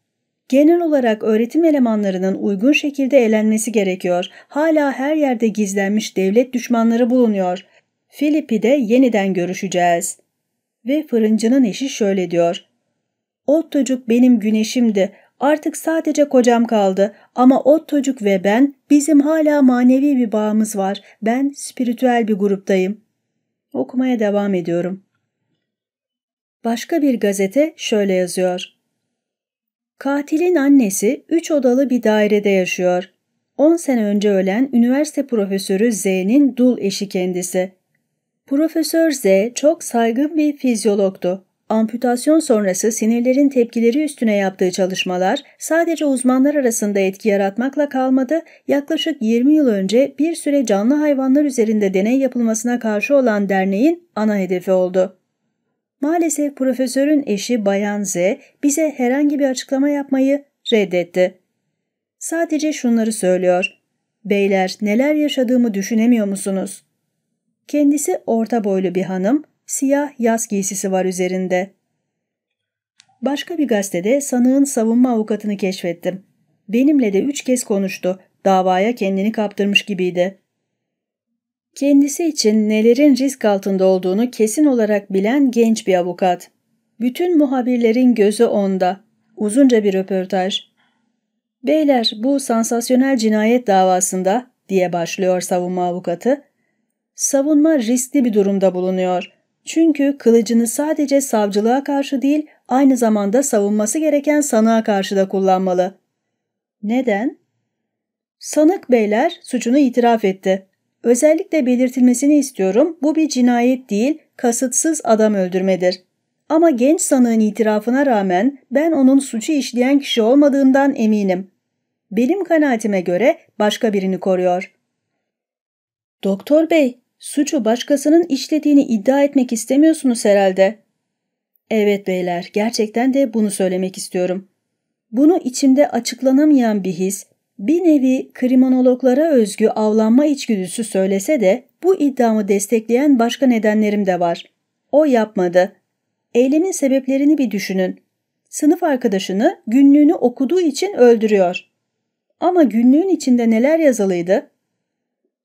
Genel olarak öğretim elemanlarının uygun şekilde eğlenmesi gerekiyor. Hala her yerde gizlenmiş devlet düşmanları bulunuyor. Filip'i de yeniden görüşeceğiz. Ve fırıncının eşi şöyle diyor. Ottocuk benim güneşimdi. Artık sadece kocam kaldı ama Ottocuk ve ben bizim hala manevi bir bağımız var. Ben spiritüel bir gruptayım. Okumaya devam ediyorum. Başka bir gazete şöyle yazıyor. Katilin annesi üç odalı bir dairede yaşıyor. 10 sene önce ölen üniversite profesörü Z'nin dul eşi kendisi. Profesör Z çok saygın bir fizyologtu. Amputasyon sonrası sinirlerin tepkileri üstüne yaptığı çalışmalar sadece uzmanlar arasında etki yaratmakla kalmadı, yaklaşık 20 yıl önce bir süre canlı hayvanlar üzerinde deney yapılmasına karşı olan derneğin ana hedefi oldu. Maalesef profesörün eşi Bayan Z bize herhangi bir açıklama yapmayı reddetti. Sadece şunları söylüyor. Beyler neler yaşadığımı düşünemiyor musunuz? Kendisi orta boylu bir hanım, siyah yaz giysisi var üzerinde. Başka bir gazetede sanığın savunma avukatını keşfettim. Benimle de üç kez konuştu. Davaya kendini kaptırmış gibiydi. Kendisi için nelerin risk altında olduğunu kesin olarak bilen genç bir avukat. Bütün muhabirlerin gözü onda. Uzunca bir röportaj. Beyler bu sansasyonel cinayet davasında diye başlıyor savunma avukatı. Savunma riskli bir durumda bulunuyor. Çünkü kılıcını sadece savcılığa karşı değil, aynı zamanda savunması gereken sanığa karşı da kullanmalı. Neden? Sanık beyler suçunu itiraf etti. Özellikle belirtilmesini istiyorum, bu bir cinayet değil, kasıtsız adam öldürmedir. Ama genç sanığın itirafına rağmen ben onun suçu işleyen kişi olmadığından eminim. Benim kanaatime göre başka birini koruyor. Doktor bey, Suçu başkasının işlediğini iddia etmek istemiyorsunuz herhalde. Evet beyler, gerçekten de bunu söylemek istiyorum. Bunu içimde açıklanamayan bir his, bir nevi kriminologlara özgü avlanma içgüdüsü söylese de bu iddiamı destekleyen başka nedenlerim de var. O yapmadı. Eylemin sebeplerini bir düşünün. Sınıf arkadaşını günlüğünü okuduğu için öldürüyor. Ama günlüğün içinde neler yazılıydı?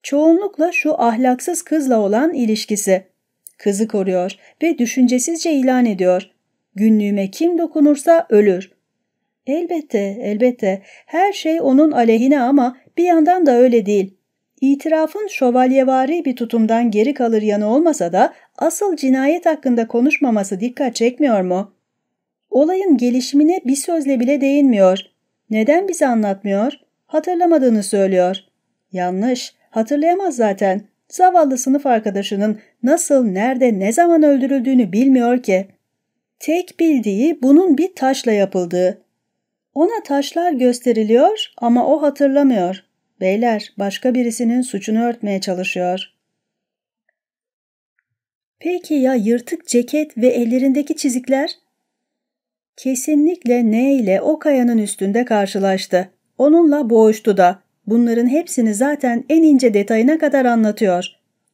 çoğunlukla şu ahlaksız kızla olan ilişkisi. Kızı koruyor ve düşüncesizce ilan ediyor. Günlüğüme kim dokunursa ölür. Elbette, elbette. Her şey onun aleyhine ama bir yandan da öyle değil. İtirafın şövalyevari bir tutumdan geri kalır yanı olmasa da asıl cinayet hakkında konuşmaması dikkat çekmiyor mu? Olayın gelişimine bir sözle bile değinmiyor. Neden bize anlatmıyor? Hatırlamadığını söylüyor. Yanlış, Hatırlayamaz zaten. Zavallı sınıf arkadaşının nasıl, nerede, ne zaman öldürüldüğünü bilmiyor ki. Tek bildiği bunun bir taşla yapıldığı. Ona taşlar gösteriliyor ama o hatırlamıyor. Beyler başka birisinin suçunu örtmeye çalışıyor. Peki ya yırtık ceket ve ellerindeki çizikler? Kesinlikle ne ile o kayanın üstünde karşılaştı. Onunla boğuştu da. Bunların hepsini zaten en ince detayına kadar anlatıyor.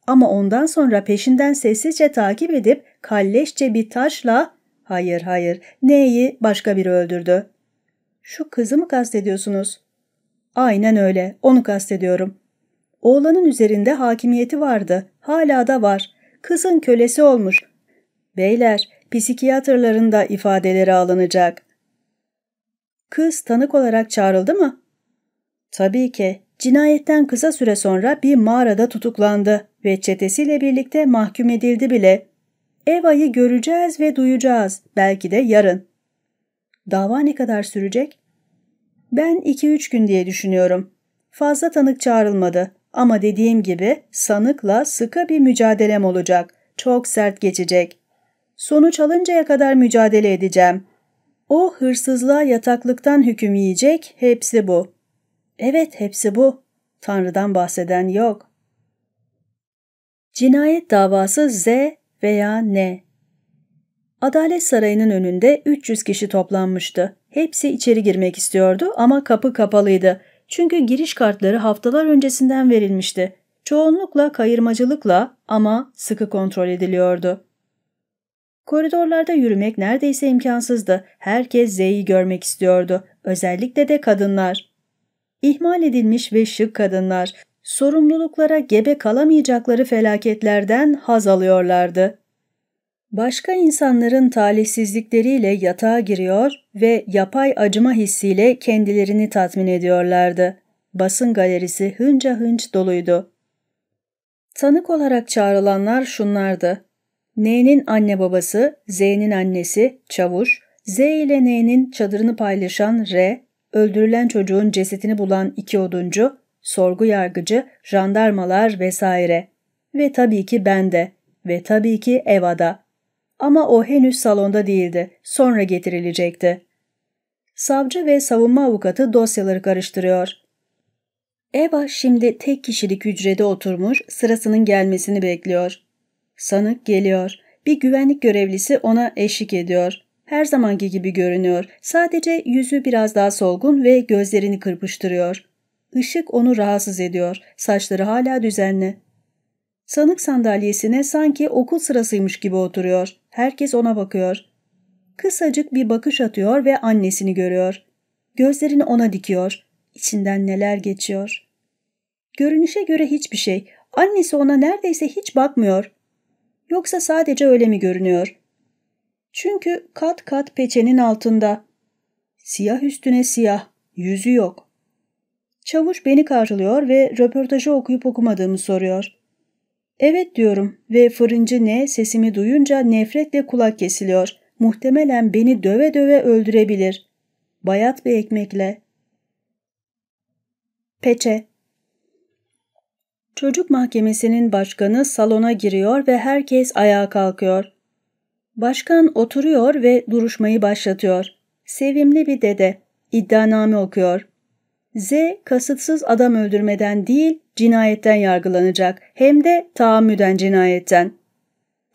Ama ondan sonra peşinden sessizce takip edip kalleşçe bir taşla ''Hayır hayır, neyi başka biri öldürdü?'' ''Şu kızı mı kastediyorsunuz?'' ''Aynen öyle, onu kastediyorum.'' Oğlanın üzerinde hakimiyeti vardı, hala da var. Kızın kölesi olmuş. Beyler, psikiyatrlarında ifadeleri alınacak. Kız tanık olarak çağrıldı mı? Tabii ki. Cinayetten kısa süre sonra bir mağarada tutuklandı ve çetesiyle birlikte mahkum edildi bile. Eva'yı göreceğiz ve duyacağız. Belki de yarın. Dava ne kadar sürecek? Ben 2-3 gün diye düşünüyorum. Fazla tanık çağrılmadı ama dediğim gibi sanıkla sıkı bir mücadelem olacak. Çok sert geçecek. Sonuç alıncaya kadar mücadele edeceğim. O hırsızlığa yataklıktan hüküm yiyecek, hepsi bu. Evet hepsi bu. Tanrı'dan bahseden yok. Cinayet davası Z veya N. Adalet Sarayı'nın önünde 300 kişi toplanmıştı. Hepsi içeri girmek istiyordu ama kapı kapalıydı. Çünkü giriş kartları haftalar öncesinden verilmişti. Çoğunlukla kayırmacılıkla ama sıkı kontrol ediliyordu. Koridorlarda yürümek neredeyse imkansızdı. Herkes Z'yi görmek istiyordu. Özellikle de kadınlar ihmal edilmiş ve şık kadınlar sorumluluklara gebe kalamayacakları felaketlerden haz alıyorlardı. Başka insanların talihsizlikleriyle yatağa giriyor ve yapay acıma hissiyle kendilerini tatmin ediyorlardı. Basın galerisi hınca hınç doluydu. Tanık olarak çağrılanlar şunlardı. N'nin anne babası, Z'nin annesi, çavuş, Z ile N'nin çadırını paylaşan R, öldürülen çocuğun cesetini bulan iki oduncu, sorgu yargıcı, jandarmalar vesaire. Ve tabii ki ben de. Ve tabii ki Eva'da. Ama o henüz salonda değildi. Sonra getirilecekti. Savcı ve savunma avukatı dosyaları karıştırıyor. Eva şimdi tek kişilik hücrede oturmuş, sırasının gelmesini bekliyor. Sanık geliyor. Bir güvenlik görevlisi ona eşlik ediyor her zamanki gibi görünüyor. Sadece yüzü biraz daha solgun ve gözlerini kırpıştırıyor. Işık onu rahatsız ediyor. Saçları hala düzenli. Sanık sandalyesine sanki okul sırasıymış gibi oturuyor. Herkes ona bakıyor. Kısacık bir bakış atıyor ve annesini görüyor. Gözlerini ona dikiyor. İçinden neler geçiyor. Görünüşe göre hiçbir şey. Annesi ona neredeyse hiç bakmıyor. Yoksa sadece öyle mi görünüyor? Çünkü kat kat peçenin altında. Siyah üstüne siyah, yüzü yok. Çavuş beni karşılıyor ve röportajı okuyup okumadığımı soruyor. Evet diyorum ve fırıncı ne sesimi duyunca nefretle kulak kesiliyor. Muhtemelen beni döve döve öldürebilir. Bayat bir ekmekle. Peçe Çocuk mahkemesinin başkanı salona giriyor ve herkes ayağa kalkıyor. Başkan oturuyor ve duruşmayı başlatıyor. Sevimli bir dede. iddianame okuyor. Z kasıtsız adam öldürmeden değil cinayetten yargılanacak hem de taammüden cinayetten.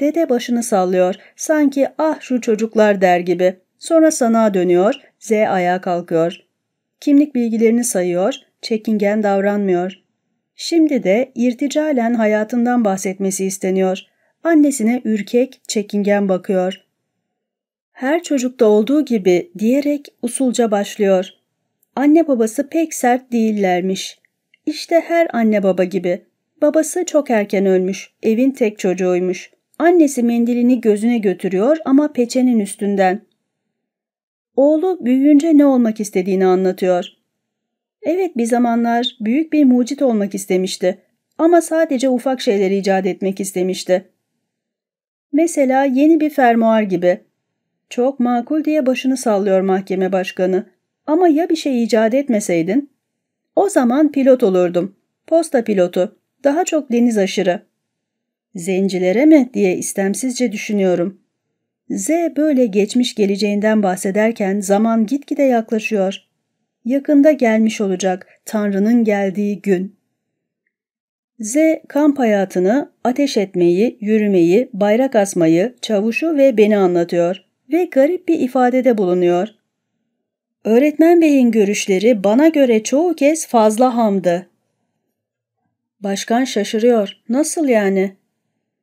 Dede başını sallıyor sanki ah şu çocuklar der gibi. Sonra sana dönüyor Z ayağa kalkıyor. Kimlik bilgilerini sayıyor çekingen davranmıyor. Şimdi de irticalen hayatından bahsetmesi isteniyor annesine ürkek, çekingen bakıyor. Her çocukta olduğu gibi diyerek usulca başlıyor. Anne babası pek sert değillermiş. İşte her anne baba gibi. Babası çok erken ölmüş, evin tek çocuğuymuş. Annesi mendilini gözüne götürüyor ama peçenin üstünden. Oğlu büyüyünce ne olmak istediğini anlatıyor. Evet bir zamanlar büyük bir mucit olmak istemişti ama sadece ufak şeyleri icat etmek istemişti. Mesela yeni bir fermuar gibi. Çok makul diye başını sallıyor mahkeme başkanı. Ama ya bir şey icat etmeseydin? O zaman pilot olurdum. Posta pilotu. Daha çok deniz aşırı. Zencilere mi diye istemsizce düşünüyorum. Z böyle geçmiş geleceğinden bahsederken zaman gitgide yaklaşıyor. Yakında gelmiş olacak Tanrı'nın geldiği gün. Z kamp hayatını, ateş etmeyi, yürümeyi, bayrak asmayı, çavuşu ve beni anlatıyor ve garip bir ifadede bulunuyor. Öğretmen beyin görüşleri bana göre çoğu kez fazla hamdı. Başkan şaşırıyor. Nasıl yani?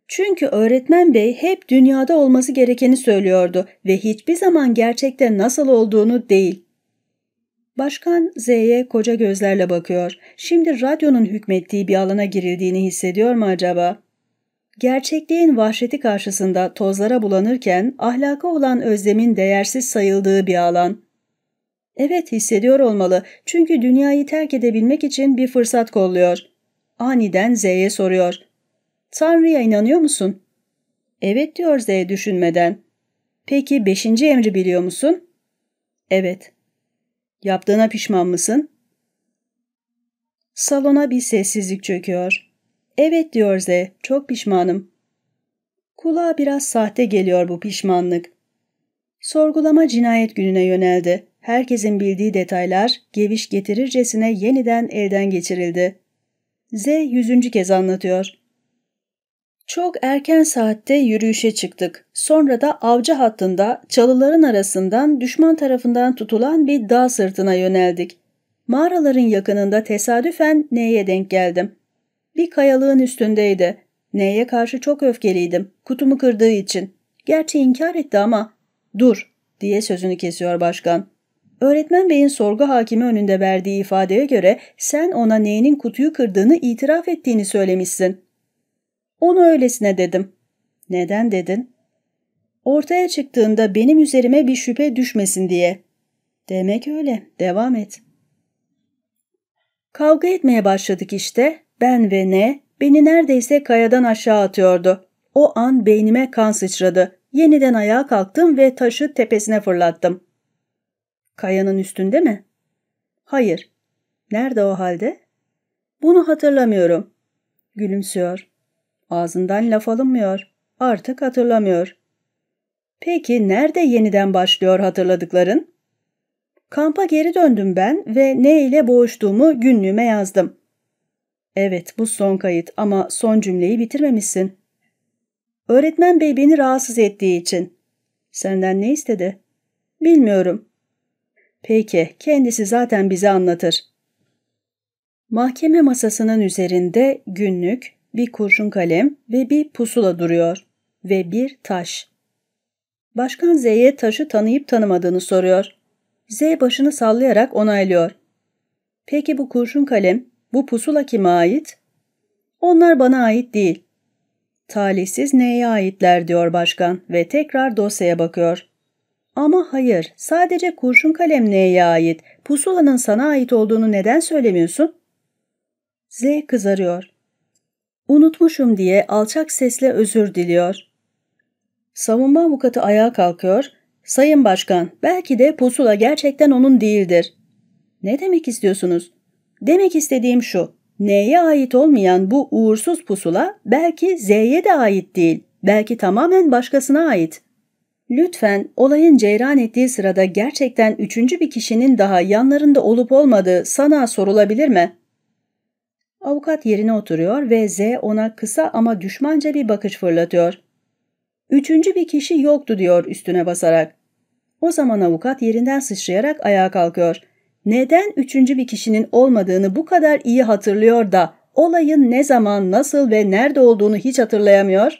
Çünkü öğretmen bey hep dünyada olması gerekeni söylüyordu ve hiçbir zaman gerçekte nasıl olduğunu değil. Başkan Z'ye koca gözlerle bakıyor. Şimdi radyonun hükmettiği bir alana girildiğini hissediyor mu acaba? Gerçekliğin vahşeti karşısında tozlara bulanırken ahlaka olan özlemin değersiz sayıldığı bir alan. Evet hissediyor olmalı çünkü dünyayı terk edebilmek için bir fırsat kolluyor. Aniden Z'ye soruyor. Tanrı'ya inanıyor musun? Evet diyor Z düşünmeden. Peki beşinci emri biliyor musun? Evet. Yaptığına pişman mısın? Salona bir sessizlik çöküyor. Evet diyor Z, çok pişmanım. Kulağa biraz sahte geliyor bu pişmanlık. Sorgulama cinayet gününe yöneldi. Herkesin bildiği detaylar geviş getirircesine yeniden elden geçirildi. Z yüzüncü kez anlatıyor. Çok erken saatte yürüyüşe çıktık. Sonra da avcı hattında çalıların arasından düşman tarafından tutulan bir dağ sırtına yöneldik. Mağaraların yakınında tesadüfen N'ye denk geldim. Bir kayalığın üstündeydi. N'ye karşı çok öfkeliydim. Kutumu kırdığı için. Gerçi inkar etti ama dur diye sözünü kesiyor başkan. Öğretmen beyin sorgu hakimi önünde verdiği ifadeye göre sen ona N'nin kutuyu kırdığını itiraf ettiğini söylemişsin. Onu öylesine dedim. Neden dedin? Ortaya çıktığında benim üzerime bir şüphe düşmesin diye. Demek öyle. Devam et. Kavga etmeye başladık işte. Ben ve ne beni neredeyse kayadan aşağı atıyordu. O an beynime kan sıçradı. Yeniden ayağa kalktım ve taşı tepesine fırlattım. Kayanın üstünde mi? Hayır. Nerede o halde? Bunu hatırlamıyorum. Gülümsüyor. Ağzından laf alınmıyor. Artık hatırlamıyor. Peki nerede yeniden başlıyor hatırladıkların? Kampa geri döndüm ben ve ne ile boğuştuğumu günlüğüme yazdım. Evet bu son kayıt ama son cümleyi bitirmemişsin. Öğretmen bey beni rahatsız ettiği için. Senden ne istedi? Bilmiyorum. Peki kendisi zaten bize anlatır. Mahkeme masasının üzerinde günlük, bir kurşun kalem ve bir pusula duruyor ve bir taş. Başkan Z'ye taşı tanıyıp tanımadığını soruyor. Z başını sallayarak onaylıyor. Peki bu kurşun kalem, bu pusula kime ait? Onlar bana ait değil. Talihsiz neye aitler diyor başkan ve tekrar dosyaya bakıyor. Ama hayır, sadece kurşun kalem neye ait, pusulanın sana ait olduğunu neden söylemiyorsun? Z kızarıyor. Unutmuşum diye alçak sesle özür diliyor. Savunma avukatı ayağa kalkıyor. Sayın Başkan, belki de pusula gerçekten onun değildir. Ne demek istiyorsunuz? Demek istediğim şu. N'ye ait olmayan bu uğursuz pusula belki Z'ye de ait değil. Belki tamamen başkasına ait. Lütfen olayın ceyran ettiği sırada gerçekten üçüncü bir kişinin daha yanlarında olup olmadığı sana sorulabilir mi? Avukat yerine oturuyor ve Z ona kısa ama düşmanca bir bakış fırlatıyor. Üçüncü bir kişi yoktu diyor üstüne basarak. O zaman avukat yerinden sıçrayarak ayağa kalkıyor. Neden üçüncü bir kişinin olmadığını bu kadar iyi hatırlıyor da olayın ne zaman, nasıl ve nerede olduğunu hiç hatırlayamıyor?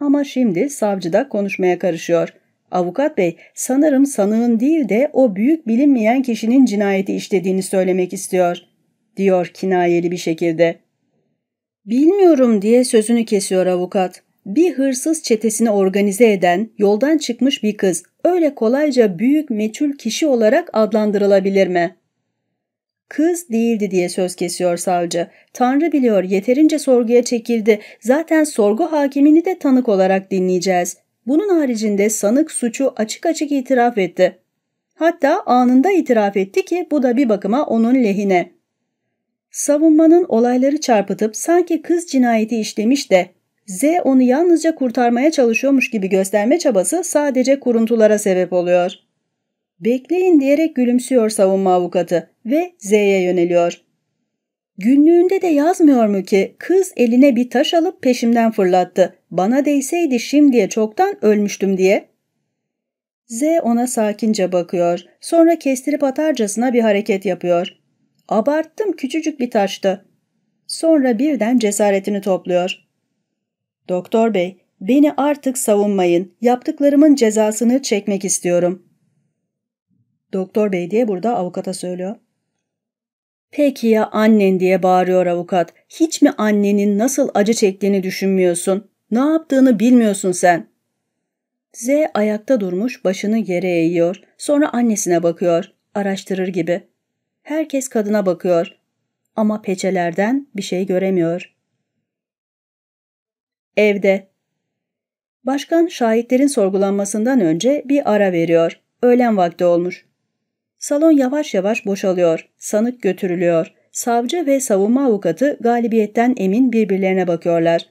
Ama şimdi savcı da konuşmaya karışıyor. Avukat bey sanırım sanığın değil de o büyük bilinmeyen kişinin cinayeti işlediğini söylemek istiyor.'' diyor kinayeli bir şekilde. Bilmiyorum diye sözünü kesiyor avukat. Bir hırsız çetesini organize eden, yoldan çıkmış bir kız öyle kolayca büyük meçhul kişi olarak adlandırılabilir mi? Kız değildi diye söz kesiyor savcı. Tanrı biliyor yeterince sorguya çekildi. Zaten sorgu hakimini de tanık olarak dinleyeceğiz. Bunun haricinde sanık suçu açık açık itiraf etti. Hatta anında itiraf etti ki bu da bir bakıma onun lehine. Savunmanın olayları çarpıtıp sanki kız cinayeti işlemiş de Z onu yalnızca kurtarmaya çalışıyormuş gibi gösterme çabası sadece kuruntulara sebep oluyor. Bekleyin diyerek gülümsüyor savunma avukatı ve Z'ye yöneliyor. Günlüğünde de yazmıyor mu ki kız eline bir taş alıp peşimden fırlattı. Bana değseydi şimdiye çoktan ölmüştüm diye. Z ona sakince bakıyor. Sonra kestirip atarcasına bir hareket yapıyor. Abarttım küçücük bir taştı. Sonra birden cesaretini topluyor. Doktor bey, beni artık savunmayın. Yaptıklarımın cezasını çekmek istiyorum. Doktor bey diye burada avukata söylüyor. Peki ya annen diye bağırıyor avukat. Hiç mi annenin nasıl acı çektiğini düşünmüyorsun? Ne yaptığını bilmiyorsun sen. Z ayakta durmuş başını yere eğiyor. Sonra annesine bakıyor. Araştırır gibi. Herkes kadına bakıyor ama peçelerden bir şey göremiyor. Evde Başkan şahitlerin sorgulanmasından önce bir ara veriyor. Öğlen vakti olmuş. Salon yavaş yavaş boşalıyor. Sanık götürülüyor. Savcı ve savunma avukatı galibiyetten emin birbirlerine bakıyorlar.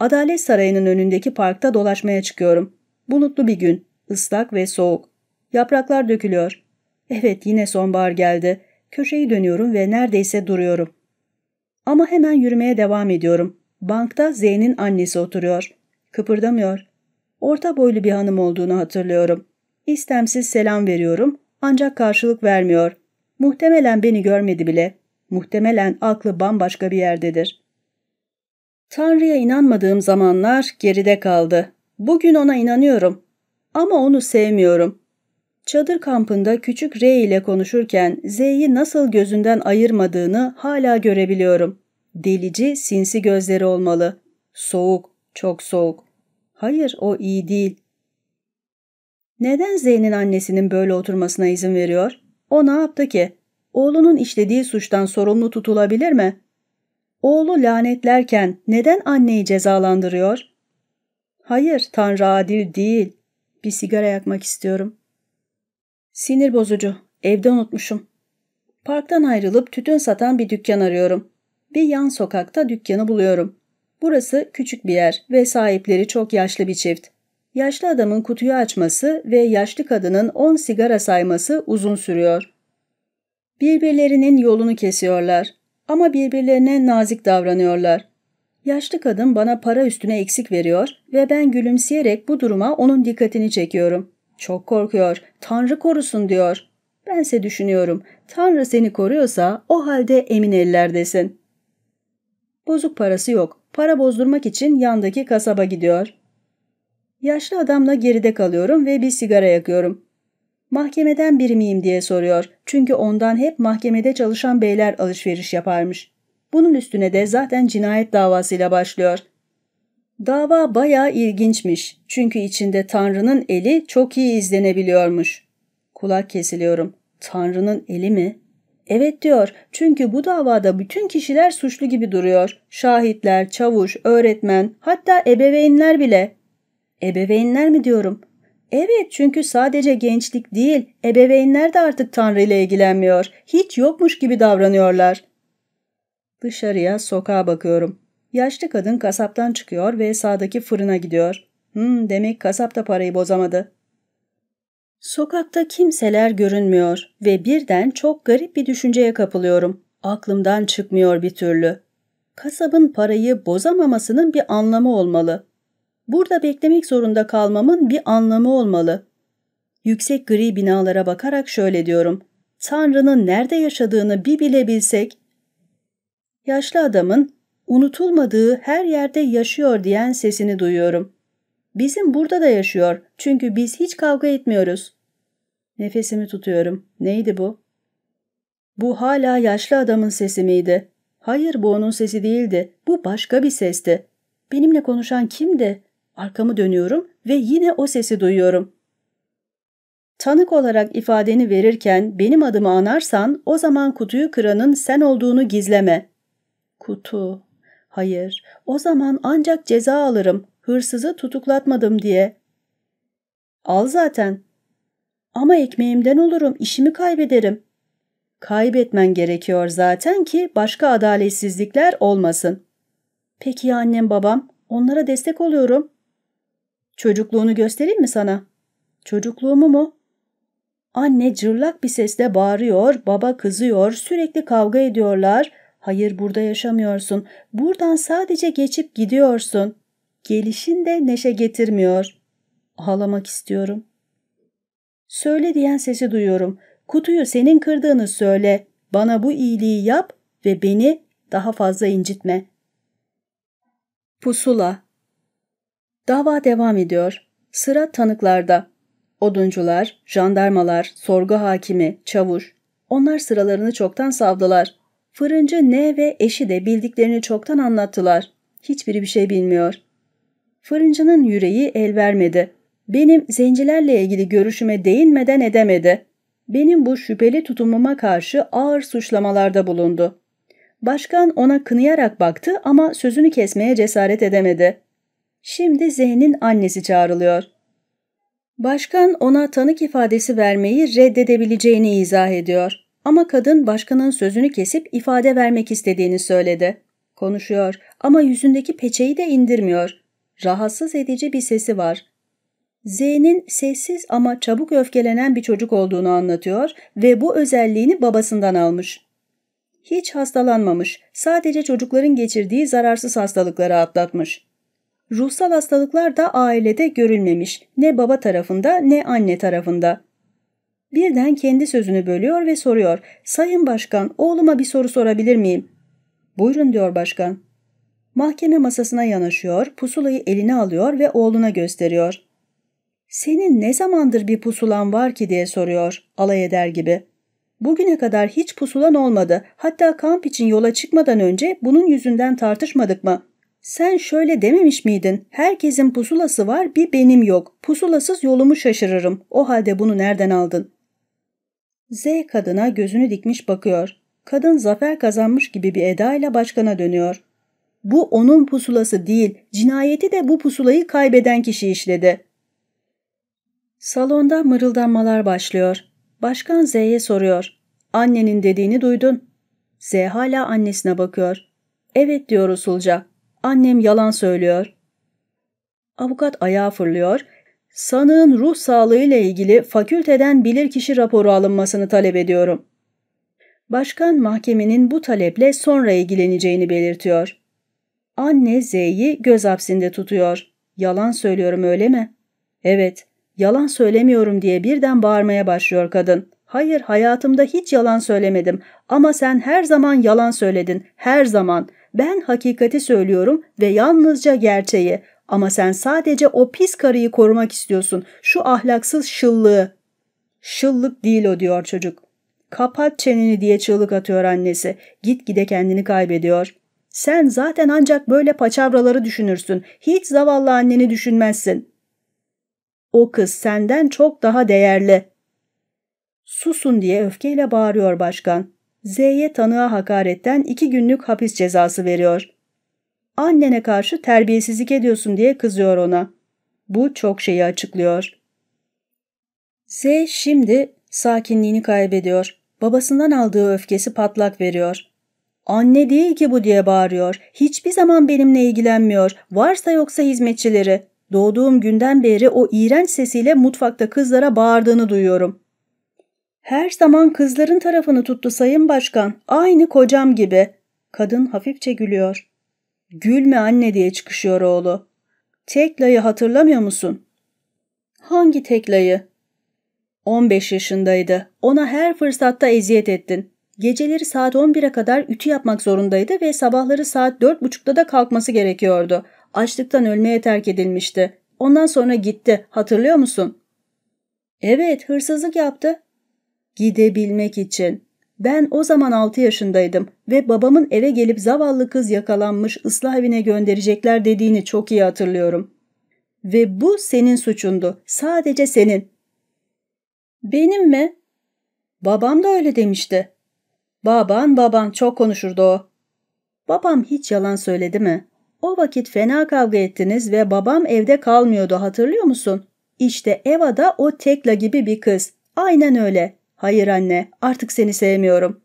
Adalet Sarayı'nın önündeki parkta dolaşmaya çıkıyorum. Bulutlu bir gün, ıslak ve soğuk. Yapraklar dökülüyor. Evet yine sonbahar geldi. Köşeyi dönüyorum ve neredeyse duruyorum. Ama hemen yürümeye devam ediyorum. Bankta Z'nin annesi oturuyor. Kıpırdamıyor. Orta boylu bir hanım olduğunu hatırlıyorum. İstemsiz selam veriyorum ancak karşılık vermiyor. Muhtemelen beni görmedi bile. Muhtemelen aklı bambaşka bir yerdedir. Tanrı'ya inanmadığım zamanlar geride kaldı. Bugün ona inanıyorum. Ama onu sevmiyorum. Çadır kampında küçük R ile konuşurken Z'yi nasıl gözünden ayırmadığını hala görebiliyorum. Delici, sinsi gözleri olmalı. Soğuk, çok soğuk. Hayır, o iyi değil. Neden Z'nin annesinin böyle oturmasına izin veriyor? O ne yaptı ki? Oğlunun işlediği suçtan sorumlu tutulabilir mi? Oğlu lanetlerken neden anneyi cezalandırıyor? Hayır, Tanrı adil değil. Bir sigara yakmak istiyorum. Sinir bozucu. Evde unutmuşum. Parktan ayrılıp tütün satan bir dükkan arıyorum. Bir yan sokakta dükkanı buluyorum. Burası küçük bir yer ve sahipleri çok yaşlı bir çift. Yaşlı adamın kutuyu açması ve yaşlı kadının 10 sigara sayması uzun sürüyor. Birbirlerinin yolunu kesiyorlar ama birbirlerine nazik davranıyorlar. Yaşlı kadın bana para üstüne eksik veriyor ve ben gülümseyerek bu duruma onun dikkatini çekiyorum. Çok korkuyor. Tanrı korusun diyor. Bense düşünüyorum. Tanrı seni koruyorsa o halde emin ellerdesin. Bozuk parası yok. Para bozdurmak için yandaki kasaba gidiyor. Yaşlı adamla geride kalıyorum ve bir sigara yakıyorum. Mahkemeden biri miyim diye soruyor. Çünkü ondan hep mahkemede çalışan beyler alışveriş yaparmış. Bunun üstüne de zaten cinayet davasıyla başlıyor. Dava bayağı ilginçmiş çünkü içinde Tanrı'nın eli çok iyi izlenebiliyormuş. Kulak kesiliyorum. Tanrı'nın eli mi? Evet diyor çünkü bu davada bütün kişiler suçlu gibi duruyor. Şahitler, çavuş, öğretmen hatta ebeveynler bile. Ebeveynler mi diyorum? Evet çünkü sadece gençlik değil ebeveynler de artık Tanrı ile ilgilenmiyor. Hiç yokmuş gibi davranıyorlar. Dışarıya sokağa bakıyorum. Yaşlı kadın kasaptan çıkıyor ve sağdaki fırına gidiyor. Hmm, demek kasap da parayı bozamadı. Sokakta kimseler görünmüyor ve birden çok garip bir düşünceye kapılıyorum. Aklımdan çıkmıyor bir türlü. Kasabın parayı bozamamasının bir anlamı olmalı. Burada beklemek zorunda kalmamın bir anlamı olmalı. Yüksek gri binalara bakarak şöyle diyorum. Tanrı'nın nerede yaşadığını bir bilebilsek. Yaşlı adamın unutulmadığı her yerde yaşıyor diyen sesini duyuyorum. Bizim burada da yaşıyor çünkü biz hiç kavga etmiyoruz. Nefesimi tutuyorum. Neydi bu? Bu hala yaşlı adamın sesi miydi? Hayır bu onun sesi değildi. Bu başka bir sesti. Benimle konuşan kimdi? Arkamı dönüyorum ve yine o sesi duyuyorum. Tanık olarak ifadeni verirken benim adımı anarsan o zaman kutuyu kıranın sen olduğunu gizleme. Kutu. Hayır, o zaman ancak ceza alırım, hırsızı tutuklatmadım diye. Al zaten. Ama ekmeğimden olurum, işimi kaybederim. Kaybetmen gerekiyor zaten ki başka adaletsizlikler olmasın. Peki ya annem babam? Onlara destek oluyorum. Çocukluğunu göstereyim mi sana? Çocukluğumu mu? Anne cırlak bir sesle bağırıyor, baba kızıyor, sürekli kavga ediyorlar. Hayır burada yaşamıyorsun. Buradan sadece geçip gidiyorsun. Gelişin de neşe getirmiyor. Ağlamak istiyorum. Söyle diyen sesi duyuyorum. Kutuyu senin kırdığını söyle. Bana bu iyiliği yap ve beni daha fazla incitme. Pusula Dava devam ediyor. Sıra tanıklarda. Oduncular, jandarmalar, sorgu hakimi, çavuş. Onlar sıralarını çoktan savdılar. Fırıncı ne ve eşi de bildiklerini çoktan anlattılar. Hiçbiri bir şey bilmiyor. Fırıncının yüreği el vermedi. Benim zencilerle ilgili görüşüme değinmeden edemedi. Benim bu şüpheli tutumuma karşı ağır suçlamalarda bulundu. Başkan ona kınayarak baktı ama sözünü kesmeye cesaret edemedi. Şimdi Zeyn'in annesi çağrılıyor. Başkan ona tanık ifadesi vermeyi reddedebileceğini izah ediyor. Ama kadın başkanın sözünü kesip ifade vermek istediğini söyledi. Konuşuyor ama yüzündeki peçeyi de indirmiyor. Rahatsız edici bir sesi var. Z'nin sessiz ama çabuk öfkelenen bir çocuk olduğunu anlatıyor ve bu özelliğini babasından almış. Hiç hastalanmamış, sadece çocukların geçirdiği zararsız hastalıkları atlatmış. Ruhsal hastalıklar da ailede görülmemiş, ne baba tarafında ne anne tarafında. Birden kendi sözünü bölüyor ve soruyor. Sayın Başkan, oğluma bir soru sorabilir miyim? Buyurun diyor başkan. Mahkeme masasına yanaşıyor, pusulayı eline alıyor ve oğluna gösteriyor. Senin ne zamandır bir pusulan var ki diye soruyor, alay eder gibi. Bugüne kadar hiç pusulan olmadı. Hatta kamp için yola çıkmadan önce bunun yüzünden tartışmadık mı? Sen şöyle dememiş miydin? Herkesin pusulası var, bir benim yok. Pusulasız yolumu şaşırırım. O halde bunu nereden aldın? Z kadına gözünü dikmiş bakıyor. Kadın zafer kazanmış gibi bir edayla başkana dönüyor. Bu onun pusulası değil, cinayeti de bu pusulayı kaybeden kişi işledi. Salonda mırıldanmalar başlıyor. Başkan Z'ye soruyor. Annenin dediğini duydun. Z hala annesine bakıyor. Evet diyor usulca. Annem yalan söylüyor. Avukat ayağa fırlıyor Sanığın ruh sağlığıyla ilgili fakülteden bilirkişi raporu alınmasını talep ediyorum. Başkan mahkemenin bu taleple sonra ilgileneceğini belirtiyor. Anne Z'yi göz hapsinde tutuyor. Yalan söylüyorum öyle mi? Evet, yalan söylemiyorum diye birden bağırmaya başlıyor kadın. Hayır hayatımda hiç yalan söylemedim ama sen her zaman yalan söyledin, her zaman. Ben hakikati söylüyorum ve yalnızca gerçeği. Ama sen sadece o pis karıyı korumak istiyorsun. Şu ahlaksız şıllığı. Şıllık değil o diyor çocuk. Kapat çeneni diye çığlık atıyor annesi. Git gide kendini kaybediyor. Sen zaten ancak böyle paçavraları düşünürsün. Hiç zavallı anneni düşünmezsin. O kız senden çok daha değerli. Susun diye öfkeyle bağırıyor başkan. Z'ye tanığa hakaretten iki günlük hapis cezası veriyor annene karşı terbiyesizlik ediyorsun diye kızıyor ona. Bu çok şeyi açıklıyor. Z şimdi sakinliğini kaybediyor. Babasından aldığı öfkesi patlak veriyor. Anne değil ki bu diye bağırıyor. Hiçbir zaman benimle ilgilenmiyor. Varsa yoksa hizmetçileri. Doğduğum günden beri o iğrenç sesiyle mutfakta kızlara bağırdığını duyuyorum. Her zaman kızların tarafını tuttu sayın başkan. Aynı kocam gibi. Kadın hafifçe gülüyor. Gülme anne diye çıkışıyor oğlu. Teklayı hatırlamıyor musun? Hangi teklayı? 15 yaşındaydı. Ona her fırsatta eziyet ettin. Geceleri saat 11'e kadar ütü yapmak zorundaydı ve sabahları saat 4.30'da da kalkması gerekiyordu. Açlıktan ölmeye terk edilmişti. Ondan sonra gitti. Hatırlıyor musun? Evet, hırsızlık yaptı. Gidebilmek için. Ben o zaman 6 yaşındaydım ve babamın eve gelip zavallı kız yakalanmış ıslah evine gönderecekler dediğini çok iyi hatırlıyorum. Ve bu senin suçundu. Sadece senin. Benim mi? Babam da öyle demişti. Baban baban çok konuşurdu o. Babam hiç yalan söyledi mi? O vakit fena kavga ettiniz ve babam evde kalmıyordu hatırlıyor musun? İşte Eva da o Tekla gibi bir kız. Aynen öyle. Hayır anne, artık seni sevmiyorum.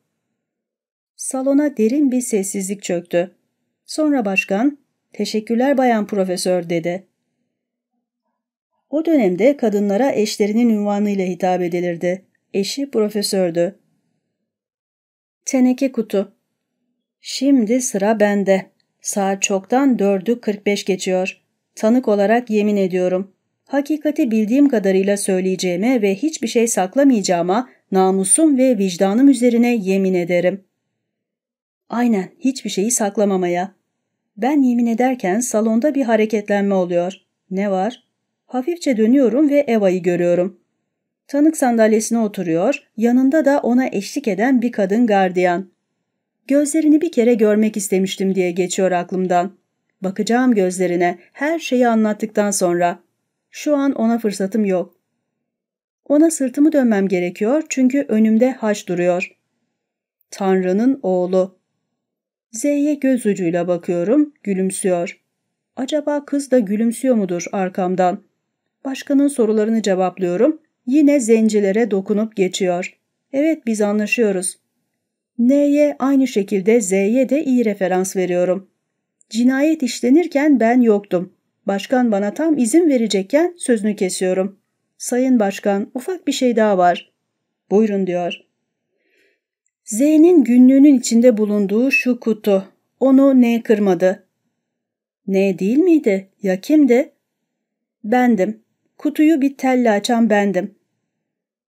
Salona derin bir sessizlik çöktü. Sonra başkan, teşekkürler bayan profesör dedi. O dönemde kadınlara eşlerinin ünvanıyla hitap edilirdi. Eşi profesördü. Teneke kutu. Şimdi sıra bende. Saat çoktan dördü kırk beş geçiyor. Tanık olarak yemin ediyorum. Hakikati bildiğim kadarıyla söyleyeceğime ve hiçbir şey saklamayacağıma namusum ve vicdanım üzerine yemin ederim. Aynen, hiçbir şeyi saklamamaya. Ben yemin ederken salonda bir hareketlenme oluyor. Ne var? Hafifçe dönüyorum ve Eva'yı görüyorum. Tanık sandalyesine oturuyor, yanında da ona eşlik eden bir kadın gardiyan. Gözlerini bir kere görmek istemiştim diye geçiyor aklımdan. Bakacağım gözlerine, her şeyi anlattıktan sonra. Şu an ona fırsatım yok. Ona sırtımı dönmem gerekiyor çünkü önümde haç duruyor. Tanrı'nın oğlu. Z'ye göz ucuyla bakıyorum, gülümsüyor. Acaba kız da gülümsüyor mudur arkamdan? Başkanın sorularını cevaplıyorum. Yine zencilere dokunup geçiyor. Evet biz anlaşıyoruz. N'ye aynı şekilde Z'ye de iyi referans veriyorum. Cinayet işlenirken ben yoktum. Başkan bana tam izin verecekken sözünü kesiyorum.'' Sayın Başkan ufak bir şey daha var. Buyurun diyor. Z'nin günlüğünün içinde bulunduğu şu kutu. Onu ne kırmadı? Ne değil miydi? Ya kimdi? Bendim. Kutuyu bir telle açan bendim.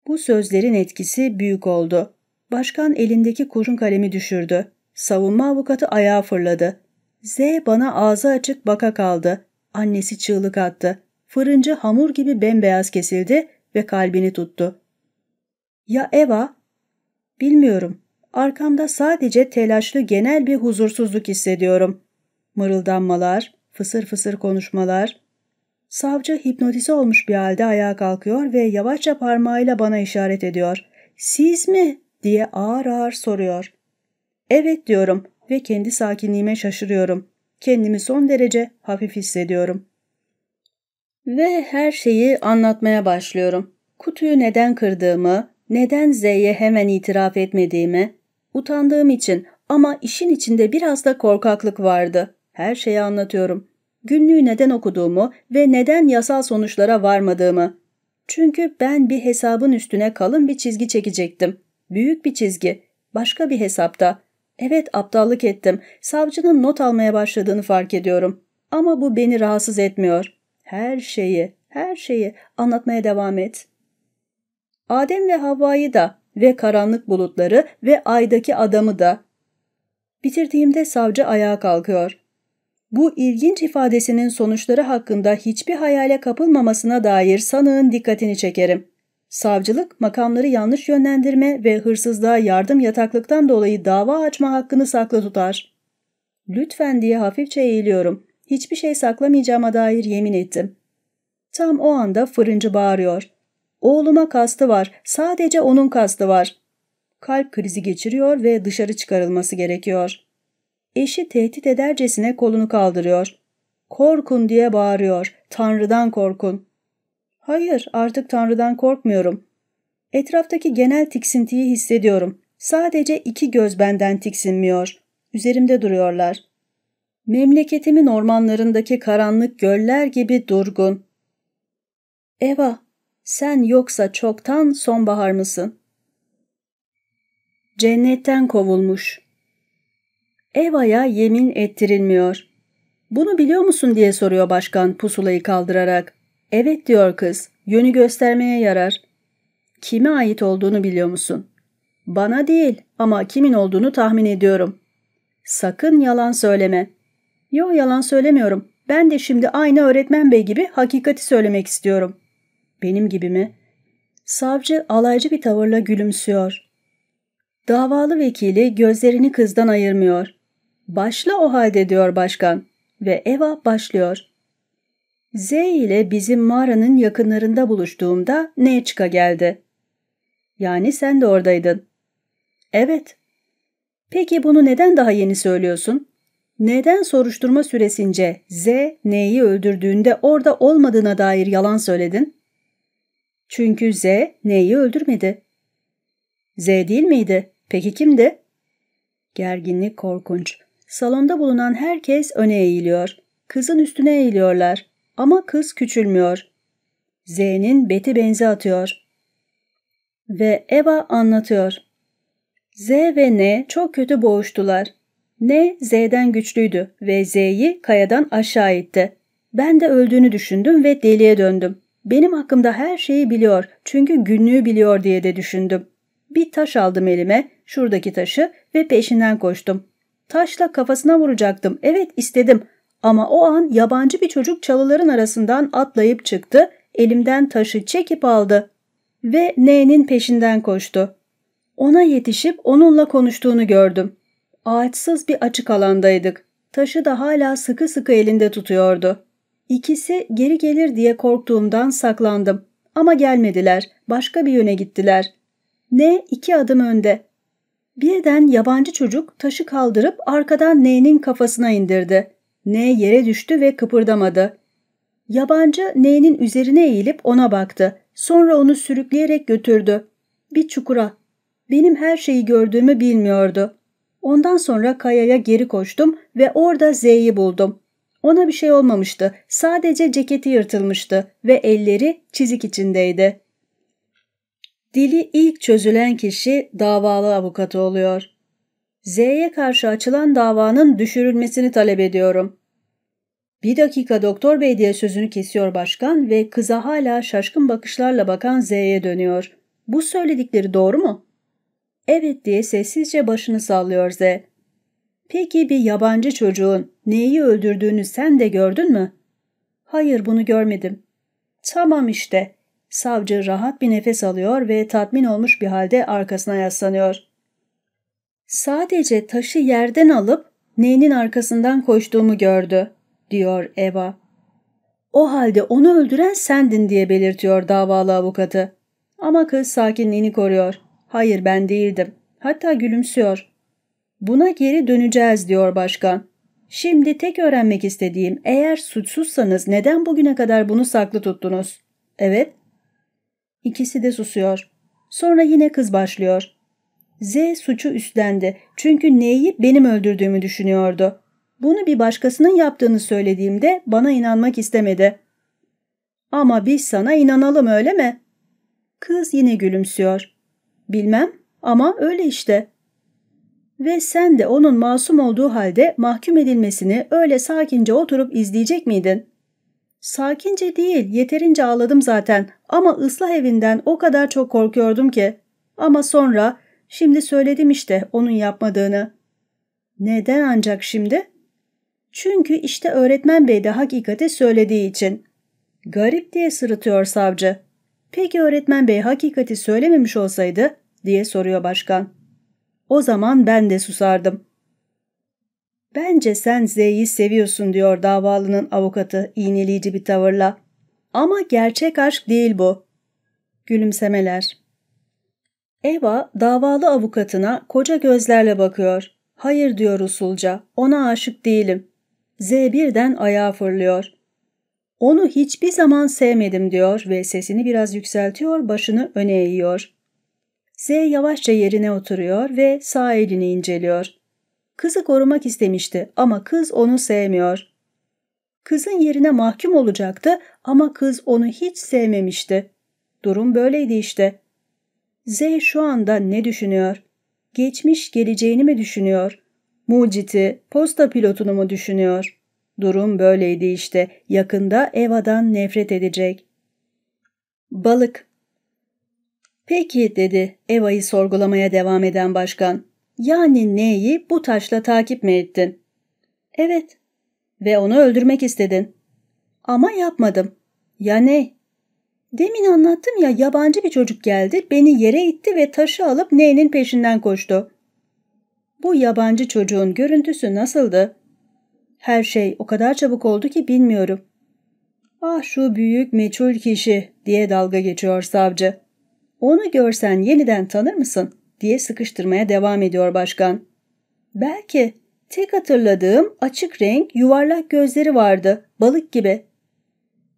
Bu sözlerin etkisi büyük oldu. Başkan elindeki kurun kalemi düşürdü. Savunma avukatı ayağa fırladı. Z bana ağzı açık baka kaldı. Annesi çığlık attı fırıncı hamur gibi bembeyaz kesildi ve kalbini tuttu. Ya Eva? Bilmiyorum. Arkamda sadece telaşlı genel bir huzursuzluk hissediyorum. Mırıldanmalar, fısır fısır konuşmalar. Savcı hipnotize olmuş bir halde ayağa kalkıyor ve yavaşça parmağıyla bana işaret ediyor. Siz mi? diye ağır ağır soruyor. Evet diyorum ve kendi sakinliğime şaşırıyorum. Kendimi son derece hafif hissediyorum.'' Ve her şeyi anlatmaya başlıyorum. Kutuyu neden kırdığımı, neden Z'ye hemen itiraf etmediğimi, utandığım için ama işin içinde biraz da korkaklık vardı. Her şeyi anlatıyorum. Günlüğü neden okuduğumu ve neden yasal sonuçlara varmadığımı. Çünkü ben bir hesabın üstüne kalın bir çizgi çekecektim. Büyük bir çizgi. Başka bir hesapta. Evet aptallık ettim. Savcının not almaya başladığını fark ediyorum. Ama bu beni rahatsız etmiyor. Her şeyi, her şeyi anlatmaya devam et. Adem ve Havva'yı da ve karanlık bulutları ve aydaki adamı da. Bitirdiğimde savcı ayağa kalkıyor. Bu ilginç ifadesinin sonuçları hakkında hiçbir hayale kapılmamasına dair sanığın dikkatini çekerim. Savcılık, makamları yanlış yönlendirme ve hırsızlığa yardım yataklıktan dolayı dava açma hakkını saklı tutar. Lütfen diye hafifçe eğiliyorum hiçbir şey saklamayacağıma dair yemin ettim. Tam o anda fırıncı bağırıyor. Oğluma kastı var, sadece onun kastı var. Kalp krizi geçiriyor ve dışarı çıkarılması gerekiyor. Eşi tehdit edercesine kolunu kaldırıyor. Korkun diye bağırıyor, Tanrı'dan korkun. Hayır, artık Tanrı'dan korkmuyorum. Etraftaki genel tiksintiyi hissediyorum. Sadece iki göz benden tiksinmiyor. Üzerimde duruyorlar. Memleketimin ormanlarındaki karanlık göller gibi durgun. Eva, sen yoksa çoktan sonbahar mısın? Cennetten kovulmuş. Eva'ya yemin ettirilmiyor. Bunu biliyor musun diye soruyor başkan pusulayı kaldırarak. Evet diyor kız, yönü göstermeye yarar. Kime ait olduğunu biliyor musun? Bana değil ama kimin olduğunu tahmin ediyorum. Sakın yalan söyleme. Yo yalan söylemiyorum. Ben de şimdi aynı öğretmen bey gibi hakikati söylemek istiyorum. Benim gibi mi? Savcı alaycı bir tavırla gülümsüyor. Davalı vekili gözlerini kızdan ayırmıyor. Başla o halde diyor başkan ve Eva başlıyor. Z ile bizim mağaranın yakınlarında buluştuğumda Neçka geldi. Yani sen de oradaydın. Evet. Peki bunu neden daha yeni söylüyorsun? Neden soruşturma süresince Z N'yi öldürdüğünde orada olmadığına dair yalan söyledin? Çünkü Z N'yi öldürmedi. Z değil miydi? Peki kimdi? Gerginlik korkunç. Salonda bulunan herkes öne eğiliyor. Kızın üstüne eğiliyorlar. Ama kız küçülmüyor. Z'nin beti benzi atıyor. Ve Eva anlatıyor. Z ve N çok kötü boğuştular. N Z'den güçlüydü ve Z'yi kayadan aşağı itti. Ben de öldüğünü düşündüm ve deliye döndüm. Benim hakkımda her şeyi biliyor çünkü günlüğü biliyor diye de düşündüm. Bir taş aldım elime, şuradaki taşı ve peşinden koştum. Taşla kafasına vuracaktım, evet istedim ama o an yabancı bir çocuk çalıların arasından atlayıp çıktı, elimden taşı çekip aldı ve N'nin peşinden koştu. Ona yetişip onunla konuştuğunu gördüm. Ağaçsız bir açık alandaydık. Taşı da hala sıkı sıkı elinde tutuyordu. İkisi geri gelir diye korktuğumdan saklandım. Ama gelmediler. Başka bir yöne gittiler. Ne iki adım önde. Birden yabancı çocuk taşı kaldırıp arkadan N'nin kafasına indirdi. Ne yere düştü ve kıpırdamadı. Yabancı N'nin üzerine eğilip ona baktı. Sonra onu sürükleyerek götürdü. Bir çukura. Benim her şeyi gördüğümü bilmiyordu. Ondan sonra kayaya geri koştum ve orada Z'yi buldum. Ona bir şey olmamıştı. Sadece ceketi yırtılmıştı ve elleri çizik içindeydi. Dili ilk çözülen kişi davalı avukatı oluyor. Z'ye karşı açılan davanın düşürülmesini talep ediyorum. Bir dakika doktor bey diye sözünü kesiyor başkan ve kıza hala şaşkın bakışlarla bakan Z'ye dönüyor. Bu söyledikleri doğru mu? Evet diye sessizce başını sallıyor Z. Peki bir yabancı çocuğun neyi öldürdüğünü sen de gördün mü? Hayır bunu görmedim. Tamam işte. Savcı rahat bir nefes alıyor ve tatmin olmuş bir halde arkasına yaslanıyor. Sadece taşı yerden alıp neyinin arkasından koştuğumu gördü, diyor Eva. O halde onu öldüren sendin diye belirtiyor davalı avukatı. Ama kız sakinliğini koruyor. Hayır ben değildim. Hatta gülümsüyor. Buna geri döneceğiz diyor başkan. Şimdi tek öğrenmek istediğim eğer suçsuzsanız neden bugüne kadar bunu saklı tuttunuz? Evet. İkisi de susuyor. Sonra yine kız başlıyor. Z suçu üstlendi çünkü neyi benim öldürdüğümü düşünüyordu. Bunu bir başkasının yaptığını söylediğimde bana inanmak istemedi. Ama biz sana inanalım öyle mi? Kız yine gülümsüyor. Bilmem ama öyle işte. Ve sen de onun masum olduğu halde mahkum edilmesini öyle sakince oturup izleyecek miydin? Sakince değil, yeterince ağladım zaten ama ıslah evinden o kadar çok korkuyordum ki. Ama sonra, şimdi söyledim işte onun yapmadığını. Neden ancak şimdi? Çünkü işte öğretmen bey de hakikati söylediği için. Garip diye sırıtıyor savcı. Peki öğretmen bey hakikati söylememiş olsaydı diye soruyor başkan. O zaman ben de susardım. Bence sen Z'yi seviyorsun diyor davalının avukatı iğneleyici bir tavırla. Ama gerçek aşk değil bu. Gülümsemeler. Eva davalı avukatına koca gözlerle bakıyor. Hayır diyor usulca. Ona aşık değilim. Z birden ayağa fırlıyor. Onu hiçbir zaman sevmedim diyor ve sesini biraz yükseltiyor, başını öne eğiyor. Z yavaşça yerine oturuyor ve sağ elini inceliyor. Kızı korumak istemişti ama kız onu sevmiyor. Kızın yerine mahkum olacaktı ama kız onu hiç sevmemişti. Durum böyleydi işte. Z şu anda ne düşünüyor? Geçmiş geleceğini mi düşünüyor? Muciti, posta pilotunu mu düşünüyor?'' Durum böyleydi işte. Yakında Eva'dan nefret edecek. Balık. Peki dedi Eva'yı sorgulamaya devam eden başkan. Yani neyi bu taşla takip mi ettin? Evet. Ve onu öldürmek istedin. Ama yapmadım. Ya ne? Demin anlattım ya yabancı bir çocuk geldi, beni yere itti ve taşı alıp neyinin peşinden koştu. Bu yabancı çocuğun görüntüsü nasıldı? Her şey o kadar çabuk oldu ki bilmiyorum. Ah şu büyük meçhul kişi diye dalga geçiyor savcı. Onu görsen yeniden tanır mısın diye sıkıştırmaya devam ediyor başkan. Belki tek hatırladığım açık renk yuvarlak gözleri vardı balık gibi.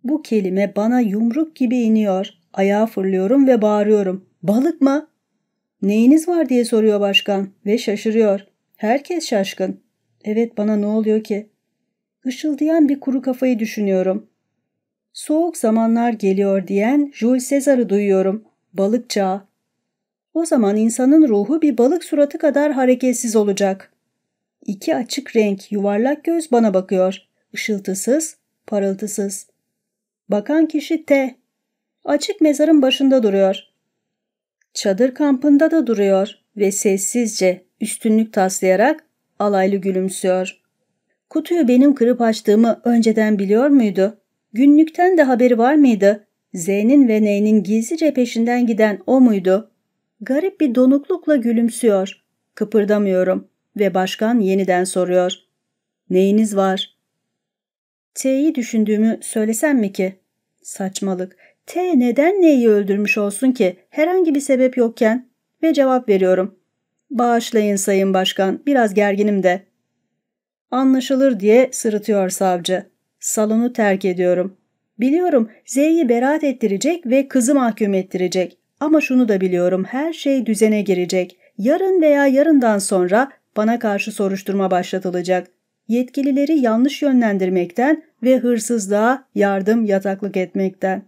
Bu kelime bana yumruk gibi iniyor. Ayağa fırlıyorum ve bağırıyorum. Balık mı? Neyiniz var diye soruyor başkan ve şaşırıyor. Herkes şaşkın. Evet bana ne oluyor ki? Işıldayan bir kuru kafayı düşünüyorum. Soğuk zamanlar geliyor diyen Jules Caesar'ı duyuyorum. Balık çağı. O zaman insanın ruhu bir balık suratı kadar hareketsiz olacak. İki açık renk yuvarlak göz bana bakıyor. Işıltısız, parıltısız. Bakan kişi T. Açık mezarın başında duruyor. Çadır kampında da duruyor ve sessizce üstünlük taslayarak alaylı gülümsüyor. Kutuyu benim kırıp açtığımı önceden biliyor muydu? Günlükten de haberi var mıydı? Z'nin ve N'nin gizlice peşinden giden o muydu? Garip bir donuklukla gülümsüyor. Kıpırdamıyorum ve başkan yeniden soruyor. Neyiniz var? T'yi düşündüğümü söylesem mi ki? Saçmalık. T neden neyi öldürmüş olsun ki? Herhangi bir sebep yokken. Ve cevap veriyorum. Bağışlayın sayın başkan, biraz gerginim de. Anlaşılır diye sırıtıyor savcı. Salonu terk ediyorum. Biliyorum Z'yi beraat ettirecek ve kızı mahkum ettirecek. Ama şunu da biliyorum her şey düzene girecek. Yarın veya yarından sonra bana karşı soruşturma başlatılacak. Yetkilileri yanlış yönlendirmekten ve hırsızlığa yardım yataklık etmekten.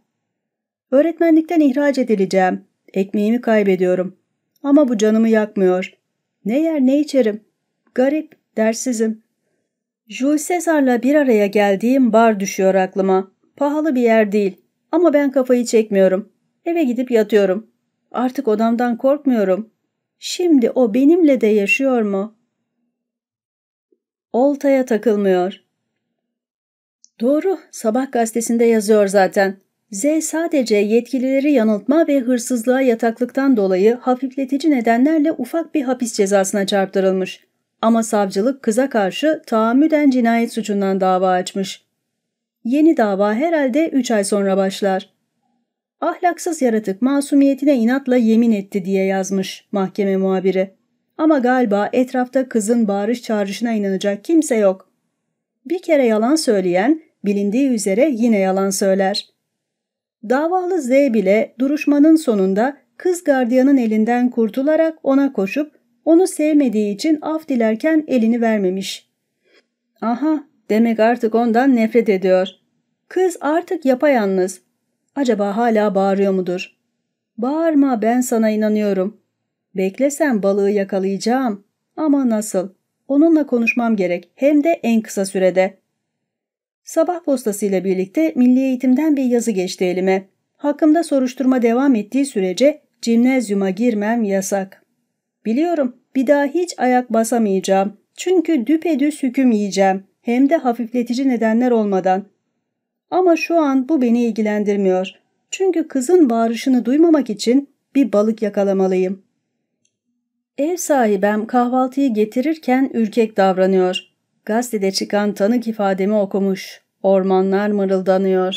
Öğretmenlikten ihraç edileceğim. Ekmeğimi kaybediyorum. Ama bu canımı yakmıyor. Ne yer ne içerim. Garip, dersizim. Jules Caesar'la bir araya geldiğim bar düşüyor aklıma. Pahalı bir yer değil ama ben kafayı çekmiyorum. Eve gidip yatıyorum. Artık odamdan korkmuyorum. Şimdi o benimle de yaşıyor mu? Oltaya takılmıyor. Doğru, sabah gazetesinde yazıyor zaten. Z sadece yetkilileri yanıltma ve hırsızlığa yataklıktan dolayı hafifletici nedenlerle ufak bir hapis cezasına çarptırılmış. Ama savcılık kıza karşı tahammüden cinayet suçundan dava açmış. Yeni dava herhalde 3 ay sonra başlar. Ahlaksız yaratık masumiyetine inatla yemin etti diye yazmış mahkeme muhabiri. Ama galiba etrafta kızın bağırış çağrışına inanacak kimse yok. Bir kere yalan söyleyen bilindiği üzere yine yalan söyler. Davalı Z bile duruşmanın sonunda kız gardiyanın elinden kurtularak ona koşup onu sevmediği için af dilerken elini vermemiş. Aha demek artık ondan nefret ediyor. Kız artık yapayalnız. Acaba hala bağırıyor mudur? Bağırma ben sana inanıyorum. Beklesen balığı yakalayacağım. Ama nasıl? Onunla konuşmam gerek hem de en kısa sürede. Sabah postasıyla birlikte milli eğitimden bir yazı geçti elime. Hakkımda soruşturma devam ettiği sürece cimnezyuma girmem yasak. Biliyorum bir daha hiç ayak basamayacağım. Çünkü düpedüz hüküm yiyeceğim. Hem de hafifletici nedenler olmadan. Ama şu an bu beni ilgilendirmiyor. Çünkü kızın bağırışını duymamak için bir balık yakalamalıyım. Ev sahibem kahvaltıyı getirirken ürkek davranıyor. Gazetede çıkan tanık ifademi okumuş. Ormanlar mırıldanıyor.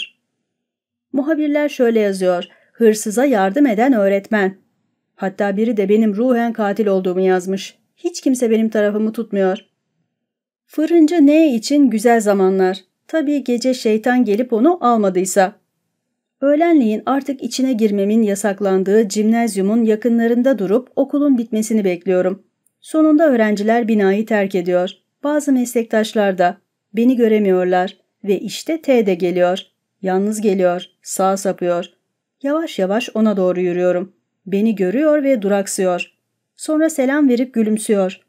Muhabirler şöyle yazıyor. Hırsıza yardım eden öğretmen. Hatta biri de benim ruhen katil olduğumu yazmış. Hiç kimse benim tarafımı tutmuyor. Fırıncı ne için güzel zamanlar? Tabii gece şeytan gelip onu almadıysa. Öğlenleyin artık içine girmemin yasaklandığı cimnezyumun yakınlarında durup okulun bitmesini bekliyorum. Sonunda öğrenciler binayı terk ediyor. Bazı meslektaşlar da. Beni göremiyorlar. Ve işte T de geliyor. Yalnız geliyor. Sağa sapıyor. Yavaş yavaş ona doğru yürüyorum. Beni görüyor ve duraksıyor. Sonra selam verip gülümsüyor.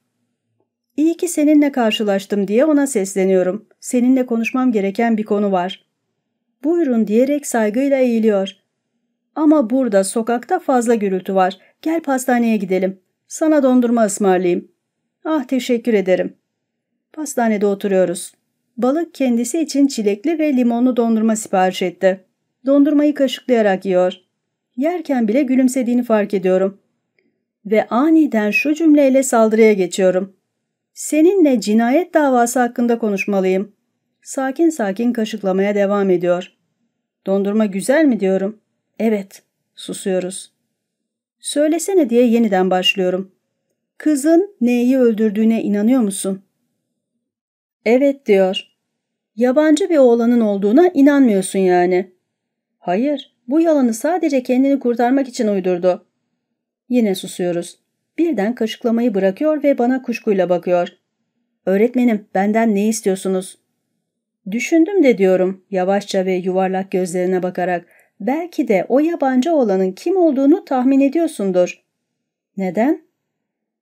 İyi ki seninle karşılaştım diye ona sesleniyorum. Seninle konuşmam gereken bir konu var. Buyurun diyerek saygıyla eğiliyor. Ama burada sokakta fazla gürültü var. Gel pastaneye gidelim. Sana dondurma ısmarlayayım. Ah teşekkür ederim. Pastanede oturuyoruz. Balık kendisi için çilekli ve limonlu dondurma sipariş etti. Dondurmayı kaşıklayarak yiyor. Yerken bile gülümsediğini fark ediyorum. Ve aniden şu cümleyle saldırıya geçiyorum. Seninle cinayet davası hakkında konuşmalıyım. Sakin sakin kaşıklamaya devam ediyor. Dondurma güzel mi diyorum. Evet. Susuyoruz. Söylesene diye yeniden başlıyorum. Kızın neyi öldürdüğüne inanıyor musun? Evet diyor. Yabancı bir oğlanın olduğuna inanmıyorsun yani. Hayır. Bu yalanı sadece kendini kurtarmak için uydurdu. Yine susuyoruz. Birden kaşıklamayı bırakıyor ve bana kuşkuyla bakıyor. Öğretmenim benden ne istiyorsunuz? Düşündüm de diyorum yavaşça ve yuvarlak gözlerine bakarak. Belki de o yabancı olanın kim olduğunu tahmin ediyorsundur. Neden?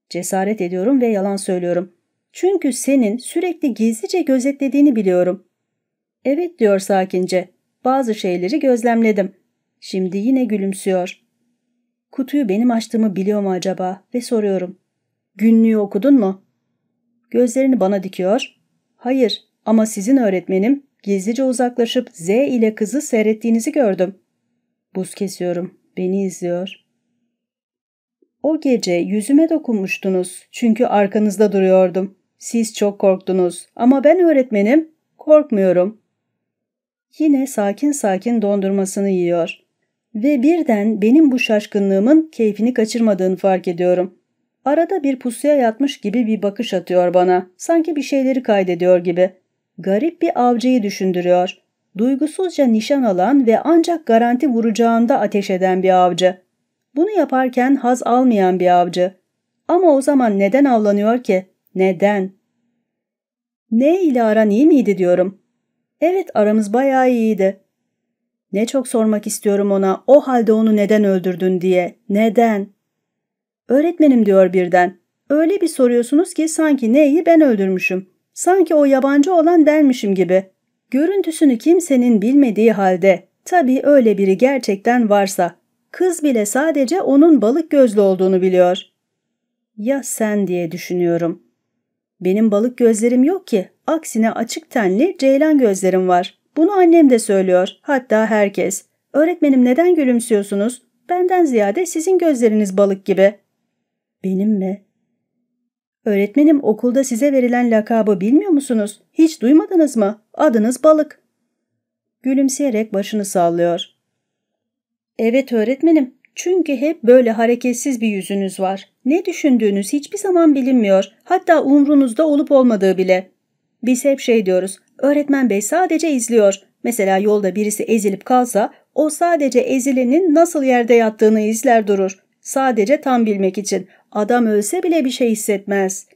Cesaret ediyorum ve yalan söylüyorum. Çünkü senin sürekli gizlice gözetlediğini biliyorum. Evet diyor sakince. Bazı şeyleri gözlemledim. Şimdi yine gülümsüyor. Kutuyu benim açtığımı biliyor mu acaba ve soruyorum. Günlüğü okudun mu? Gözlerini bana dikiyor. Hayır ama sizin öğretmenim gizlice uzaklaşıp Z ile kızı seyrettiğinizi gördüm. Buz kesiyorum. Beni izliyor. O gece yüzüme dokunmuştunuz çünkü arkanızda duruyordum. Siz çok korktunuz ama ben öğretmenim, korkmuyorum. Yine sakin sakin dondurmasını yiyor. Ve birden benim bu şaşkınlığımın keyfini kaçırmadığını fark ediyorum. Arada bir pusuya yatmış gibi bir bakış atıyor bana. Sanki bir şeyleri kaydediyor gibi. Garip bir avcıyı düşündürüyor. Duygusuzca nişan alan ve ancak garanti vuracağında ateş eden bir avcı. Bunu yaparken haz almayan bir avcı. Ama o zaman neden avlanıyor ki? Neden? Ne ile aran iyi miydi diyorum. Evet aramız bayağı iyiydi. Ne çok sormak istiyorum ona o halde onu neden öldürdün diye. Neden? Öğretmenim diyor birden. Öyle bir soruyorsunuz ki sanki neyi ben öldürmüşüm. Sanki o yabancı olan benmişim gibi. Görüntüsünü kimsenin bilmediği halde. Tabii öyle biri gerçekten varsa. Kız bile sadece onun balık gözlü olduğunu biliyor. Ya sen diye düşünüyorum. Benim balık gözlerim yok ki. Aksine açık tenli ceylan gözlerim var. Bunu annem de söylüyor, hatta herkes. Öğretmenim neden gülümsüyorsunuz? Benden ziyade sizin gözleriniz balık gibi. Benim mi? Öğretmenim okulda size verilen lakabı bilmiyor musunuz? Hiç duymadınız mı? Adınız balık. Gülümseyerek başını sallıyor. Evet öğretmenim, çünkü hep böyle hareketsiz bir yüzünüz var. Ne düşündüğünüz hiçbir zaman bilinmiyor. Hatta umrunuzda olup olmadığı bile. Biz hep şey diyoruz, Öğretmen bey sadece izliyor. Mesela yolda birisi ezilip kalsa o sadece ezilenin nasıl yerde yattığını izler durur. Sadece tam bilmek için. Adam ölse bile bir şey hissetmez.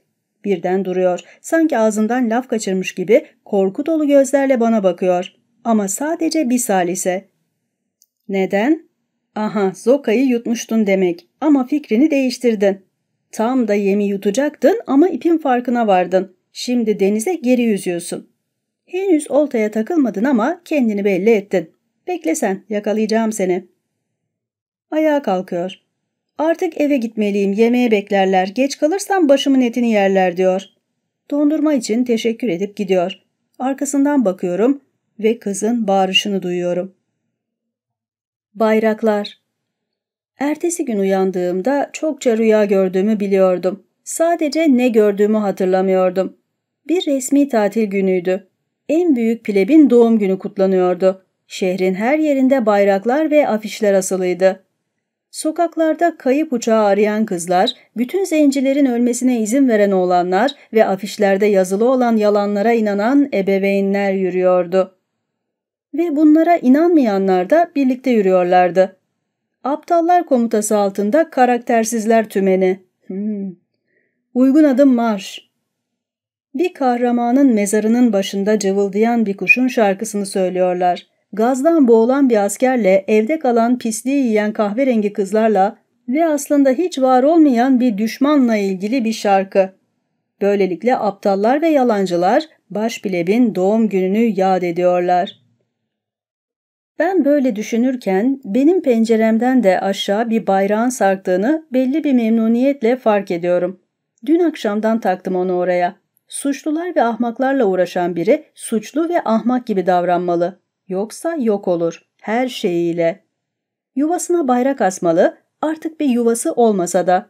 Birden duruyor. Sanki ağzından laf kaçırmış gibi korku dolu gözlerle bana bakıyor. Ama sadece bir salise. Neden? Aha Zoka'yı yutmuştun demek ama fikrini değiştirdin. Tam da yemi yutacaktın ama ipin farkına vardın. Şimdi denize geri yüzüyorsun. Henüz oltaya takılmadın ama kendini belli ettin. Beklesen, yakalayacağım seni. Ayağa kalkıyor. Artık eve gitmeliyim, yemeğe beklerler. Geç kalırsam başımın etini yerler diyor. Dondurma için teşekkür edip gidiyor. Arkasından bakıyorum ve kızın bağırışını duyuyorum. Bayraklar Ertesi gün uyandığımda çokça rüya gördüğümü biliyordum. Sadece ne gördüğümü hatırlamıyordum. Bir resmi tatil günüydü en büyük plebin doğum günü kutlanıyordu. Şehrin her yerinde bayraklar ve afişler asılıydı. Sokaklarda kayıp uçağı arayan kızlar, bütün zencilerin ölmesine izin veren oğlanlar ve afişlerde yazılı olan yalanlara inanan ebeveynler yürüyordu. Ve bunlara inanmayanlar da birlikte yürüyorlardı. Aptallar Komutası altında karaktersizler tümeni. Hmm. Uygun adım marş. Bir kahramanın mezarının başında cıvıldayan bir kuşun şarkısını söylüyorlar. Gazdan boğulan bir askerle evde kalan pisliği yiyen kahverengi kızlarla ve aslında hiç var olmayan bir düşmanla ilgili bir şarkı. Böylelikle aptallar ve yalancılar Başbileb'in doğum gününü yad ediyorlar. Ben böyle düşünürken benim penceremden de aşağı bir bayrağın sarktığını belli bir memnuniyetle fark ediyorum. Dün akşamdan taktım onu oraya. Suçlular ve ahmaklarla uğraşan biri suçlu ve ahmak gibi davranmalı. Yoksa yok olur. Her şeyiyle. Yuvasına bayrak asmalı, artık bir yuvası olmasa da.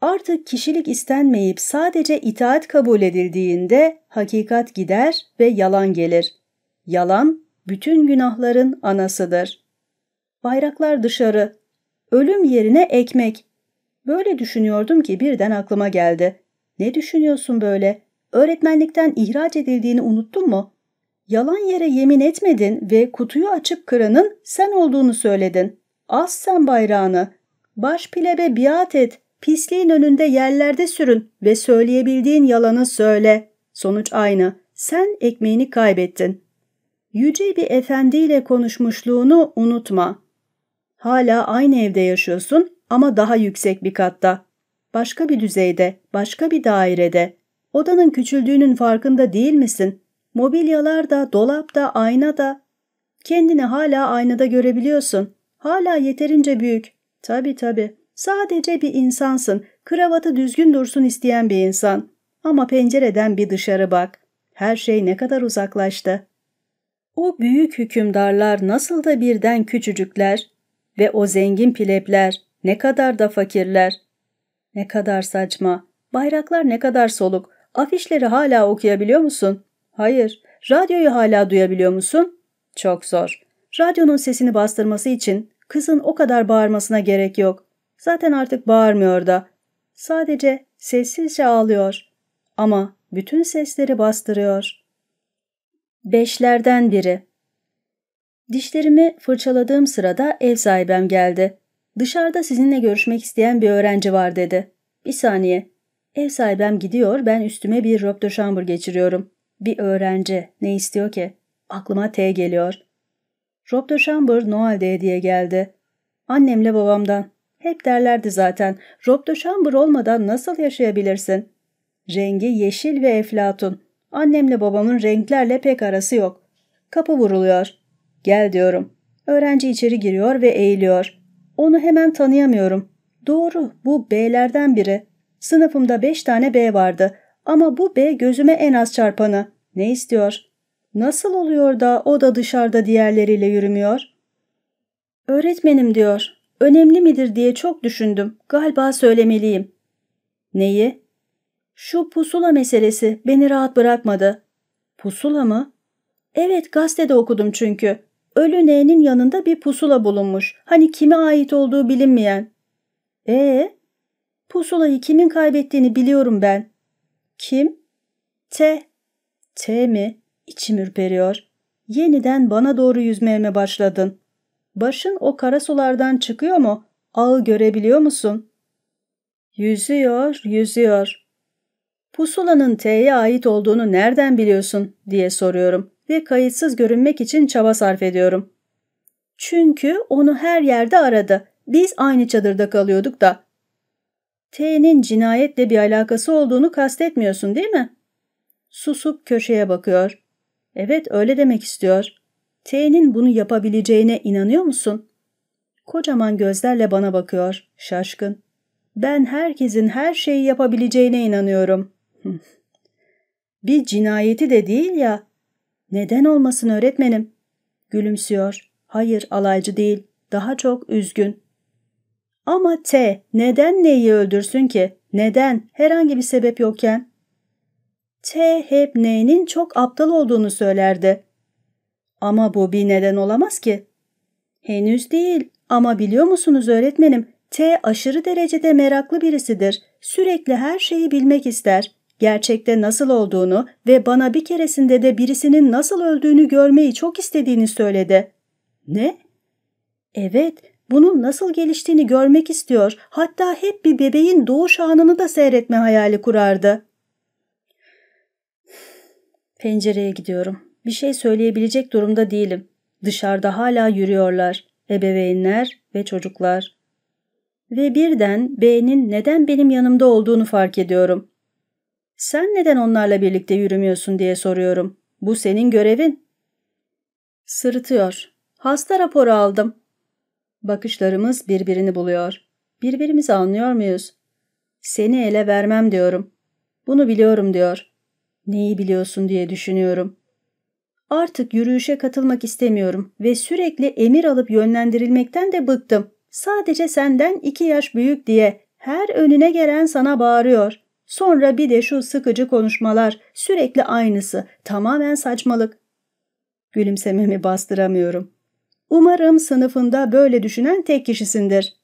Artık kişilik istenmeyip sadece itaat kabul edildiğinde hakikat gider ve yalan gelir. Yalan bütün günahların anasıdır. Bayraklar dışarı. Ölüm yerine ekmek. Böyle düşünüyordum ki birden aklıma geldi. Ne düşünüyorsun böyle? Öğretmenlikten ihraç edildiğini unuttun mu? Yalan yere yemin etmedin ve kutuyu açıp kıranın sen olduğunu söyledin. As sen bayrağını. Baş pilebe biat et. Pisliğin önünde yerlerde sürün ve söyleyebildiğin yalanı söyle. Sonuç aynı. Sen ekmeğini kaybettin. Yüce bir efendiyle konuşmuşluğunu unutma. Hala aynı evde yaşıyorsun ama daha yüksek bir katta başka bir düzeyde, başka bir dairede. Odanın küçüldüğünün farkında değil misin? Mobilyalar da, dolap da, ayna da. Kendini hala aynada görebiliyorsun. Hala yeterince büyük. Tabii tabii. Sadece bir insansın. Kravatı düzgün dursun isteyen bir insan. Ama pencereden bir dışarı bak. Her şey ne kadar uzaklaştı. O büyük hükümdarlar nasıl da birden küçücükler ve o zengin pilepler ne kadar da fakirler. Ne kadar saçma. Bayraklar ne kadar soluk. Afişleri hala okuyabiliyor musun? Hayır. Radyoyu hala duyabiliyor musun? Çok zor. Radyonun sesini bastırması için kızın o kadar bağırmasına gerek yok. Zaten artık bağırmıyor da. Sadece sessizce ağlıyor. Ama bütün sesleri bastırıyor. Beşlerden biri. Dişlerimi fırçaladığım sırada ev sahibem geldi. Dışarıda sizinle görüşmek isteyen bir öğrenci var dedi. Bir saniye. Ev sahibem gidiyor ben üstüme bir robe geçiriyorum. Bir öğrenci. Ne istiyor ki? Aklıma T geliyor. Robe de Noel'de hediye geldi. Annemle babamdan. Hep derlerdi zaten. Robe olmadan nasıl yaşayabilirsin? Rengi yeşil ve eflatun. Annemle babamın renklerle pek arası yok. Kapı vuruluyor. Gel diyorum. Öğrenci içeri giriyor ve eğiliyor. Onu hemen tanıyamıyorum. Doğru, bu B'lerden biri. Sınıfımda beş tane B vardı ama bu B gözüme en az çarpanı. Ne istiyor? Nasıl oluyor da o da dışarıda diğerleriyle yürümüyor? Öğretmenim diyor. Önemli midir diye çok düşündüm. Galiba söylemeliyim. Neyi? Şu pusula meselesi beni rahat bırakmadı. Pusula mı? Evet gazetede okudum çünkü. Ölü N'nin yanında bir pusula bulunmuş. Hani kime ait olduğu bilinmeyen. Ee? Pusulayı kimin kaybettiğini biliyorum ben. Kim? T. T mi? İçim ürperiyor. Yeniden bana doğru yüzmeye başladın? Başın o kara sulardan çıkıyor mu? Ağı görebiliyor musun? Yüzüyor, yüzüyor. Pusulanın T'ye ait olduğunu nereden biliyorsun diye soruyorum ve kayıtsız görünmek için çaba sarf ediyorum. Çünkü onu her yerde aradı. Biz aynı çadırda kalıyorduk da. T'nin cinayetle bir alakası olduğunu kastetmiyorsun değil mi? Susup köşeye bakıyor. Evet öyle demek istiyor. T'nin bunu yapabileceğine inanıyor musun? Kocaman gözlerle bana bakıyor, şaşkın. Ben herkesin her şeyi yapabileceğine inanıyorum. bir cinayeti de değil ya, neden olmasın öğretmenim? Gülümsüyor. Hayır alaycı değil. Daha çok üzgün. Ama T neden neyi öldürsün ki? Neden? Herhangi bir sebep yokken. T hep neyinin çok aptal olduğunu söylerdi. Ama bu bir neden olamaz ki. Henüz değil ama biliyor musunuz öğretmenim T aşırı derecede meraklı birisidir. Sürekli her şeyi bilmek ister gerçekte nasıl olduğunu ve bana bir keresinde de birisinin nasıl öldüğünü görmeyi çok istediğini söyledi. Ne? Evet, bunun nasıl geliştiğini görmek istiyor. Hatta hep bir bebeğin doğuş anını da seyretme hayali kurardı. Pencereye gidiyorum. Bir şey söyleyebilecek durumda değilim. Dışarıda hala yürüyorlar. Ebeveynler ve çocuklar. Ve birden B'nin neden benim yanımda olduğunu fark ediyorum. Sen neden onlarla birlikte yürümüyorsun diye soruyorum. Bu senin görevin. Sırıtıyor. Hasta raporu aldım. Bakışlarımız birbirini buluyor. Birbirimizi anlıyor muyuz? Seni ele vermem diyorum. Bunu biliyorum diyor. Neyi biliyorsun diye düşünüyorum. Artık yürüyüşe katılmak istemiyorum ve sürekli emir alıp yönlendirilmekten de bıktım. Sadece senden iki yaş büyük diye her önüne gelen sana bağırıyor. Sonra bir de şu sıkıcı konuşmalar, sürekli aynısı, tamamen saçmalık. Gülümsememi bastıramıyorum. Umarım sınıfında böyle düşünen tek kişisindir.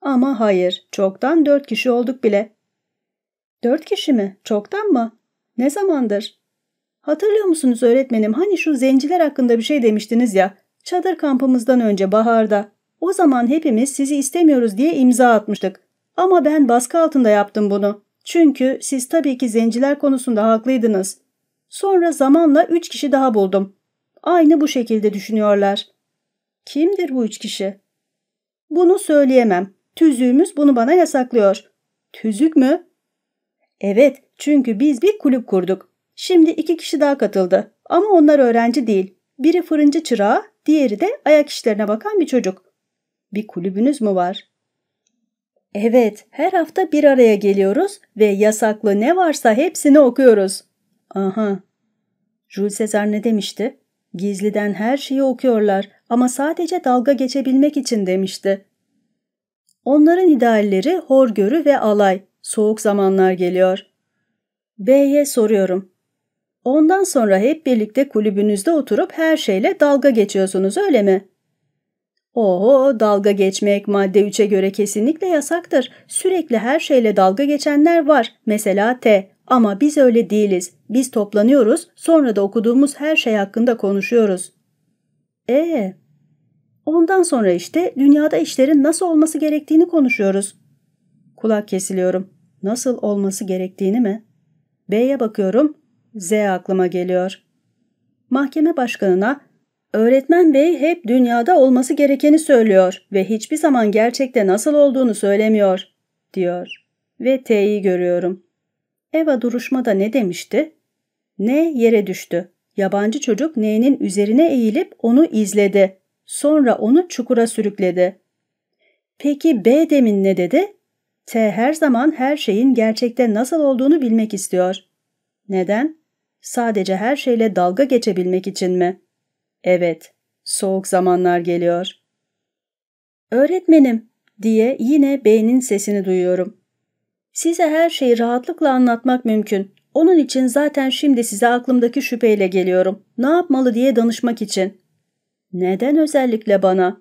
Ama hayır, çoktan dört kişi olduk bile. Dört kişi mi? Çoktan mı? Ne zamandır? Hatırlıyor musunuz öğretmenim hani şu zenciler hakkında bir şey demiştiniz ya, çadır kampımızdan önce baharda. O zaman hepimiz sizi istemiyoruz diye imza atmıştık. Ama ben baskı altında yaptım bunu. Çünkü siz tabii ki zenciler konusunda haklıydınız. Sonra zamanla üç kişi daha buldum. Aynı bu şekilde düşünüyorlar. Kimdir bu üç kişi? Bunu söyleyemem. Tüzüğümüz bunu bana yasaklıyor. Tüzük mü? Evet, çünkü biz bir kulüp kurduk. Şimdi iki kişi daha katıldı. Ama onlar öğrenci değil. Biri fırıncı çırağı, diğeri de ayak işlerine bakan bir çocuk. Bir kulübünüz mü var? Evet, her hafta bir araya geliyoruz ve yasaklı ne varsa hepsini okuyoruz. Aha. Jules Caesar ne demişti? Gizliden her şeyi okuyorlar ama sadece dalga geçebilmek için demişti. Onların idealleri horgörü ve alay. Soğuk zamanlar geliyor. B'ye soruyorum. Ondan sonra hep birlikte kulübünüzde oturup her şeyle dalga geçiyorsunuz öyle mi? Oho, dalga geçmek madde 3'e göre kesinlikle yasaktır. Sürekli her şeyle dalga geçenler var. Mesela T. Ama biz öyle değiliz. Biz toplanıyoruz, sonra da okuduğumuz her şey hakkında konuşuyoruz. E. Ondan sonra işte dünyada işlerin nasıl olması gerektiğini konuşuyoruz. Kulak kesiliyorum. Nasıl olması gerektiğini mi? B'ye bakıyorum. Z aklıma geliyor. Mahkeme başkanına Öğretmen bey hep dünyada olması gerekeni söylüyor ve hiçbir zaman gerçekte nasıl olduğunu söylemiyor, diyor. Ve T'yi görüyorum. Eva duruşmada ne demişti? Ne yere düştü. Yabancı çocuk N'nin üzerine eğilip onu izledi. Sonra onu çukura sürükledi. Peki B demin ne dedi? T her zaman her şeyin gerçekte nasıl olduğunu bilmek istiyor. Neden? Sadece her şeyle dalga geçebilmek için mi? Evet, soğuk zamanlar geliyor. Öğretmenim diye yine beynin sesini duyuyorum. Size her şeyi rahatlıkla anlatmak mümkün. Onun için zaten şimdi size aklımdaki şüpheyle geliyorum. Ne yapmalı diye danışmak için. Neden özellikle bana?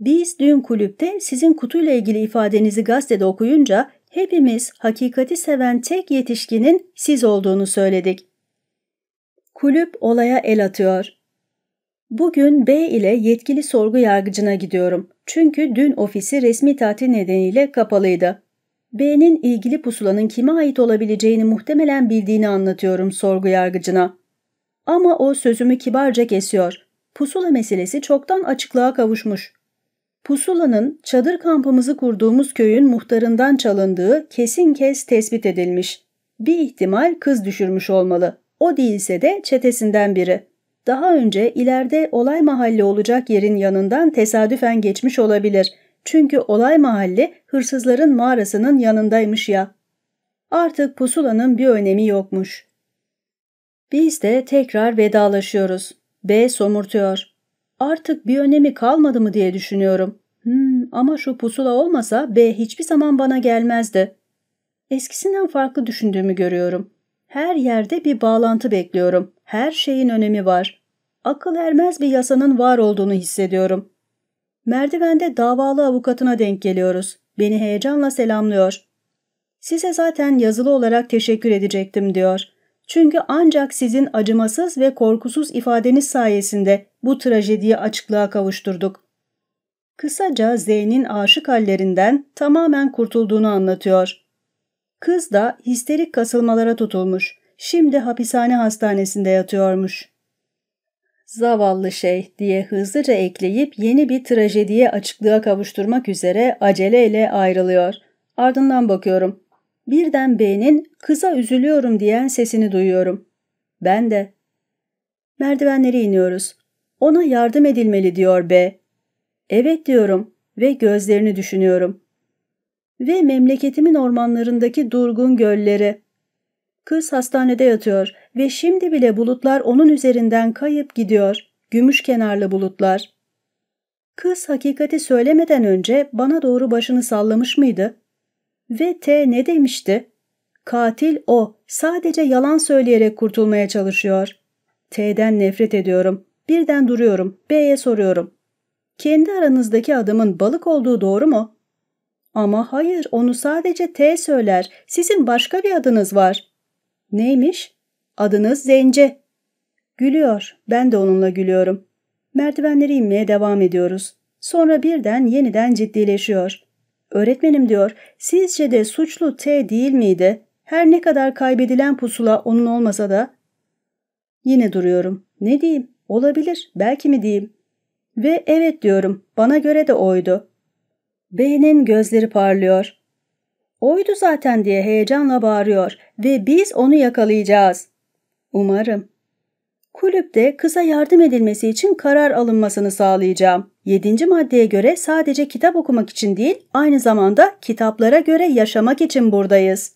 Biz dün kulüpte sizin kutuyla ilgili ifadenizi gazetede okuyunca hepimiz hakikati seven tek yetişkinin siz olduğunu söyledik. Kulüp olaya el atıyor. Bugün B ile yetkili sorgu yargıcına gidiyorum. Çünkü dün ofisi resmi tatil nedeniyle kapalıydı. B'nin ilgili pusulanın kime ait olabileceğini muhtemelen bildiğini anlatıyorum sorgu yargıcına. Ama o sözümü kibarca kesiyor. Pusula meselesi çoktan açıklığa kavuşmuş. Pusulanın çadır kampımızı kurduğumuz köyün muhtarından çalındığı kesin kes tespit edilmiş. Bir ihtimal kız düşürmüş olmalı. O değilse de çetesinden biri.'' Daha önce ileride olay mahalli olacak yerin yanından tesadüfen geçmiş olabilir. Çünkü olay mahalli hırsızların mağarasının yanındaymış ya. Artık pusulanın bir önemi yokmuş. Biz de tekrar vedalaşıyoruz. B somurtuyor. Artık bir önemi kalmadı mı diye düşünüyorum. Hmm, ama şu pusula olmasa B hiçbir zaman bana gelmezdi. Eskisinden farklı düşündüğümü görüyorum. Her yerde bir bağlantı bekliyorum. Her şeyin önemi var. Akıl ermez bir yasanın var olduğunu hissediyorum. Merdivende davalı avukatına denk geliyoruz. Beni heyecanla selamlıyor. Size zaten yazılı olarak teşekkür edecektim diyor. Çünkü ancak sizin acımasız ve korkusuz ifadeniz sayesinde bu trajediyi açıklığa kavuşturduk. Kısaca Z'nin aşık hallerinden tamamen kurtulduğunu anlatıyor. Kız da histerik kasılmalara tutulmuş. Şimdi hapishane hastanesinde yatıyormuş. Zavallı şey diye hızlıca ekleyip yeni bir trajediye açıklığa kavuşturmak üzere aceleyle ayrılıyor. Ardından bakıyorum. Birden B'nin kıza üzülüyorum diyen sesini duyuyorum. Ben de. Merdivenleri iniyoruz. Ona yardım edilmeli diyor B. Evet diyorum ve gözlerini düşünüyorum ve memleketimin ormanlarındaki durgun gölleri. Kız hastanede yatıyor ve şimdi bile bulutlar onun üzerinden kayıp gidiyor. Gümüş kenarlı bulutlar. Kız hakikati söylemeden önce bana doğru başını sallamış mıydı? Ve T ne demişti? Katil o. Sadece yalan söyleyerek kurtulmaya çalışıyor. T'den nefret ediyorum. Birden duruyorum. B'ye soruyorum. Kendi aranızdaki adamın balık olduğu doğru mu? Ama hayır, onu sadece T söyler. Sizin başka bir adınız var. Neymiş? Adınız Zence. Gülüyor. Ben de onunla gülüyorum. Merdivenleri inmeye devam ediyoruz. Sonra birden yeniden ciddileşiyor. Öğretmenim diyor, sizce de suçlu T değil miydi? Her ne kadar kaybedilen pusula onun olmasa da. Yine duruyorum. Ne diyeyim? Olabilir. Belki mi diyeyim? Ve evet diyorum. Bana göre de oydu. B'nin gözleri parlıyor. Oydu zaten diye heyecanla bağırıyor ve biz onu yakalayacağız. Umarım. Kulüpte kıza yardım edilmesi için karar alınmasını sağlayacağım. Yedinci maddeye göre sadece kitap okumak için değil, aynı zamanda kitaplara göre yaşamak için buradayız.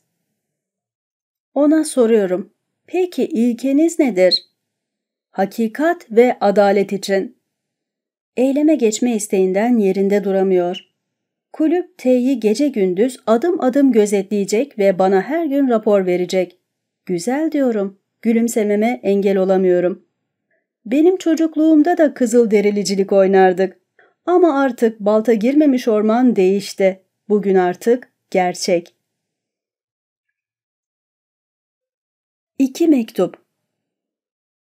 Ona soruyorum. Peki ilkeniz nedir? Hakikat ve adalet için. Eyleme geçme isteğinden yerinde duramıyor. Kulüp T'yi gece gündüz adım adım gözetleyecek ve bana her gün rapor verecek. Güzel diyorum. Gülümsememe engel olamıyorum. Benim çocukluğumda da kızıl derilicilik oynardık. Ama artık balta girmemiş orman değişti. Bugün artık gerçek. İki Mektup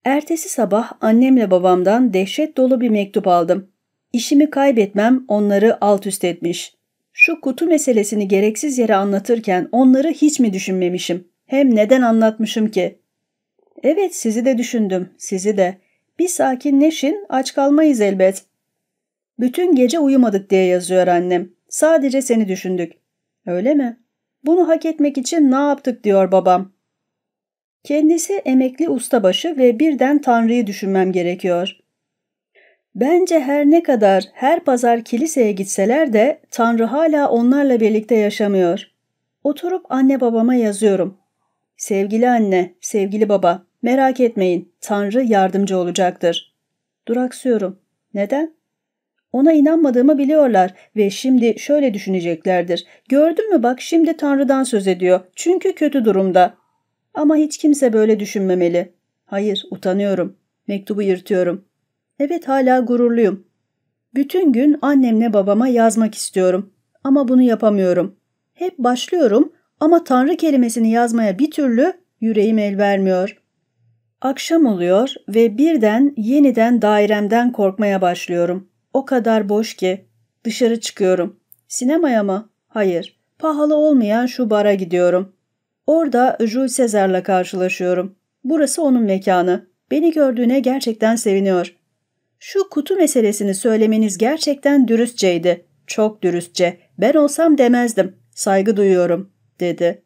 Ertesi sabah annemle babamdan dehşet dolu bir mektup aldım. İşimi kaybetmem onları alt üst etmiş. Şu kutu meselesini gereksiz yere anlatırken onları hiç mi düşünmemişim? Hem neden anlatmışım ki? Evet sizi de düşündüm, sizi de. Bir sakinleşin, aç kalmayız elbet. Bütün gece uyumadık diye yazıyor annem. Sadece seni düşündük. Öyle mi? Bunu hak etmek için ne yaptık diyor babam. Kendisi emekli ustabaşı ve birden Tanrı'yı düşünmem gerekiyor. Bence her ne kadar her pazar kiliseye gitseler de Tanrı hala onlarla birlikte yaşamıyor. Oturup anne babama yazıyorum. Sevgili anne, sevgili baba, merak etmeyin. Tanrı yardımcı olacaktır. Duraksıyorum. Neden? Ona inanmadığımı biliyorlar ve şimdi şöyle düşüneceklerdir. Gördün mü bak şimdi Tanrı'dan söz ediyor. Çünkü kötü durumda. Ama hiç kimse böyle düşünmemeli. Hayır, utanıyorum. Mektubu yırtıyorum. Evet hala gururluyum. Bütün gün annemle babama yazmak istiyorum ama bunu yapamıyorum. Hep başlıyorum ama Tanrı kelimesini yazmaya bir türlü yüreğim el vermiyor. Akşam oluyor ve birden yeniden dairemden korkmaya başlıyorum. O kadar boş ki. Dışarı çıkıyorum. Sinemaya mı? Hayır. Pahalı olmayan şu bara gidiyorum. Orada Jules Caesar'la karşılaşıyorum. Burası onun mekanı. Beni gördüğüne gerçekten seviniyor. Şu kutu meselesini söylemeniz gerçekten dürüstçeydi. Çok dürüstçe. Ben olsam demezdim. Saygı duyuyorum, dedi.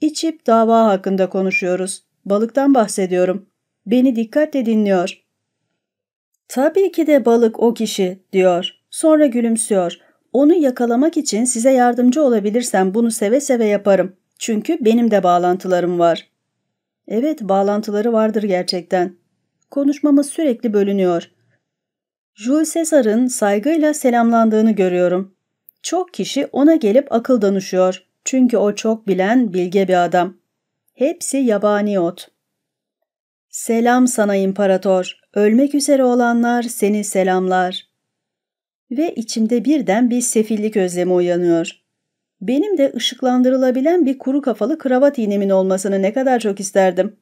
İçip dava hakkında konuşuyoruz. Balıktan bahsediyorum. Beni dikkatle dinliyor. Tabii ki de balık o kişi, diyor. Sonra gülümsüyor. Onu yakalamak için size yardımcı olabilirsem bunu seve seve yaparım. Çünkü benim de bağlantılarım var. Evet, bağlantıları vardır gerçekten. Konuşmamız sürekli bölünüyor. Jules Caesar'ın saygıyla selamlandığını görüyorum. Çok kişi ona gelip akıl danışıyor. Çünkü o çok bilen, bilge bir adam. Hepsi yabani ot. Selam sana imparator. Ölmek üzere olanlar seni selamlar. Ve içimde birden bir sefillik özlemi uyanıyor. Benim de ışıklandırılabilen bir kuru kafalı kravat iğnemin olmasını ne kadar çok isterdim.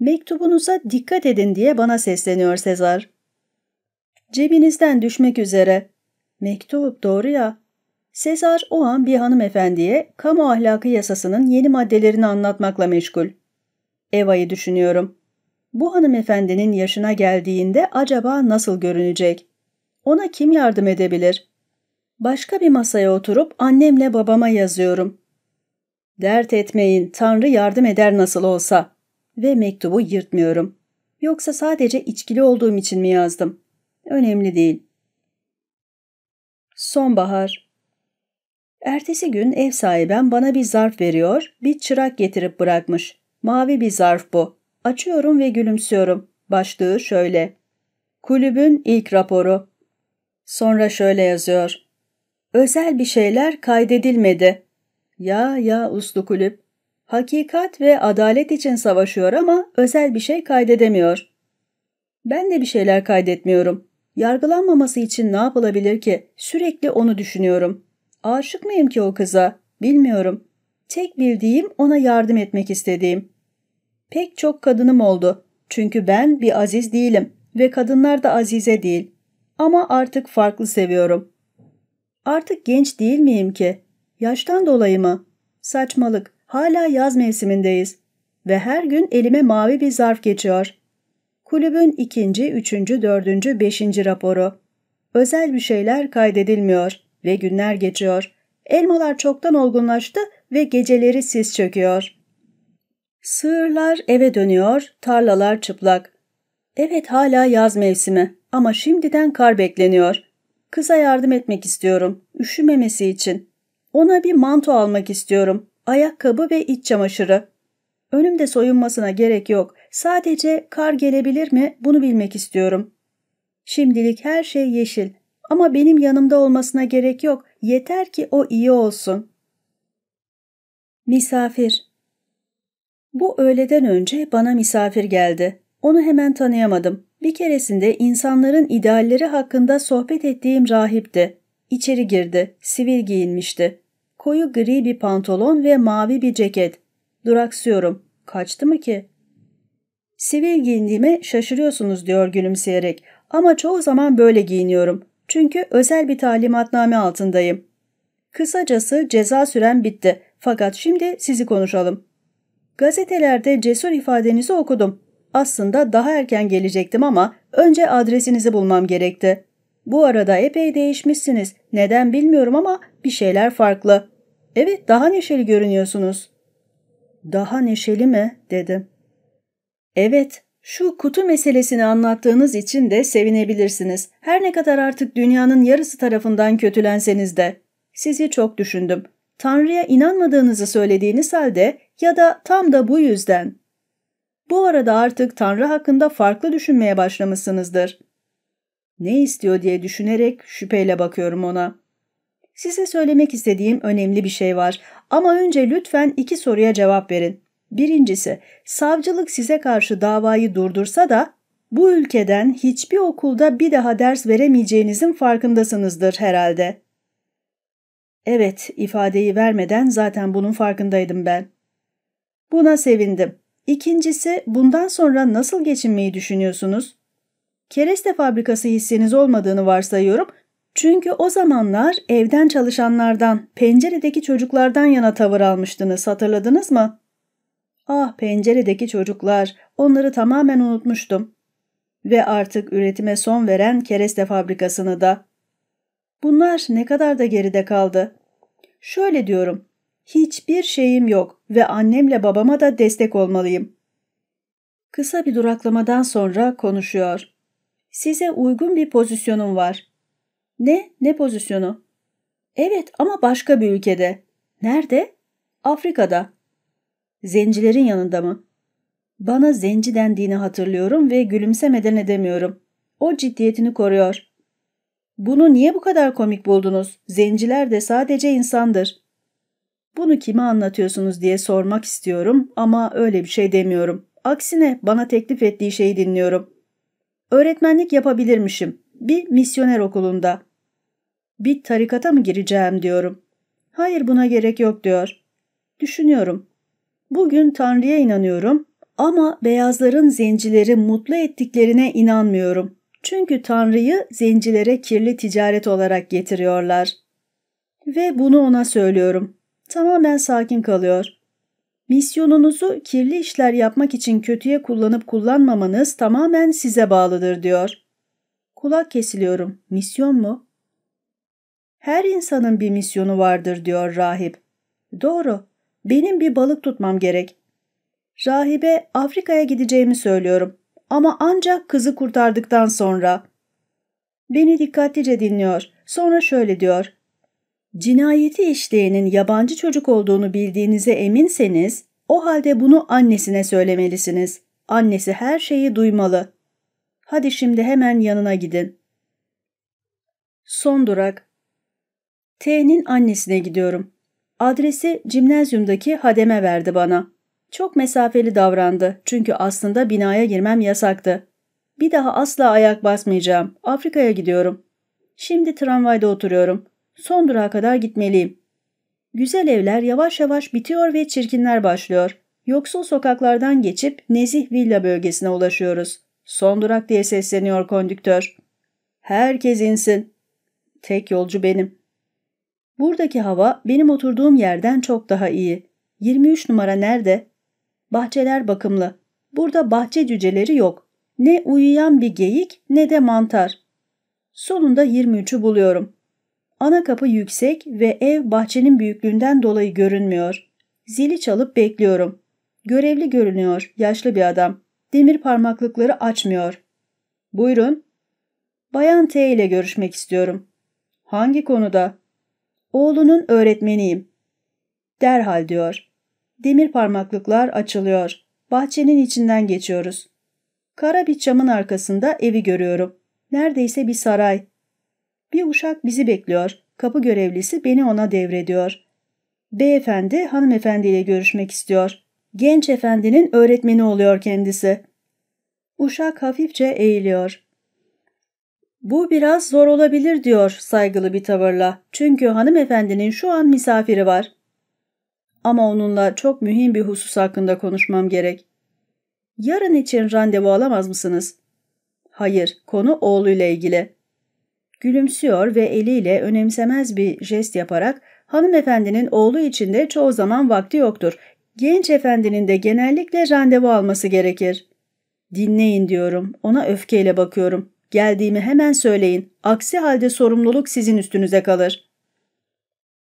Mektubunuza dikkat edin diye bana sesleniyor Sezar. Cebinizden düşmek üzere. Mektup doğru ya. Sezar o an bir hanımefendiye kamu ahlakı yasasının yeni maddelerini anlatmakla meşgul. Eva'yı düşünüyorum. Bu hanımefendinin yaşına geldiğinde acaba nasıl görünecek? Ona kim yardım edebilir? Başka bir masaya oturup annemle babama yazıyorum. Dert etmeyin, Tanrı yardım eder nasıl olsa.'' Ve mektubu yırtmıyorum. Yoksa sadece içkili olduğum için mi yazdım? Önemli değil. Sonbahar Ertesi gün ev sahibem bana bir zarf veriyor, bir çırak getirip bırakmış. Mavi bir zarf bu. Açıyorum ve gülümsüyorum. Başlığı şöyle. Kulübün ilk raporu. Sonra şöyle yazıyor. Özel bir şeyler kaydedilmedi. Ya ya uslu kulüp. Hakikat ve adalet için savaşıyor ama özel bir şey kaydedemiyor. Ben de bir şeyler kaydetmiyorum. Yargılanmaması için ne yapılabilir ki? Sürekli onu düşünüyorum. Aşık mıyım ki o kıza? Bilmiyorum. Tek bildiğim ona yardım etmek istediğim. Pek çok kadınım oldu. Çünkü ben bir aziz değilim ve kadınlar da azize değil. Ama artık farklı seviyorum. Artık genç değil miyim ki? Yaştan dolayı mı? Saçmalık. Hala yaz mevsimindeyiz ve her gün elime mavi bir zarf geçiyor. Kulübün ikinci, üçüncü, dördüncü, beşinci raporu. Özel bir şeyler kaydedilmiyor ve günler geçiyor. Elmalar çoktan olgunlaştı ve geceleri sis çöküyor. Sığırlar eve dönüyor, tarlalar çıplak. Evet hala yaz mevsimi ama şimdiden kar bekleniyor. Kıza yardım etmek istiyorum, üşümemesi için. Ona bir manto almak istiyorum. Ayakkabı ve iç çamaşırı. Önümde soyunmasına gerek yok. Sadece kar gelebilir mi bunu bilmek istiyorum. Şimdilik her şey yeşil. Ama benim yanımda olmasına gerek yok. Yeter ki o iyi olsun. Misafir Bu öğleden önce bana misafir geldi. Onu hemen tanıyamadım. Bir keresinde insanların idealleri hakkında sohbet ettiğim rahipti. İçeri girdi, sivil giyinmişti. Koyu gri bir pantolon ve mavi bir ceket. Duraksıyorum. Kaçtı mı ki? Sivil giyindiğime şaşırıyorsunuz diyor gülümseyerek. Ama çoğu zaman böyle giyiniyorum. Çünkü özel bir talimatname altındayım. Kısacası ceza süren bitti. Fakat şimdi sizi konuşalım. Gazetelerde cesur ifadenizi okudum. Aslında daha erken gelecektim ama önce adresinizi bulmam gerekti. Bu arada epey değişmişsiniz. Neden bilmiyorum ama bir şeyler farklı. Evet daha neşeli görünüyorsunuz. Daha neşeli mi dedim. Evet şu kutu meselesini anlattığınız için de sevinebilirsiniz. Her ne kadar artık dünyanın yarısı tarafından kötülenseniz de. Sizi çok düşündüm. Tanrı'ya inanmadığınızı söylediğiniz halde ya da tam da bu yüzden. Bu arada artık Tanrı hakkında farklı düşünmeye başlamışsınızdır. Ne istiyor diye düşünerek şüpheyle bakıyorum ona. Size söylemek istediğim önemli bir şey var ama önce lütfen iki soruya cevap verin. Birincisi, savcılık size karşı davayı durdursa da bu ülkeden hiçbir okulda bir daha ders veremeyeceğinizin farkındasınızdır herhalde. Evet, ifadeyi vermeden zaten bunun farkındaydım ben. Buna sevindim. İkincisi, bundan sonra nasıl geçinmeyi düşünüyorsunuz? Kereste fabrikası hisseniz olmadığını varsayıyorum çünkü o zamanlar evden çalışanlardan, penceredeki çocuklardan yana tavır almıştınız, hatırladınız mı? Ah penceredeki çocuklar, onları tamamen unutmuştum. Ve artık üretime son veren kereste fabrikasını da. Bunlar ne kadar da geride kaldı. Şöyle diyorum, hiçbir şeyim yok ve annemle babama da destek olmalıyım. Kısa bir duraklamadan sonra konuşuyor. Size uygun bir pozisyonum var. Ne? Ne pozisyonu? Evet ama başka bir ülkede. Nerede? Afrika'da. Zencilerin yanında mı? Bana zenci dendiğini hatırlıyorum ve gülümsemeden edemiyorum. O ciddiyetini koruyor. Bunu niye bu kadar komik buldunuz? Zenciler de sadece insandır. Bunu kime anlatıyorsunuz diye sormak istiyorum ama öyle bir şey demiyorum. Aksine bana teklif ettiği şeyi dinliyorum. Öğretmenlik yapabilirmişim. Bir misyoner okulunda. Bir tarikata mı gireceğim diyorum. Hayır buna gerek yok diyor. Düşünüyorum. Bugün Tanrı'ya inanıyorum ama beyazların zencileri mutlu ettiklerine inanmıyorum. Çünkü Tanrı'yı zencilere kirli ticaret olarak getiriyorlar. Ve bunu ona söylüyorum. Tamamen sakin kalıyor. Misyonunuzu kirli işler yapmak için kötüye kullanıp kullanmamanız tamamen size bağlıdır diyor. Kulak kesiliyorum. Misyon mu? Her insanın bir misyonu vardır diyor rahip. Doğru. Benim bir balık tutmam gerek. Rahibe Afrika'ya gideceğimi söylüyorum. Ama ancak kızı kurtardıktan sonra. Beni dikkatlice dinliyor. Sonra şöyle diyor. Cinayeti işleyenin yabancı çocuk olduğunu bildiğinize eminseniz o halde bunu annesine söylemelisiniz. Annesi her şeyi duymalı. Hadi şimdi hemen yanına gidin. Son durak. T'nin annesine gidiyorum. Adresi cimnazyumdaki hademe verdi bana. Çok mesafeli davrandı çünkü aslında binaya girmem yasaktı. Bir daha asla ayak basmayacağım. Afrika'ya gidiyorum. Şimdi tramvayda oturuyorum. Son durağa kadar gitmeliyim. Güzel evler yavaş yavaş bitiyor ve çirkinler başlıyor. Yoksul sokaklardan geçip nezih villa bölgesine ulaşıyoruz. Son durak diye sesleniyor kondüktör. Herkes insin. Tek yolcu benim. Buradaki hava benim oturduğum yerden çok daha iyi. 23 numara nerede? Bahçeler bakımlı. Burada bahçe cüceleri yok. Ne uyuyan bir geyik ne de mantar. Sonunda 23'ü buluyorum. Ana kapı yüksek ve ev bahçenin büyüklüğünden dolayı görünmüyor. Zili çalıp bekliyorum. Görevli görünüyor, yaşlı bir adam demir parmaklıkları açmıyor. Buyurun. Bayan T ile görüşmek istiyorum. Hangi konuda? Oğlunun öğretmeniyim. Derhal diyor. Demir parmaklıklar açılıyor. Bahçenin içinden geçiyoruz. Kara bir çamın arkasında evi görüyorum. Neredeyse bir saray. Bir uşak bizi bekliyor. Kapı görevlisi beni ona devrediyor. Beyefendi hanımefendiyle görüşmek istiyor genç efendinin öğretmeni oluyor kendisi. Uşak hafifçe eğiliyor. Bu biraz zor olabilir diyor saygılı bir tavırla. Çünkü hanımefendinin şu an misafiri var. Ama onunla çok mühim bir husus hakkında konuşmam gerek. Yarın için randevu alamaz mısınız? Hayır, konu oğluyla ilgili. Gülümsüyor ve eliyle önemsemez bir jest yaparak hanımefendinin oğlu için de çoğu zaman vakti yoktur. Genç efendinin de genellikle randevu alması gerekir. Dinleyin diyorum, ona öfkeyle bakıyorum. Geldiğimi hemen söyleyin, aksi halde sorumluluk sizin üstünüze kalır.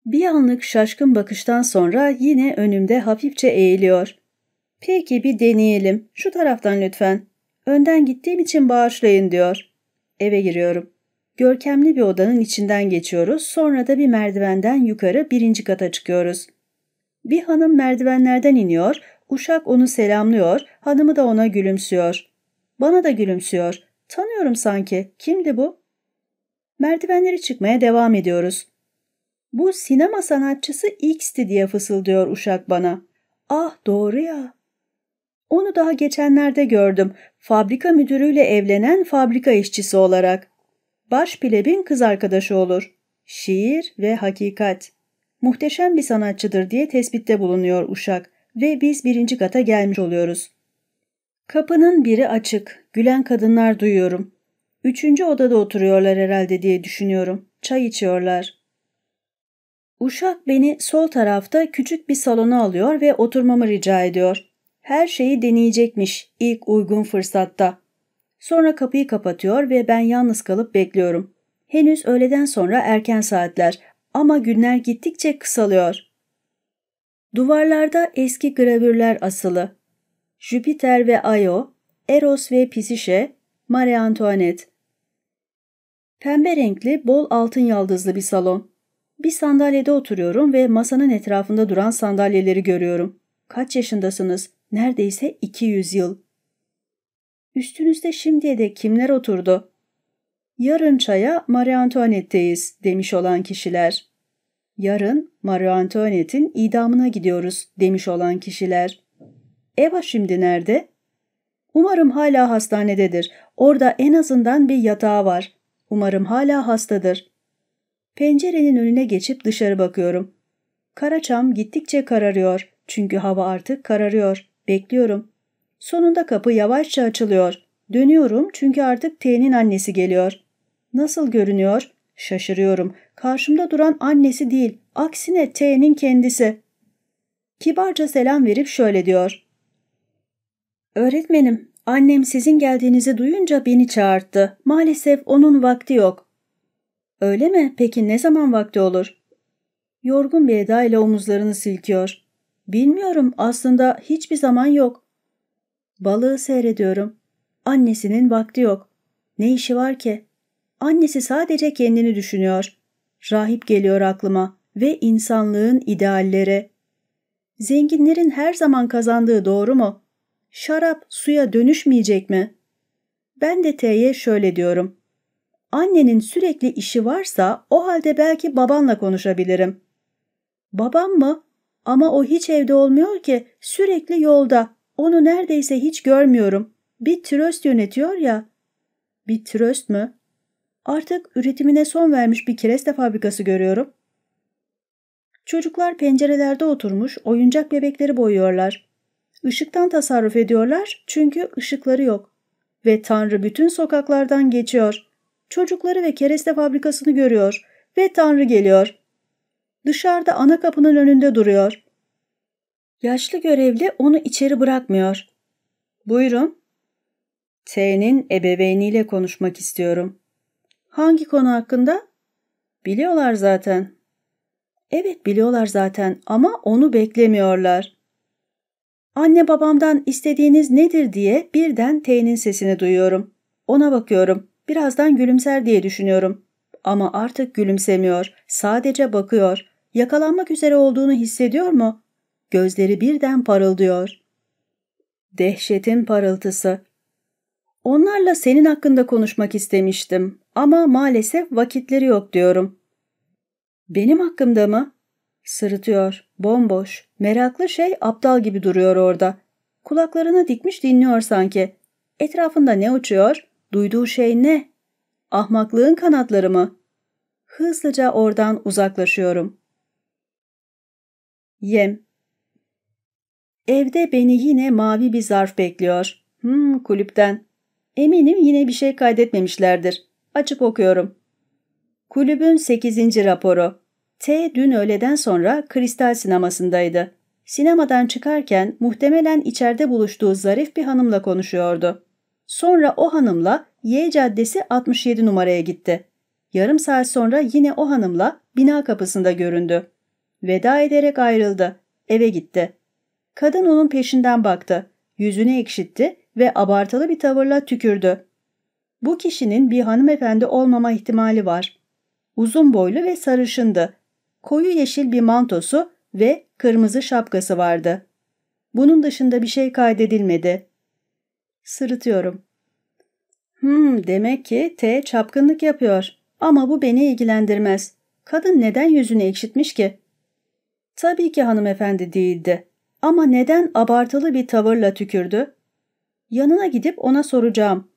Bir anlık şaşkın bakıştan sonra yine önümde hafifçe eğiliyor. Peki bir deneyelim, şu taraftan lütfen. Önden gittiğim için bağışlayın diyor. Eve giriyorum. Görkemli bir odanın içinden geçiyoruz, sonra da bir merdivenden yukarı birinci kata çıkıyoruz. Bir hanım merdivenlerden iniyor, uşak onu selamlıyor, hanımı da ona gülümsüyor. Bana da gülümsüyor. Tanıyorum sanki. Kimdi bu? Merdivenleri çıkmaya devam ediyoruz. Bu sinema sanatçısı X'ti diye fısıldıyor uşak bana. Ah doğru ya. Onu daha geçenlerde gördüm. Fabrika müdürüyle evlenen fabrika işçisi olarak. Baş Pleb'in kız arkadaşı olur. Şiir ve hakikat. Muhteşem bir sanatçıdır diye tespitte bulunuyor Uşak ve biz birinci kata gelmiş oluyoruz. Kapının biri açık, gülen kadınlar duyuyorum. Üçüncü odada oturuyorlar herhalde diye düşünüyorum. Çay içiyorlar. Uşak beni sol tarafta küçük bir salona alıyor ve oturmamı rica ediyor. Her şeyi deneyecekmiş ilk uygun fırsatta. Sonra kapıyı kapatıyor ve ben yalnız kalıp bekliyorum. Henüz öğleden sonra erken saatler ama günler gittikçe kısalıyor. Duvarlarda eski gravürler asılı. Jüpiter ve Ayo, Eros ve Pisişe, Marie Antoinette. Pembe renkli, bol altın yaldızlı bir salon. Bir sandalyede oturuyorum ve masanın etrafında duran sandalyeleri görüyorum. Kaç yaşındasınız? Neredeyse 200 yıl. Üstünüzde şimdiye de kimler oturdu? yarın çaya Marie Antoinette'deyiz demiş olan kişiler. Yarın Marie Antoinette'in idamına gidiyoruz demiş olan kişiler. Eva şimdi nerede? Umarım hala hastanededir. Orada en azından bir yatağı var. Umarım hala hastadır. Pencerenin önüne geçip dışarı bakıyorum. Karaçam gittikçe kararıyor. Çünkü hava artık kararıyor. Bekliyorum. Sonunda kapı yavaşça açılıyor. Dönüyorum çünkü artık T'nin annesi geliyor. Nasıl görünüyor? Şaşırıyorum. Karşımda duran annesi değil, aksine T'nin kendisi. Kibarca selam verip şöyle diyor. Öğretmenim, annem sizin geldiğinizi duyunca beni çağırdı. Maalesef onun vakti yok. Öyle mi? Peki ne zaman vakti olur? Yorgun bir edayla omuzlarını silkiyor. Bilmiyorum aslında hiçbir zaman yok. Balığı seyrediyorum. Annesinin vakti yok. Ne işi var ki? Annesi sadece kendini düşünüyor. Rahip geliyor aklıma ve insanlığın idealleri. Zenginlerin her zaman kazandığı doğru mu? Şarap suya dönüşmeyecek mi? Ben de T'ye şöyle diyorum. Annenin sürekli işi varsa o halde belki babanla konuşabilirim. Babam mı? Ama o hiç evde olmuyor ki sürekli yolda. Onu neredeyse hiç görmüyorum. Bir tröst yönetiyor ya. Bir tröst mü? Artık üretimine son vermiş bir kereste fabrikası görüyorum. Çocuklar pencerelerde oturmuş oyuncak bebekleri boyuyorlar. Işıktan tasarruf ediyorlar çünkü ışıkları yok. Ve Tanrı bütün sokaklardan geçiyor. Çocukları ve kereste fabrikasını görüyor ve Tanrı geliyor. Dışarıda ana kapının önünde duruyor. Yaşlı görevli onu içeri bırakmıyor. Buyurun. T'nin ebeveyniyle konuşmak istiyorum. Hangi konu hakkında? Biliyorlar zaten. Evet biliyorlar zaten ama onu beklemiyorlar. Anne babamdan istediğiniz nedir diye birden T'nin sesini duyuyorum. Ona bakıyorum. Birazdan gülümser diye düşünüyorum. Ama artık gülümsemiyor. Sadece bakıyor. Yakalanmak üzere olduğunu hissediyor mu? Gözleri birden parıldıyor. Dehşetin parıltısı. Onlarla senin hakkında konuşmak istemiştim ama maalesef vakitleri yok diyorum. Benim hakkımda mı? Sırıtıyor, bomboş, meraklı şey aptal gibi duruyor orada. Kulaklarını dikmiş dinliyor sanki. Etrafında ne uçuyor? Duyduğu şey ne? Ahmaklığın kanatları mı? Hızlıca oradan uzaklaşıyorum. Yem Evde beni yine mavi bir zarf bekliyor. Hmm, kulüpten. Eminim yine bir şey kaydetmemişlerdir. Açıp okuyorum. Kulübün 8. raporu. T dün öğleden sonra Kristal sinemasındaydı. Sinemadan çıkarken muhtemelen içeride buluştuğu zarif bir hanımla konuşuyordu. Sonra o hanımla Y Caddesi 67 numaraya gitti. Yarım saat sonra yine o hanımla bina kapısında göründü. Veda ederek ayrıldı. Eve gitti. Kadın onun peşinden baktı. Yüzünü ekşitti ve abartılı bir tavırla tükürdü. Bu kişinin bir hanımefendi olmama ihtimali var. Uzun boylu ve sarışındı. Koyu yeşil bir mantosu ve kırmızı şapkası vardı. Bunun dışında bir şey kaydedilmedi. Sırıtıyorum. Hmm, demek ki T çapkınlık yapıyor. Ama bu beni ilgilendirmez. Kadın neden yüzünü ekşitmiş ki? Tabii ki hanımefendi değildi. Ama neden abartılı bir tavırla tükürdü? Yanına gidip ona soracağım.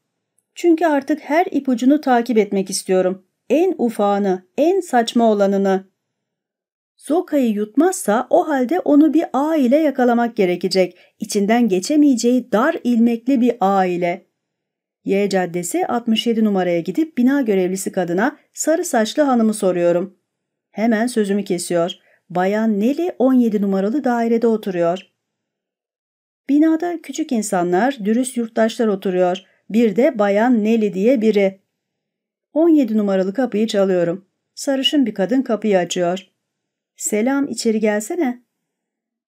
Çünkü artık her ipucunu takip etmek istiyorum. En ufağını, en saçma olanını. Zoka'yı yutmazsa o halde onu bir ağ ile yakalamak gerekecek. İçinden geçemeyeceği dar ilmekli bir ağ ile. Y Caddesi 67 numaraya gidip bina görevlisi kadına sarı saçlı hanımı soruyorum. Hemen sözümü kesiyor. Bayan Neli 17 numaralı dairede oturuyor. Binada küçük insanlar, dürüst yurttaşlar oturuyor. Bir de bayan Neli diye biri. 17 numaralı kapıyı çalıyorum. Sarışın bir kadın kapıyı açıyor. Selam içeri gelsene.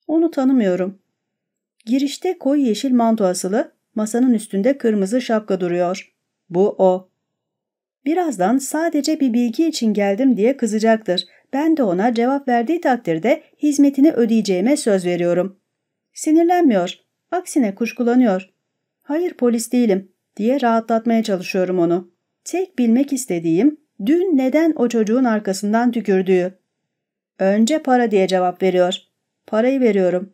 Onu tanımıyorum. Girişte koyu yeşil manto asılı, masanın üstünde kırmızı şapka duruyor. Bu o. Birazdan sadece bir bilgi için geldim diye kızacaktır. Ben de ona cevap verdiği takdirde hizmetini ödeyeceğime söz veriyorum. Sinirlenmiyor. Aksine kuşkulanıyor. Hayır polis değilim diye rahatlatmaya çalışıyorum onu. Tek bilmek istediğim dün neden o çocuğun arkasından tükürdüğü. Önce para diye cevap veriyor. Parayı veriyorum.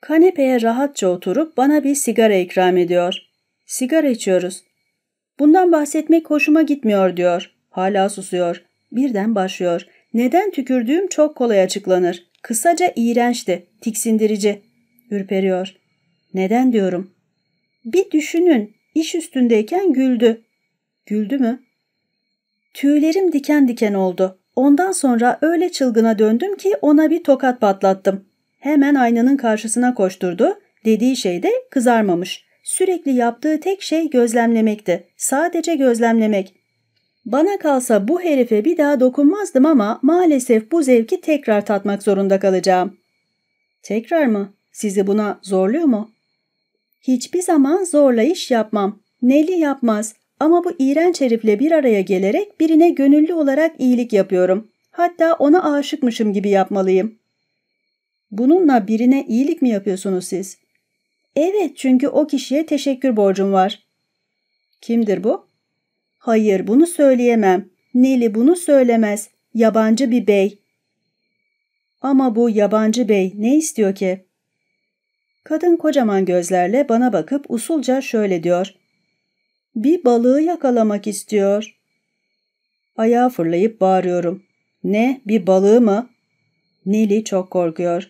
Kanepeye rahatça oturup bana bir sigara ikram ediyor. Sigara içiyoruz. Bundan bahsetmek hoşuma gitmiyor diyor. Hala susuyor. Birden başlıyor. Neden tükürdüğüm çok kolay açıklanır. Kısaca iğrençti, tiksindirici. Ürperiyor. Neden diyorum. Bir düşünün. iş üstündeyken güldü. Güldü mü? Tüylerim diken diken oldu. Ondan sonra öyle çılgına döndüm ki ona bir tokat patlattım. Hemen aynanın karşısına koşturdu. Dediği şey de kızarmamış. Sürekli yaptığı tek şey gözlemlemekti. Sadece gözlemlemek. Bana kalsa bu herife bir daha dokunmazdım ama maalesef bu zevki tekrar tatmak zorunda kalacağım. Tekrar mı? Sizi buna zorluyor mu? Hiçbir zaman zorlayış yapmam. Neli yapmaz ama bu iğrenç herifle bir araya gelerek birine gönüllü olarak iyilik yapıyorum. Hatta ona aşıkmışım gibi yapmalıyım. Bununla birine iyilik mi yapıyorsunuz siz? Evet çünkü o kişiye teşekkür borcum var. Kimdir bu? Hayır bunu söyleyemem. Neli bunu söylemez. Yabancı bir bey. Ama bu yabancı bey ne istiyor ki? Kadın kocaman gözlerle bana bakıp usulca şöyle diyor. Bir balığı yakalamak istiyor. Ayağa fırlayıp bağırıyorum. Ne, bir balığı mı? Neli çok korkuyor.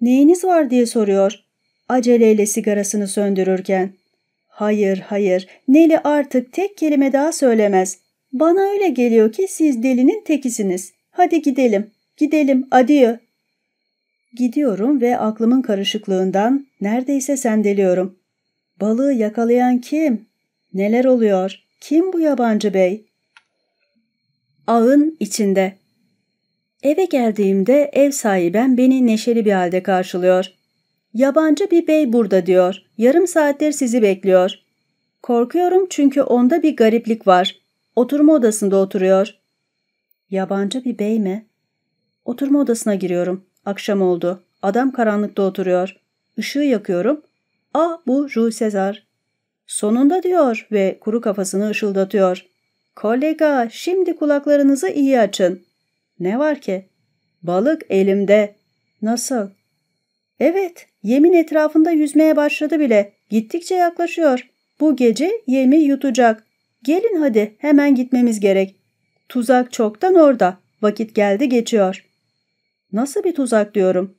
Neyiniz var diye soruyor. Aceleyle sigarasını söndürürken. Hayır, hayır. Neli artık tek kelime daha söylemez. Bana öyle geliyor ki siz delinin tekisiniz. Hadi gidelim. Gidelim, adiyo. Gidiyorum ve aklımın karışıklığından neredeyse sendeliyorum. Balığı yakalayan kim? Neler oluyor? Kim bu yabancı bey? Ağın içinde. Eve geldiğimde ev sahiben beni neşeli bir halde karşılıyor. Yabancı bir bey burada diyor. Yarım saattir sizi bekliyor. Korkuyorum çünkü onda bir gariplik var. Oturma odasında oturuyor. Yabancı bir bey mi? Oturma odasına giriyorum. Akşam oldu. Adam karanlıkta oturuyor. Işığı yakıyorum. Ah bu Rue Sezar. Sonunda diyor ve kuru kafasını ışıldatıyor. Kolega şimdi kulaklarınızı iyi açın. Ne var ki? Balık elimde. Nasıl? Evet, yemin etrafında yüzmeye başladı bile. Gittikçe yaklaşıyor. Bu gece yemi yutacak. Gelin hadi hemen gitmemiz gerek. Tuzak çoktan orada. Vakit geldi geçiyor. Nasıl bir tuzak diyorum.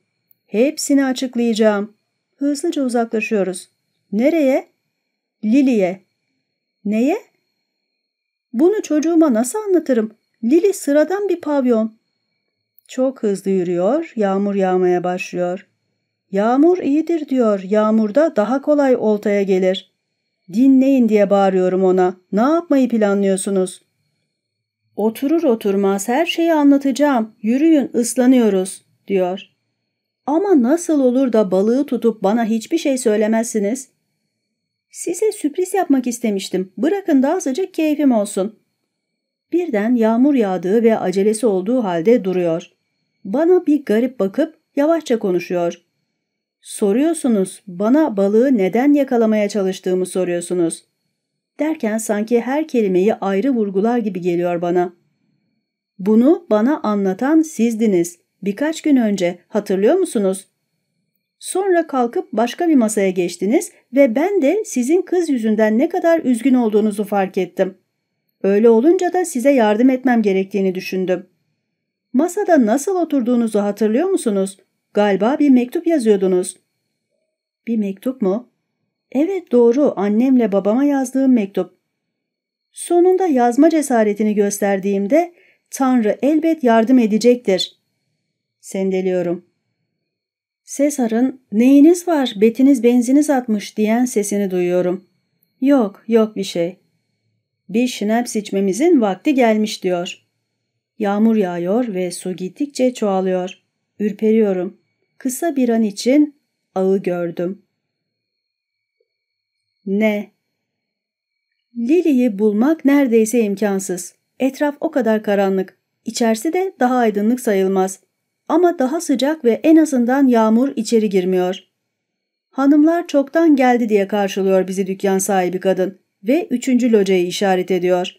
Hepsini açıklayacağım. Hızlıca uzaklaşıyoruz. Nereye? Lili'ye. Neye? Bunu çocuğuma nasıl anlatırım? Lili sıradan bir pavyon. Çok hızlı yürüyor, yağmur yağmaya başlıyor. Yağmur iyidir diyor, yağmurda daha kolay oltaya gelir. Dinleyin diye bağırıyorum ona. Ne yapmayı planlıyorsunuz? Oturur oturmaz her şeyi anlatacağım. Yürüyün ıslanıyoruz diyor. Ama nasıl olur da balığı tutup bana hiçbir şey söylemezsiniz? Size sürpriz yapmak istemiştim. Bırakın da azıcık keyfim olsun. Birden yağmur yağdığı ve acelesi olduğu halde duruyor. Bana bir garip bakıp yavaşça konuşuyor. Soruyorsunuz, bana balığı neden yakalamaya çalıştığımı soruyorsunuz derken sanki her kelimeyi ayrı vurgular gibi geliyor bana. Bunu bana anlatan sizdiniz. Birkaç gün önce hatırlıyor musunuz? Sonra kalkıp başka bir masaya geçtiniz ve ben de sizin kız yüzünden ne kadar üzgün olduğunuzu fark ettim. Öyle olunca da size yardım etmem gerektiğini düşündüm. Masada nasıl oturduğunuzu hatırlıyor musunuz? Galiba bir mektup yazıyordunuz. Bir mektup mu? Evet doğru annemle babama yazdığım mektup. Sonunda yazma cesaretini gösterdiğimde Tanrı elbet yardım edecektir. Sendeliyorum. Sesarın neyiniz var betiniz benziniz atmış diyen sesini duyuyorum. Yok yok bir şey. Bir şineps içmemizin vakti gelmiş diyor. Yağmur yağıyor ve su gittikçe çoğalıyor. Ürperiyorum. Kısa bir an için ağı gördüm.'' Ne? Lily'yi bulmak neredeyse imkansız. Etraf o kadar karanlık. İçerisi de daha aydınlık sayılmaz. Ama daha sıcak ve en azından yağmur içeri girmiyor. Hanımlar çoktan geldi diye karşılıyor bizi dükkan sahibi kadın ve üçüncü locayı işaret ediyor.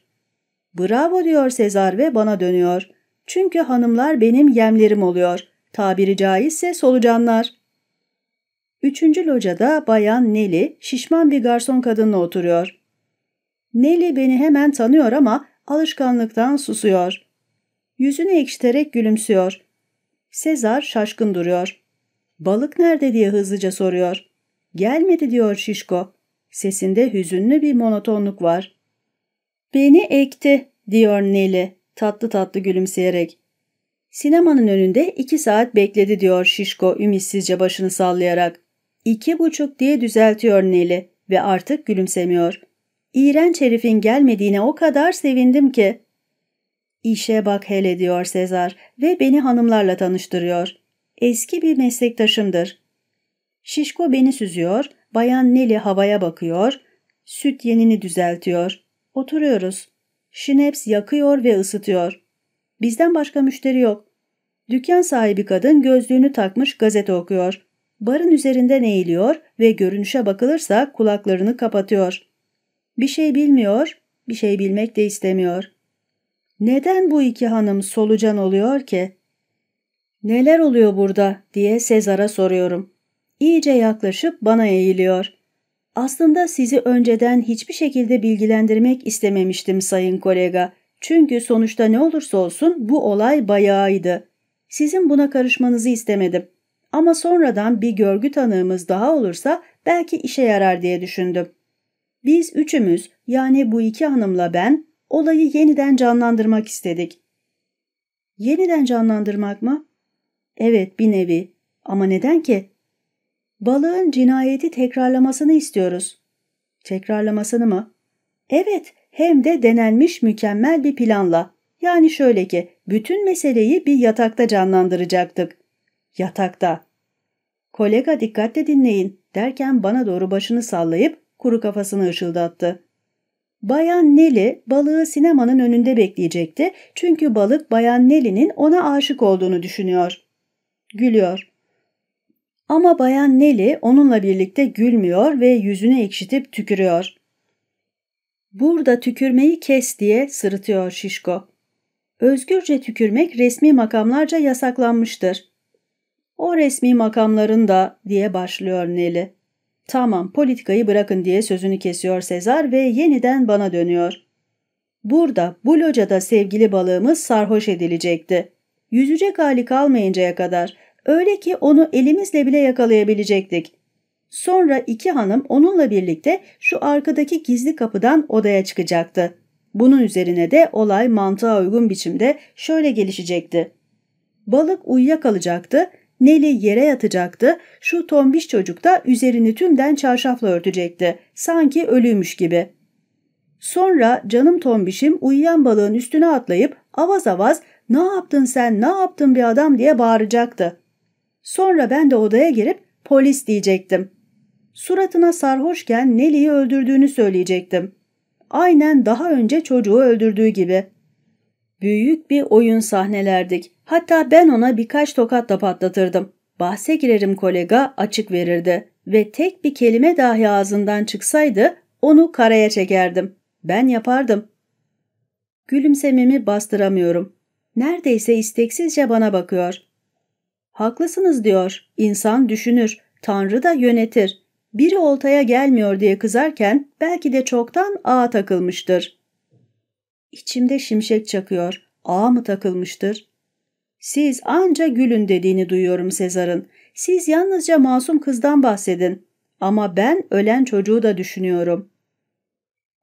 Bravo diyor Sezar ve bana dönüyor. Çünkü hanımlar benim yemlerim oluyor. Tabiri caizse solucanlar. Üçüncü locada bayan Neli şişman bir garson kadınla oturuyor. Neli beni hemen tanıyor ama alışkanlıktan susuyor. Yüzünü ekşiterek gülümsüyor. Sezar şaşkın duruyor. Balık nerede diye hızlıca soruyor. Gelmedi diyor Şişko. Sesinde hüzünlü bir monotonluk var. Beni ekti diyor Neli tatlı tatlı gülümseyerek. Sinemanın önünde iki saat bekledi diyor Şişko ümitsizce başını sallayarak. İki buçuk diye düzeltiyor Neli ve artık gülümsemiyor. İğrenç herifin gelmediğine o kadar sevindim ki. İşe bak hele diyor Sezar ve beni hanımlarla tanıştırıyor. Eski bir meslektaşımdır. Şişko beni süzüyor, bayan Neli havaya bakıyor, süt yenini düzeltiyor. Oturuyoruz. Şineps yakıyor ve ısıtıyor. Bizden başka müşteri yok. Dükkan sahibi kadın gözlüğünü takmış gazete okuyor. Barın üzerinden eğiliyor ve görünüşe bakılırsa kulaklarını kapatıyor. Bir şey bilmiyor, bir şey bilmek de istemiyor. Neden bu iki hanım solucan oluyor ki? Neler oluyor burada diye Sezar'a soruyorum. İyice yaklaşıp bana eğiliyor. Aslında sizi önceden hiçbir şekilde bilgilendirmek istememiştim sayın kolega. Çünkü sonuçta ne olursa olsun bu olay bayağıydı. Sizin buna karışmanızı istemedim. Ama sonradan bir görgü tanığımız daha olursa belki işe yarar diye düşündüm. Biz üçümüz yani bu iki hanımla ben olayı yeniden canlandırmak istedik. Yeniden canlandırmak mı? Evet bir nevi. Ama neden ki? Balığın cinayeti tekrarlamasını istiyoruz. Tekrarlamasını mı? Evet hem de denenmiş mükemmel bir planla. Yani şöyle ki bütün meseleyi bir yatakta canlandıracaktık. Yatakta. Kolega dikkatle dinleyin derken bana doğru başını sallayıp kuru kafasını ışıldattı. Bayan Nelly balığı sinemanın önünde bekleyecekti çünkü balık Bayan Nelly'nin ona aşık olduğunu düşünüyor. Gülüyor. Ama Bayan Nelly onunla birlikte gülmüyor ve yüzünü ekşitip tükürüyor. Burada tükürmeyi kes diye sırıtıyor Şişko. Özgürce tükürmek resmi makamlarca yasaklanmıştır. O resmi makamların da diye başlıyor Neli. Tamam politikayı bırakın diye sözünü kesiyor Sezar ve yeniden bana dönüyor. Burada bu locada sevgili balığımız sarhoş edilecekti. Yüzecek hali kalmayıncaya kadar öyle ki onu elimizle bile yakalayabilecektik. Sonra iki hanım onunla birlikte şu arkadaki gizli kapıdan odaya çıkacaktı. Bunun üzerine de olay mantığa uygun biçimde şöyle gelişecekti. Balık uyuyakalacaktı Neli yere yatacaktı, şu tombiş çocuk da üzerini tümden çarşafla örtecekti. Sanki ölüymüş gibi. Sonra canım tombişim uyuyan balığın üstüne atlayıp avaz avaz ''Ne yaptın sen, ne yaptın bir adam?'' diye bağıracaktı. Sonra ben de odaya girip polis diyecektim. Suratına sarhoşken Neli'yi öldürdüğünü söyleyecektim. Aynen daha önce çocuğu öldürdüğü gibi. Büyük bir oyun sahnelerdik. Hatta ben ona birkaç tokat da patlatırdım. Bahse girerim kolega açık verirdi ve tek bir kelime dahi ağzından çıksaydı onu karaya çekerdim. Ben yapardım. Gülümsememi bastıramıyorum. Neredeyse isteksizce bana bakıyor. Haklısınız diyor. İnsan düşünür. Tanrı da yönetir. Biri oltaya gelmiyor diye kızarken belki de çoktan ağa takılmıştır. İçimde şimşek çakıyor. Ağa mı takılmıştır? Siz anca gülün dediğini duyuyorum Sezar'ın. Siz yalnızca masum kızdan bahsedin. Ama ben ölen çocuğu da düşünüyorum.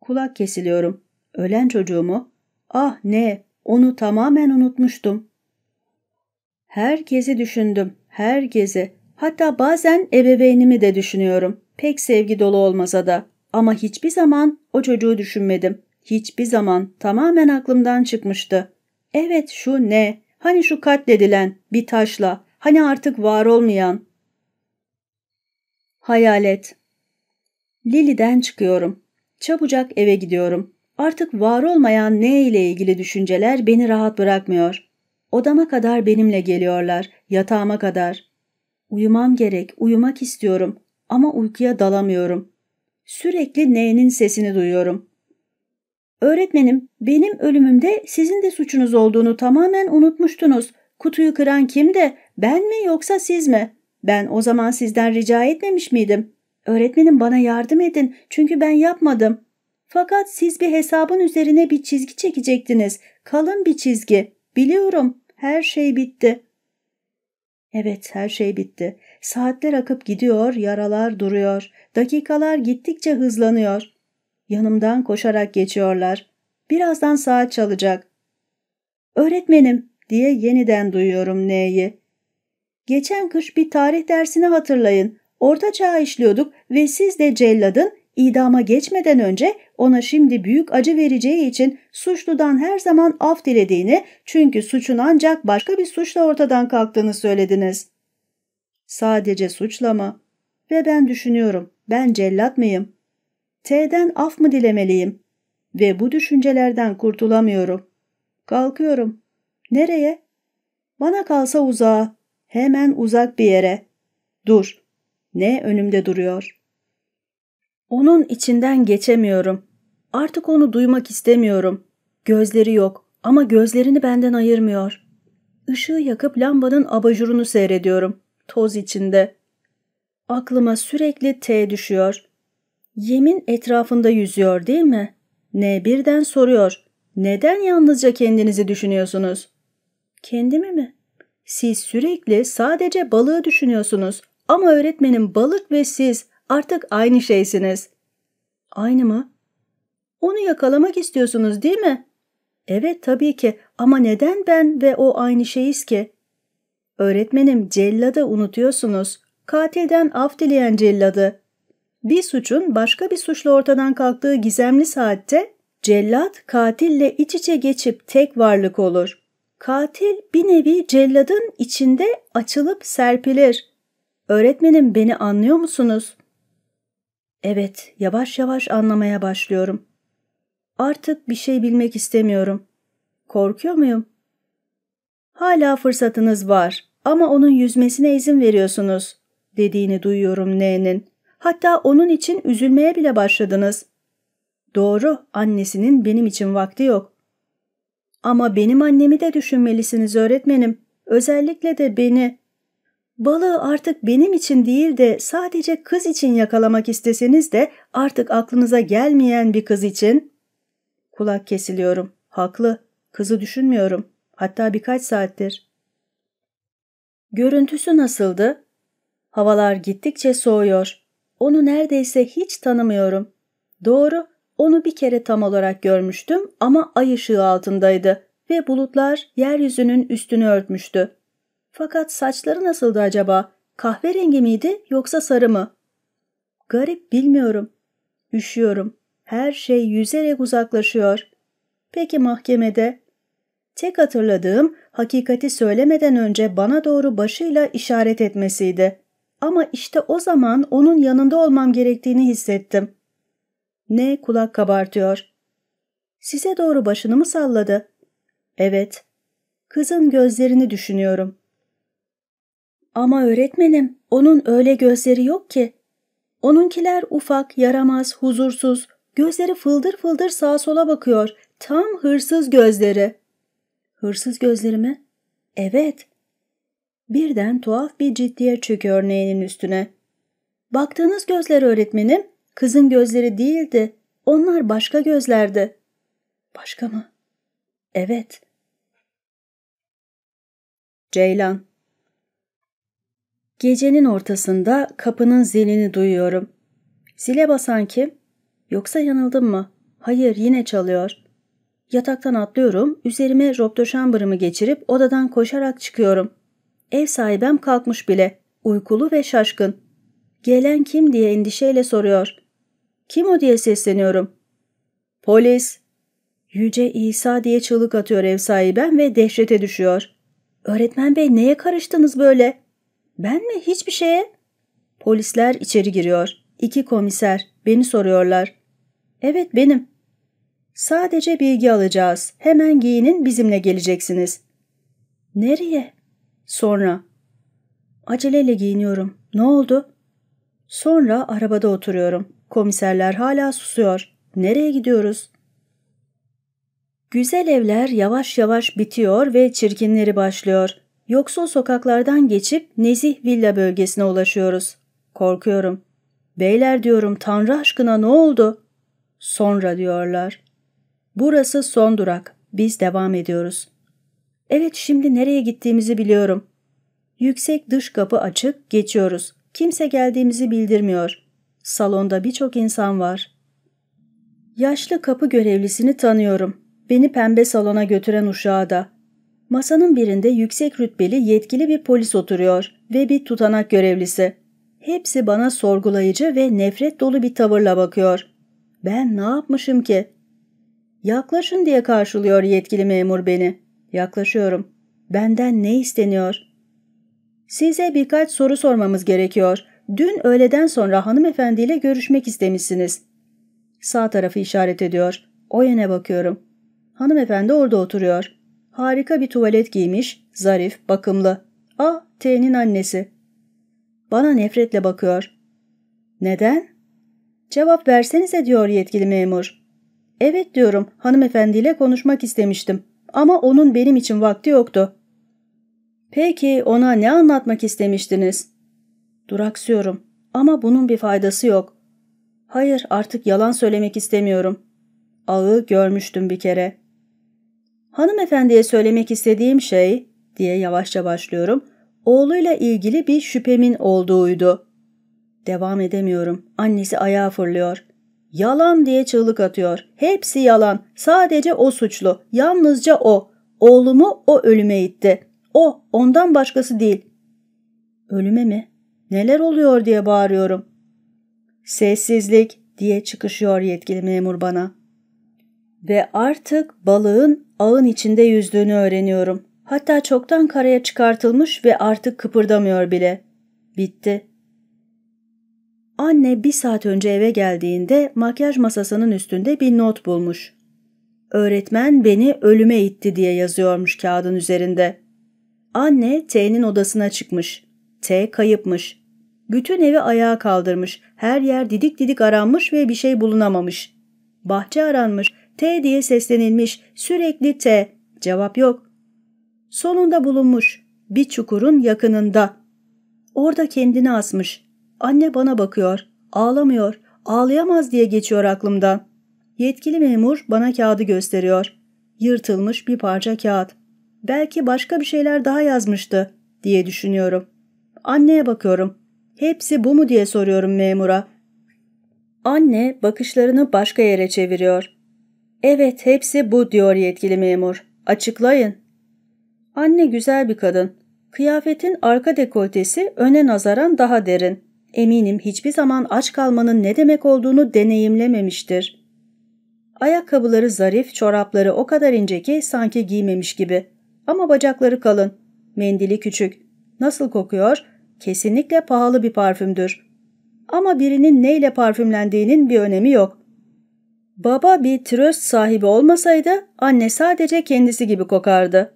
Kulak kesiliyorum. Ölen çocuğumu? Ah ne, onu tamamen unutmuştum. Herkesi düşündüm, herkesi. Hatta bazen ebeveynimi de düşünüyorum. Pek sevgi dolu olmasa da. Ama hiçbir zaman o çocuğu düşünmedim. Hiçbir zaman tamamen aklımdan çıkmıştı. Evet şu ne? Hani şu katledilen bir taşla, hani artık var olmayan? Hayalet. Lili'den çıkıyorum. Çabucak eve gidiyorum. Artık var olmayan ne ile ilgili düşünceler beni rahat bırakmıyor. Odama kadar benimle geliyorlar, yatağıma kadar. Uyumam gerek, uyumak istiyorum ama uykuya dalamıyorum. Sürekli neyinin sesini duyuyorum. Öğretmenim, benim ölümümde sizin de suçunuz olduğunu tamamen unutmuştunuz. Kutuyu kıran kimdi? Ben mi yoksa siz mi? Ben o zaman sizden rica etmemiş miydim? Öğretmenim bana yardım edin çünkü ben yapmadım. Fakat siz bir hesabın üzerine bir çizgi çekecektiniz. Kalın bir çizgi. Biliyorum. Her şey bitti. Evet, her şey bitti. Saatler akıp gidiyor, yaralar duruyor. Dakikalar gittikçe hızlanıyor. Yanımdan koşarak geçiyorlar. Birazdan saat çalacak. Öğretmenim diye yeniden duyuyorum neyi. Geçen kış bir tarih dersini hatırlayın. Orta çağa işliyorduk ve siz de celladın idama geçmeden önce ona şimdi büyük acı vereceği için suçludan her zaman af dilediğini çünkü suçun ancak başka bir suçla ortadan kalktığını söylediniz. Sadece suçlama. Ve ben düşünüyorum ben cellat mıyım? T'den af mı dilemeliyim? Ve bu düşüncelerden kurtulamıyorum. Kalkıyorum. Nereye? Bana kalsa uzağa. Hemen uzak bir yere. Dur. Ne önümde duruyor? Onun içinden geçemiyorum. Artık onu duymak istemiyorum. Gözleri yok ama gözlerini benden ayırmıyor. Işığı yakıp lambanın abajurunu seyrediyorum. Toz içinde. Aklıma sürekli T düşüyor. Yemin etrafında yüzüyor değil mi? Ne birden soruyor. Neden yalnızca kendinizi düşünüyorsunuz? Kendimi mi? Siz sürekli sadece balığı düşünüyorsunuz. Ama öğretmenim balık ve siz artık aynı şeysiniz. Aynı mı? Onu yakalamak istiyorsunuz değil mi? Evet tabii ki ama neden ben ve o aynı şeyiz ki? Öğretmenim celladı unutuyorsunuz. Katilden af dileyen celladı bir suçun başka bir suçla ortadan kalktığı gizemli saatte cellat katille iç içe geçip tek varlık olur. Katil bir nevi celladın içinde açılıp serpilir. Öğretmenim beni anlıyor musunuz? Evet, yavaş yavaş anlamaya başlıyorum. Artık bir şey bilmek istemiyorum. Korkuyor muyum? Hala fırsatınız var ama onun yüzmesine izin veriyorsunuz dediğini duyuyorum N'nin. Hatta onun için üzülmeye bile başladınız. Doğru, annesinin benim için vakti yok. Ama benim annemi de düşünmelisiniz öğretmenim. Özellikle de beni. Balığı artık benim için değil de sadece kız için yakalamak isteseniz de artık aklınıza gelmeyen bir kız için. Kulak kesiliyorum. Haklı. Kızı düşünmüyorum. Hatta birkaç saattir. Görüntüsü nasıldı? Havalar gittikçe soğuyor. Onu neredeyse hiç tanımıyorum. Doğru, onu bir kere tam olarak görmüştüm ama ay ışığı altındaydı ve bulutlar yeryüzünün üstünü örtmüştü. Fakat saçları nasıldı acaba? Kahverengi miydi yoksa sarı mı? Garip bilmiyorum. Üşüyorum. Her şey yüzerek uzaklaşıyor. Peki mahkemede? Tek hatırladığım hakikati söylemeden önce bana doğru başıyla işaret etmesiydi. Ama işte o zaman onun yanında olmam gerektiğini hissettim. Ne kulak kabartıyor. Size doğru başını mı salladı? Evet. Kızın gözlerini düşünüyorum. Ama öğretmenim, onun öyle gözleri yok ki. Onunkiler ufak, yaramaz, huzursuz, gözleri fıldır fıldır sağa sola bakıyor. Tam hırsız gözleri. Hırsız gözleri mi? Evet. Birden tuhaf bir ciddiye çökü örneğinin üstüne. Baktığınız gözler öğretmenim, kızın gözleri değildi. Onlar başka gözlerdi. Başka mı? Evet. Ceylan Gecenin ortasında kapının zilini duyuyorum. Zile basan kim? Yoksa yanıldım mı? Hayır yine çalıyor. Yataktan atlıyorum, üzerime robdoşambırımı geçirip odadan koşarak çıkıyorum. Ev sahibem kalkmış bile, uykulu ve şaşkın. Gelen kim diye endişeyle soruyor. Kim o diye sesleniyorum. Polis. Yüce İsa diye çığlık atıyor ev sahibem ve dehşete düşüyor. Öğretmen bey neye karıştınız böyle? Ben mi? Hiçbir şeye. Polisler içeri giriyor. İki komiser. Beni soruyorlar. Evet benim. Sadece bilgi alacağız. Hemen giyinin bizimle geleceksiniz. Nereye? Sonra aceleyle giyiniyorum. Ne oldu? Sonra arabada oturuyorum. Komiserler hala susuyor. Nereye gidiyoruz? Güzel evler yavaş yavaş bitiyor ve çirkinleri başlıyor. Yoksul sokaklardan geçip nezih villa bölgesine ulaşıyoruz. Korkuyorum. Beyler diyorum Tanrı aşkına ne oldu? Sonra diyorlar. Burası son durak. Biz devam ediyoruz. Evet şimdi nereye gittiğimizi biliyorum. Yüksek dış kapı açık, geçiyoruz. Kimse geldiğimizi bildirmiyor. Salonda birçok insan var. Yaşlı kapı görevlisini tanıyorum. Beni pembe salona götüren uşağı da. Masanın birinde yüksek rütbeli yetkili bir polis oturuyor ve bir tutanak görevlisi. Hepsi bana sorgulayıcı ve nefret dolu bir tavırla bakıyor. Ben ne yapmışım ki? Yaklaşın diye karşılıyor yetkili memur beni. Yaklaşıyorum. Benden ne isteniyor? Size birkaç soru sormamız gerekiyor. Dün öğleden sonra hanımefendiyle görüşmek istemişsiniz. Sağ tarafı işaret ediyor. O yöne bakıyorum. Hanımefendi orada oturuyor. Harika bir tuvalet giymiş, zarif, bakımlı. Ah, T'nin annesi. Bana nefretle bakıyor. Neden? Cevap versenize diyor yetkili memur. Evet diyorum, hanımefendiyle konuşmak istemiştim. Ama onun benim için vakti yoktu. Peki ona ne anlatmak istemiştiniz? Duraksıyorum ama bunun bir faydası yok. Hayır artık yalan söylemek istemiyorum. Ağı görmüştüm bir kere. Hanımefendiye söylemek istediğim şey diye yavaşça başlıyorum. Oğluyla ilgili bir şüphemin olduğuydu. Devam edemiyorum. Annesi ayağa fırlıyor. Yalan diye çığlık atıyor. Hepsi yalan. Sadece o suçlu. Yalnızca o. Oğlumu o ölüme itti. O, ondan başkası değil. Ölüme mi? Neler oluyor diye bağırıyorum. Sessizlik diye çıkışıyor yetkili memur bana. Ve artık balığın ağın içinde yüzdüğünü öğreniyorum. Hatta çoktan karaya çıkartılmış ve artık kıpırdamıyor bile. Bitti. Anne bir saat önce eve geldiğinde makyaj masasının üstünde bir not bulmuş. Öğretmen beni ölüme itti diye yazıyormuş kağıdın üzerinde. Anne T'nin odasına çıkmış. T kayıpmış. Bütün evi ayağa kaldırmış. Her yer didik didik aranmış ve bir şey bulunamamış. Bahçe aranmış. T diye seslenilmiş. Sürekli T. Cevap yok. Sonunda bulunmuş. Bir çukurun yakınında. Orada kendini asmış. Anne bana bakıyor. Ağlamıyor. Ağlayamaz diye geçiyor aklımdan. Yetkili memur bana kağıdı gösteriyor. Yırtılmış bir parça kağıt. Belki başka bir şeyler daha yazmıştı diye düşünüyorum. Anneye bakıyorum. Hepsi bu mu diye soruyorum memura. Anne bakışlarını başka yere çeviriyor. Evet hepsi bu diyor yetkili memur. Açıklayın. Anne güzel bir kadın. Kıyafetin arka dekoltesi öne nazaran daha derin eminim hiçbir zaman aç kalmanın ne demek olduğunu deneyimlememiştir. Ayakkabıları zarif, çorapları o kadar ince ki sanki giymemiş gibi. Ama bacakları kalın, mendili küçük. Nasıl kokuyor? Kesinlikle pahalı bir parfümdür. Ama birinin neyle parfümlendiğinin bir önemi yok. Baba bir tröst sahibi olmasaydı anne sadece kendisi gibi kokardı.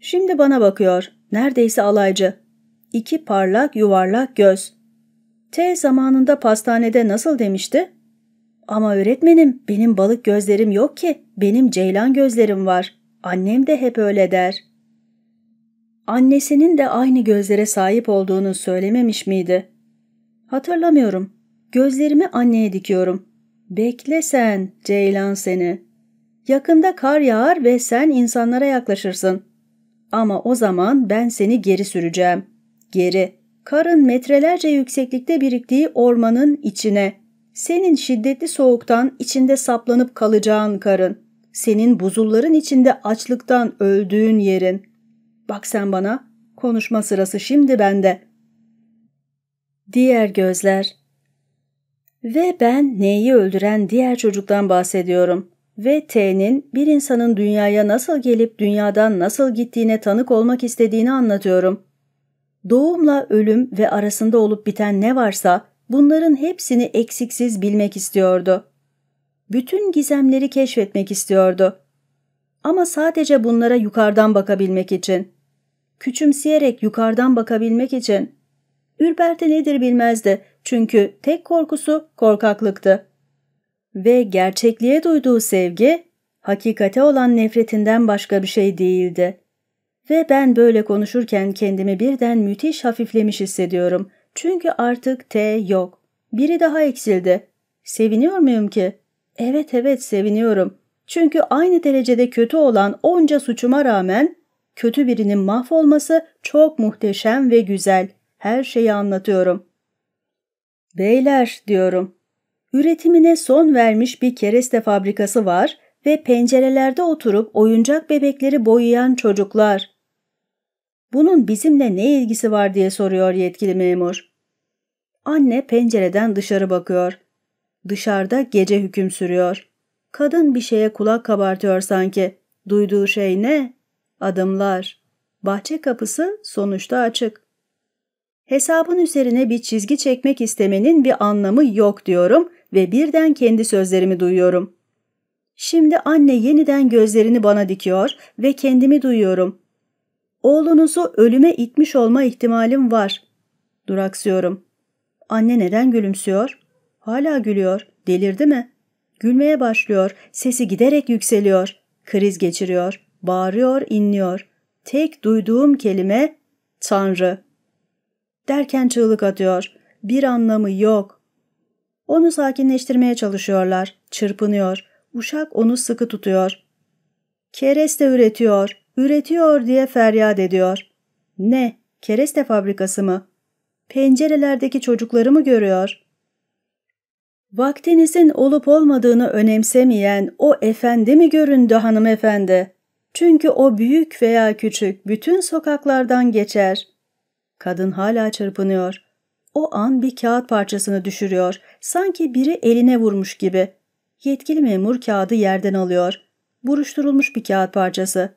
Şimdi bana bakıyor, neredeyse alaycı. İki parlak yuvarlak göz. T zamanında pastanede nasıl demişti? Ama öğretmenim benim balık gözlerim yok ki. Benim ceylan gözlerim var. Annem de hep öyle der. Annesinin de aynı gözlere sahip olduğunu söylememiş miydi? Hatırlamıyorum. Gözlerimi anneye dikiyorum. Bekle sen, ceylan seni. Yakında kar yağar ve sen insanlara yaklaşırsın. Ama o zaman ben seni geri süreceğim. Geri karın metrelerce yükseklikte biriktiği ormanın içine. Senin şiddetli soğuktan içinde saplanıp kalacağın karın. Senin buzulların içinde açlıktan öldüğün yerin. Bak sen bana, konuşma sırası şimdi bende. Diğer gözler Ve ben neyi öldüren diğer çocuktan bahsediyorum. Ve T'nin bir insanın dünyaya nasıl gelip dünyadan nasıl gittiğine tanık olmak istediğini anlatıyorum.'' doğumla ölüm ve arasında olup biten ne varsa bunların hepsini eksiksiz bilmek istiyordu. Bütün gizemleri keşfetmek istiyordu. Ama sadece bunlara yukarıdan bakabilmek için. Küçümseyerek yukarıdan bakabilmek için. Ürperti nedir bilmezdi çünkü tek korkusu korkaklıktı. Ve gerçekliğe duyduğu sevgi hakikate olan nefretinden başka bir şey değildi. Ve ben böyle konuşurken kendimi birden müthiş hafiflemiş hissediyorum. Çünkü artık T yok. Biri daha eksildi. Seviniyor muyum ki? Evet evet seviniyorum. Çünkü aynı derecede kötü olan onca suçuma rağmen kötü birinin mahvolması çok muhteşem ve güzel. Her şeyi anlatıyorum. Beyler diyorum. Üretimine son vermiş bir kereste fabrikası var ve pencerelerde oturup oyuncak bebekleri boyayan çocuklar. Bunun bizimle ne ilgisi var diye soruyor yetkili memur. Anne pencereden dışarı bakıyor. Dışarıda gece hüküm sürüyor. Kadın bir şeye kulak kabartıyor sanki. Duyduğu şey ne? Adımlar. Bahçe kapısı sonuçta açık. Hesabın üzerine bir çizgi çekmek istemenin bir anlamı yok diyorum ve birden kendi sözlerimi duyuyorum. Şimdi anne yeniden gözlerini bana dikiyor ve kendimi duyuyorum. Oğlunuzu ölüme itmiş olma ihtimalim var. Duraksıyorum. Anne neden gülümsüyor? Hala gülüyor. Delirdi mi? Gülmeye başlıyor. Sesi giderek yükseliyor. Kriz geçiriyor. Bağırıyor, inliyor. Tek duyduğum kelime Tanrı. Derken çığlık atıyor. Bir anlamı yok. Onu sakinleştirmeye çalışıyorlar. Çırpınıyor. Uşak onu sıkı tutuyor. Kereste üretiyor. Üretiyor diye feryat ediyor. Ne? Kereste fabrikası mı? Pencerelerdeki çocukları mı görüyor? Vaktinizin olup olmadığını önemsemeyen o efendi mi göründü hanımefendi? Çünkü o büyük veya küçük bütün sokaklardan geçer. Kadın hala çırpınıyor. O an bir kağıt parçasını düşürüyor. Sanki biri eline vurmuş gibi. Yetkili memur kağıdı yerden alıyor. Buruşturulmuş bir kağıt parçası.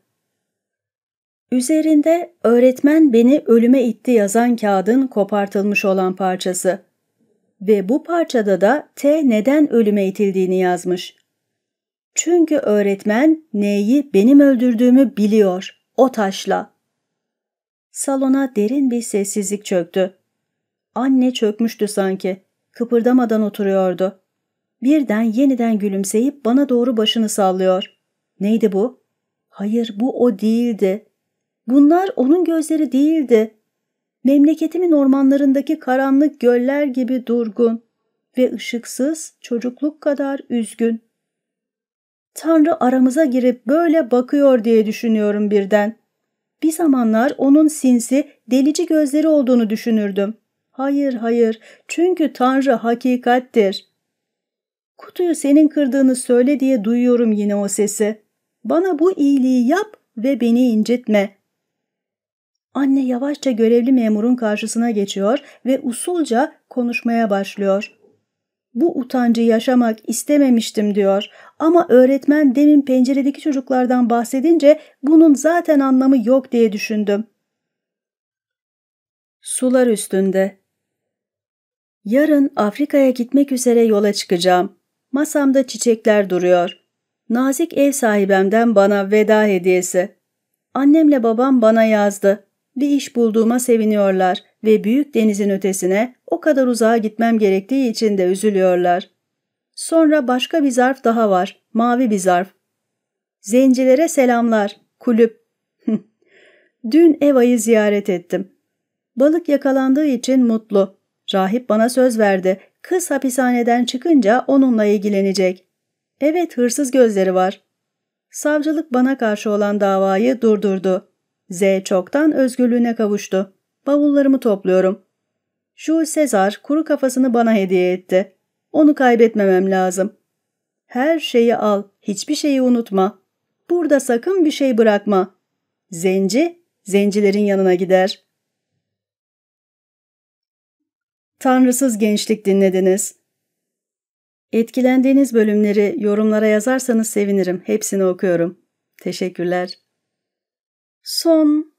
Üzerinde öğretmen beni ölüme itti yazan kağıdın kopartılmış olan parçası. Ve bu parçada da T neden ölüme itildiğini yazmış. Çünkü öğretmen N'yi benim öldürdüğümü biliyor, o taşla. Salona derin bir sessizlik çöktü. Anne çökmüştü sanki, kıpırdamadan oturuyordu. Birden yeniden gülümseyip bana doğru başını sallıyor. Neydi bu? Hayır bu o değildi. Bunlar onun gözleri değildi. Memleketimin ormanlarındaki karanlık göller gibi durgun ve ışıksız çocukluk kadar üzgün. Tanrı aramıza girip böyle bakıyor diye düşünüyorum birden. Bir zamanlar onun sinsi, delici gözleri olduğunu düşünürdüm. Hayır, hayır, çünkü Tanrı hakikattir. Kutuyu senin kırdığını söyle diye duyuyorum yine o sesi. Bana bu iyiliği yap ve beni incitme. Anne yavaşça görevli memurun karşısına geçiyor ve usulca konuşmaya başlıyor. Bu utancı yaşamak istememiştim diyor ama öğretmen demin penceredeki çocuklardan bahsedince bunun zaten anlamı yok diye düşündüm. Sular üstünde Yarın Afrika'ya gitmek üzere yola çıkacağım. Masamda çiçekler duruyor. Nazik ev sahibemden bana veda hediyesi. Annemle babam bana yazdı. Bir iş bulduğuma seviniyorlar ve büyük denizin ötesine o kadar uzağa gitmem gerektiği için de üzülüyorlar. Sonra başka bir zarf daha var, mavi bir zarf. Zencilere selamlar, kulüp. (laughs) Dün Eva'yı ziyaret ettim. Balık yakalandığı için mutlu. Rahip bana söz verdi. Kız hapishaneden çıkınca onunla ilgilenecek. Evet hırsız gözleri var. Savcılık bana karşı olan davayı durdurdu. Z çoktan özgürlüğüne kavuştu. Bavullarımı topluyorum. Şu Sezar kuru kafasını bana hediye etti. Onu kaybetmemem lazım. Her şeyi al, hiçbir şeyi unutma. Burada sakın bir şey bırakma. Zenci, zencilerin yanına gider. Tanrısız Gençlik dinlediniz. Etkilendiğiniz bölümleri yorumlara yazarsanız sevinirim. Hepsini okuyorum. Teşekkürler son